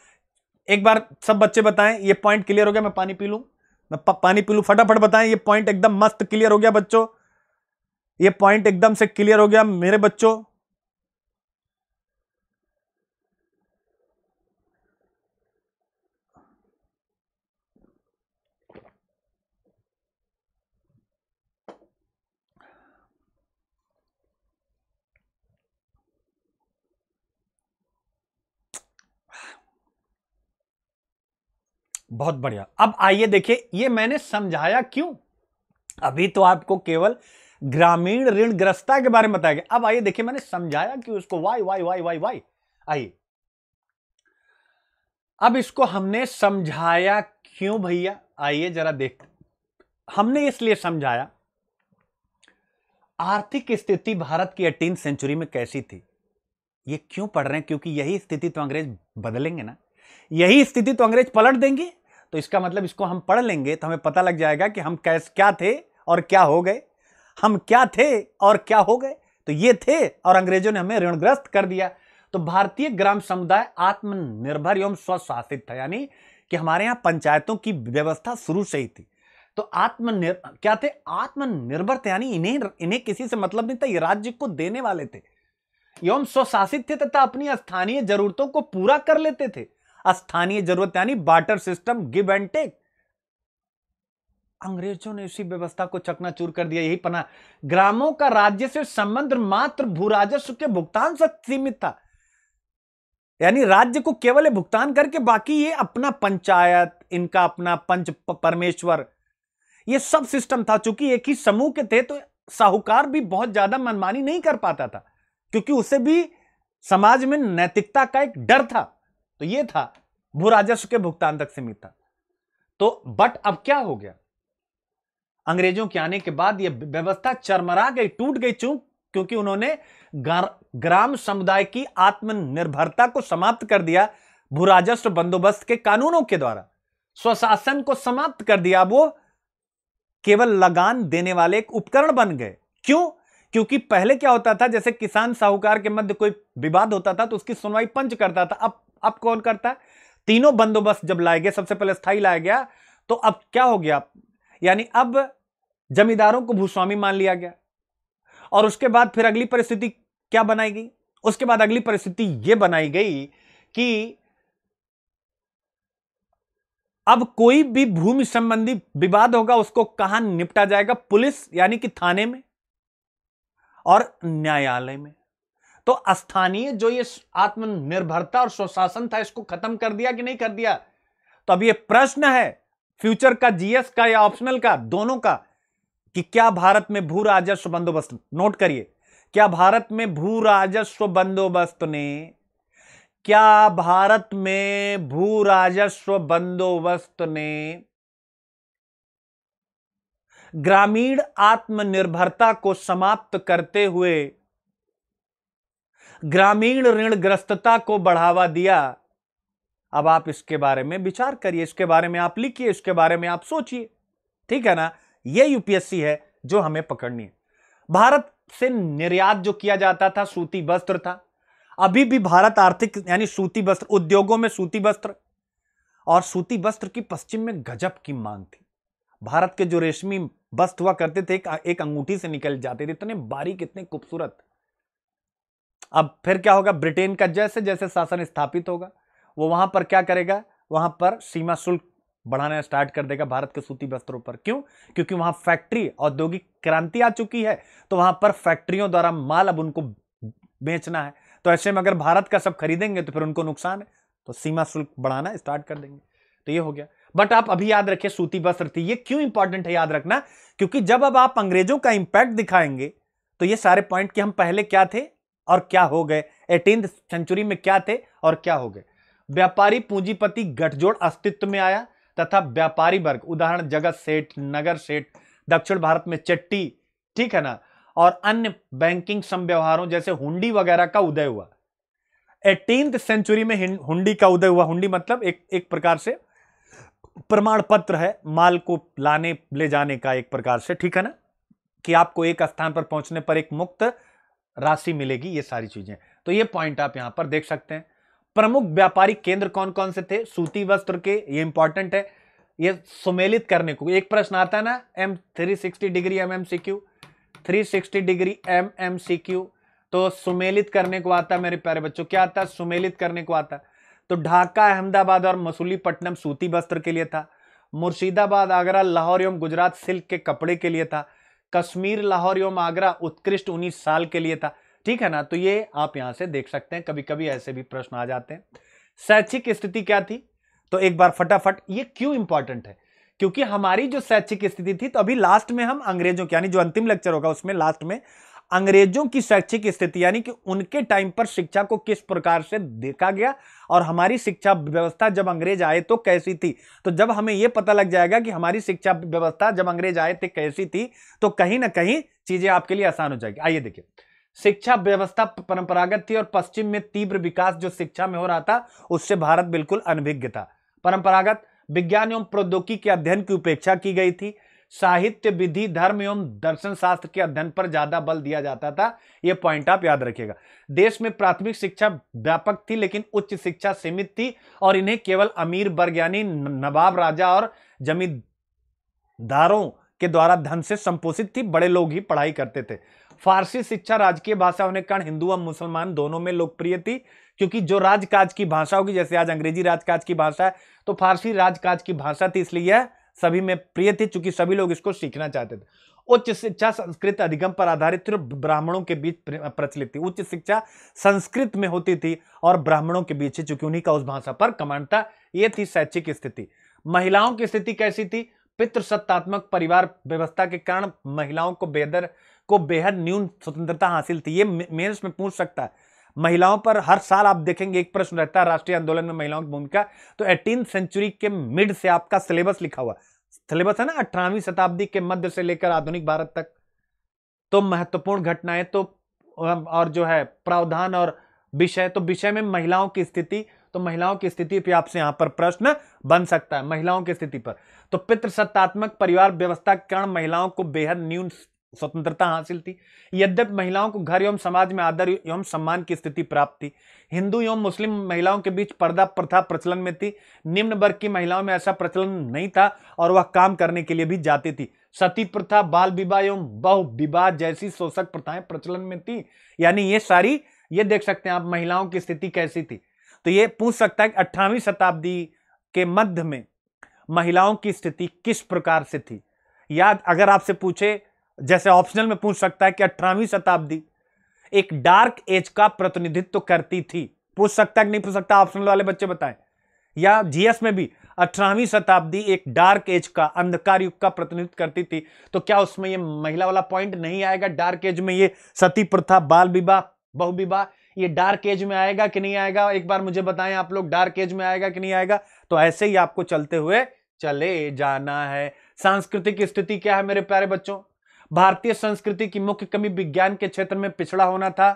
एक बार सब बच्चे बताएं ये पॉइंट क्लियर हो गया मैं पानी पी लू मैं पानी पी लू फटाफट बताएं ये पॉइंट एकदम मस्त क्लियर हो गया बच्चों ये पॉइंट एकदम से क्लियर हो गया मेरे बच्चों बहुत बढ़िया अब आइए देखिए ये मैंने समझाया क्यों अभी तो आपको केवल ग्रामीण ऋण ग्रस्ता के बारे में बताया गया अब आइए देखिए मैंने समझाया कि उसको why why why why why आइए अब इसको हमने समझाया क्यों भैया आइए जरा देख हमने इसलिए समझाया आर्थिक स्थिति भारत की एटीन सेंचुरी में कैसी थी ये क्यों पढ़ रहे हैं क्योंकि यही स्थिति तो अंग्रेज बदलेंगे ना यही स्थिति तो अंग्रेज पलट देंगे तो इसका मतलब इसको हम पढ़ लेंगे तो हमें पता लग जाएगा कि हम कैस क्या थे और क्या हो गए हम क्या थे और क्या हो गए तो ये थे और अंग्रेजों ने हमें ऋणग्रस्त कर दिया तो भारतीय ग्राम समुदाय आत्मनिर्भर एवं स्वशासित था यानी कि हमारे यहाँ पंचायतों की व्यवस्था शुरू से ही थी तो आत्मनिर् क्या थे आत्मनिर्भर थे यानी इन्हें इन्हें किसी से मतलब नहीं था ये राज्य को देने वाले थे एवं स्वशासित थे तथा अपनी स्थानीय जरूरतों को पूरा कर लेते थे स्थानीय जरूरत यानी barter system give and take अंग्रेजों ने इसी व्यवस्था को चकनाचूर कर दिया यही पना ग्रामों का राज्य से संबंध मात्र भू राजस्व के भुगतान से सीमित था यानी राज्य को केवल भुगतान करके बाकी ये अपना पंचायत इनका अपना पंच परमेश्वर ये सब सिस्टम था चूंकि एक ही समूह के थे तो साहूकार भी बहुत ज्यादा मनमानी नहीं कर पाता था क्योंकि उसे भी समाज में नैतिकता का एक डर था तो ये था भू राजस्व के भुगतान तक सीमित था तो बट अब क्या हो गया अंग्रेजों के आने के बाद यह व्यवस्था चरमरा गई टूट गई चूंक क्योंकि उन्होंने ग्राम समुदाय की आत्मनिर्भरता को समाप्त कर दिया राजस्व बंदोबस्त के कानूनों के द्वारा स्वशासन को समाप्त कर दिया वो केवल लगान देने वाले एक उपकरण बन गए क्यों क्योंकि पहले क्या होता था जैसे किसान साहूकार के मध्य कोई विवाद होता था तो उसकी सुनवाई पंच करता था अब अब कौन करता है तीनों बंदोबस्त जब लाए गए सबसे पहले स्थाई लाया गया तो अब क्या हो गया यानी अब जमींदारों को भूस्वामी मान लिया गया और उसके बाद फिर अगली परिस्थिति क्या बनाई गई उसके बाद अगली परिस्थिति यह बनाई गई कि अब कोई भी भूमि संबंधी विवाद होगा उसको कहां निपटा जाएगा पुलिस यानी कि थाने में और न्यायालय में तो स्थानीय जो ये आत्मनिर्भरता और स्वशासन था इसको खत्म कर दिया कि नहीं कर दिया तो अब ये प्रश्न है फ्यूचर का जीएस का या ऑप्शनल का दोनों का कि क्या भारत में भू राजस्व बंदोबस्त नोट करिए क्या भारत में भू राजस्व बंदोबस्त ने क्या भारत में भू राजस्व बंदोबस्त ने ग्रामीण आत्मनिर्भरता को समाप्त करते हुए ग्रामीण ऋण ग्रस्तता को बढ़ावा दिया अब आप इसके बारे में विचार करिए इसके बारे में आप लिखिए इसके बारे में आप सोचिए ठीक है ना यह यूपीएससी है जो हमें पकड़नी है भारत से निर्यात जो किया जाता था सूती वस्त्र था अभी भी भारत आर्थिक यानी सूती वस्त्र उद्योगों में सूती वस्त्र और सूती वस्त्र की पश्चिम में गजब की मांग थी भारत के जो रेशमी वस्त्र हुआ करते थे एक, एक अंगूठी से निकल जाते थे इतने बारीक इतने खूबसूरत अब फिर क्या होगा ब्रिटेन का जैसे जैसे शासन स्थापित होगा वो वहां पर क्या करेगा वहां पर सीमा शुल्क बढ़ाना स्टार्ट कर देगा भारत के सूती वस्त्रों पर क्यों क्योंकि वहाँ फैक्ट्री औद्योगिक क्रांति आ चुकी है तो वहां पर फैक्ट्रियों द्वारा माल अब उनको बेचना है तो ऐसे में अगर भारत का सब खरीदेंगे तो फिर उनको नुकसान है तो सीमा शुल्क बढ़ाना स्टार्ट कर देंगे तो ये हो गया बट आप अभी याद रखिए सूती वस्त्र थी ये क्यों इंपॉर्टेंट है याद रखना क्योंकि जब अब आप अंग्रेजों का इंपैक्ट दिखाएंगे तो ये सारे पॉइंट कि हम पहले क्या थे और क्या हो गए एटीन सेंचुरी में क्या थे और क्या हो गए व्यापारी पूंजीपति गठजोड़ अस्तित्व में आया तथा व्यापारी वर्ग उदाहरण जगत सेठ नगर सेठ दक्षिण भारत में चट्टी ठीक है ना और अन्य बैंकिंग समव्यवहारों जैसे हुंडी वगैरह का उदय हुआ एटीन सेंचुरी में हुंडी का उदय हुआ हुंडी मतलब एक एक प्रकार से प्रमाण पत्र है माल को लाने ले जाने का एक प्रकार से ठीक है ना कि आपको एक स्थान पर पहुंचने पर एक मुक्त राशि मिलेगी ये सारी चीजें तो ये पॉइंट आप यहां पर देख सकते हैं प्रमुख व्यापारिक केंद्र कौन कौन से थे सूती वस्त्र के ये इंपॉर्टेंट है ये सुमेलित करने को एक प्रश्न आता है ना um three sixty degree M M C Q three sixty degree M M C Q तो सुमेलित करने को आता है मेरे प्यारे बच्चों क्या आता है सुमेलित करने को आता है तो ढाका अहमदाबाद और मसूलीपट्टनम सूती वस्त्र के लिए था मुर्शिदाबाद आगरा लाहौर एवं गुजरात सिल्क के कपड़े के लिए था कश्मीर लाहौर एवं आगरा उत्कृष्ट उन्नीस साल के लिए था ठीक है ना तो ये आप यहां से देख सकते हैं कभी कभी ऐसे भी प्रश्न आ जाते हैं शैक्षिक स्थिति क्या थी तो एक बार फटाफट ये क्यों इंपॉर्टेंट है क्योंकि हमारी जो शैक्षिक स्थिति थी तो अभी लास्ट में हम अंग्रेजों की यानी जो अंतिम लेक्चर होगा उसमें लास्ट में अंग्रेजों की शैक्षिक स्थिति यानी कि उनके टाइम पर शिक्षा को किस प्रकार से देखा गया और हमारी शिक्षा व्यवस्था जब अंग्रेज आए तो कैसी थी तो जब हमें यह पता लग जाएगा कि हमारी शिक्षा व्यवस्था जब अंग्रेज आए थे कैसी थी तो कहीं ना कहीं चीजें आपके लिए आसान हो जाएगी आइए देखिए शिक्षा व्यवस्था परंपरागत थी और पश्चिम में तीव्र विकास जो शिक्षा में हो रहा था उससे भारत बिल्कुल अनभिज्ञ था परंपरागत विज्ञान एवं प्रौद्योगिकी के अध्ययन की उपेक्षा की गई थी साहित्य विधि धर्म एवं दर्शन शास्त्र के अध्ययन पर ज्यादा बल दिया जाता था यह पॉइंट आप याद रखिएगा देश में प्राथमिक शिक्षा व्यापक थी लेकिन उच्च शिक्षा सीमित थी और इन्हें केवल अमीर वर्ग यानी नवाब राजा और जमींदारों के द्वारा धन से संपोषित थी बड़े लोग ही पढ़ाई करते थे फारसी शिक्षा राजकीय भाषा होने के कारण हिंदू और मुसलमान दोनों में लोकप्रिय थी क्योंकि जो राजकाज की भाषा होगी जैसे आज अंग्रेजी राजकाज की भाषा है तो फारसी राजकाज की भाषा थी इसलिए यह सभी में प्रिय थे चूंकि सभी लोग इसको सीखना चाहते थे उच्च शिक्षा संस्कृत अधिगम पर आधारित थी और ब्राह्मणों के बीच प्रचलित थी उच्च शिक्षा संस्कृत में होती थी और ब्राह्मणों के बीच चूंकि उन्हीं का उस भाषा पर कमांड था यह थी शैक्षिक स्थिति महिलाओं की स्थिति कैसी थी पितृसत्तात्मक परिवार व्यवस्था के कारण महिलाओं को बेहद को बेहद न्यून स्वतंत्रता हासिल थी ये मेन्स में पूछ सकता है महिलाओं पर हर साल आप देखेंगे एक प्रश्न रहता है राष्ट्रीय आंदोलन में महिलाओं की भूमिका तो एटीन सेंचुरी के मिड से आपका सिलेबस लिखा हुआ सिलेबस है ना अठारहवीं शताब्दी के मध्य से लेकर आधुनिक भारत तक तो महत्वपूर्ण घटनाएं तो और जो है प्रावधान और विषय तो विषय में महिलाओं की स्थिति तो महिलाओं की स्थिति पर आपसे यहां पर प्रश्न बन सकता है महिलाओं की स्थिति पर तो पितृसत्तात्मक परिवार व्यवस्था के कारण महिलाओं को बेहद न्यून स्वतंत्रता हासिल थी यद्यपि महिलाओं को घर एवं समाज में आदर एवं सम्मान की स्थिति प्राप्त थी हिंदू एवं मुस्लिम महिलाओं के बीच पर्दा प्रथा प्रचलन में थी निम्न वर्ग की महिलाओं में ऐसा प्रचलन नहीं था और वह काम करने के लिए भी जाती थी सती प्रथा बाल विवाह एवं बहु विवाह जैसी शोषक प्रथाएं प्रचलन में थी यानी ये सारी ये देख सकते हैं आप महिलाओं की स्थिति कैसी थी तो ये पूछ सकता है कि अट्ठावी शताब्दी के मध्य में महिलाओं की स्थिति किस प्रकार से थी या अगर आपसे पूछे जैसे ऑप्शनल में पूछ सकता है कि अठारहवीं शताब्दी एक डार्क एज का प्रतिनिधित्व करती थी पूछ सकता है कि नहीं पूछ सकता ऑप्शनल वाले बच्चे बताएं या जीएस में भी अठारहवीं शताब्दी एक डार्क एज का अंधकार युग का प्रतिनिधित्व करती थी तो क्या उसमें ये महिला वाला पॉइंट नहीं आएगा डार्क एज में ये सती प्रथा बाल विवाह बहुविवाह ये डार्क एज में आएगा कि नहीं आएगा एक बार मुझे बताएं आप लोग डार्क एज में आएगा कि नहीं आएगा तो ऐसे ही आपको चलते हुए चले जाना है सांस्कृतिक स्थिति क्या है मेरे प्यारे बच्चों भारतीय संस्कृति की मुख्य कमी विज्ञान के क्षेत्र में पिछड़ा होना था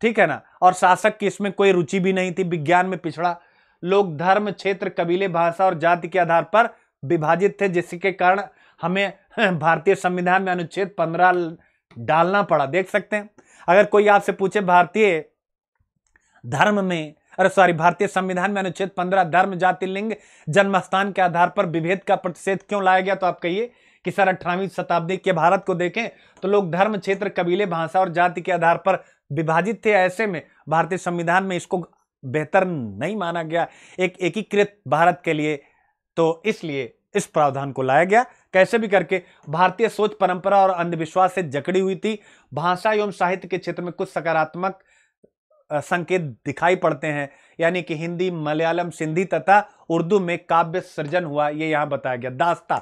ठीक है ना और शासक की इसमें कोई रुचि भी नहीं थी विज्ञान में पिछड़ा लोग धर्म क्षेत्र कबीले भाषा और जाति के आधार पर विभाजित थे जिसके कारण हमें भारतीय संविधान में अनुच्छेद पंद्रह डालना पड़ा देख सकते हैं अगर कोई आपसे पूछे भारतीय धर्म में अरे सॉरी भारतीय संविधान में अनुच्छेद पंद्रह धर्म जाति लिंग जन्म स्थान के आधार पर विभेद का प्रतिषेध क्यों लाया गया तो आप कहिए कि सर अठारहवीं शताब्दी के भारत को देखें तो लोग धर्म क्षेत्र कबीले भाषा और जाति के आधार पर विभाजित थे ऐसे में भारतीय संविधान में इसको बेहतर नहीं माना गया एक एकीकृत भारत के लिए तो इसलिए इस प्रावधान को लाया गया कैसे भी करके भारतीय सोच परंपरा और अंधविश्वास से जकड़ी हुई थी भाषा एवं साहित्य के क्षेत्र में कुछ सकारात्मक संकेत दिखाई पड़ते हैं यानी कि हिंदी मलयालम सिंधी तथा उर्दू में काव्य सृजन हुआ यह यहां बताया गया दास्ता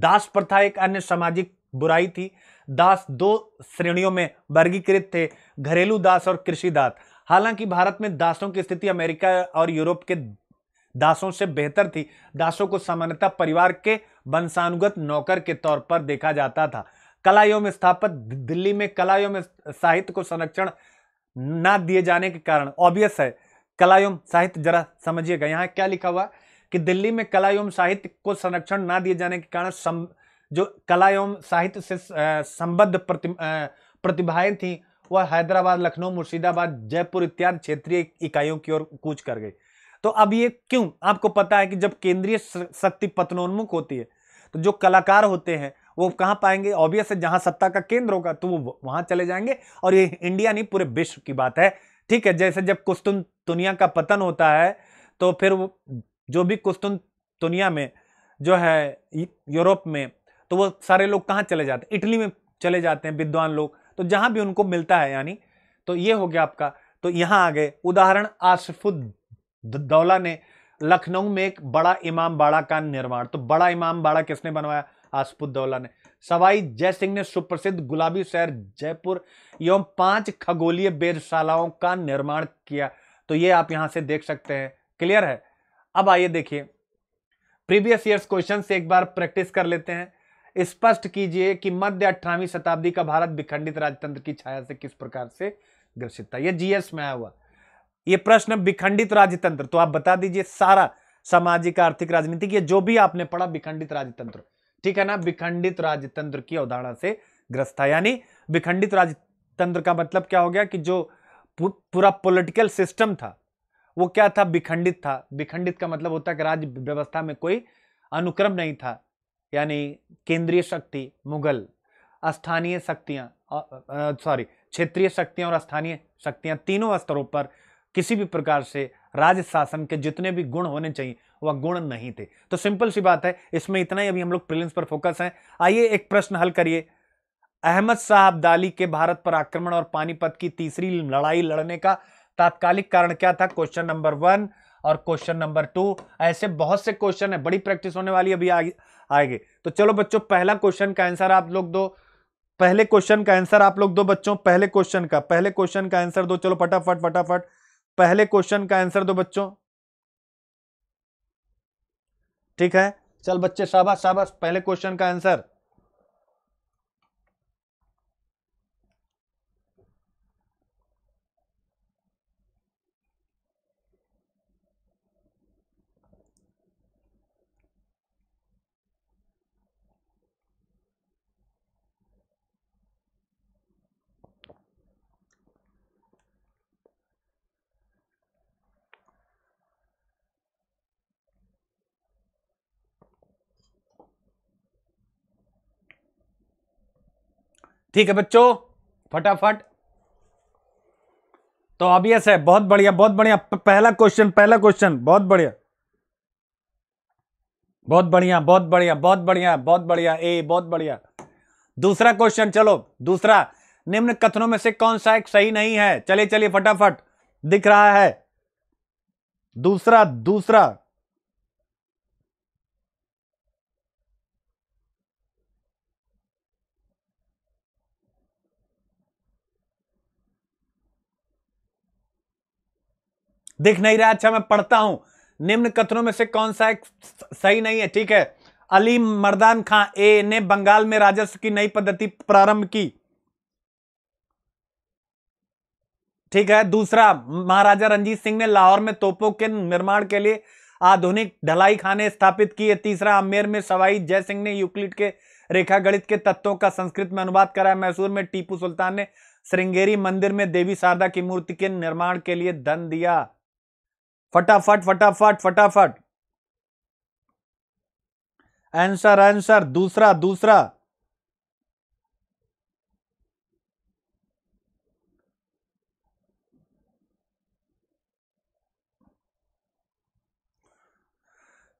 दास प्रथा एक अन्य सामाजिक बुराई थी दास दो श्रेणियों में वर्गीकृत थे घरेलू दास और कृषि दास हालांकि भारत में दासों की स्थिति अमेरिका और यूरोप के दासों से बेहतर थी दासों को सामान्यतः परिवार के वंशानुगत नौकर के तौर पर देखा जाता था कला एवं स्थापत दिल्ली में कला एवं साहित्य को संरक्षण ना दिए जाने के कारण ऑब्वियस है कला एवं साहित्य जरा समझिएगा यहाँ क्या लिखा हुआ कि दिल्ली में कला एवं साहित्य को संरक्षण ना दिए जाने के कारण जो कला एवं साहित्य से संबद्ध प्रति, प्रतिभाएं थीं वह हैदराबाद लखनऊ मुर्शिदाबाद जयपुर इत्यादि क्षेत्रीय इकाइयों की ओर कूच कर गई तो अब ये क्यों आपको पता है कि जब केंद्रीय शक्ति पतनोन्मुख होती है तो जो कलाकार होते हैं वो कहाँ पाएंगे ऑब्वियस है जहाँ सत्ता का केंद्र होगा तो वो वहाँ चले जाएंगे और ये इंडिया नहीं पूरे विश्व की बात है ठीक है जैसे जब कुस्तुन दुनिया का पतन होता है तो फिर जो भी कुस्तुन दुनिया में जो है यूरोप में तो वो सारे लोग कहाँ चले जाते हैं इटली में चले जाते हैं विद्वान लोग तो जहाँ भी उनको मिलता है यानी तो ये हो गया आपका तो यहाँ आ गए उदाहरण आसफुद्दौला ने लखनऊ में एक बड़ा इमाम बाड़ा का निर्माण तो बड़ा इमाम बाड़ा किसने बनवाया आसफुद्दौला ने सवाई जय सिंह ने सुप्रसिद्ध गुलाबी शहर जयपुर एवं पांच खगोलीय वेधशालाओं का निर्माण किया तो ये आप यहाँ से देख सकते हैं क्लियर है अब आइए देखिए प्रीवियस ईयर्स क्वेश्चन से एक बार प्रैक्टिस कर लेते हैं स्पष्ट कीजिए कि मध्य अठारहवीं शताब्दी का भारत विखंडित राजतंत्र की छाया से किस प्रकार से ग्रसित था यह जीएस में आया हुआ यह प्रश्न विखंडित राजतंत्र तो आप बता दीजिए सारा सामाजिक आर्थिक राजनीतिक जो भी आपने पढ़ा विखंडित राजतंत्र ठीक है ना विखंडित राजतंत्र की अवधारणा से ग्रस्त था यानी विखंडित राजतंत्र का मतलब क्या हो गया कि जो पूरा पु, पॉलिटिकल सिस्टम था वो क्या था विखंडित था विखंडित का मतलब होता है कि राज्य व्यवस्था में कोई अनुक्रम नहीं था यानी केंद्रीय शक्ति मुगल स्थानीय शक्तियाँ सॉरी क्षेत्रीय शक्तियाँ और स्थानीय शक्तियाँ तीनों स्तरों पर किसी भी प्रकार से राज्य शासन के जितने भी गुण होने चाहिए वह गुण नहीं थे तो सिंपल सी बात है इसमें इतना ही अभी हम लोग प्रिलिम्स पर फोकस हैं आइए एक प्रश्न हल करिए अहमद शाह अब्दाली के भारत पर आक्रमण और पानीपत की तीसरी लड़ाई लड़ने का तात्कालिक कारण क्या था क्वेश्चन नंबर वन और क्वेश्चन नंबर टू ऐसे बहुत से क्वेश्चन है बड़ी प्रैक्टिस होने वाली अभी आएगी तो चलो बच्चों पहला क्वेश्चन का आंसर आप लोग दो पहले क्वेश्चन का आंसर आप लोग दो बच्चों पहले क्वेश्चन का पहले क्वेश्चन का आंसर दो चलो फटाफट फटाफट पहले क्वेश्चन का आंसर दो बच्चों ठीक है चल बच्चे शाबाश शाबाश पहले क्वेश्चन का आंसर ठीक है बच्चों फटाफट तो ऑबियस है बहुत बढ़िया बहुत बढ़िया पहला क्वेश्चन पहला क्वेश्चन बहुत बढ़िया बहुत बढ़िया बहुत बढ़िया बहुत बढ़िया बहुत बढ़िया ए बहुत बढ़िया दूसरा क्वेश्चन चलो दूसरा निम्न कथनों में से कौन सा एक सही नहीं है चलिए चलिए फटाफट दिख रहा है दूसरा दूसरा दिख नहीं रहा अच्छा मैं पढ़ता हूं निम्न कथनों में से कौन सा एक सही नहीं है ठीक है अली मर्दान खां ए ने बंगाल में राजस्व की नई पद्धति प्रारंभ की ठीक है दूसरा महाराजा रंजीत सिंह ने लाहौर में तोपों के निर्माण के लिए आधुनिक ढलाई खाने स्थापित किए तीसरा अमेर में सवाई जय सिंह ने यूक्लिड के रेखा गणित के तत्वों का संस्कृत में अनुवाद कराया मैसूर में टीपू सुल्तान ने श्रृंगेरी मंदिर में देवी शारदा की मूर्ति के निर्माण के लिए धन दिया फटाफट फटाफट फटाफट आंसर आंसर दूसरा दूसरा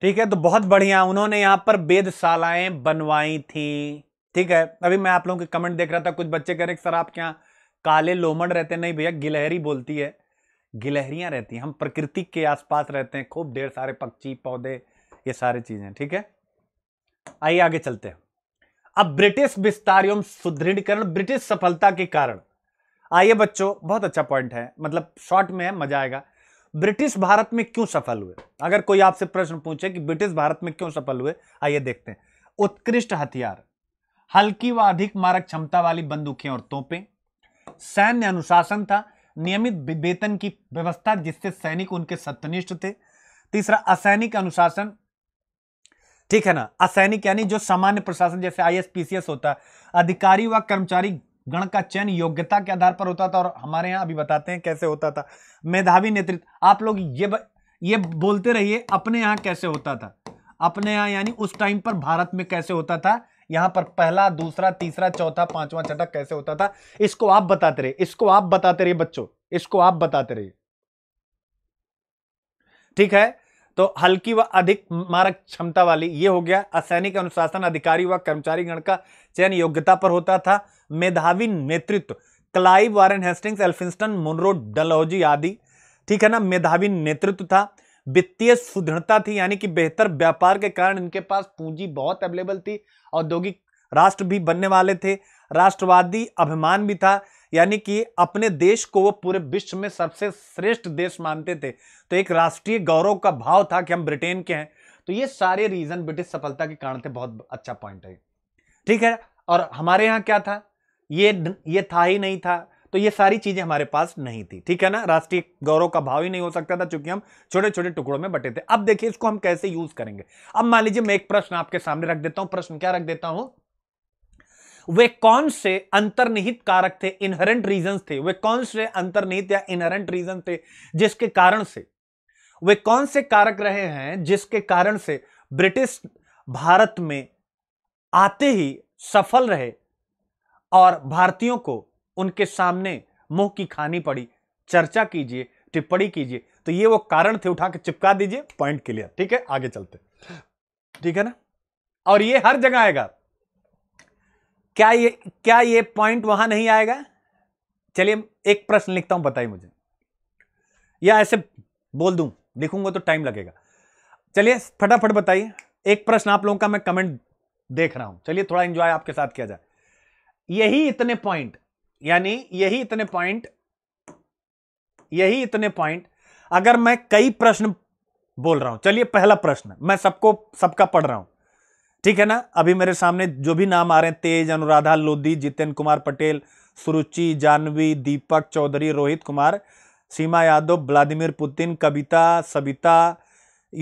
ठीक है तो बहुत बढ़िया उन्होंने यहां पर वेदशालाएं बनवाई थी ठीक है अभी मैं आप लोगों के कमेंट देख रहा था कुछ बच्चे कह रहे सर आपके यहाँ काले लोमड़ रहते नहीं भैया गिलहरी बोलती है गिलहरियाँ रहती हैं हम प्रकृति के आसपास रहते हैं खूब ढेर सारे पक्षी पौधे ये सारी चीज़ें ठीक है आइए आगे चलते हैं अब ब्रिटिश विस्तार एवं सुदृढ़ीकरण ब्रिटिश सफलता के कारण आइए बच्चों बहुत अच्छा पॉइंट है मतलब शॉर्ट में है मजा आएगा ब्रिटिश भारत में क्यों सफल हुए अगर कोई आपसे प्रश्न पूछे कि ब्रिटिश भारत में क्यों सफल हुए आइए देखते हैं उत्कृष्ट हथियार हल्की व अधिक मारक क्षमता वाली बंदूकें और तोपें सैन्य अनुशासन था नियमित वेतन की व्यवस्था जिससे सैनिक उनके सत्यनिष्ठ थे तीसरा असैनिक अनुशासन ठीक है ना असैनिक यानी जो सामान्य प्रशासन जैसे आई एस होता है अधिकारी व कर्मचारी गण का चयन योग्यता के आधार पर होता था और हमारे यहां अभी बताते हैं कैसे होता था मेधावी नेतृत्व आप लोग ये ब, ये बोलते रहिए अपने यहां कैसे होता था अपने यहां यानी उस टाइम पर भारत में कैसे होता था यहां पर पहला दूसरा तीसरा चौथा पांचवा छठा कैसे होता था इसको आप बताते रहे इसको आप बताते रहिए बच्चों इसको आप बताते रहिए ठीक है तो हल्की व अधिक मारक क्षमता वाली ये हो गया असैनिक अनुशासन अधिकारी व कर्मचारी गण का चयन योग्यता पर होता था मेधावी नेतृत्व Clive Warren Hastings Elphinstone Munro Dalhousie आदि ठीक है ना मेधावी नेतृत्व था वित्तीय सुदृढ़ता थी यानी कि बेहतर व्यापार के कारण इनके पास पूंजी बहुत अवेलेबल थी औद्योगिक राष्ट्र भी बनने वाले थे राष्ट्रवादी अभिमान भी था यानी कि अपने देश को वो पूरे विश्व में सबसे श्रेष्ठ देश मानते थे तो एक राष्ट्रीय गौरव का भाव था कि हम ब्रिटेन के हैं तो ये सारे रीजन ब्रिटिश सफलता के कारण थे बहुत अच्छा पॉइंट है ठीक है और हमारे यहाँ क्या था ये ये था ही नहीं था तो ये सारी चीजें हमारे पास नहीं थी ठीक है ना राष्ट्रीय गौरव का भाव ही नहीं हो सकता था चूंकि हम छोटे छोटे टुकड़ों में बटे थे अब देखिए इसको हम कैसे यूज करेंगे अब मान लीजिए मैं एक प्रश्न आपके सामने रख देता हूं प्रश्न क्या रख देता हूं वे कौन से अंतर्निहित कारक थे इनहरेंट रीजन थे वे कौन से अंतर्निहित या इनहरेंट रीजन थे जिसके कारण से वे कौन से कारक रहे हैं जिसके कारण से ब्रिटिश भारत में आते ही सफल रहे और भारतीयों को उनके सामने मुंह की खानी पड़ी चर्चा कीजिए टिप्पणी कीजिए तो ये वो कारण थे उठा के चिपका दीजिए पॉइंट क्लियर ठीक है आगे चलते ठीक है ना और ये हर जगह आएगा क्या ये क्या ये पॉइंट वहां नहीं आएगा चलिए एक प्रश्न लिखता हूं बताइए मुझे या ऐसे बोल दूं लिखूंगा तो टाइम लगेगा चलिए फटाफट बताइए एक प्रश्न आप लोगों का मैं कमेंट देख रहा हूं चलिए थोड़ा एंजॉय आपके साथ किया जाए यही इतने पॉइंट यानी यही इतने पॉइंट यही इतने पॉइंट अगर मैं कई प्रश्न बोल रहा हूं चलिए पहला प्रश्न मैं सबको सबका पढ़ रहा हूं ठीक है ना अभी मेरे सामने जो भी नाम आ रहे हैं Tej Anuradha Lodhi Jiten Kumar Patel Suruchi Janvi Deepak Chaudhary Rohit Kumar Seema Yadav Vladimir Putin Kavita Savita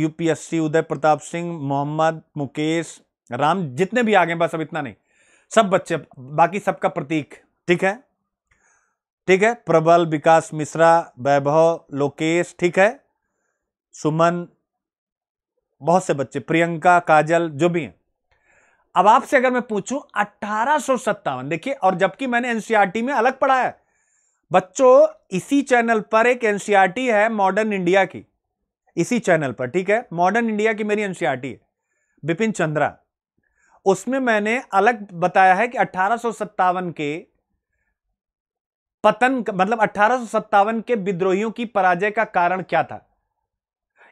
UPSC Uday Pratap Singh Mohammad Mukesh Ram जितने भी आ गए बस अब इतना नहीं सब बच्चे बाकी सबका प्रतीक ठीक है ठीक है प्रबल विकास मिश्रा वैभव लोकेश ठीक है सुमन बहुत से बच्चे प्रियंका काजल जो भी हैं अब आपसे अगर मैं पूछूं अट्ठारह देखिए और जबकि मैंने एनसीईआरटी e में अलग पढ़ा है बच्चों इसी चैनल पर एक एनसीईआरटी e है मॉडर्न इंडिया की इसी चैनल पर ठीक है मॉडर्न इंडिया की मेरी एनसीईआरटी e है बिपिन चंद्रा उसमें मैंने अलग बताया है कि अट्ठारह के पतन मतलब अठारह के विद्रोहियों की पराजय का कारण क्या था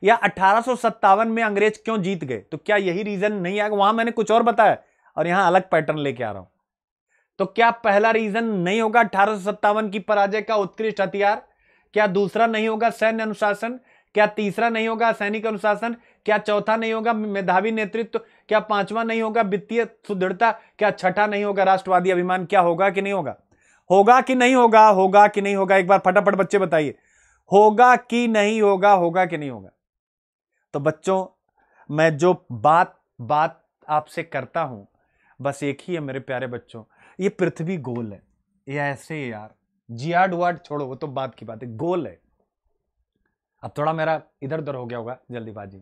या अठारह में अंग्रेज क्यों जीत गए तो क्या यही रीजन नहीं आएगा वहां मैंने कुछ और बताया और यहां अलग पैटर्न लेके आ रहा हूं तो क्या पहला रीजन नहीं होगा अठारह की पराजय का उत्कृष्ट हथियार क्या दूसरा नहीं होगा सैन्य अनुशासन क्या तीसरा नहीं होगा सैनिक अनुशासन क्या चौथा नहीं होगा मेधावी नेतृत्व क्या पांचवा नहीं होगा वित्तीय सुदृढ़ता क्या छठा नहीं होगा राष्ट्रवादी अभिमान क्या होगा कि नहीं होगा होगा कि नहीं होगा होगा कि नहीं होगा एक बार फटाफट बच्चे बताइए होगा कि नहीं होगा होगा कि नहीं होगा तो बच्चों मैं जो बात बात आपसे करता हूं बस एक ही है मेरे प्यारे बच्चों ये पृथ्वी गोल है ये ऐसे यार जियाड वार्ड छोड़ो वो तो बात की बात है गोल है अब थोड़ा मेरा इधर उधर हो गया होगा जल्दीबाजी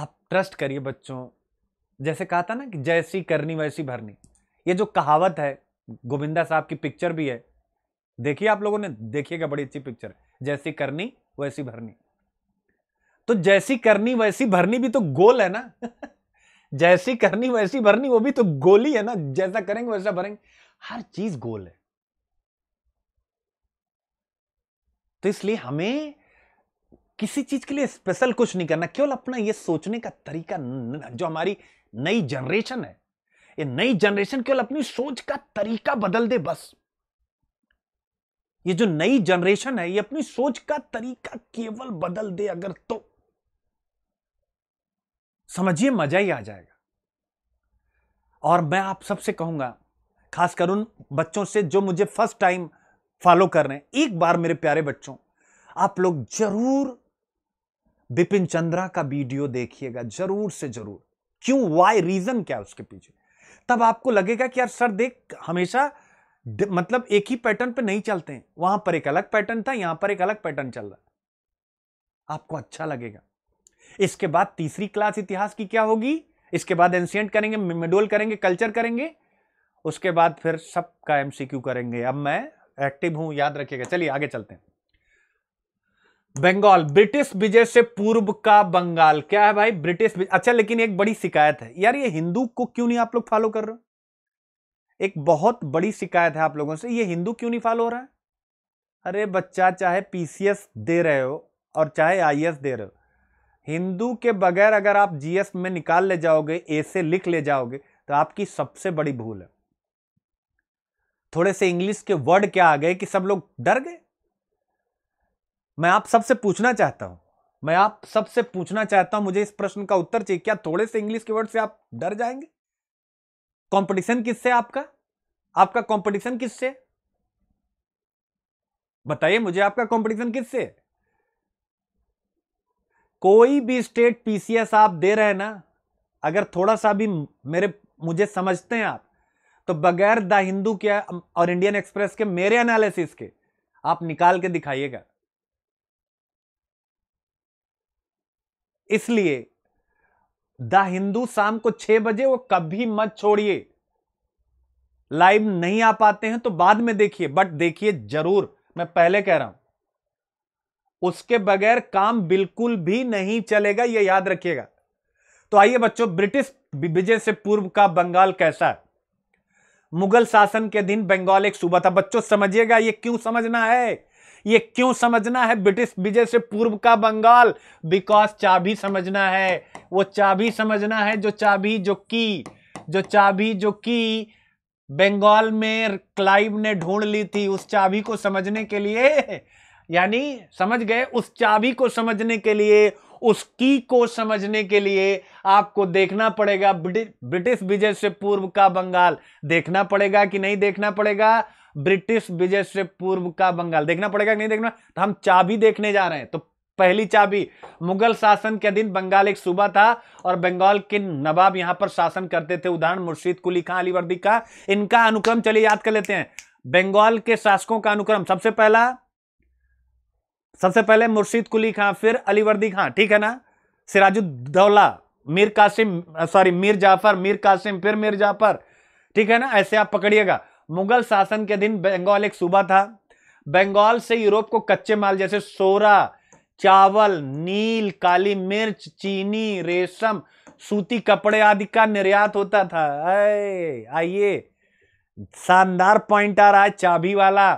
आप ट्रस्ट करिए बच्चों जैसे कहा था ना कि जैसी करनी वैसी भरनी ये जो कहावत है गोविंदा साहब की पिक्चर भी है देखिए आप लोगों ने देखिएगा बड़ी अच्छी पिक्चर जैसी करनी वैसी भरनी तो जैसी करनी वैसी भरनी भी तो गोल है ना जैसी करनी वैसी भरनी वो भी तो गोल ही है ना जैसा करेंगे वैसा भरेंगे हर चीज गोल है तो इसलिए हमें किसी चीज के लिए स्पेशल कुछ नहीं करना केवल अपना ये सोचने का तरीका जो हमारी नई जनरेशन है ये नई जनरेशन केवल अपनी सोच का तरीका बदल दे बस ये जो नई जनरेशन है ये अपनी सोच का तरीका केवल बदल दे अगर तो समझिए मजा ही आ जाएगा और मैं आप सबसे कहूंगा खासकर उन बच्चों से जो मुझे फर्स्ट टाइम फॉलो कर रहे हैं एक बार मेरे प्यारे बच्चों आप लोग जरूर बिपिन चंद्रा का वीडियो देखिएगा जरूर से जरूर क्यों वाई रीजन क्या उसके पीछे तब आपको लगेगा कि यार सर देख हमेशा मतलब एक ही पैटर्न पे नहीं चलते हैं वहां पर एक अलग पैटर्न था यहां पर एक अलग पैटर्न चल रहा आपको अच्छा लगेगा इसके बाद तीसरी क्लास इतिहास की क्या होगी इसके बाद एंशियंट करेंगे मेडोल करेंगे कल्चर करेंगे उसके बाद फिर सबका एमसीक्यू करेंगे अब मैं एक्टिव हूं याद रखिएगा चलिए आगे चलते हैं बंगाल ब्रिटिश विजय से पूर्व का बंगाल क्या है भाई ब्रिटिश अच्छा लेकिन एक बड़ी शिकायत है यार ये हिंदू को क्यों नहीं आप लोग फॉलो कर रहे हो एक बहुत बड़ी शिकायत है आप लोगों से ये हिंदू क्यों नहीं फॉलो हो रहा है अरे बच्चा चाहे पीसीएस दे रहे हो और चाहे आईएएस e दे रहे हो हिंदू के बगैर अगर आप जीएस में निकाल ले जाओगे ए से लिख ले जाओगे तो आपकी सबसे बड़ी भूल है थोड़े से इंग्लिश के वर्ड क्या आ गए कि सब लोग डर गए मैं आप सबसे पूछना चाहता हूं मैं आप सबसे पूछना चाहता हूं मुझे इस प्रश्न का उत्तर चाहिए क्या थोड़े से इंग्लिश के वर्ड से आप डर जाएंगे कंपटीशन किससे आपका आपका कंपटीशन किससे बताइए मुझे आपका कंपटीशन किससे कोई भी स्टेट पीसीएस आप दे रहे हैं ना अगर थोड़ा सा भी मेरे मुझे समझते हैं आप तो बगैर द हिंदू के और इंडियन एक्सप्रेस के मेरे एनालिसिस के आप निकाल के दिखाइएगा इसलिए द हिंदू शाम को छह बजे वो कभी मत छोड़िए लाइव नहीं आ पाते हैं तो बाद में देखिए बट देखिए जरूर मैं पहले कह रहा हूं उसके बगैर काम बिल्कुल भी नहीं चलेगा ये याद रखिएगा तो आइए बच्चों ब्रिटिश विजय से पूर्व का बंगाल कैसा है मुगल शासन के दिन बंगाल एक सूबा था बच्चों समझिएगा ये क्यों समझना है ये क्यों समझना है ब्रिटिश विजय से पूर्व का बंगाल बिकॉज चाबी समझना है वो चाबी समझना है जो चाबी जो की जो चाबी जो की बंगाल में क्लाइव ने ढूंढ ली थी उस चाबी को समझने के लिए यानी समझ गए उस चाबी को समझने के लिए उस की को समझने के लिए आपको देखना पड़ेगा ब्रिटिश विजय से पूर्व का बंगाल देखना पड़ेगा कि नहीं देखना पड़ेगा ब्रिटिश विजय से पूर्व का बंगाल देखना पड़ेगा नहीं देखना तो हम चाबी देखने जा रहे हैं तो पहली चाबी मुगल शासन के अधीन बंगाल एक सूबा था और बंगाल के नवाब यहां पर शासन करते थे उदाहरण मुर्शीद कुली खां अलीवर्दी का इनका अनुक्रम चलिए याद कर लेते हैं बंगाल के शासकों का अनुक्रम सबसे पहला सबसे पहले मुर्शीद कुली खां फिर अलीवर्दी खां ठीक है ना सिराजुद्दौला मीर कासिम सॉरी मीर जाफर मीर कासिम फिर मीर जाफर ठीक है ना ऐसे आप पकड़िएगा मुगल शासन के दिन बंगाल एक सूबा था बंगाल से यूरोप को कच्चे माल जैसे सोरा चावल नील काली मिर्च चीनी रेशम सूती कपड़े आदि का निर्यात होता था आइए शानदार पॉइंट आ रहा है चाबी वाला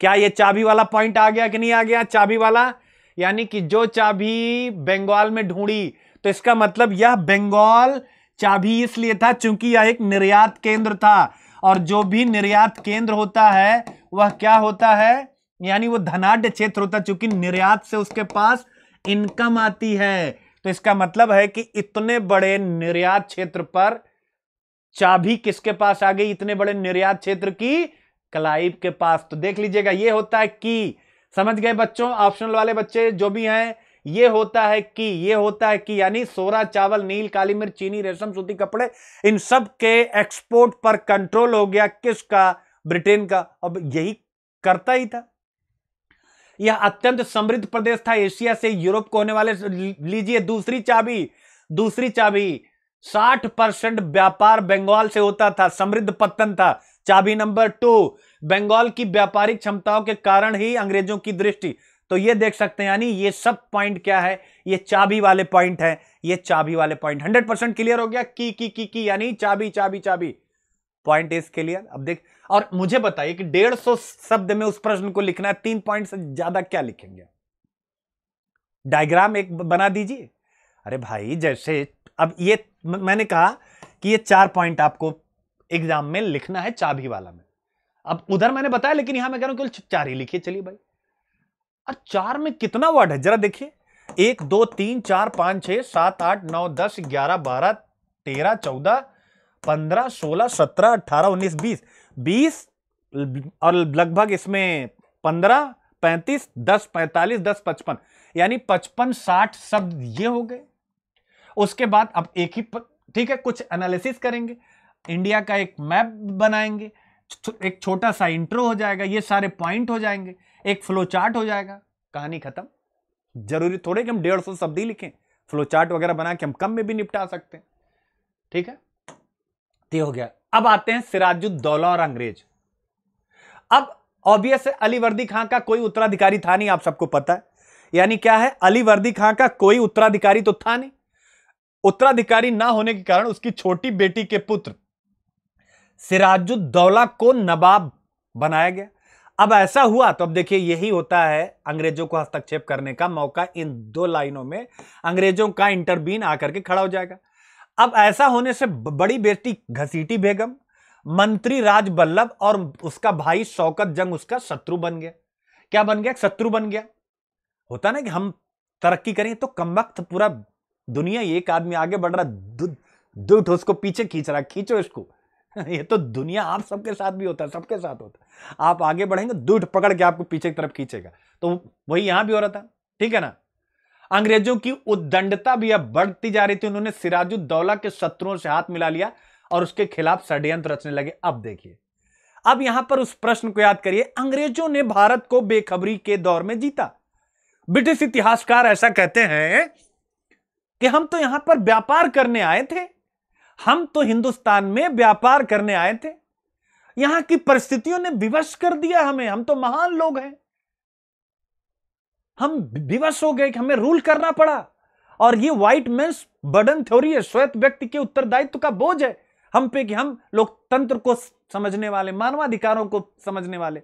क्या ये चाबी वाला पॉइंट आ गया कि नहीं आ गया चाबी वाला यानी कि जो चाबी बंगाल में ढूंढी तो इसका मतलब यह बंगाल चाबी इसलिए था चूंकि यह एक निर्यात केंद्र था और जो भी निर्यात केंद्र होता है वह क्या होता है यानी वो धनाढ़ क्षेत्र होता है चूंकि निर्यात से उसके पास इनकम आती है तो इसका मतलब है कि इतने बड़े निर्यात क्षेत्र पर चाबी किसके पास आ गई इतने बड़े निर्यात क्षेत्र की कलाइब के पास तो देख लीजिएगा ये होता है कि समझ गए बच्चों ऑप्शनल वाले बच्चे जो भी हैं ये होता है कि ये होता है कि यानी सोरा चावल नील काली मिर्च चीनी रेशम सूती कपड़े इन सब के एक्सपोर्ट पर कंट्रोल हो गया किसका ब्रिटेन का अब यही करता ही था यह अत्यंत समृद्ध प्रदेश था एशिया से यूरोप को होने वाले लीजिए दूसरी चाबी दूसरी चाबी 60 परसेंट व्यापार बंगाल से होता था समृद्ध पत्तन था चाबी नंबर टू बंगाल की व्यापारिक क्षमताओं के कारण ही अंग्रेजों की दृष्टि तो ये देख सकते हैं यानी ये सब पॉइंट क्या है ये चाबी वाले पॉइंट है ये चाबी वाले पॉइंट हंड्रेड परसेंट क्लियर हो गया की की की की यानी चाबी चाबी चाबी पॉइंट इज क्लियर अब देख और मुझे बताइए कि डेढ़ सौ शब्द में उस प्रश्न को लिखना है तीन पॉइंट से ज्यादा क्या लिखेंगे डायग्राम एक बना दीजिए अरे भाई जैसे अब ये मैंने कहा कि ये चार पॉइंट आपको एग्जाम में लिखना है चाबी वाला में अब उधर मैंने बताया लेकिन यहां मैं कह रहा हूं कि चार ही लिखिए चलिए भाई और चार में कितना वर्ड है जरा देखिए एक दो तीन चार पाँच छः सात आठ नौ दस ग्यारह बारह तेरह चौदह पंद्रह सोलह सत्रह अट्ठारह उन्नीस बीस बीस और लगभग इसमें पंद्रह पैंतीस दस पैंतालीस दस पचपन यानी पचपन साठ शब्द ये हो गए उसके बाद अब एक ही ठीक है कुछ एनालिसिस करेंगे इंडिया का एक मैप बनाएंगे एक छोटा सा इंट्रो हो जाएगा ये सारे पॉइंट हो जाएंगे एक फ्लो चार्ट हो जाएगा कहानी खत्म जरूरी थोड़े कि हम डेढ़ सौ शब्द ही लिखें फ्लो चार्ट वगैरह बना के हम कम में भी निपटा सकते हैं ठीक है ये हो गया अब आते हैं सिराजुद्दौला और अंग्रेज अब ऑब्वियस है अली वर्दी खां का कोई उत्तराधिकारी था नहीं आप सबको पता है यानी क्या है अली वर्दी खां का कोई उत्तराधिकारी तो था नहीं उत्तराधिकारी ना होने के कारण उसकी छोटी बेटी के पुत्र सिराजुद्दौला को नवाब बनाया गया अब ऐसा हुआ तो अब देखिए यही होता है अंग्रेजों को हस्तक्षेप करने का मौका इन दो लाइनों में अंग्रेजों का इंटरबीन आकर के खड़ा हो जाएगा अब ऐसा होने से बड़ी बेटी घसीटी बेगम मंत्री राज बल्लभ और उसका भाई शौकत जंग उसका शत्रु बन गया क्या बन गया शत्रु बन गया होता ना कि हम तरक्की करें तो कम वक्त पूरा दुनिया एक आदमी आगे बढ़ रहा दूध उसको पीछे खींच रहा खींचो इसको ये तो दुनिया आप सबके साथ भी होता है सबके साथ होता है आप आगे बढ़ेंगे दूठ पकड़ के आपको पीछे की तरफ खींचेगा तो वही यहां भी हो रहा था ठीक है ना अंग्रेजों की उद्दंडता भी अब बढ़ती जा रही थी उन्होंने सिराजुद्दौला के शत्रुओं से हाथ मिला लिया और उसके खिलाफ षड्यंत्र रचने लगे अब देखिए अब यहां पर उस प्रश्न को याद करिए अंग्रेजों ने भारत को बेखबरी के दौर में जीता ब्रिटिश इतिहासकार ऐसा कहते हैं कि हम तो यहां पर व्यापार करने आए थे हम तो हिंदुस्तान में व्यापार करने आए थे यहां की परिस्थितियों ने विवश कर दिया हमें हम तो महान लोग हैं हम विवश हो गए कि हमें रूल करना पड़ा और ये व्हाइट मैं बर्डन थ्योरी है श्वेत व्यक्ति के उत्तरदायित्व का बोझ है हम पे कि हम लोकतंत्र को समझने वाले मानवाधिकारों को समझने वाले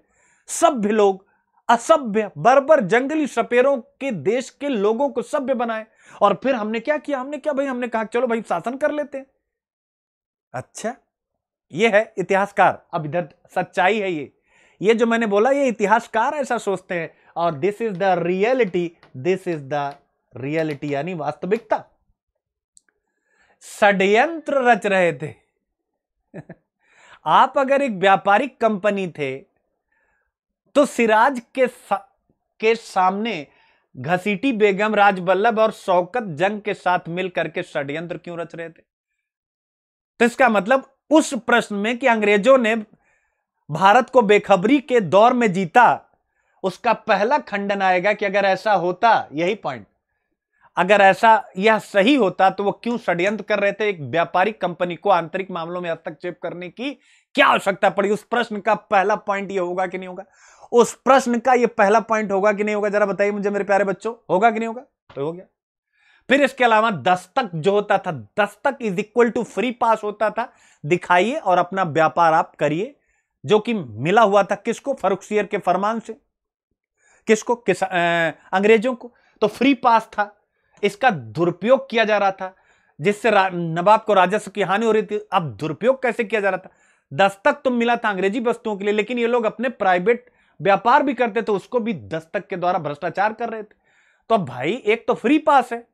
सभ्य लोग असभ्य बर्बर जंगली सपेरों के देश के लोगों को सभ्य बनाए और फिर हमने क्या किया हमने क्या भाई हमने कहा चलो भाई शासन कर लेते हैं अच्छा ये है इतिहासकार अब इधर सच्चाई है ये ये जो मैंने बोला ये इतिहासकार ऐसा सोचते हैं और this is the reality this is the reality यानी वास्तविकता षडयंत्र रच रहे थे आप अगर एक व्यापारिक कंपनी थे तो सिराज के सा, के सामने घसीटी बेगम राज बल्लभ और शौकत जंग के साथ मिलकर के षड्यंत्र क्यों रच रहे थे तो इसका मतलब उस प्रश्न में कि अंग्रेजों ने भारत को बेखबरी के दौर में जीता उसका पहला खंडन आएगा कि अगर ऐसा होता यही पॉइंट अगर ऐसा यह सही होता तो वो क्यों षड्यंत्र कर रहे थे एक व्यापारिक कंपनी को आंतरिक मामलों में हस्तक्षेप करने की क्या आवश्यकता पड़ी उस प्रश्न का पहला पॉइंट यह होगा कि नहीं होगा उस प्रश्न का यह पहला पॉइंट होगा कि नहीं होगा जरा बताइए मुझे मेरे प्यारे बच्चों होगा कि नहीं होगा तो हो गया फिर इसके अलावा दस्तक जो होता था दस्तक is equal to free pass होता था दिखाइए और अपना व्यापार आप करिए जो कि मिला हुआ था किसको फरुखसियर के फरमान से किसको किस आ, अंग्रेजों को तो फ्री पास था इसका दुरुपयोग किया जा रहा था जिससे नवाब को राजस्व की हानि हो रही थी अब दुरुपयोग कैसे किया जा रहा था दस्तक तो मिला था अंग्रेजी वस्तुओं के लिए लेकिन ये लोग अपने प्राइवेट व्यापार भी करते थे तो उसको भी दस्तक के द्वारा भ्रष्टाचार कर रहे थे तो भाई एक तो फ्री पास है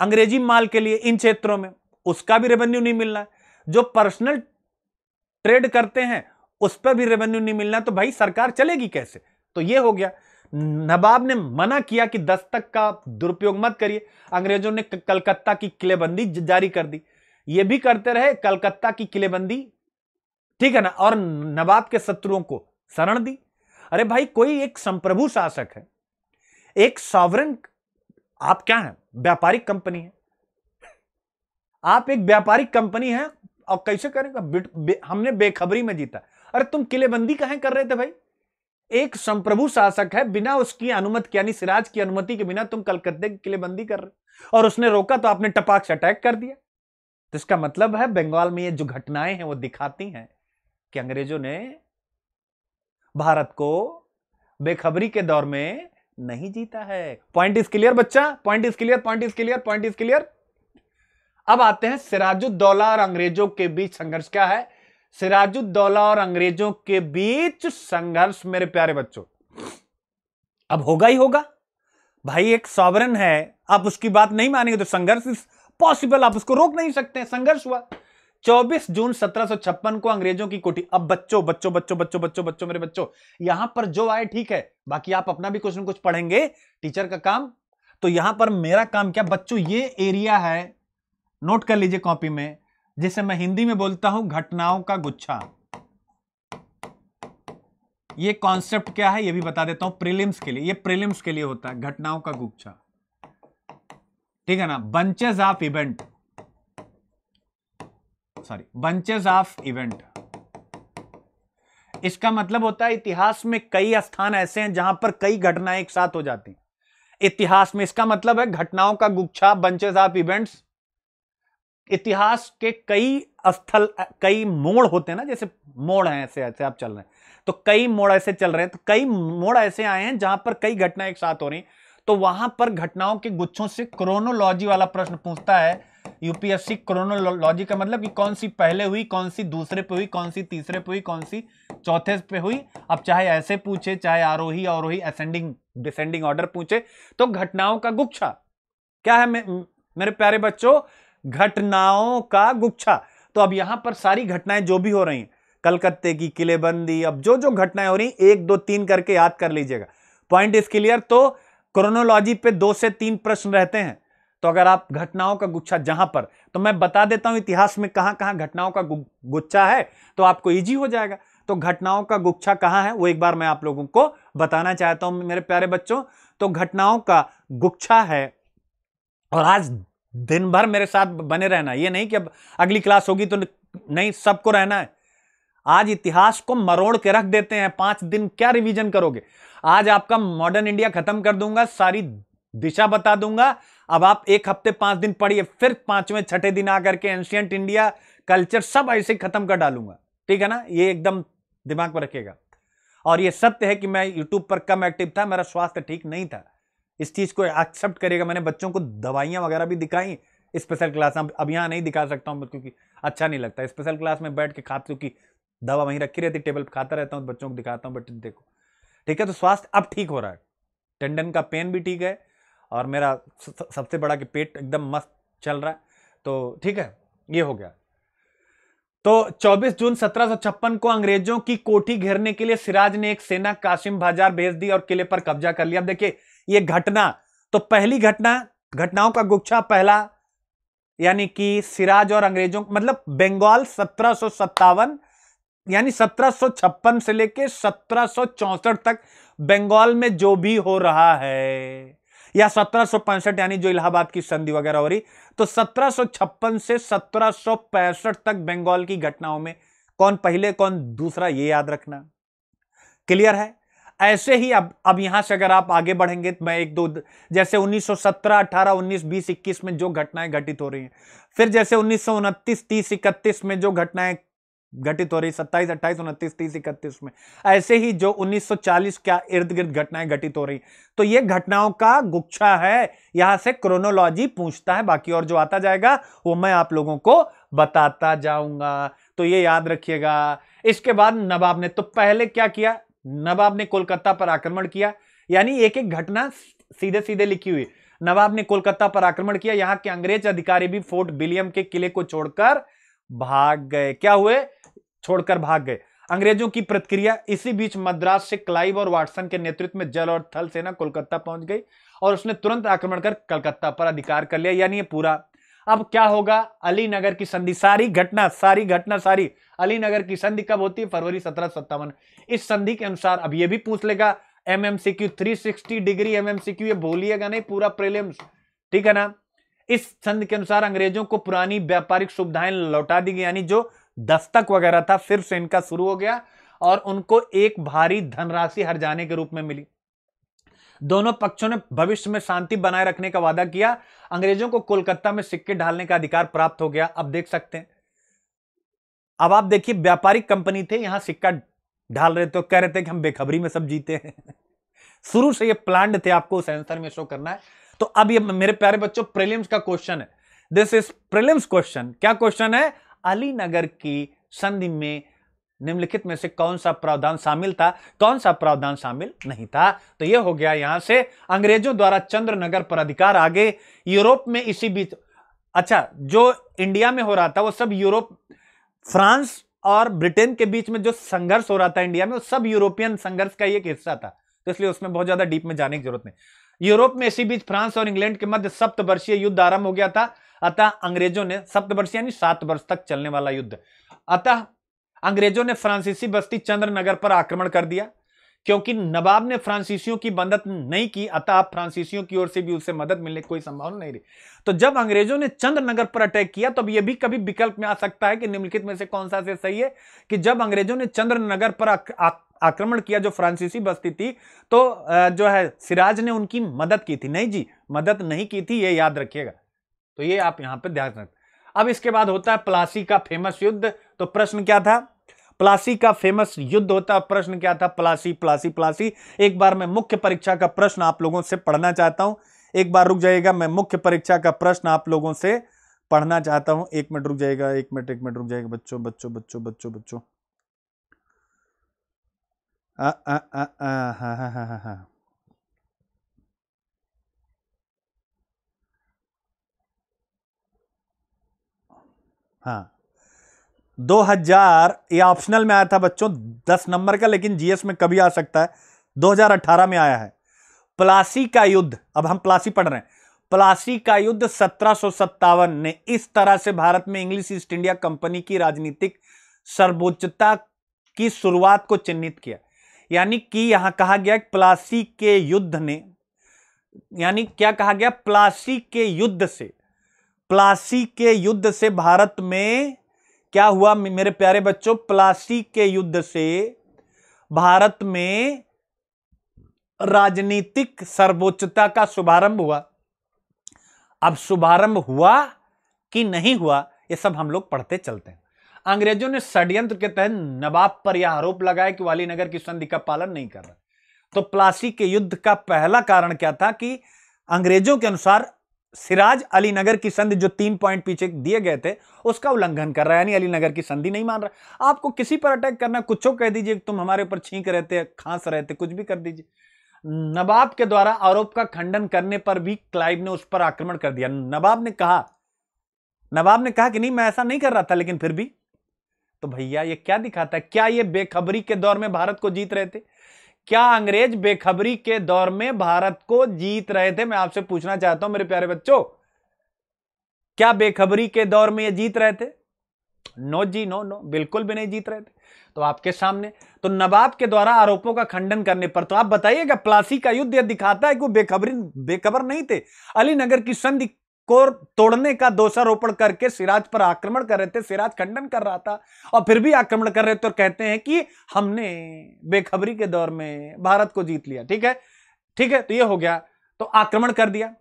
अंग्रेजी माल के लिए इन क्षेत्रों में उसका भी रेवेन्यू नहीं मिलना है जो पर्सनल ट्रेड करते हैं उस पर भी रेवेन्यू नहीं मिलना तो भाई सरकार चलेगी कैसे तो ये हो गया नवाब ने मना किया कि दस्तक का दुरुपयोग मत करिए अंग्रेजों ने कलकत्ता की किलेबंदी जारी कर दी ये भी करते रहे कलकत्ता की किलेबंदी ठीक है ना और नवाब के शत्रुओं को शरण दी अरे भाई कोई एक संप्रभु शासक है एक सॉवरन आप क्या है व्यापारिक कंपनी है आप एक व्यापारिक कंपनी है और कैसे करेंगे बे, हमने बेखबरी में जीता अरे तुम किलेबंदी कहें कर रहे थे भाई एक संप्रभु शासक है बिना उसकी अनुमति यानी सिराज की अनुमति के बिना तुम कलकत्ते की किलेबंदी कर रहे और उसने रोका तो आपने टपाक से अटैक कर दिया तो इसका मतलब है बंगाल में ये जो घटनाएं हैं वो दिखाती हैं कि अंग्रेजों ने भारत को बेखबरी के दौर में नहीं जीता है पॉइंट इज क्लियर बच्चा point is clear point is clear point is clear अब आते हैं सिराजुद्दौला और अंग्रेजों के बीच संघर्ष क्या है सिराजुद्दौला और अंग्रेजों के बीच संघर्ष मेरे प्यारे बच्चों अब होगा ही होगा भाई एक सॉवरन है आप उसकी बात नहीं मानेंगे तो संघर्ष पॉसिबल आप उसको रोक नहीं सकते संघर्ष हुआ 24 जून सत्रह को अंग्रेजों की कोठी अब बच्चों बच्चों बच्चों बच्चों बच्चों बच्चों मेरे बच्चों यहां पर जो आए ठीक है बाकी आप अपना भी कुछ ना कुछ पढ़ेंगे टीचर का काम तो यहां पर मेरा काम क्या बच्चों ये एरिया है नोट कर लीजिए कॉपी में जिसे मैं हिंदी में बोलता हूं घटनाओं का गुच्छा ये कॉन्सेप्ट क्या है ये भी बता देता हूं प्रिलिम्स के लिए ये प्रिलिम्स के लिए होता है घटनाओं का गुच्छा ठीक है ना bunches of event sorry bunches of event इसका मतलब होता है इतिहास में कई स्थान ऐसे हैं जहां पर कई घटनाएं एक साथ हो जाती हैं इतिहास में इसका मतलब है घटनाओं का गुच्छा बंचेस ऑफ इवेंट्स इतिहास के कई स्थल कई मोड़ होते हैं ना जैसे मोड़ हैं ऐसे ऐसे आप चल रहे हैं तो कई मोड़ ऐसे चल रहे हैं तो कई मोड़ ऐसे आए हैं जहां पर कई घटनाएं एक साथ हो रही तो वहां पर घटनाओं के गुच्छों से क्रोनोलॉजी वाला प्रश्न पूछता है यूपीएससी क्रोनोलॉजी का मतलब कि कौन सी पहले हुई कौन सी दूसरे पे हुई कौन सी तीसरे पे हुई कौन सी चौथे पे हुई अब चाहे ऐसे पूछे चाहे आरोही आरोही असेंडिंग डिसेंडिंग ऑर्डर पूछे तो घटनाओं का गुच्छा क्या है मे, मेरे प्यारे बच्चों घटनाओं का गुच्छा तो अब यहां पर सारी घटनाएं जो भी हो रही हैं कलकत्ते की किलेबंदी अब जो जो घटनाएं हो रही एक दो तीन करके याद कर लीजिएगा पॉइंट इस क्लियर तो क्रोनोलॉजी पे दो से तीन प्रश्न रहते हैं तो अगर आप घटनाओं का गुच्छा जहां पर तो मैं बता देता हूं इतिहास में कहां कहां घटनाओं का गुच्छा है तो आपको ईजी हो जाएगा तो घटनाओं का गुच्छा कहां है वो एक बार मैं आप लोगों को बताना चाहता हूं मेरे प्यारे बच्चों तो घटनाओं का गुच्छा है और आज दिन भर मेरे साथ बने रहना ये नहीं कि अब अगली क्लास होगी तो नहीं सबको रहना है आज इतिहास को मरोड़ के रख देते हैं पांच दिन क्या रिवीजन करोगे आज आपका मॉडर्न इंडिया खत्म कर दूंगा सारी दिशा बता दूंगा अब आप एक हफ्ते पांच दिन पढ़िए फिर पांचवें छठे दिन आकर के एंशियंट इंडिया कल्चर सब ऐसे खत्म कर डालूंगा ठीक है ना ये एकदम दिमाग पर रखेगा और ये सत्य है कि मैं यूट्यूब पर कम एक्टिव था मेरा स्वास्थ्य ठीक नहीं था इस चीज़ को एक्सेप्ट करेगा मैंने बच्चों को दवाइयाँ वगैरह भी दिखाई स्पेशल क्लास अब यहाँ नहीं दिखा सकता हूँ क्योंकि अच्छा नहीं लगता स्पेशल क्लास में बैठ के खाते क्योंकि दवा वहीं रखी रहती टेबल पर खाता रहता हूँ बच्चों को दिखाता हूँ बट देखो ठीक है तो स्वास्थ्य अब ठीक हो रहा है टेंडन का पेन भी ठीक है और मेरा सबसे बड़ा कि पेट एकदम मस्त चल रहा है तो ठीक है ये हो गया तो 24 जून सत्रह को अंग्रेजों की कोठी घेरने के लिए सिराज ने एक सेना कासिम बाजार भेज दी और किले पर कब्जा कर लिया अब देखिए ये घटना तो पहली घटना घटनाओं का गुच्छा पहला यानी कि सिराज और अंग्रेजों मतलब बंगाल सत्रह यानी सत्रह से लेकर सत्रह तक बंगाल में जो भी हो रहा है या सत्रह यानी जो इलाहाबाद की संधि वगैरह हो रही तो सत्रह से सत्रह तक बंगाल की घटनाओं में कौन पहले कौन दूसरा ये याद रखना क्लियर है ऐसे ही अब अब यहां से अगर आप आगे बढ़ेंगे तो मैं एक दो जैसे 1917, 18, 19, 20, 21 में जो घटनाएं घटित हो रही हैं फिर जैसे उन्नीस सौ उनतीस तीस इकतीस में जो घटनाएं घटित हो रही सत्ताईस अट्ठाईस उनतीस तीस इकतीस में ऐसे ही जो 1940 क्या इर्द गिर्द घटनाएं घटित हो रही तो ये घटनाओं का गुच्छा है यहां से क्रोनोलॉजी पूछता है बाकी और जो आता जाएगा वो मैं आप लोगों को बताता जाऊंगा तो ये याद रखिएगा इसके बाद नवाब ने तो पहले क्या किया नवाब ने कोलकाता पर आक्रमण किया यानी एक एक घटना सीधे सीधे लिखी हुई नवाब ने कोलकाता पर आक्रमण किया यहां के अंग्रेज अधिकारी भी फोर्ट विलियम के किले को छोड़कर भाग गए क्या हुए छोड़कर भाग गए अंग्रेजों की प्रतिक्रिया इसी बीच मद्रास से क्लाइव और वाटसन के नेतृत्व में जल और थल सेना कोलकाता पहुंच गई और उसने तुरंत आक्रमण कर कलकत्ता पर अधिकार कर लिया यानी पूरा अब क्या होगा अली नगर की संधि सारी घटना सारी घटना सारी अली नगर की संधि कब होती है फरवरी सत्रह सत्तावन इस संधि के अनुसार अब यह भी पूछ लेगा um M C Q three sixty degree M M C Q ये बोलिएगा नहीं पूरा प्रेलियम्स ठीक है ना इस संधि के अनुसार अंग्रेजों को पुरानी व्यापारिक सुविधाएं लौटा दी गई यानी जो दस्तक वगैरह था फिर से इनका शुरू हो गया और उनको एक भारी धनराशि हर जाने के रूप में मिली दोनों पक्षों ने भविष्य में शांति बनाए रखने का वादा किया अंग्रेजों को कोलकाता में सिक्के ढालने का अधिकार प्राप्त हो गया अब देख सकते हैं अब आप देखिए व्यापारिक कंपनी थे यहां सिक्का ढाल रहे थे तो कह रहे थे कि हम बेखबरी में सब जीते हैं शुरू से ये प्लान थे आपको सेंसर में शो करना है तो अब ये मेरे प्यारे बच्चों प्रीलिम्स का क्वेश्चन है दिस इज प्रीलिम्स क्वेश्चन क्या क्वेश्चन है अली नगर की संधि में निम्नलिखित में से कौन सा प्रावधान शामिल था कौन सा प्रावधान शामिल नहीं था तो यह हो गया यहां से अंग्रेजों द्वारा चंद्रनगर पर अधिकार आगे यूरोप में इसी बीच अच्छा जो इंडिया में हो रहा था वो सब यूरोप फ्रांस और ब्रिटेन के बीच में जो संघर्ष हो रहा था इंडिया में वो सब यूरोपियन संघर्ष का एक हिस्सा था तो इसलिए उसमें बहुत ज्यादा डीप में जाने की जरूरत नहीं यूरोप में इसी बीच फ्रांस और इंग्लैंड के मध्य सप्तवर्षीय युद्ध आरंभ हो गया था अतः अंग्रेजों ने सप्तवर्ष यानी सात वर्ष तक चलने वाला युद्ध अतः अंग्रेजों ने फ्रांसीसी बस्ती चंद्रनगर पर आक्रमण कर दिया क्योंकि नवाब ने फ्रांसीसियों की मदद नहीं की अतः फ्रांसीसियों की ओर से भी उसे मदद मिलने की कोई संभावना नहीं रही तो जब अंग्रेजों ने चंद्रनगर पर अटैक किया तो अब यह भी कभी विकल्प में आ सकता है कि निम्नलिखित में से कौन सा से सही है कि जब अंग्रेजों ने चंद्रनगर पर आक्रमण किया जो फ्रांसीसी बस्ती थी तो जो है सिराज ने उनकी मदद की थी नहीं जी मदद नहीं की थी यह याद रखिएगा तो ये आप यहां पर ध्यान रखें अब इसके बाद होता है प्लासी का फेमस युद्ध तो प्रश्न क्या था प्लासी का फेमस युद्ध होता है प्रश्न क्या था प्लासी प्लासी प्लासी एक बार मैं मुख्य परीक्षा का प्रश्न आप लोगों से पढ़ना चाहता हूं एक बार रुक जाएगा मैं मुख्य परीक्षा का प्रश्न आप लोगों से पढ़ना चाहता हूं एक मिनट रुक जाएगा एक मिनट एक मिनट रुक जाएगा बच्चों बच्चों बच्चों बच्चों बच्चों हा, हा, हा, हा, हा, हा, हाँ 2000 ये ऑप्शनल में आया था बच्चों 10 नंबर का लेकिन जीएस में कभी आ सकता है 2018 में आया है प्लासी का युद्ध अब हम प्लासी पढ़ रहे हैं प्लासी का युद्ध सत्रह ने इस तरह से भारत में इंग्लिश ईस्ट इंडिया कंपनी की राजनीतिक सर्वोच्चता की शुरुआत को चिन्हित किया यानी कि यहां कहा गया प्लासी के युद्ध ने यानी क्या कहा गया प्लासी के युद्ध से प्लासी के युद्ध से भारत में क्या हुआ मेरे प्यारे बच्चों प्लासी के युद्ध से भारत में राजनीतिक सर्वोच्चता का शुभारंभ हुआ अब शुभारंभ हुआ कि नहीं हुआ ये सब हम लोग पढ़ते चलते हैं अंग्रेजों ने षड्यंत्र के तहत नवाब पर यह आरोप लगाया कि वाली नगर की संधि का पालन नहीं कर रहा तो प्लासी के युद्ध का पहला कारण क्या था कि अंग्रेजों के अनुसार सिराज अली नगर की संधि जो तीन पॉइंट पीछे दिए गए थे उसका उल्लंघन कर रहा है यानी नगर की संधि नहीं मान रहा आपको किसी पर अटैक करना कुछ कह दीजिए तुम हमारे ऊपर छींक रहे थे खांस रहे थे कुछ भी कर दीजिए नवाब के द्वारा आरोप का खंडन करने पर भी क्लाइव ने उस पर आक्रमण कर दिया नवाब ने कहा नवाब ने कहा कि नहीं मैं ऐसा नहीं कर रहा था लेकिन फिर भी तो भैया ये क्या दिखाता है क्या ये बेखबरी के दौर में भारत को जीत रहे थे क्या अंग्रेज बेखबरी के दौर में भारत को जीत रहे थे मैं आपसे पूछना चाहता हूं मेरे प्यारे बच्चों क्या बेखबरी के दौर में ये जीत रहे थे नो जी नो नो बिल्कुल भी नहीं जीत रहे थे तो आपके सामने तो नवाब के द्वारा आरोपों का खंडन करने पर तो आप बताइएगा प्लासी का युद्ध यह दिखाता है कि वो बेखबरी बेखबर नहीं थे अली नगर की संधि को तोड़ने का दोषारोपण करके सिराज पर आक्रमण कर रहे थे सिराज खंडन कर रहा था और फिर भी आक्रमण कर रहे थे और कहते हैं कि हमने बेखबरी के दौर में भारत को जीत लिया ठीक है ठीक है तो ये हो गया तो आक्रमण कर दिया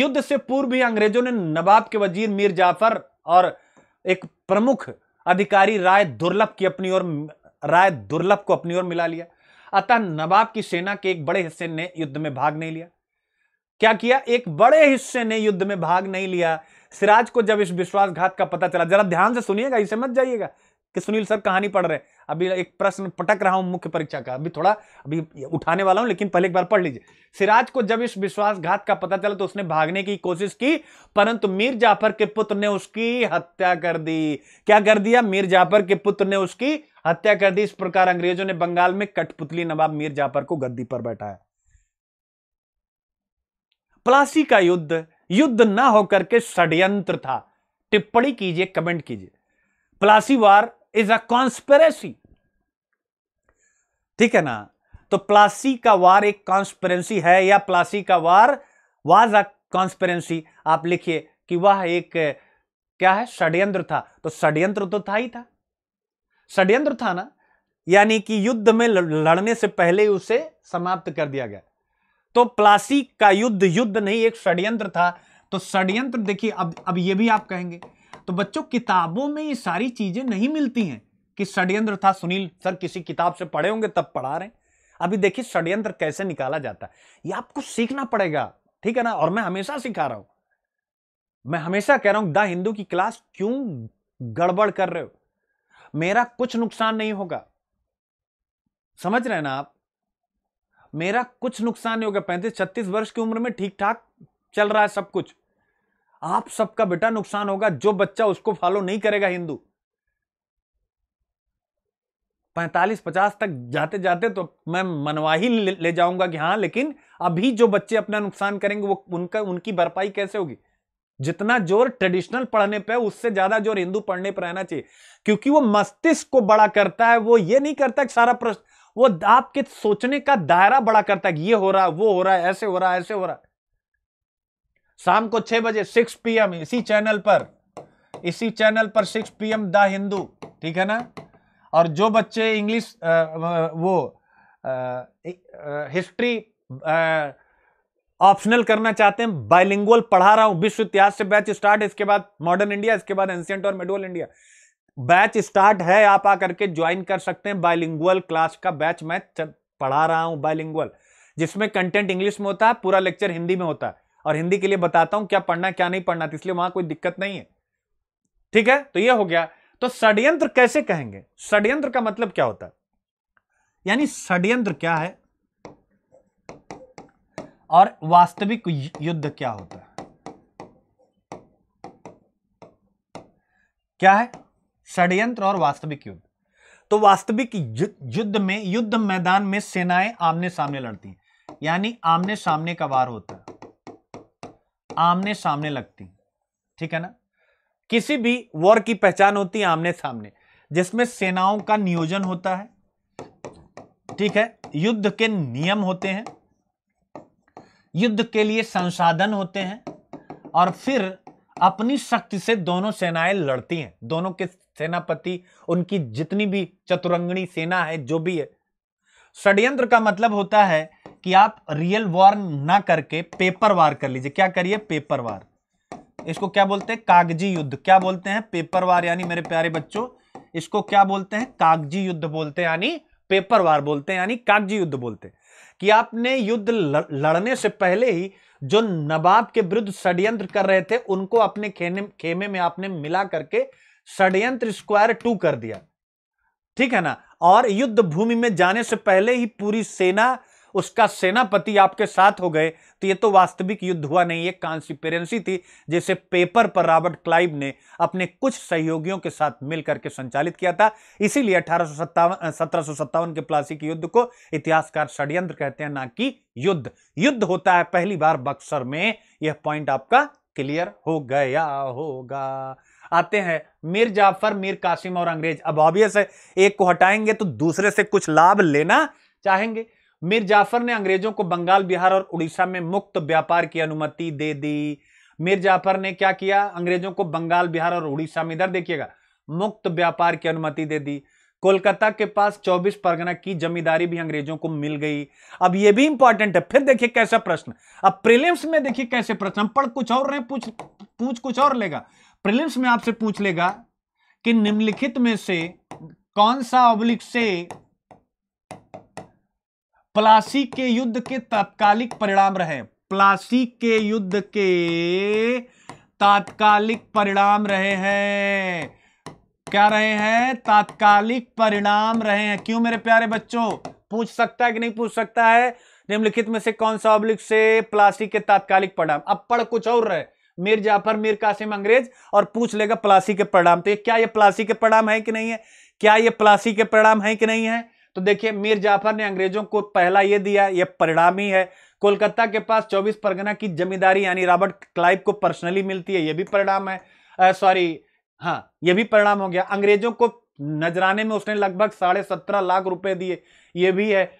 युद्ध से पूर्व भी अंग्रेजों ने नवाब के वजीर मीर जाफर और एक प्रमुख अधिकारी राय दुर्लभ की अपनी ओर राय दुर्लभ को अपनी ओर मिला लिया अतः नवाब की सेना के एक बड़े हिस्से ने युद्ध में भाग नहीं लिया क्या किया एक बड़े हिस्से ने युद्ध में भाग नहीं लिया सिराज को जब इस विश्वासघात का पता चला जरा ध्यान से सुनिएगा इसे मत जाइएगा कि सुनील सर कहानी पढ़ रहे अभी एक प्रश्न पटक रहा हूं मुख्य परीक्षा का अभी थोड़ा अभी उठाने वाला हूं लेकिन पहले एक बार पढ़ लीजिए सिराज को जब इस विश्वासघात का पता चला तो उसने भागने की कोशिश की परंतु मीर जाफर के पुत्र ने उसकी हत्या कर दी क्या कर दिया मीर जाफर के पुत्र ने उसकी हत्या कर दी इस प्रकार अंग्रेजों ने बंगाल में कठपुतली नवाब मीर जाफर को गद्दी पर बैठाया प्लासी का युद्ध युद्ध ना होकर के षड्यंत्र था टिप्पणी कीजिए कमेंट कीजिए Plassey war is a conspiracy ठीक है ना तो प्लासी का वार एक कॉन्स्पेरेंसी है या प्लासी का वार वाज अ कॉन्स्पेरेंसी आप लिखिए कि वह एक क्या है षड्यंत्र था तो षड्यंत्र तो था ही था षड्यंत्र था ना यानी कि युद्ध में लड़ने से पहले उसे समाप्त कर दिया गया तो प्लासी का युद्ध युद्ध नहीं एक षड्यंत्र था तो षड्यंत्र देखिए अब अब ये भी आप कहेंगे तो बच्चों किताबों में ये सारी चीजें नहीं मिलती हैं कि षड्यंत्र था सुनील सर किसी किताब से पढ़े होंगे तब पढ़ा रहे अभी देखिए षड्यंत्र कैसे निकाला जाता है ये आपको सीखना पड़ेगा ठीक है ना और मैं हमेशा सिखा रहा हूं मैं हमेशा कह रहा हूं द हिंदू की क्लास क्यों गड़बड़ कर रहे हो मेरा कुछ नुकसान नहीं होगा समझ रहे ना आप मेरा कुछ नुकसान नहीं होगा पैंतीस छत्तीस वर्ष की उम्र में ठीक ठाक चल रहा है सब कुछ आप सबका बेटा नुकसान होगा जो बच्चा उसको फॉलो नहीं करेगा हिंदू पैंतालीस पचास तक जाते जाते तो मैं मनवा ही ले, जाऊंगा कि हाँ लेकिन अभी जो बच्चे अपना नुकसान करेंगे वो उनका उनकी भरपाई कैसे होगी जितना जोर ट्रेडिशनल पढ़ने पे उससे ज्यादा जोर हिंदू पढ़ने पर रहना चाहिए क्योंकि वो मस्तिष्क को बड़ा करता है वो ये नहीं करता कि सारा प्रश्न वो आपके सोचने का दायरा बड़ा करता है ये हो रहा है वो हो रहा है ऐसे हो रहा है ऐसे हो रहा है शाम को छह बजे सिक्स पीएम इसी चैनल पर इसी चैनल पर सिक्स पीएम द हिंदू ठीक है ना और जो बच्चे इंग्लिश वो हिस्ट्री ऑप्शनल करना चाहते हैं बाइलिंगुअल पढ़ा रहा हूं विश्व इतिहास से बैच स्टार्ट इसके बाद मॉडर्न इंडिया इसके बाद एंशियंट और मेडुअल इंडिया बैच स्टार्ट है आप आकर के ज्वाइन कर सकते हैं बायलिंगुअल क्लास का बैच मैं पढ़ा रहा हूं बायलिंगुअल जिसमें कंटेंट इंग्लिश में होता है पूरा लेक्चर हिंदी में होता है और हिंदी के लिए बताता हूं क्या पढ़ना क्या नहीं पढ़ना तो इसलिए वहां कोई दिक्कत नहीं है ठीक है तो यह हो गया तो षड्यंत्र कैसे कहेंगे षड्यंत्र का मतलब क्या होता है यानी षड्यंत्र क्या है और वास्तविक युद्ध क्या होता है क्या है षडयंत्र और वास्तविक युद्ध तो वास्तविक युद्ध में युद्ध मैदान में सेनाएं आमने सामने लड़ती हैं यानी आमने सामने का वार होता है आमने सामने लगती ठीक है ना किसी भी वॉर की पहचान होती है आमने सामने जिसमें सेनाओं का नियोजन होता है ठीक है युद्ध के नियम होते हैं युद्ध के लिए संसाधन होते हैं और फिर अपनी शक्ति से दोनों सेनाएं लड़ती हैं दोनों के सेनापति उनकी जितनी भी चतुरंगणी सेना है जो भी है षड्यंत्र का मतलब होता है कि आप रियल वॉर ना करके पेपर वार कर लीजिए क्या करिए पेपर वार इसको क्या बोलते हैं कागजी युद्ध क्या बोलते हैं पेपर वार यानी मेरे प्यारे बच्चों इसको क्या बोलते हैं कागजी युद्ध बोलते हैं यानी पेपर वार बोलते हैं यानी कागजी युद्ध बोलते हैं कि आपने युद्ध लड़ने से पहले ही जो नवाब के विरुद्ध षड्यंत्र कर रहे थे उनको अपने खेने खेमे में आपने मिला करके षड्यंत्र स्क्वायर टू कर दिया ठीक है ना और युद्ध भूमि में जाने से पहले ही पूरी सेना उसका सेनापति आपके साथ हो गए तो ये तो वास्तविक युद्ध हुआ नहीं एक कॉन्सिपेरेंसी थी जिसे पेपर पर रॉबर्ट क्लाइव ने अपने कुछ सहयोगियों के साथ मिलकर के संचालित किया था इसीलिए अठारह सत्रह के प्लासी के युद्ध को इतिहासकार षड्यंत्र कहते हैं ना कि युद्ध युद्ध होता है पहली बार बक्सर में यह पॉइंट आपका क्लियर हो गया होगा आते हैं मीर जाफर मीर कासिम और अंग्रेज अब ऑबियस है एक को हटाएंगे तो दूसरे से कुछ लाभ लेना चाहेंगे मीर जाफर ने अंग्रेजों को बंगाल बिहार और उड़ीसा में मुक्त व्यापार की अनुमति दे दी मीर जाफर ने क्या किया अंग्रेजों को बंगाल बिहार और उड़ीसा में इधर देखिएगा मुक्त व्यापार की अनुमति दे दी कोलकाता के पास 24 परगना की जमींदारी भी अंग्रेजों को मिल गई अब यह भी इंपॉर्टेंट है फिर देखिए कैसा प्रश्न अब प्रिलिम्स में देखिए कैसे प्रश्न पढ़ कुछ और रहे पूछ पूछ कुछ और लेगा प्रिलिम्स में आपसे पूछ लेगा कि निम्नलिखित में से कौन सा ऑब्लिक से प्लासी के युद्ध के तात्कालिक परिणाम रहे प्लासी के युद्ध के तात्कालिक परिणाम रहे हैं क्या रहे हैं तात्कालिक परिणाम रहे हैं क्यों मेरे प्यारे बच्चों पूछ सकता है कि नहीं पूछ सकता है निम्नलिखित में से कौन सा ऑब्लिक से प्लास्टिक के तात्कालिक परिणाम अब पढ़ कुछ और रहे मीर जाफर मीर कासिम अंग्रेज और पूछ लेगा प्लासी के परिणाम तो ये क्या ये प्लासी के परिणाम है कि नहीं है क्या ये प्लासी के परिणाम है कि नहीं है तो देखिए मीर जाफर ने अंग्रेजों को पहला ये दिया यह परिणाम ही है कोलकाता के पास 24 परगना की जमींदारी यानी रॉबर्ट क्लाइव को पर्सनली मिलती है यह भी परिणाम है सॉरी हाँ यह भी परिणाम हो गया अंग्रेजों को नजराने में उसने लगभग साढ़े सत्रह लाख रुपए दिए ये भी है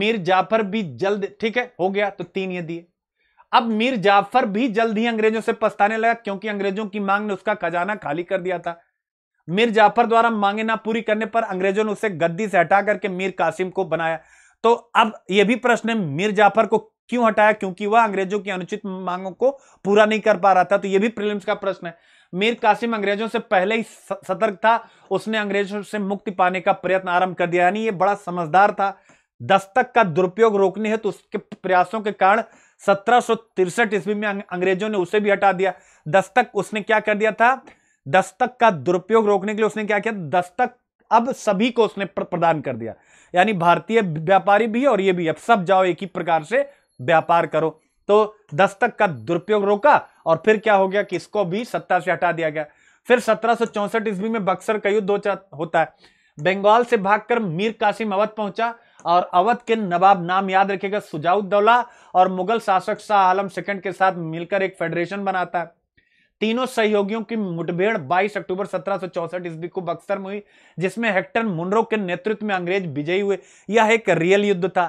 मीर जाफर भी जल्द ठीक है हो गया तो तीन ये दिए अब मीर जाफर भी जल्द ही अंग्रेजों से पछताने लगा क्योंकि अंग्रेजों की मांग ने उसका खजाना खाली कर दिया था मीर जाफर द्वारा मांगे ना पूरी करने पर अंग्रेजों ने उसे गद्दी से हटा करके मीर कासिम को बनाया तो अब यह भी प्रश्न है मीर जाफर को क्यों हटाया क्योंकि वह अंग्रेजों की अनुचित मांगों को पूरा नहीं कर पा रहा था तो यह भी प्रिलिम्स का प्रश्न है मीर कासिम अंग्रेजों से पहले ही सतर्क था उसने अंग्रेजों से मुक्ति पाने का प्रयत्न आरंभ कर दिया यानी यह बड़ा समझदार था दस्तक का दुरुपयोग रोकने हेतु तो उसके प्रयासों के कारण सत्रह ईस्वी में अंग्रेजों ने उसे भी हटा दिया दस्तक उसने क्या कर दिया था दस्तक का दुरुपयोग रोकने के लिए उसने क्या किया दस्तक अब सभी को उसने प्रदान कर दिया यानी भारतीय व्यापारी भी और ये भी अब सब जाओ एक ही प्रकार से व्यापार करो तो दस्तक का दुरुपयोग रोका और फिर क्या हो गया किसको भी सत्ता से हटा दिया गया फिर सत्रह ईस्वी में बक्सर का युद्ध होता है बंगाल से भागकर मीर कासिम अवध पहुंचा और अवध के नवाब नाम याद रखेगा सुजाउद्दौला और मुगल शासक शाह आलम सेकंड के साथ मिलकर एक फेडरेशन बनाता है तीनों सहयोगियों की मुठभेड़ 22 अक्टूबर सत्रह ईस्वी को बक्सर में हुई जिसमें हेक्टर मुनरो के नेतृत्व में अंग्रेज विजयी हुए यह एक रियल युद्ध था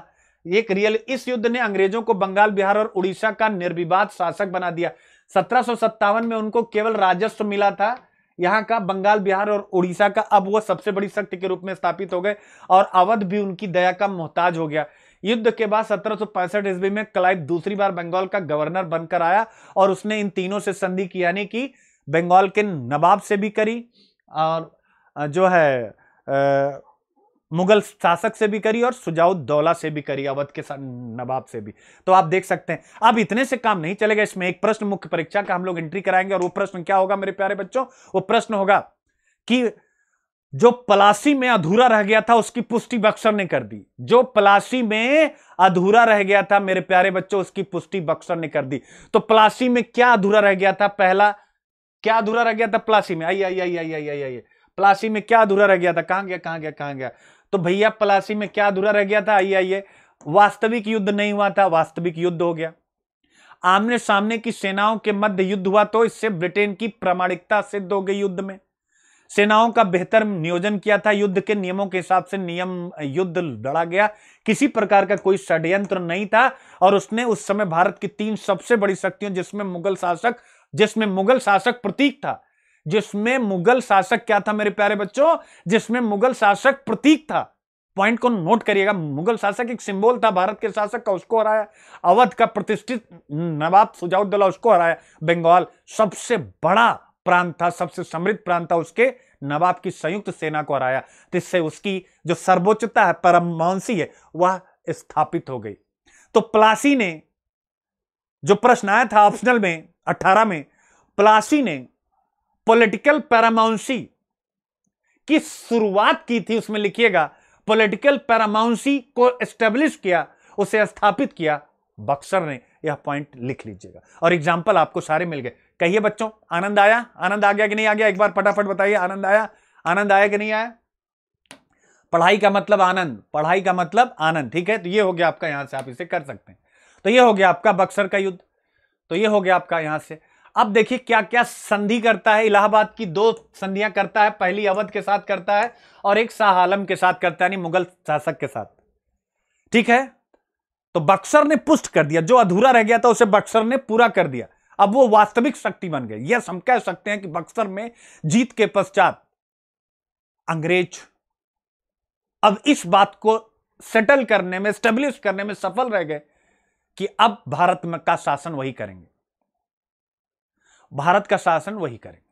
एक रियल इस युद्ध ने अंग्रेजों को बंगाल बिहार और उड़ीसा का निर्विवाद शासक बना दिया सत्रह में उनको केवल राजस्व मिला था यहाँ का बंगाल बिहार और उड़ीसा का अब वह सबसे बड़ी शक्ति के रूप में स्थापित हो गए और अवध भी उनकी दया का मोहताज हो गया युद्ध के बाद सत्रह सौ पैंसठ ईस्वी में क्लाइव दूसरी बार बंगाल का गवर्नर बनकर आया और उसने इन तीनों से संधि की यानी कि बंगाल के नवाब से भी करी और जो है आ, मुगल शासक से भी करी और दौला से भी करी अवध के नवाब से भी तो आप देख सकते हैं अब इतने से काम नहीं चलेगा इसमें एक प्रश्न मुख्य परीक्षा का हम लोग एंट्री कराएंगे और वो प्रश्न क्या होगा मेरे प्यारे बच्चों वो प्रश्न होगा कि जो पलासी में अधूरा रह गया था उसकी पुष्टि बक्सर ने कर दी जो पलासी में अधूरा रह गया था मेरे प्यारे बच्चों उसकी पुष्टि बक्सर ने कर दी तो पलासी में क्या अधूरा रह गया था पहला क्या अधूरा रह गया था पलासी में आई आई आई आई आई आई पलासी में क्या अधूरा रह गया था कहां गया कहां गया कहां गया तो भैया पलासी में क्या अधूरा रह गया था आई आइए वास्तविक युद्ध नहीं हुआ था वास्तविक युद्ध हो गया आमने सामने की सेनाओं के मध्य युद्ध हुआ तो इससे ब्रिटेन की प्रामाणिकता सिद्ध हो गई युद्ध में सेनाओं का बेहतर नियोजन किया था युद्ध के नियमों के हिसाब से नियम युद्ध लड़ा गया किसी प्रकार का कोई षड्यंत्र नहीं था और उसने उस समय भारत की तीन सबसे बड़ी शक्तियों जिसमें मुगल शासक जिसमें मुगल शासक प्रतीक था जिसमें मुगल शासक क्या था मेरे प्यारे बच्चों जिसमें मुगल शासक प्रतीक था पॉइंट को नोट करिएगा मुगल शासक एक सिंबल था भारत के शासक का उसको हराया अवध का प्रतिष्ठित नवाब सुजाउद्दौला उसको हराया बंगाल सबसे बड़ा प्रांत था सबसे समृद्ध प्रांत था उसके नवाब की संयुक्त सेना को हराया जिससे तो उसकी जो सर्वोच्चता है परमवंशी है वह स्थापित हो गई तो प्लासी ने जो प्रश्न आया था ऑप्शनल में 18 में प्लासी ने पॉलिटिकल पैरामाउंसी की शुरुआत की थी उसमें लिखिएगा पॉलिटिकल पैरामाउंसी को एस्टेब्लिश किया उसे स्थापित किया बक्सर ने यह पॉइंट लिख लीजिएगा और एग्जाम्पल आपको सारे मिल गए कहिए बच्चों आनंद आया आनंद आ गया कि नहीं आ गया एक बार फटाफट बताइए आनंद आया आनंद आया कि नहीं आया पढ़ाई का मतलब आनंद पढ़ाई का मतलब आनंद ठीक है तो ये हो गया आपका यहां से आप इसे कर सकते हैं तो ये हो गया आपका बक्सर का युद्ध तो ये हो गया आपका यहां से अब देखिए क्या क्या संधि करता है इलाहाबाद की दो संधियां करता है पहली अवध के साथ करता है और एक शाह आलम के साथ करता है यानी मुगल शासक के साथ ठीक है तो बक्सर ने पुष्ट कर दिया जो अधूरा रह गया था उसे बक्सर ने पूरा कर दिया अब वो वास्तविक शक्ति बन गए यस हम कह सकते हैं कि बक्सर में जीत के पश्चात अंग्रेज अब इस बात को सेटल करने में स्टेब्लिश करने में सफल रह गए कि अब भारत में का शासन वही करेंगे भारत का शासन वही करेंगे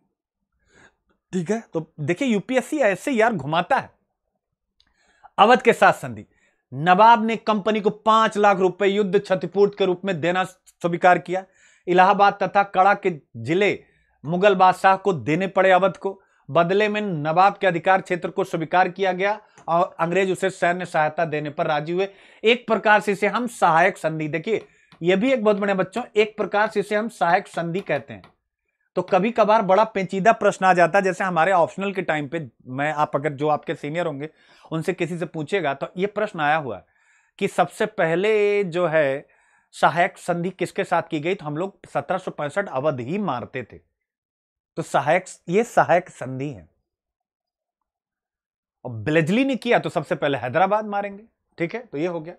ठीक है तो देखिए यूपीएससी ऐसे यार घुमाता है अवध के साथ संधि नवाब ने कंपनी को पांच लाख रुपए युद्ध क्षतिपूर्ति के रूप में देना स्वीकार किया इलाहाबाद तथा कड़ा के जिले मुगल बादशाह को देने पड़े अवध को बदले में नवाब के अधिकार क्षेत्र को स्वीकार किया गया और अंग्रेज उसे सैन्य सहायता देने पर राजी हुए एक प्रकार से इसे हम सहायक संधि देखिए यह भी एक बहुत बड़े बच्चों एक प्रकार से इसे हम सहायक संधि कहते हैं तो कभी कभार बड़ा पेचीदा प्रश्न आ जाता है जैसे हमारे ऑप्शनल के टाइम पे मैं आप अगर जो आपके सीनियर होंगे उनसे किसी से पूछेगा तो ये प्रश्न आया हुआ कि सबसे पहले जो है सहायक संधि किसके साथ की गई तो हम लोग सत्रह अवध ही मारते थे तो सहायक ये सहायक संधि है और बिलजली ने किया तो सबसे पहले हैदराबाद मारेंगे ठीक है तो ये हो गया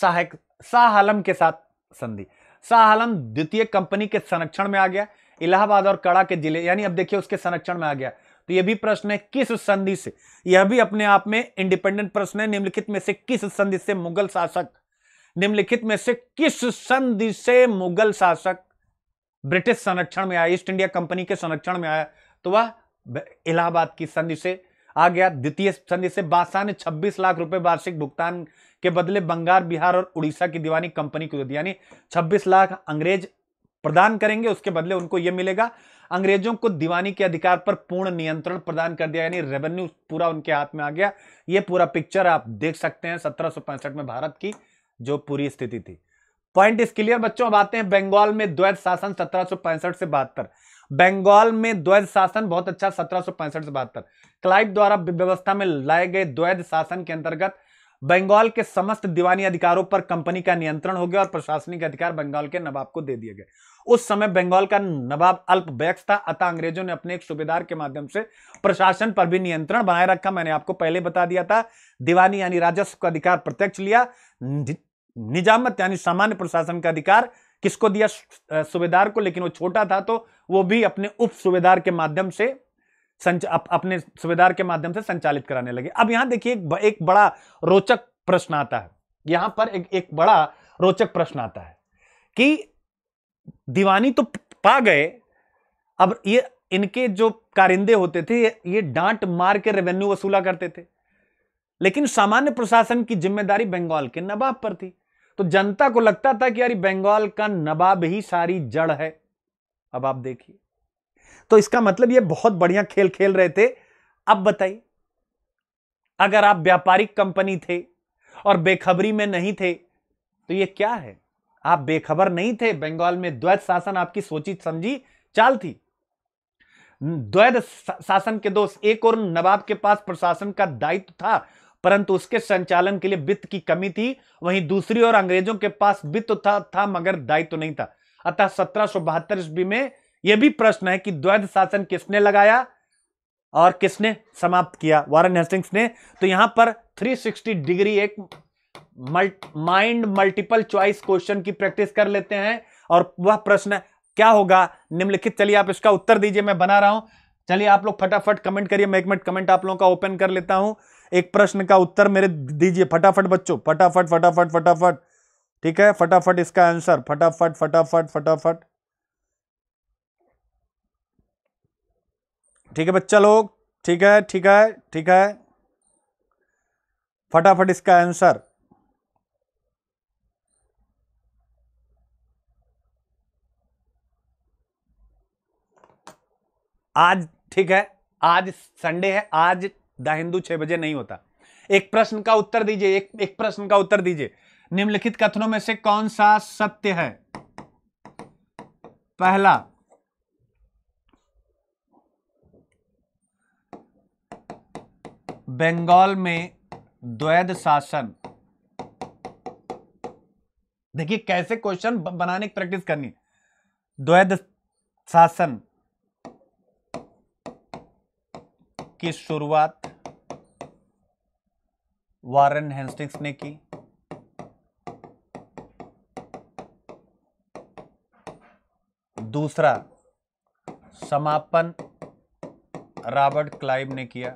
सहायक शाह आलम के साथ संधि शाह आलम द्वितीय कंपनी के संरक्षण में आ गया इलाहाबाद और कड़ा के जिले यानी अब देखिए उसके संरक्षण में आ गया तो यह भी प्रश्न है किस संधि से यह भी अपने आप में इंडिपेंडेंट प्रश्न है निम्नलिखित में से किस संधि से मुगल शासक निम्नलिखित में से किस संधि से मुगल शासक ब्रिटिश संरक्षण में आया ईस्ट इंडिया कंपनी के संरक्षण में आया तो वह इलाहाबाद की संधि से आ गया द्वितीय संधि से बादशाह ने 26 लाख रुपए वार्षिक भुगतान के बदले बंगाल बिहार और उड़ीसा की दीवानी कंपनी को दिया यानी 26 लाख अंग्रेज प्रदान करेंगे उसके बदले उनको यह मिलेगा अंग्रेजों को दीवानी के अधिकार पर पूर्ण नियंत्रण प्रदान कर दिया यानी रेवेन्यू पूरा उनके हाथ में आ गया यह पूरा पिक्चर आप देख सकते हैं सत्रह में भारत की जो पूरी स्थिति थी पॉइंट इस क्लियर बच्चों अब आते हैं बंगाल में द्वैध शासन सत्रह से बहत्तर बंगाल में द्वैध शासन बहुत अच्छा सत्रह से बहत्तर क्लाइव द्वारा व्यवस्था में लाए गए द्वैध शासन के अंतर्गत बंगाल के समस्त दीवानी अधिकारों पर कंपनी का नियंत्रण हो गया और प्रशासनिक अधिकार बंगाल के नवाब को दे दिए गए उस समय बंगाल का नवाब अल्प व्यक्त था अतः अंग्रेजों ने अपने एक सूबेदार के माध्यम से प्रशासन पर भी नियंत्रण बनाए रखा मैंने आपको पहले बता दिया था दीवानी यानी राजस्व का अधिकार प्रत्यक्ष लिया निजामत यानी सामान्य प्रशासन का अधिकार किसको दिया सूबेदार को लेकिन वो छोटा था तो वो भी अपने उप सूबेदार के माध्यम से संच अप, अपने सूबेदार के माध्यम से संचालित कराने लगे अब यहां देखिए एक, एक बड़ा रोचक प्रश्न आता है यहां पर एक, एक बड़ा रोचक प्रश्न आता है कि दीवानी तो पा गए अब ये इनके जो कारिंदे होते थे ये, ये डांट मार के रेवेन्यू वसूला करते थे लेकिन सामान्य प्रशासन की जिम्मेदारी बंगाल के नवाब पर थी तो जनता को लगता था कि यार बंगाल का नवाब ही सारी जड़ है अब आप देखिए तो इसका मतलब ये बहुत बढ़िया खेल खेल रहे थे अब बताइए अगर आप व्यापारिक कंपनी थे और बेखबरी में नहीं थे तो ये क्या है आप बेखबर नहीं थे बंगाल में द्वैत शासन आपकी सोची समझी चाल थी द्वैध शासन के दोस्त एक और नवाब के पास प्रशासन का दायित्व था परंतु उसके संचालन के लिए वित्त की कमी थी वहीं दूसरी ओर अंग्रेजों के पास वित्त तो था, था मगर दायित्व तो नहीं था अतः सत्रह सौ बहत्तर ईस्वी में यह भी प्रश्न है कि द्वैध शासन किसने लगाया और किसने समाप्त किया वारन हेस्टिंग्स ने तो यहां पर 360 डिग्री एक माइंड मल्टीपल चॉइस क्वेश्चन की प्रैक्टिस कर लेते हैं और वह प्रश्न क्या होगा निम्नलिखित चलिए आप इसका उत्तर दीजिए मैं बना रहा हूं चलिए आप लोग फटाफट कमेंट करिए मैं एक मिनट कमेंट आप लोगों का ओपन कर लेता हूं एक प्रश्न का उत्तर मेरे दीजिए फटाफट बच्चों फटाफट फटाफट फटाफट ठीक है फटाफट इसका आंसर फटाफट फटाफट फटाफट ठीक है बच्चा लोग ठीक है ठीक है ठीक है फटाफट इसका आंसर आज ठीक है आज संडे है आज द हिंदू छह बजे नहीं होता एक प्रश्न का उत्तर दीजिए एक एक प्रश्न का उत्तर दीजिए निम्नलिखित कथनों में से कौन सा सत्य है पहला बंगाल में द्वैध शासन देखिए कैसे क्वेश्चन बनाने की प्रैक्टिस करनी है द्वैध शासन की शुरुआत वारन हेस्टिंग्स ने की दूसरा समापन रॉबर्ट क्लाइव ने किया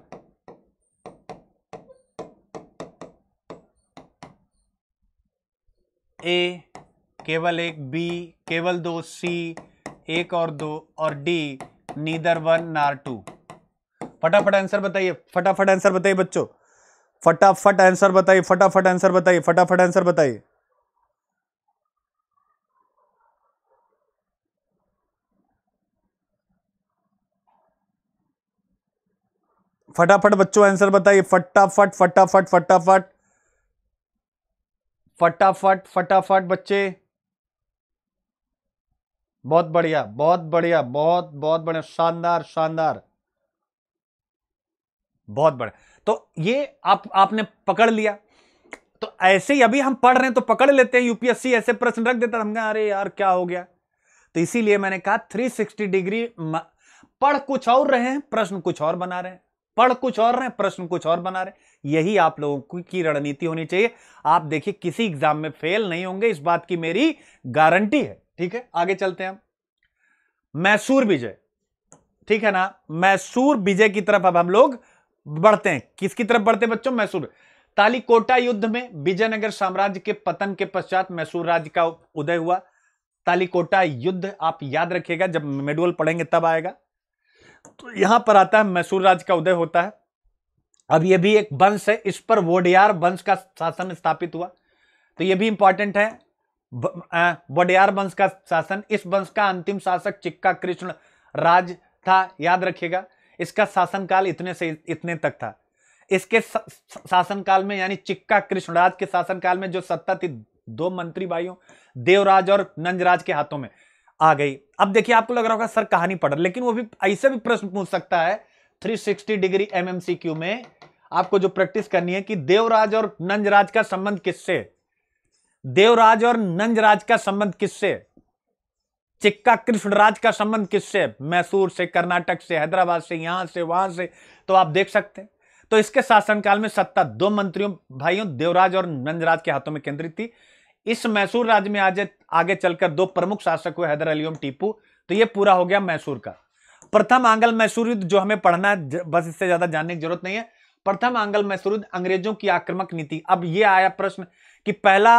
ए केवल एक बी केवल दो सी एक और दो और D neither one nor two फटाफट आंसर बताइए फटाफट आंसर बताइए बच्चों फटाफट आंसर बताइए फटाफट आंसर बताइए फटाफट आंसर बताइए फटाफट बच्चों आंसर बताइए फटाफट फटाफट फटाफट फटाफट फटाफट बच्चे बहुत बढ़िया बहुत बढ़िया बहुत बहुत बढ़िया शानदार शानदार बहुत बढ़िया तो ये आप आपने पकड़ लिया तो ऐसे ही अभी हम पढ़ रहे हैं तो पकड़ लेते हैं यूपीएससी ऐसे प्रश्न रख देता हमने अरे यार क्या हो गया तो इसीलिए मैंने कहा 360 डिग्री पढ़ कुछ और रहे हैं प्रश्न कुछ और बना रहे हैं पढ़ कुछ और रहे हैं प्रश्न कुछ और बना रहे यही आप लोगों की रणनीति होनी चाहिए आप देखिए किसी एग्जाम में फेल नहीं होंगे इस बात की मेरी गारंटी है ठीक है आगे चलते हैं हम मैसूर विजय ठीक है ना मैसूर विजय की तरफ अब हम लोग बढ़ते हैं किसकी तरफ बढ़ते हैं बच्चों मैसूर तालिकोटा युद्ध में विजयनगर साम्राज्य के पतन के पश्चात मैसूर राज्य का उदय हुआ तालिकोटा युद्ध आप याद रखिएगा जब मेडुअल पढ़ेंगे तब आएगा तो यहां पर आता है मैसूर राज्य का उदय होता है अब यह भी एक वंश है इस पर वोडियार वंश का शासन स्थापित हुआ तो यह भी इंपॉर्टेंट है वोडियार वंश का शासन इस वंश का अंतिम शासक चिक्का कृष्ण राज था याद रखिएगा इसका शासनकाल इतने से इतने तक था इसके शासनकाल में यानी चिक्का कृष्णराज के शासनकाल में जो सत्ता थी दो मंत्री भाइयों देवराज और नंजराज के हाथों में आ गई अब देखिए आपको लग रहा होगा सर कहानी पढ़ लेकिन वो भी ऐसे भी प्रश्न पूछ सकता है 360 डिग्री एमएमसीक्यू में आपको जो प्रैक्टिस करनी है कि देवराज और नंजराज का संबंध किससे देवराज और नंजराज का संबंध किससे चिक्का कृष्णराज का संबंध किससे मैसूर से कर्नाटक से हैदराबाद से यहां से वहां से तो आप देख सकते हैं तो इसके शासनकाल में सत्ता दो मंत्रियों भाइयों देवराज और नंदराज के हाथों में केंद्रित थी इस मैसूर राज्य में आज आगे चलकर दो प्रमुख शासक हुए हैदर अलीम टीपू तो यह पूरा हो गया मैसूर का प्रथम आंगल मैसूर युद्ध जो हमें पढ़ना है बस इससे ज्यादा जानने की जरूरत नहीं है प्रथम आंगल मैसूर युद्ध अंग्रेजों की आक्रमक नीति अब यह आया प्रश्न कि पहला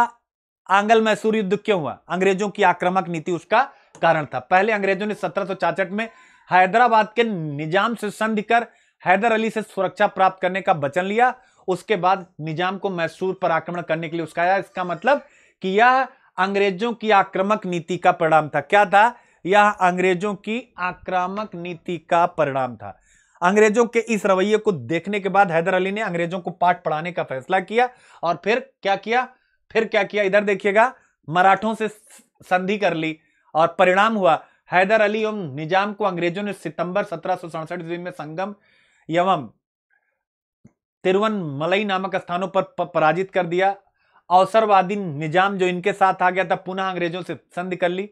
आंगल मैसूर युद्ध क्यों हुआ अंग्रेजों की आक्रमक नीति उसका कारण था पहले अंग्रेजों ने सत्रह में हैदराबाद के निजाम से संधि कर हैदर अली से सुरक्षा प्राप्त करने का वचन लिया उसके बाद निजाम को मैसूर पर आक्रमण करने के लिए उसका इसका मतलब कि यह अंग्रेजों की आक्रामक नीति का परिणाम था क्या था यह अंग्रेजों की आक्रामक नीति का परिणाम था अंग्रेजों के इस रवैये को देखने के बाद हैदर अली ने अंग्रेजों को पाठ पढ़ाने का फैसला किया और फिर क्या किया फिर क्या किया इधर देखिएगा मराठों से संधि कर ली और परिणाम हुआ हैदर अली एवं निजाम को अंग्रेजों ने सितंबर सत्रह सौ ईस्वी में संगम एवं तिरुवन मलई नामक स्थानों पर पराजित कर दिया अवसरवादी निजाम जो इनके साथ आ गया था पुनः अंग्रेजों से संधि कर ली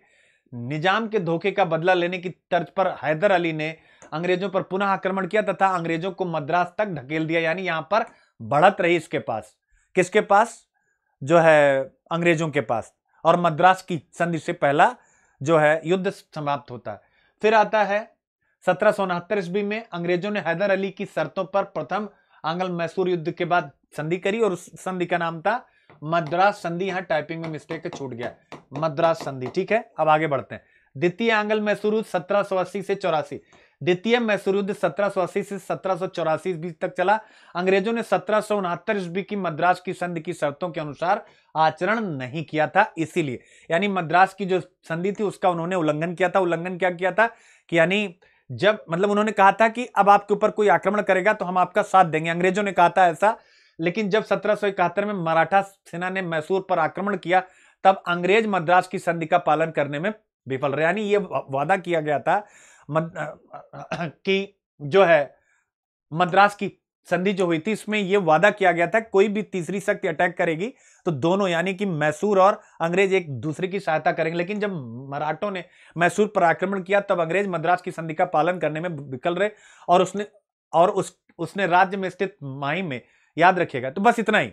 निजाम के धोखे का बदला लेने की तर्ज पर हैदर अली ने अंग्रेजों पर पुनः आक्रमण किया तथा अंग्रेजों को मद्रास तक ढकेल दिया यानी यहां पर बढ़त रही इसके पास किसके पास जो है अंग्रेजों के पास और मद्रास की संधि से पहला जो है युद्ध समाप्त होता है फिर आता है सत्रह सौ उनहत्तर ईस्वी में अंग्रेजों ने हैदर अली की शर्तों पर प्रथम आंगल मैसूर युद्ध के बाद संधि करी और उस संधि का नाम था मद्रास संधि यहां टाइपिंग में मिस्टेक छूट गया मद्रास संधि ठीक है अब आगे बढ़ते हैं द्वितीय आंगल मैसूर युद्ध सत्रह सो अस्सी से चौरासी द्वितीय मैसूर युद्ध अस्सी से सत्रह ईस्वी तक चला अंग्रेजों ने सत्रह ईस्वी की मद्रास की संधि की शर्तों के अनुसार आचरण नहीं किया था इसीलिए यानी मद्रास की जो संधि थी उसका उन्होंने उल्लंघन किया था उल्लंघन क्या किया था कि यानी जब मतलब उन्होंने कहा था कि अब आपके ऊपर कोई आक्रमण करेगा तो हम आपका साथ देंगे अंग्रेजों ने कहा था ऐसा लेकिन जब सत्रह में मराठा सेना ने मैसूर पर आक्रमण किया तब अंग्रेज मद्रास की संधि का पालन करने में विफल रहे यानी ये वादा किया गया था की जो है मद्रास की संधि जो हुई थी इसमें यह वादा किया गया था कोई भी तीसरी शक्ति अटैक करेगी तो दोनों यानी कि मैसूर और अंग्रेज एक दूसरे की सहायता करेंगे लेकिन जब मराठों ने मैसूर पर आक्रमण किया तब अंग्रेज मद्रास की संधि का पालन करने में विकल रहे और उसने और उस उसने राज्य में स्थित माही में याद रखेगा तो बस इतना ही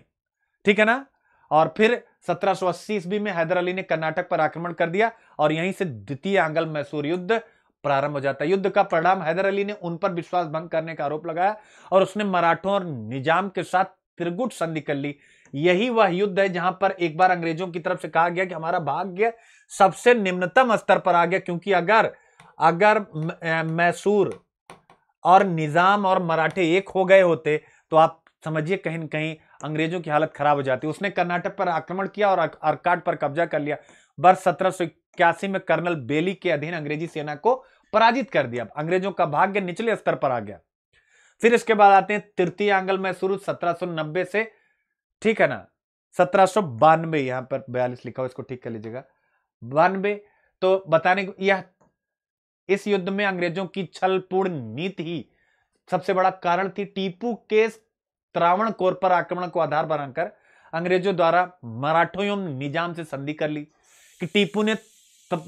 ठीक है ना और फिर अस्सी ईस्वी में हैदर अली ने कर्नाटक पर आक्रमण कर दिया और यहीं से द्वितीय आंगल मैसूर युद्ध प्रारंभ हो जाता है युद्ध का परिणाम हैदर अली ने उन पर विश्वास भंग करने का आरोप लगाया और उसने मराठों और निजाम के साथ त्रिगुट संधि कर ली यही वह युद्ध है जहां पर एक बार अंग्रेजों की तरफ से कहा गया कि हमारा भाग्य सबसे निम्नतम स्तर पर आ गया क्योंकि अगर अगर मैसूर और निजाम और मराठे एक हो गए होते तो आप समझिए कहीं ना कहीं अंग्रेजों की हालत खराब हो जाती उसने कर्नाटक पर आक्रमण किया और अर्काट पर कब्जा कर लिया वर्ष सत्रह में कर्नल बेली के अधीन अंग्रेजी सेना को पराजित कर दिया अंग्रेजों का भाग्य निचले स्तर पर आ गया फिर इसके बाद आते हैं तृतीय आंगल मैसूर सत्रह से ठीक है ना सत्रह सौ बानवे यहां पर बयालीस लिखा हो इसको ठीक कर लीजिएगा बानवे तो बताने को यह इस युद्ध में अंग्रेजों की छलपूर्ण नीति ही सबसे बड़ा कारण थी टीपू के त्रावण कोर पर आक्रमण को आधार बनाकर अंग्रेजों द्वारा मराठों एवं निजाम से संधि कर ली कि टीपू ने तब,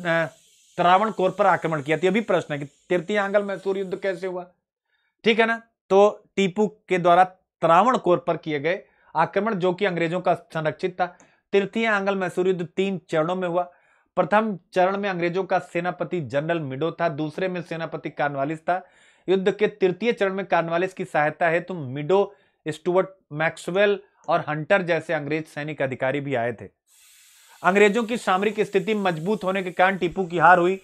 त्रावण कोर पर आक्रमण किया तो अभी प्रश्न है कि तृतीय आंगल मैसूर युद्ध कैसे हुआ ठीक है ना तो टीपू के द्वारा त्रावण कोर पर किए गए आक्रमण जो कि अंग्रेजों का संरक्षित था तृतीय आंगल मैसूर युद्ध तीन चरणों में हुआ प्रथम चरण में अंग्रेजों का सेनापति जनरल मिडो था दूसरे में सेनापति कार्नवालिस था युद्ध के तृतीय चरण में कार्नवालिस की सहायता है तो मिडो स्टुअर्ट मैक्सवेल और हंटर जैसे अंग्रेज सैनिक अधिकारी भी आए थे अंग्रेजों की सामरिक स्थिति मजबूत होने के कारण टीपू की हार हुई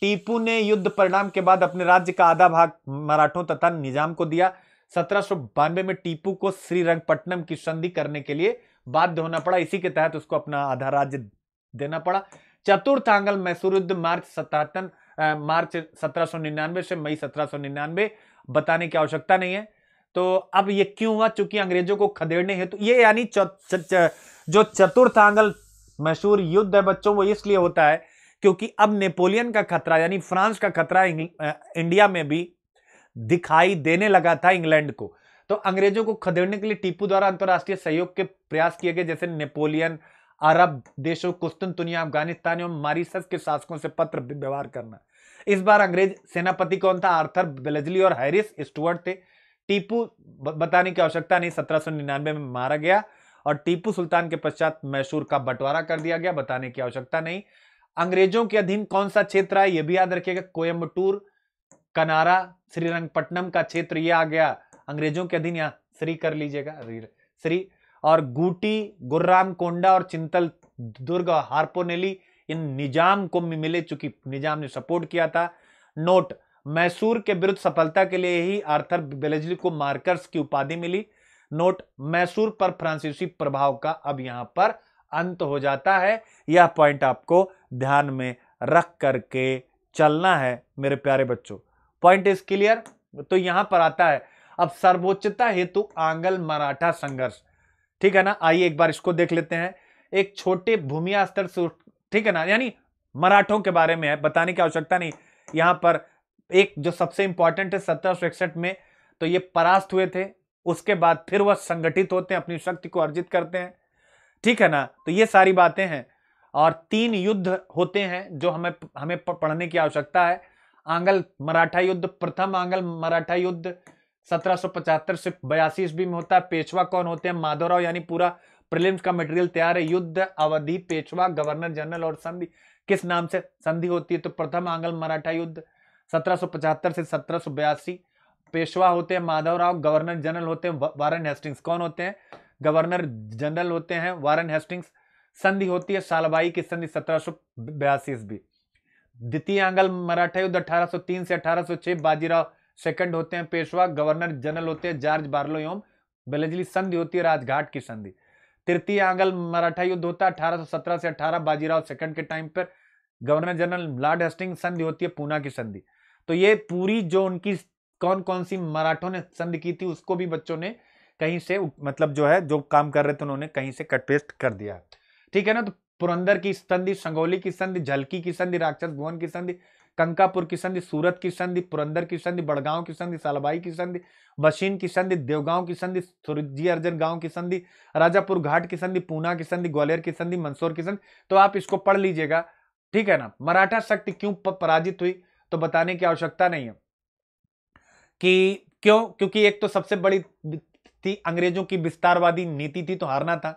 टीपू ने युद्ध परिणाम के बाद अपने राज्य का आधा भाग मराठों तथा निजाम को दिया सत्रह में टीपू को श्रीरंगपट्टनम की संधि करने के लिए बाध्य होना पड़ा इसी के तहत उसको अपना आधा राज्य देना पड़ा चतुर्थ आंगल मैसूर युद्ध मार्च सतातन मार्च 1799 से मई 1799 बताने की आवश्यकता नहीं है तो अब ये क्यों हुआ चूंकि अंग्रेजों को खदेड़ने हैं तो ये यानी जो चतुर्थ आंगल मशहूर युद्ध है बच्चों वो इसलिए होता है क्योंकि अब नेपोलियन का खतरा यानी फ्रांस का खतरा इंडिया में भी दिखाई देने लगा था इंग्लैंड को तो अंग्रेजों को खदेड़ने के लिए टीपू द्वारा अंतर्राष्ट्रीय सहयोग के प्रयास किए गए जैसे नेपोलियन अरब देशों तुनिया अफगानिस्तान एवं मारिसस के शासकों से पत्र व्यवहार करना इस बार अंग्रेज सेनापति कौन था आर्थर बेलजली और हैरिस स्टुअर्ट थे टीपू बताने की आवश्यकता नहीं सत्रह में मारा गया और टीपू सुल्तान के पश्चात मैसूर का बंटवारा कर दिया गया बताने की आवश्यकता नहीं अंग्रेजों के अधीन कौन सा क्षेत्र है यह भी याद रखिएगा कोयम्बटूर कनारा श्रीरंगपट्टनम का क्षेत्र यह आ गया अंग्रेजों के अधीन यहाँ श्री कर लीजिएगा श्री और गूटी गुर्राम कोंडा और चिंतल दुर्ग और इन निजाम को मिले चूंकि निजाम ने सपोर्ट किया था नोट मैसूर के विरुद्ध सफलता के लिए ही आर्थर बेलेजली को मार्कर्स की उपाधि मिली नोट मैसूर पर फ्रांसीसी प्रभाव का अब यहां पर अंत हो जाता है यह पॉइंट आपको ध्यान में रख करके चलना है मेरे प्यारे बच्चों पॉइंट इज क्लियर तो यहां पर आता है अब सर्वोच्चता हेतु आंगल मराठा संघर्ष ठीक है ना आइए एक बार इसको देख लेते हैं एक छोटे भूमिया स्तर से ठीक है ना यानी मराठों के बारे में है बताने की आवश्यकता नहीं यहां पर एक जो सबसे इंपॉर्टेंट है सत्रह में तो ये परास्त हुए थे उसके बाद फिर वह संगठित होते हैं अपनी शक्ति को अर्जित करते हैं ठीक है ना तो ये सारी बातें हैं और तीन युद्ध होते हैं जो हमें हमें पढ़ने की आवश्यकता है आंगल मराठा युद्ध प्रथम आंगल मराठा युद्ध 1775 से बयासी ईस्वी में होता है पेशवा कौन होते हैं माधोराव यानी पूरा प्रिलिम्स का मटेरियल तैयार है युद्ध अवधि पेशवा गवर्नर जनरल और संधि किस नाम से संधि होती है तो प्रथम आंगल मराठा युद्ध 1775 से सत्रह पेशवा होते हैं माधवराव गवर्नर जनरल होते हैं वारन हेस्टिंग्स कौन होते हैं गवर्नर जनरल होते हैं वारन हेस्टिंग्स संधि होती है सालबाई की संधि सत्रह सौ बयासी ईस्वी द्वितीय आंगल मराठा युद्ध 1803 से 1806 बाजीराव सेकंड होते हैं पेशवा गवर्नर जनरल होते हैं जॉर्ज बार्लो एवं बेलजली संधि होती है राजघाट की संधि तृतीय आंगल मराठा युद्ध होता है 1817 से अठारह बाजीराव सेकंड के टाइम पर गवर्नर जनरल लॉर्ड हेस्टिंग संधि होती है पूना की संधि तो ये पूरी जो उनकी कौन कौन सी मराठों ने संधि की थी उसको भी बच्चों ने कहीं से मतलब जो है जो काम कर रहे थे उन्होंने कहीं से कट पेस्ट कर दिया ठीक है ना तो पुरंदर की संधि संगोली की संधि झलकी की संधि राक्षस भुवन की संधि कंकापुर की संधि सूरत की संधि पुरंदर की संधि बड़गांव की संधि सालबाई की संधि बशीन की संधि देवगांव की संधि सुरजी अर्जन गांव की संधि राजापुर घाट की संधि पूना की संधि ग्वालियर की संधि मंदसौर की संधि तो आप इसको पढ़ लीजिएगा ठीक है ना मराठा शक्ति क्यों पराजित हुई तो बताने की आवश्यकता नहीं है कि क्यों क्योंकि एक तो सबसे बड़ी थी अंग्रेजों की विस्तारवादी नीति थी तो हारना था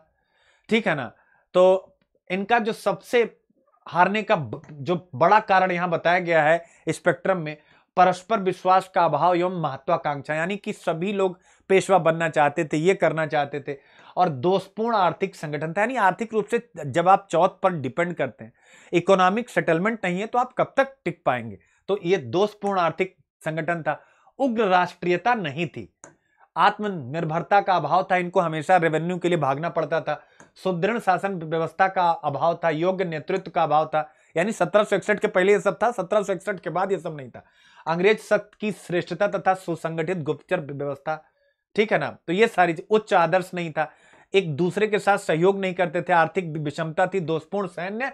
ठीक है ना तो इनका जो सबसे हारने का जो बड़ा कारण यहां बताया गया है स्पेक्ट्रम में परस्पर विश्वास का अभाव एवं महत्वाकांक्षा यानी कि सभी लोग पेशवा बनना चाहते थे ये करना चाहते थे और दोषपूर्ण आर्थिक संगठन था यानी आर्थिक रूप से जब आप चौथ पर डिपेंड करते हैं इकोनॉमिक सेटलमेंट नहीं है तो आप कब तक टिक पाएंगे तो ये दोषपूर्ण आर्थिक संगठन था उग्र राष्ट्रीयता नहीं थी आत्मनिर्भरता का अभाव था इनको हमेशा रेवेन्यू के लिए भागना पड़ता था सुदृढ़ शासन व्यवस्था का अभाव था योग्य नेतृत्व का अभाव था यानी सत्रह के पहले यह सब था सत्रह के बाद यह सब नहीं था अंग्रेज शक्त की श्रेष्ठता तथा सुसंगठित गुप्तचर व्यवस्था ठीक है ना तो ये सारी उच्च आदर्श नहीं था एक दूसरे के साथ सहयोग नहीं करते थे आर्थिक विषमता थी दोषपूर्ण सैन्य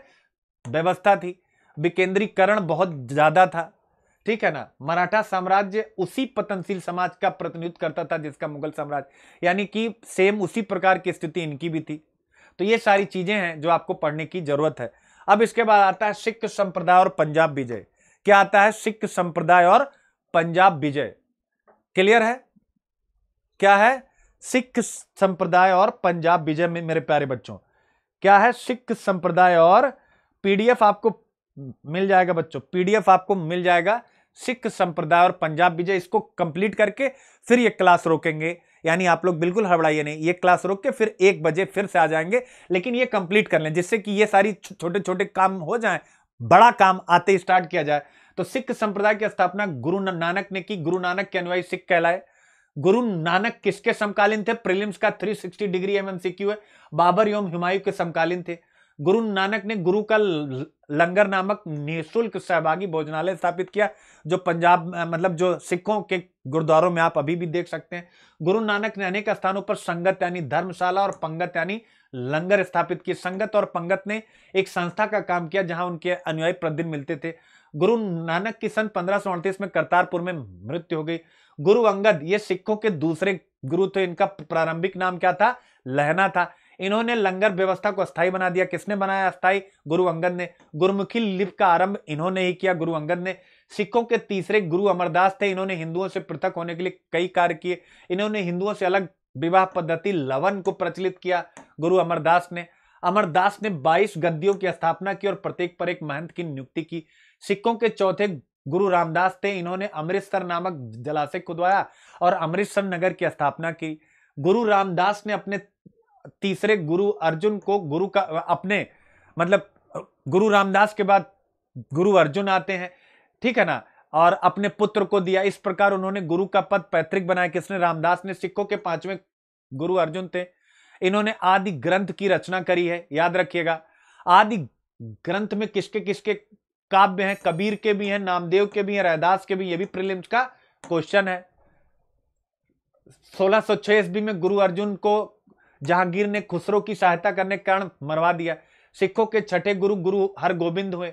व्यवस्था थी विकेंद्रीकरण बहुत ज्यादा था ठीक है ना मराठा साम्राज्य उसी पतनशील समाज का प्रतिनिधित्व करता था जिसका मुगल साम्राज्य यानी कि सेम उसी प्रकार की स्थिति इनकी भी थी तो ये सारी चीजें हैं जो आपको पढ़ने की जरूरत है अब इसके बाद आता है सिख संप्रदाय और पंजाब विजय क्या आता है सिख संप्रदाय और पंजाब विजय क्लियर है क्या है सिख संप्रदाय और पंजाब विजय में मेरे प्यारे बच्चों क्या है सिख संप्रदाय और पीडीएफ आपको मिल जाएगा बच्चों पीडीएफ आपको मिल जाएगा सिख संप्रदाय और पंजाब विजय इसको कंप्लीट करके फिर ये क्लास रोकेंगे यानी आप लोग बिल्कुल हड़बड़ाइए नहीं ये क्लास रोक के फिर एक बजे फिर से आ जाएंगे लेकिन ये कंप्लीट कर लें जिससे कि ये सारी छोटे छोटे काम हो जाएं बड़ा काम आते स्टार्ट किया जाए तो सिख संप्रदाय की स्थापना गुरु नानक ने की गुरु नानक के अनुयायी सिख कहलाए गुरु नानक किसके समकालीन थे प्रिलिम्स का 360 डिग्री एमएमसीक्यू है बाबर योम हिमायू के समकालीन थे गुरु नानक ने गुरु का लंगर नामक निःशुल्क सहभागी भोजनालय स्थापित किया जो पंजाब मतलब जो सिखों के गुरुद्वारों में आप अभी भी देख सकते हैं गुरु नानक ने अनेक स्थानों पर संगत यानी धर्मशाला और पंगत यानी लंगर स्थापित किए संगत और पंगत ने एक संस्था का काम किया जहां उनके अनुयायी प्रतिदिन मिलते थे गुरु नानक की सन पंद्रह में करतारपुर में मृत्यु हो गई गुरु अंगद ये सिखों के दूसरे गुरु थे इनका प्रारंभिक नाम क्या था लहना था इन्होंने लंगर व्यवस्था को अस्थाई बना दिया किसने बनाया अस्थाई गुरु अंगद ने गुरुमुखी लिप का आरंभ इन्होंने ही किया गुरु अंगद ने सिखों के तीसरे गुरु अमरदास थे इन्होंने हिंदुओं से पृथक होने के लिए कई कार्य किए इन्होंने हिंदुओं से अलग विवाह पद्धति लवन को प्रचलित किया गुरु अमरदास ने अमरदास ने 22 गद्दियों की स्थापना की और प्रत्येक पर एक महंत की नियुक्ति की सिखों के चौथे गुरु रामदास थे इन्होंने अमृतसर नामक जलाशय खुदवाया और अमृतसर नगर की स्थापना की गुरु रामदास ने अपने तीसरे गुरु अर्जुन को गुरु का अपने मतलब गुरु रामदास के बाद गुरु अर्जुन आते हैं ठीक है ना और अपने पुत्र को दिया इस प्रकार उन्होंने गुरु का पद पैतृक बनाया किसने रामदास ने सिखों के पांचवें गुरु अर्जुन थे इन्होंने आदि ग्रंथ की रचना करी है याद रखिएगा आदि ग्रंथ में किसके किसके काव्य हैं कबीर के भी हैं नामदेव के भी हैं रहदास के भी ये भी प्रिलिम्स का क्वेश्चन है सोलह सौ में गुरु अर्जुन को जहांगीर ने खुसरो की सहायता करने के कारण मरवा दिया सिखों के छठे गुरु गुरु हरगोबिंद हुए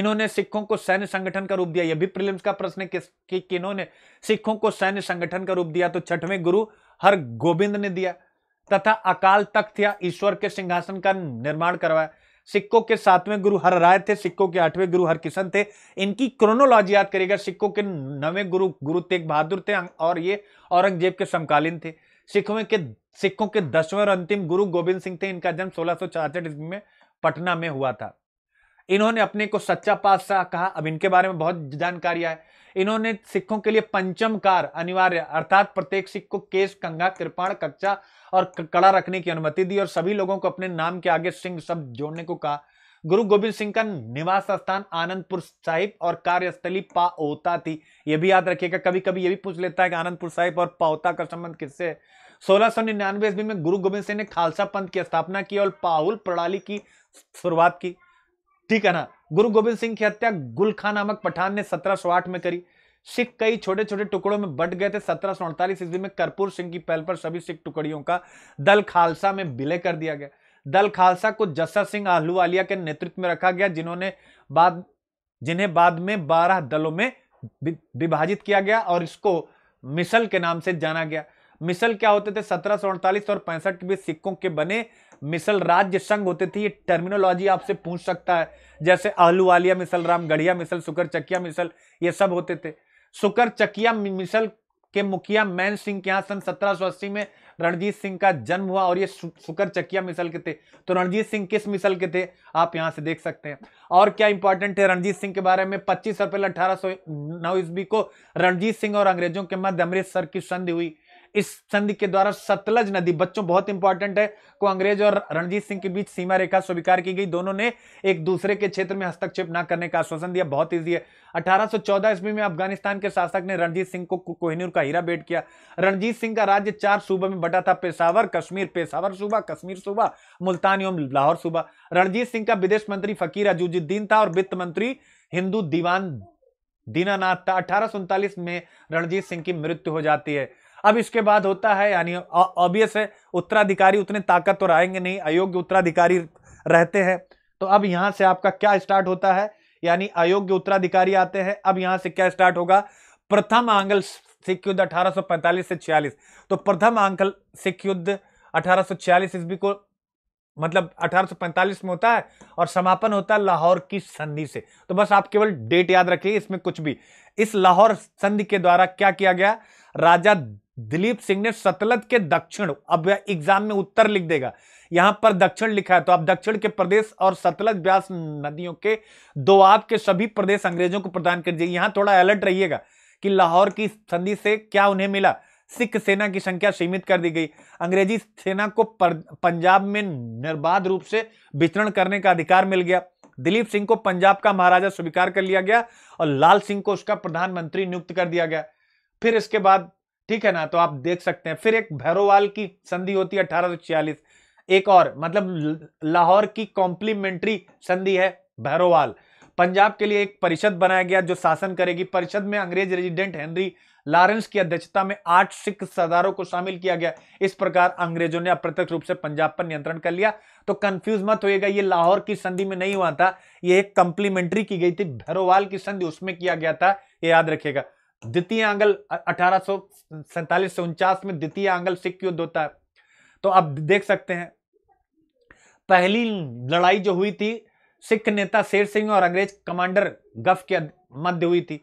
इन्होंने सिखों को सैन्य संगठन का रूप दिया यह भी प्रिलिम्स का प्रश्न है कि किन्होंने सिखों को सैन्य संगठन का रूप दिया तो छठवें गुरु हर गोविंद ने दिया तथा अकाल तख्त या ईश्वर के सिंहासन का निर्माण करवाया सिक्कों के सातवें गुरु हर राय थे सिक्कों के आठवें गुरु हर किशन थे इनकी क्रोनोलॉजी याद करेगा सिक्कों के नवे गुरु गुरु तेग बहादुर थे और ये औरंगजेब के समकालीन थे सिखों के सिखों के दसवें और अंतिम गुरु गोविंद सिंह थे इनका जन्म सोलह ईस्वी में पटना में हुआ था इन्होंने अपने को सच्चा पातशाह कहा अब इनके बारे में बहुत जानकारी है इन्होंने सिखों के लिए पंचम कार अनिवार्य अर्थात प्रत्येक सिख को केश कंघा कृपाण कच्चा और कड़ा रखने की अनुमति दी और सभी लोगों को अपने नाम के आगे सिंह शब्द जोड़ने को कहा गुरु गोविंद सिंह का निवास स्थान आनंदपुर साहिब और कार्यस्थली पाओता थी यह भी याद रखिएगा कभी कभी यह भी पूछ लेता है कि आनंदपुर साहिब और पाओता का संबंध किससे सोलह सौ निन्यानवे ईस्वी में गुरु गोविंद सिंह ने खालसा पंथ की स्थापना की और पाहुल प्रणाली की शुरुआत की ठीक है ना गुरु गोविंद सिंह की हत्या गुलखा नामक पठान ने सत्रह आठ में करी सिख कई छोटे छोटे टुकड़ों में बट गए थे सत्रह सौ अड़तालीस ईस्वी में कर्पूर सिंह की पहल पर सभी सिख टुकड़ियों का दल खालसा में विलय कर दिया गया दल खालसा को जस्सा सिंह आहलूवालिया के नेतृत्व में रखा गया जिन्होंने बाद जिन्हें बाद में बारह दलों में विभाजित किया गया और इसको मिसल के नाम से जाना गया मिसल क्या होते थे सत्रह और पैंसठ के बीच सिक्कों के बने मिसल राज्य संघ होते थे ये टर्मिनोलॉजी आपसे पूछ सकता है जैसे आहलूवालिया मिसल रामगढ़िया मिसल सुकर चकिया मिसल ये सब होते थे सुकर चकिया मिसल के मुखिया मैन सिंह के यहाँ सन सत्रह में रणजीत सिंह का जन्म हुआ और ये सुकर चकिया मिसल के थे तो रणजीत सिंह किस मिसल के थे आप यहां से देख सकते हैं और क्या इंपॉर्टेंट है रणजीत सिंह के बारे में पच्चीस अप्रैल अठारह सौ ईस्वी को रणजीत सिंह और अंग्रेजों के मध्य अमृतसर की संधि हुई इस संधि के द्वारा सतलज नदी बच्चों बहुत इंपॉर्टेंट है को अंग्रेज और रणजीत सिंह के बीच सीमा रेखा स्वीकार की गई दोनों ने एक दूसरे के क्षेत्र में हस्तक्षेप ना करने का आश्वासन दिया बहुत ईजी है 1814 ईस्वी में अफगानिस्तान के शासक ने रणजीत सिंह को कोहिनूर का हीरा भेंट किया रणजीत सिंह का राज्य चार सूबे में बटा था पेशावर कश्मीर पेशावर सूबा कश्मीर सूबा मुल्तान एवं लाहौर सूबा रणजीत सिंह का विदेश मंत्री फकीर अजुजुद्दीन था और वित्त मंत्री हिंदू दीवान दीनानाथ था अठारह में रणजीत सिंह की मृत्यु हो जाती है अब इसके बाद होता है यानी ऑब्वियस है उत्तराधिकारी उतने ताकतवर आएंगे नहीं अयोग्य उत्तराधिकारी रहते हैं तो अब यहां से आपका क्या स्टार्ट होता है यानी अयोग्य उत्तराधिकारी आते हैं अब यहां से क्या स्टार्ट होगा प्रथम आंगल सिख युद्ध अठारह से छियालीस तो प्रथम आंगल सिख युद्ध अठारह ईस्वी को मतलब 1845 में होता है और समापन होता है लाहौर की संधि से तो बस आप केवल डेट याद रखिए इसमें कुछ भी इस लाहौर संधि के द्वारा क्या किया गया राजा दिलीप सिंह ने सतलज के दक्षिण अब एग्जाम में उत्तर लिख देगा यहां पर दक्षिण लिखा है तो आप दक्षिण के प्रदेश और सतलज ब्यास नदियों के दो आपके सभी प्रदेश अंग्रेजों को प्रदान कर दिया यहां थोड़ा अलर्ट रहिएगा कि लाहौर की संधि से क्या उन्हें मिला सिख सेना की संख्या सीमित कर दी गई अंग्रेजी सेना को पंजाब में निर्बाध रूप से वितरण करने का अधिकार मिल गया दिलीप सिंह को पंजाब का महाराजा स्वीकार कर लिया गया और लाल सिंह को उसका प्रधानमंत्री नियुक्त कर दिया गया फिर इसके बाद ठीक है ना तो आप देख सकते हैं फिर एक भैरोवाल की संधि होती है अठारह एक और मतलब लाहौर की कॉम्प्लीमेंट्री संधि है भैरोवाल पंजाब के लिए एक परिषद बनाया गया जो शासन करेगी परिषद में अंग्रेज रेजिडेंट हेनरी लॉरेंस की अध्यक्षता में आठ सिख सरदारों को शामिल किया गया इस प्रकार अंग्रेजों ने अप्रत्यक्ष रूप से पंजाब पर नियंत्रण कर लिया तो कंफ्यूज मत होइएगा ये लाहौर की संधि में नहीं हुआ था ये एक कंप्लीमेंट्री की गई थी भैरोवाल की संधि उसमें किया गया था ये याद रखेगा द्वितीय आंगल अठारह से उनचास में द्वितीय आंगल सिख युद्ध होता है तो आप देख सकते हैं पहली लड़ाई जो हुई थी सिख नेता शेर सिंह और अंग्रेज कमांडर गफ के मध्य हुई थी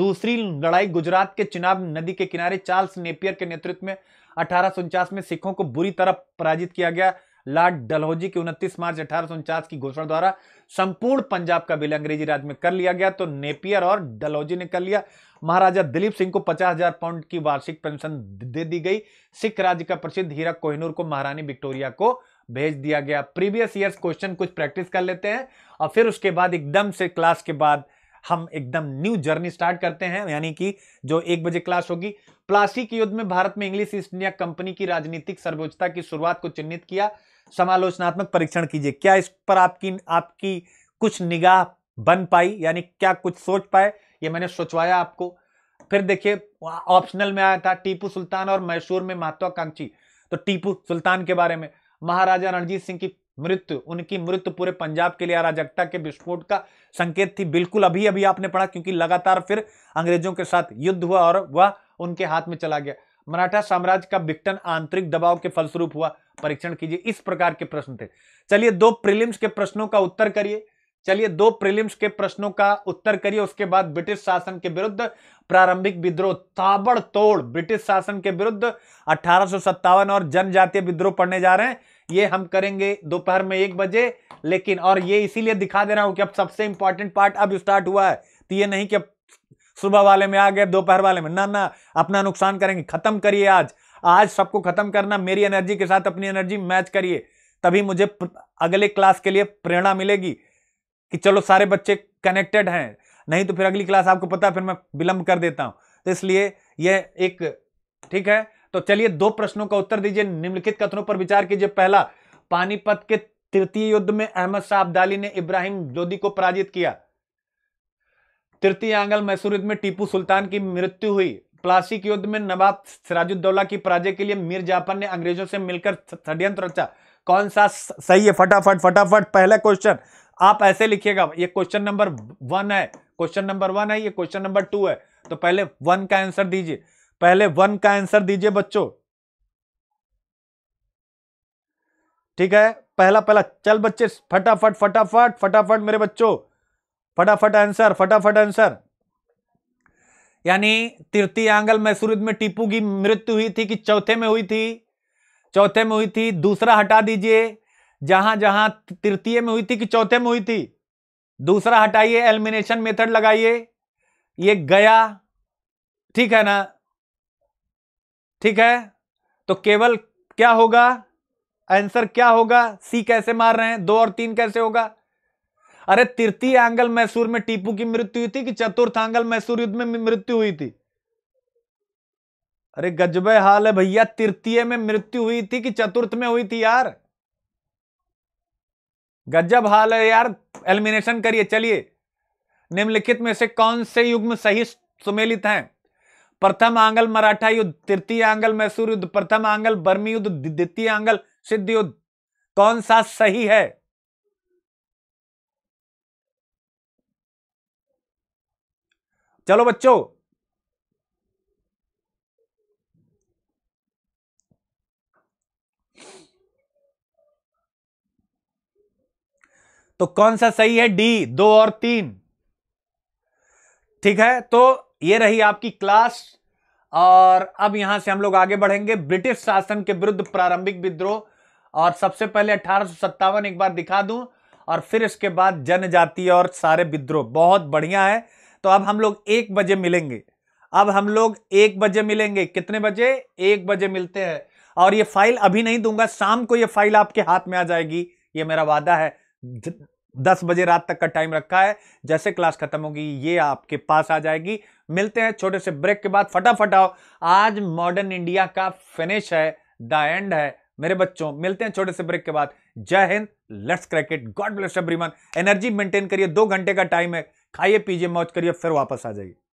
दूसरी लड़ाई गुजरात के चिनाब नदी के किनारे चार्ल्स नेपियर के नेतृत्व में अठारह में सिखों को बुरी तरह पराजित किया गया लॉर्ड डलहौजी की 29 मार्च अठारह की घोषणा द्वारा संपूर्ण पंजाब का बिल अंग्रेजी राज में कर लिया गया तो नेपियर और डलहौजी ने कर लिया महाराजा दिलीप सिंह को पचास हजार पाउंड की वार्षिक पेंशन दे दी गई सिख राज्य का प्रसिद्ध हीरा कोहिनूर को महारानी विक्टोरिया को भेज दिया गया प्रीवियस ईयर्स क्वेश्चन कुछ प्रैक्टिस कर लेते हैं और फिर उसके बाद एकदम से क्लास के बाद हम एकदम न्यू जर्नी स्टार्ट करते हैं यानी कि जो एक बजे क्लास होगी प्लासी के युद्ध में भारत में इंग्लिश ईस्ट इंडिया कंपनी की राजनीतिक सर्वोच्चता की शुरुआत को चिन्हित किया समालोचनात्मक परीक्षण कीजिए क्या इस पर आपकी आपकी कुछ निगाह बन पाई यानी क्या कुछ सोच पाए ये मैंने सोचवाया आपको फिर देखिए ऑप्शनल में आया था टीपू सुल्तान और मैसूर में महत्वाकांक्षी तो टीपू सुल्तान के बारे में महाराजा रणजीत सिंह की मृत्यु उनकी मृत्यु पूरे पंजाब के लिए अराजकता के विस्फोट का संकेत थी बिल्कुल अभी अभी आपने पढ़ा क्योंकि लगातार फिर अंग्रेजों के साथ युद्ध हुआ और वह उनके हाथ में चला गया मराठा साम्राज्य का विघटन आंतरिक दबाव के फलस्वरूप हुआ परीक्षण कीजिए इस प्रकार के प्रश्न थे चलिए दो प्रिलिम्स के प्रश्नों का उत्तर करिए चलिए दो प्रीलिम्स के प्रश्नों का उत्तर करिए उसके बाद ब्रिटिश शासन के विरुद्ध प्रारंभिक विद्रोह ताबड़तोड़ ब्रिटिश शासन के विरुद्ध अठारह और जनजातीय विद्रोह पढ़ने जा रहे हैं ये हम करेंगे दोपहर में एक बजे लेकिन और ये इसीलिए दिखा दे रहा हूं कि अब सबसे इंपॉर्टेंट पार्ट अब स्टार्ट हुआ है तो ये नहीं कि सुबह वाले में आ गए दोपहर वाले में ना ना अपना नुकसान करेंगे खत्म करिए आज आज सबको खत्म करना मेरी एनर्जी के साथ अपनी एनर्जी मैच करिए तभी मुझे अगले क्लास के लिए प्रेरणा मिलेगी कि चलो सारे बच्चे कनेक्टेड हैं नहीं तो फिर अगली क्लास आपको पता है फिर मैं विलंब कर देता हूं तो इसलिए यह एक ठीक है तो चलिए दो प्रश्नों का उत्तर दीजिए निम्नलिखित कथनों पर विचार कीजिए पहला पानीपत के तृतीय युद्ध में अहमद शाह अब्दाली ने इब्राहिम जोधी को पराजित किया तृतीय आंगल मैसूर युद्ध में टीपू सुल्तान की मृत्यु हुई प्लासिक युद्ध में नवाब सिराजुद्दौला की पराजय के लिए मीर जाफर ने अंग्रेजों से मिलकर षड्यंत्र रचा कौन सा सही है फटाफट फटाफट पहला क्वेश्चन आप ऐसे लिखिएगा ये क्वेश्चन नंबर वन है क्वेश्चन नंबर वन है ये क्वेश्चन नंबर टू है तो पहले वन का आंसर दीजिए पहले वन का आंसर दीजिए बच्चों ठीक है पहला पहला चल बच्चे फटाफट फटाफट फटाफट मेरे बच्चों फटाफट आंसर फटाफट आंसर यानी तृतीय आंगल मैसूर में टीपू की मृत्यु हुई थी कि चौथे में हुई थी चौथे में हुई थी दूसरा हटा दीजिए जहां जहां तृतीय में हुई थी कि चौथे में हुई थी दूसरा हटाइए एलिमिनेशन मेथड लगाइए ये गया ठीक है ना ठीक है तो केवल क्या होगा आंसर क्या होगा सी कैसे मार रहे हैं दो और तीन कैसे होगा अरे तृतीय आंगल मैसूर में टीपू की मृत्यु हुई थी कि चतुर्थ आंगल मैसूर युद्ध में मृत्यु हुई थी अरे गजबे हाल है भैया तृतीय में मृत्यु हुई थी कि चतुर्थ में हुई थी यार गजब हाल है यार एलिमिनेशन करिए चलिए निम्नलिखित में से कौन से युग्म सही सुमेलित हैं प्रथम आंगल मराठा युद्ध तृतीय आंगल मैसूर युद्ध प्रथम आंगल बर्मी युद्ध द्वितीय आंगल सिद्ध युद्ध कौन सा सही है चलो बच्चों तो कौन सा सही है डी दो और तीन ठीक है तो ये रही आपकी क्लास और अब यहां से हम लोग आगे बढ़ेंगे ब्रिटिश शासन के विरुद्ध प्रारंभिक विद्रोह और सबसे पहले अठारह एक बार दिखा दूं और फिर इसके बाद जनजाति और सारे विद्रोह बहुत बढ़िया है तो अब हम लोग एक बजे मिलेंगे अब हम लोग एक बजे मिलेंगे कितने बजे एक बजे मिलते हैं और ये फाइल अभी नहीं दूंगा शाम को ये फाइल आपके हाथ में आ जाएगी ये मेरा वादा है दस बजे रात तक का टाइम रखा है जैसे क्लास खत्म होगी ये आपके पास आ जाएगी मिलते हैं छोटे से ब्रेक के बाद फटाफट आओ आज मॉडर्न इंडिया का फिनिश है द एंड है मेरे बच्चों मिलते हैं छोटे से ब्रेक के बाद Jai Hind let's cricket God bless everyone energy maintain करिए दो घंटे का टाइम है खाइए पीजिए मौज करिए फिर वापस आ जाइए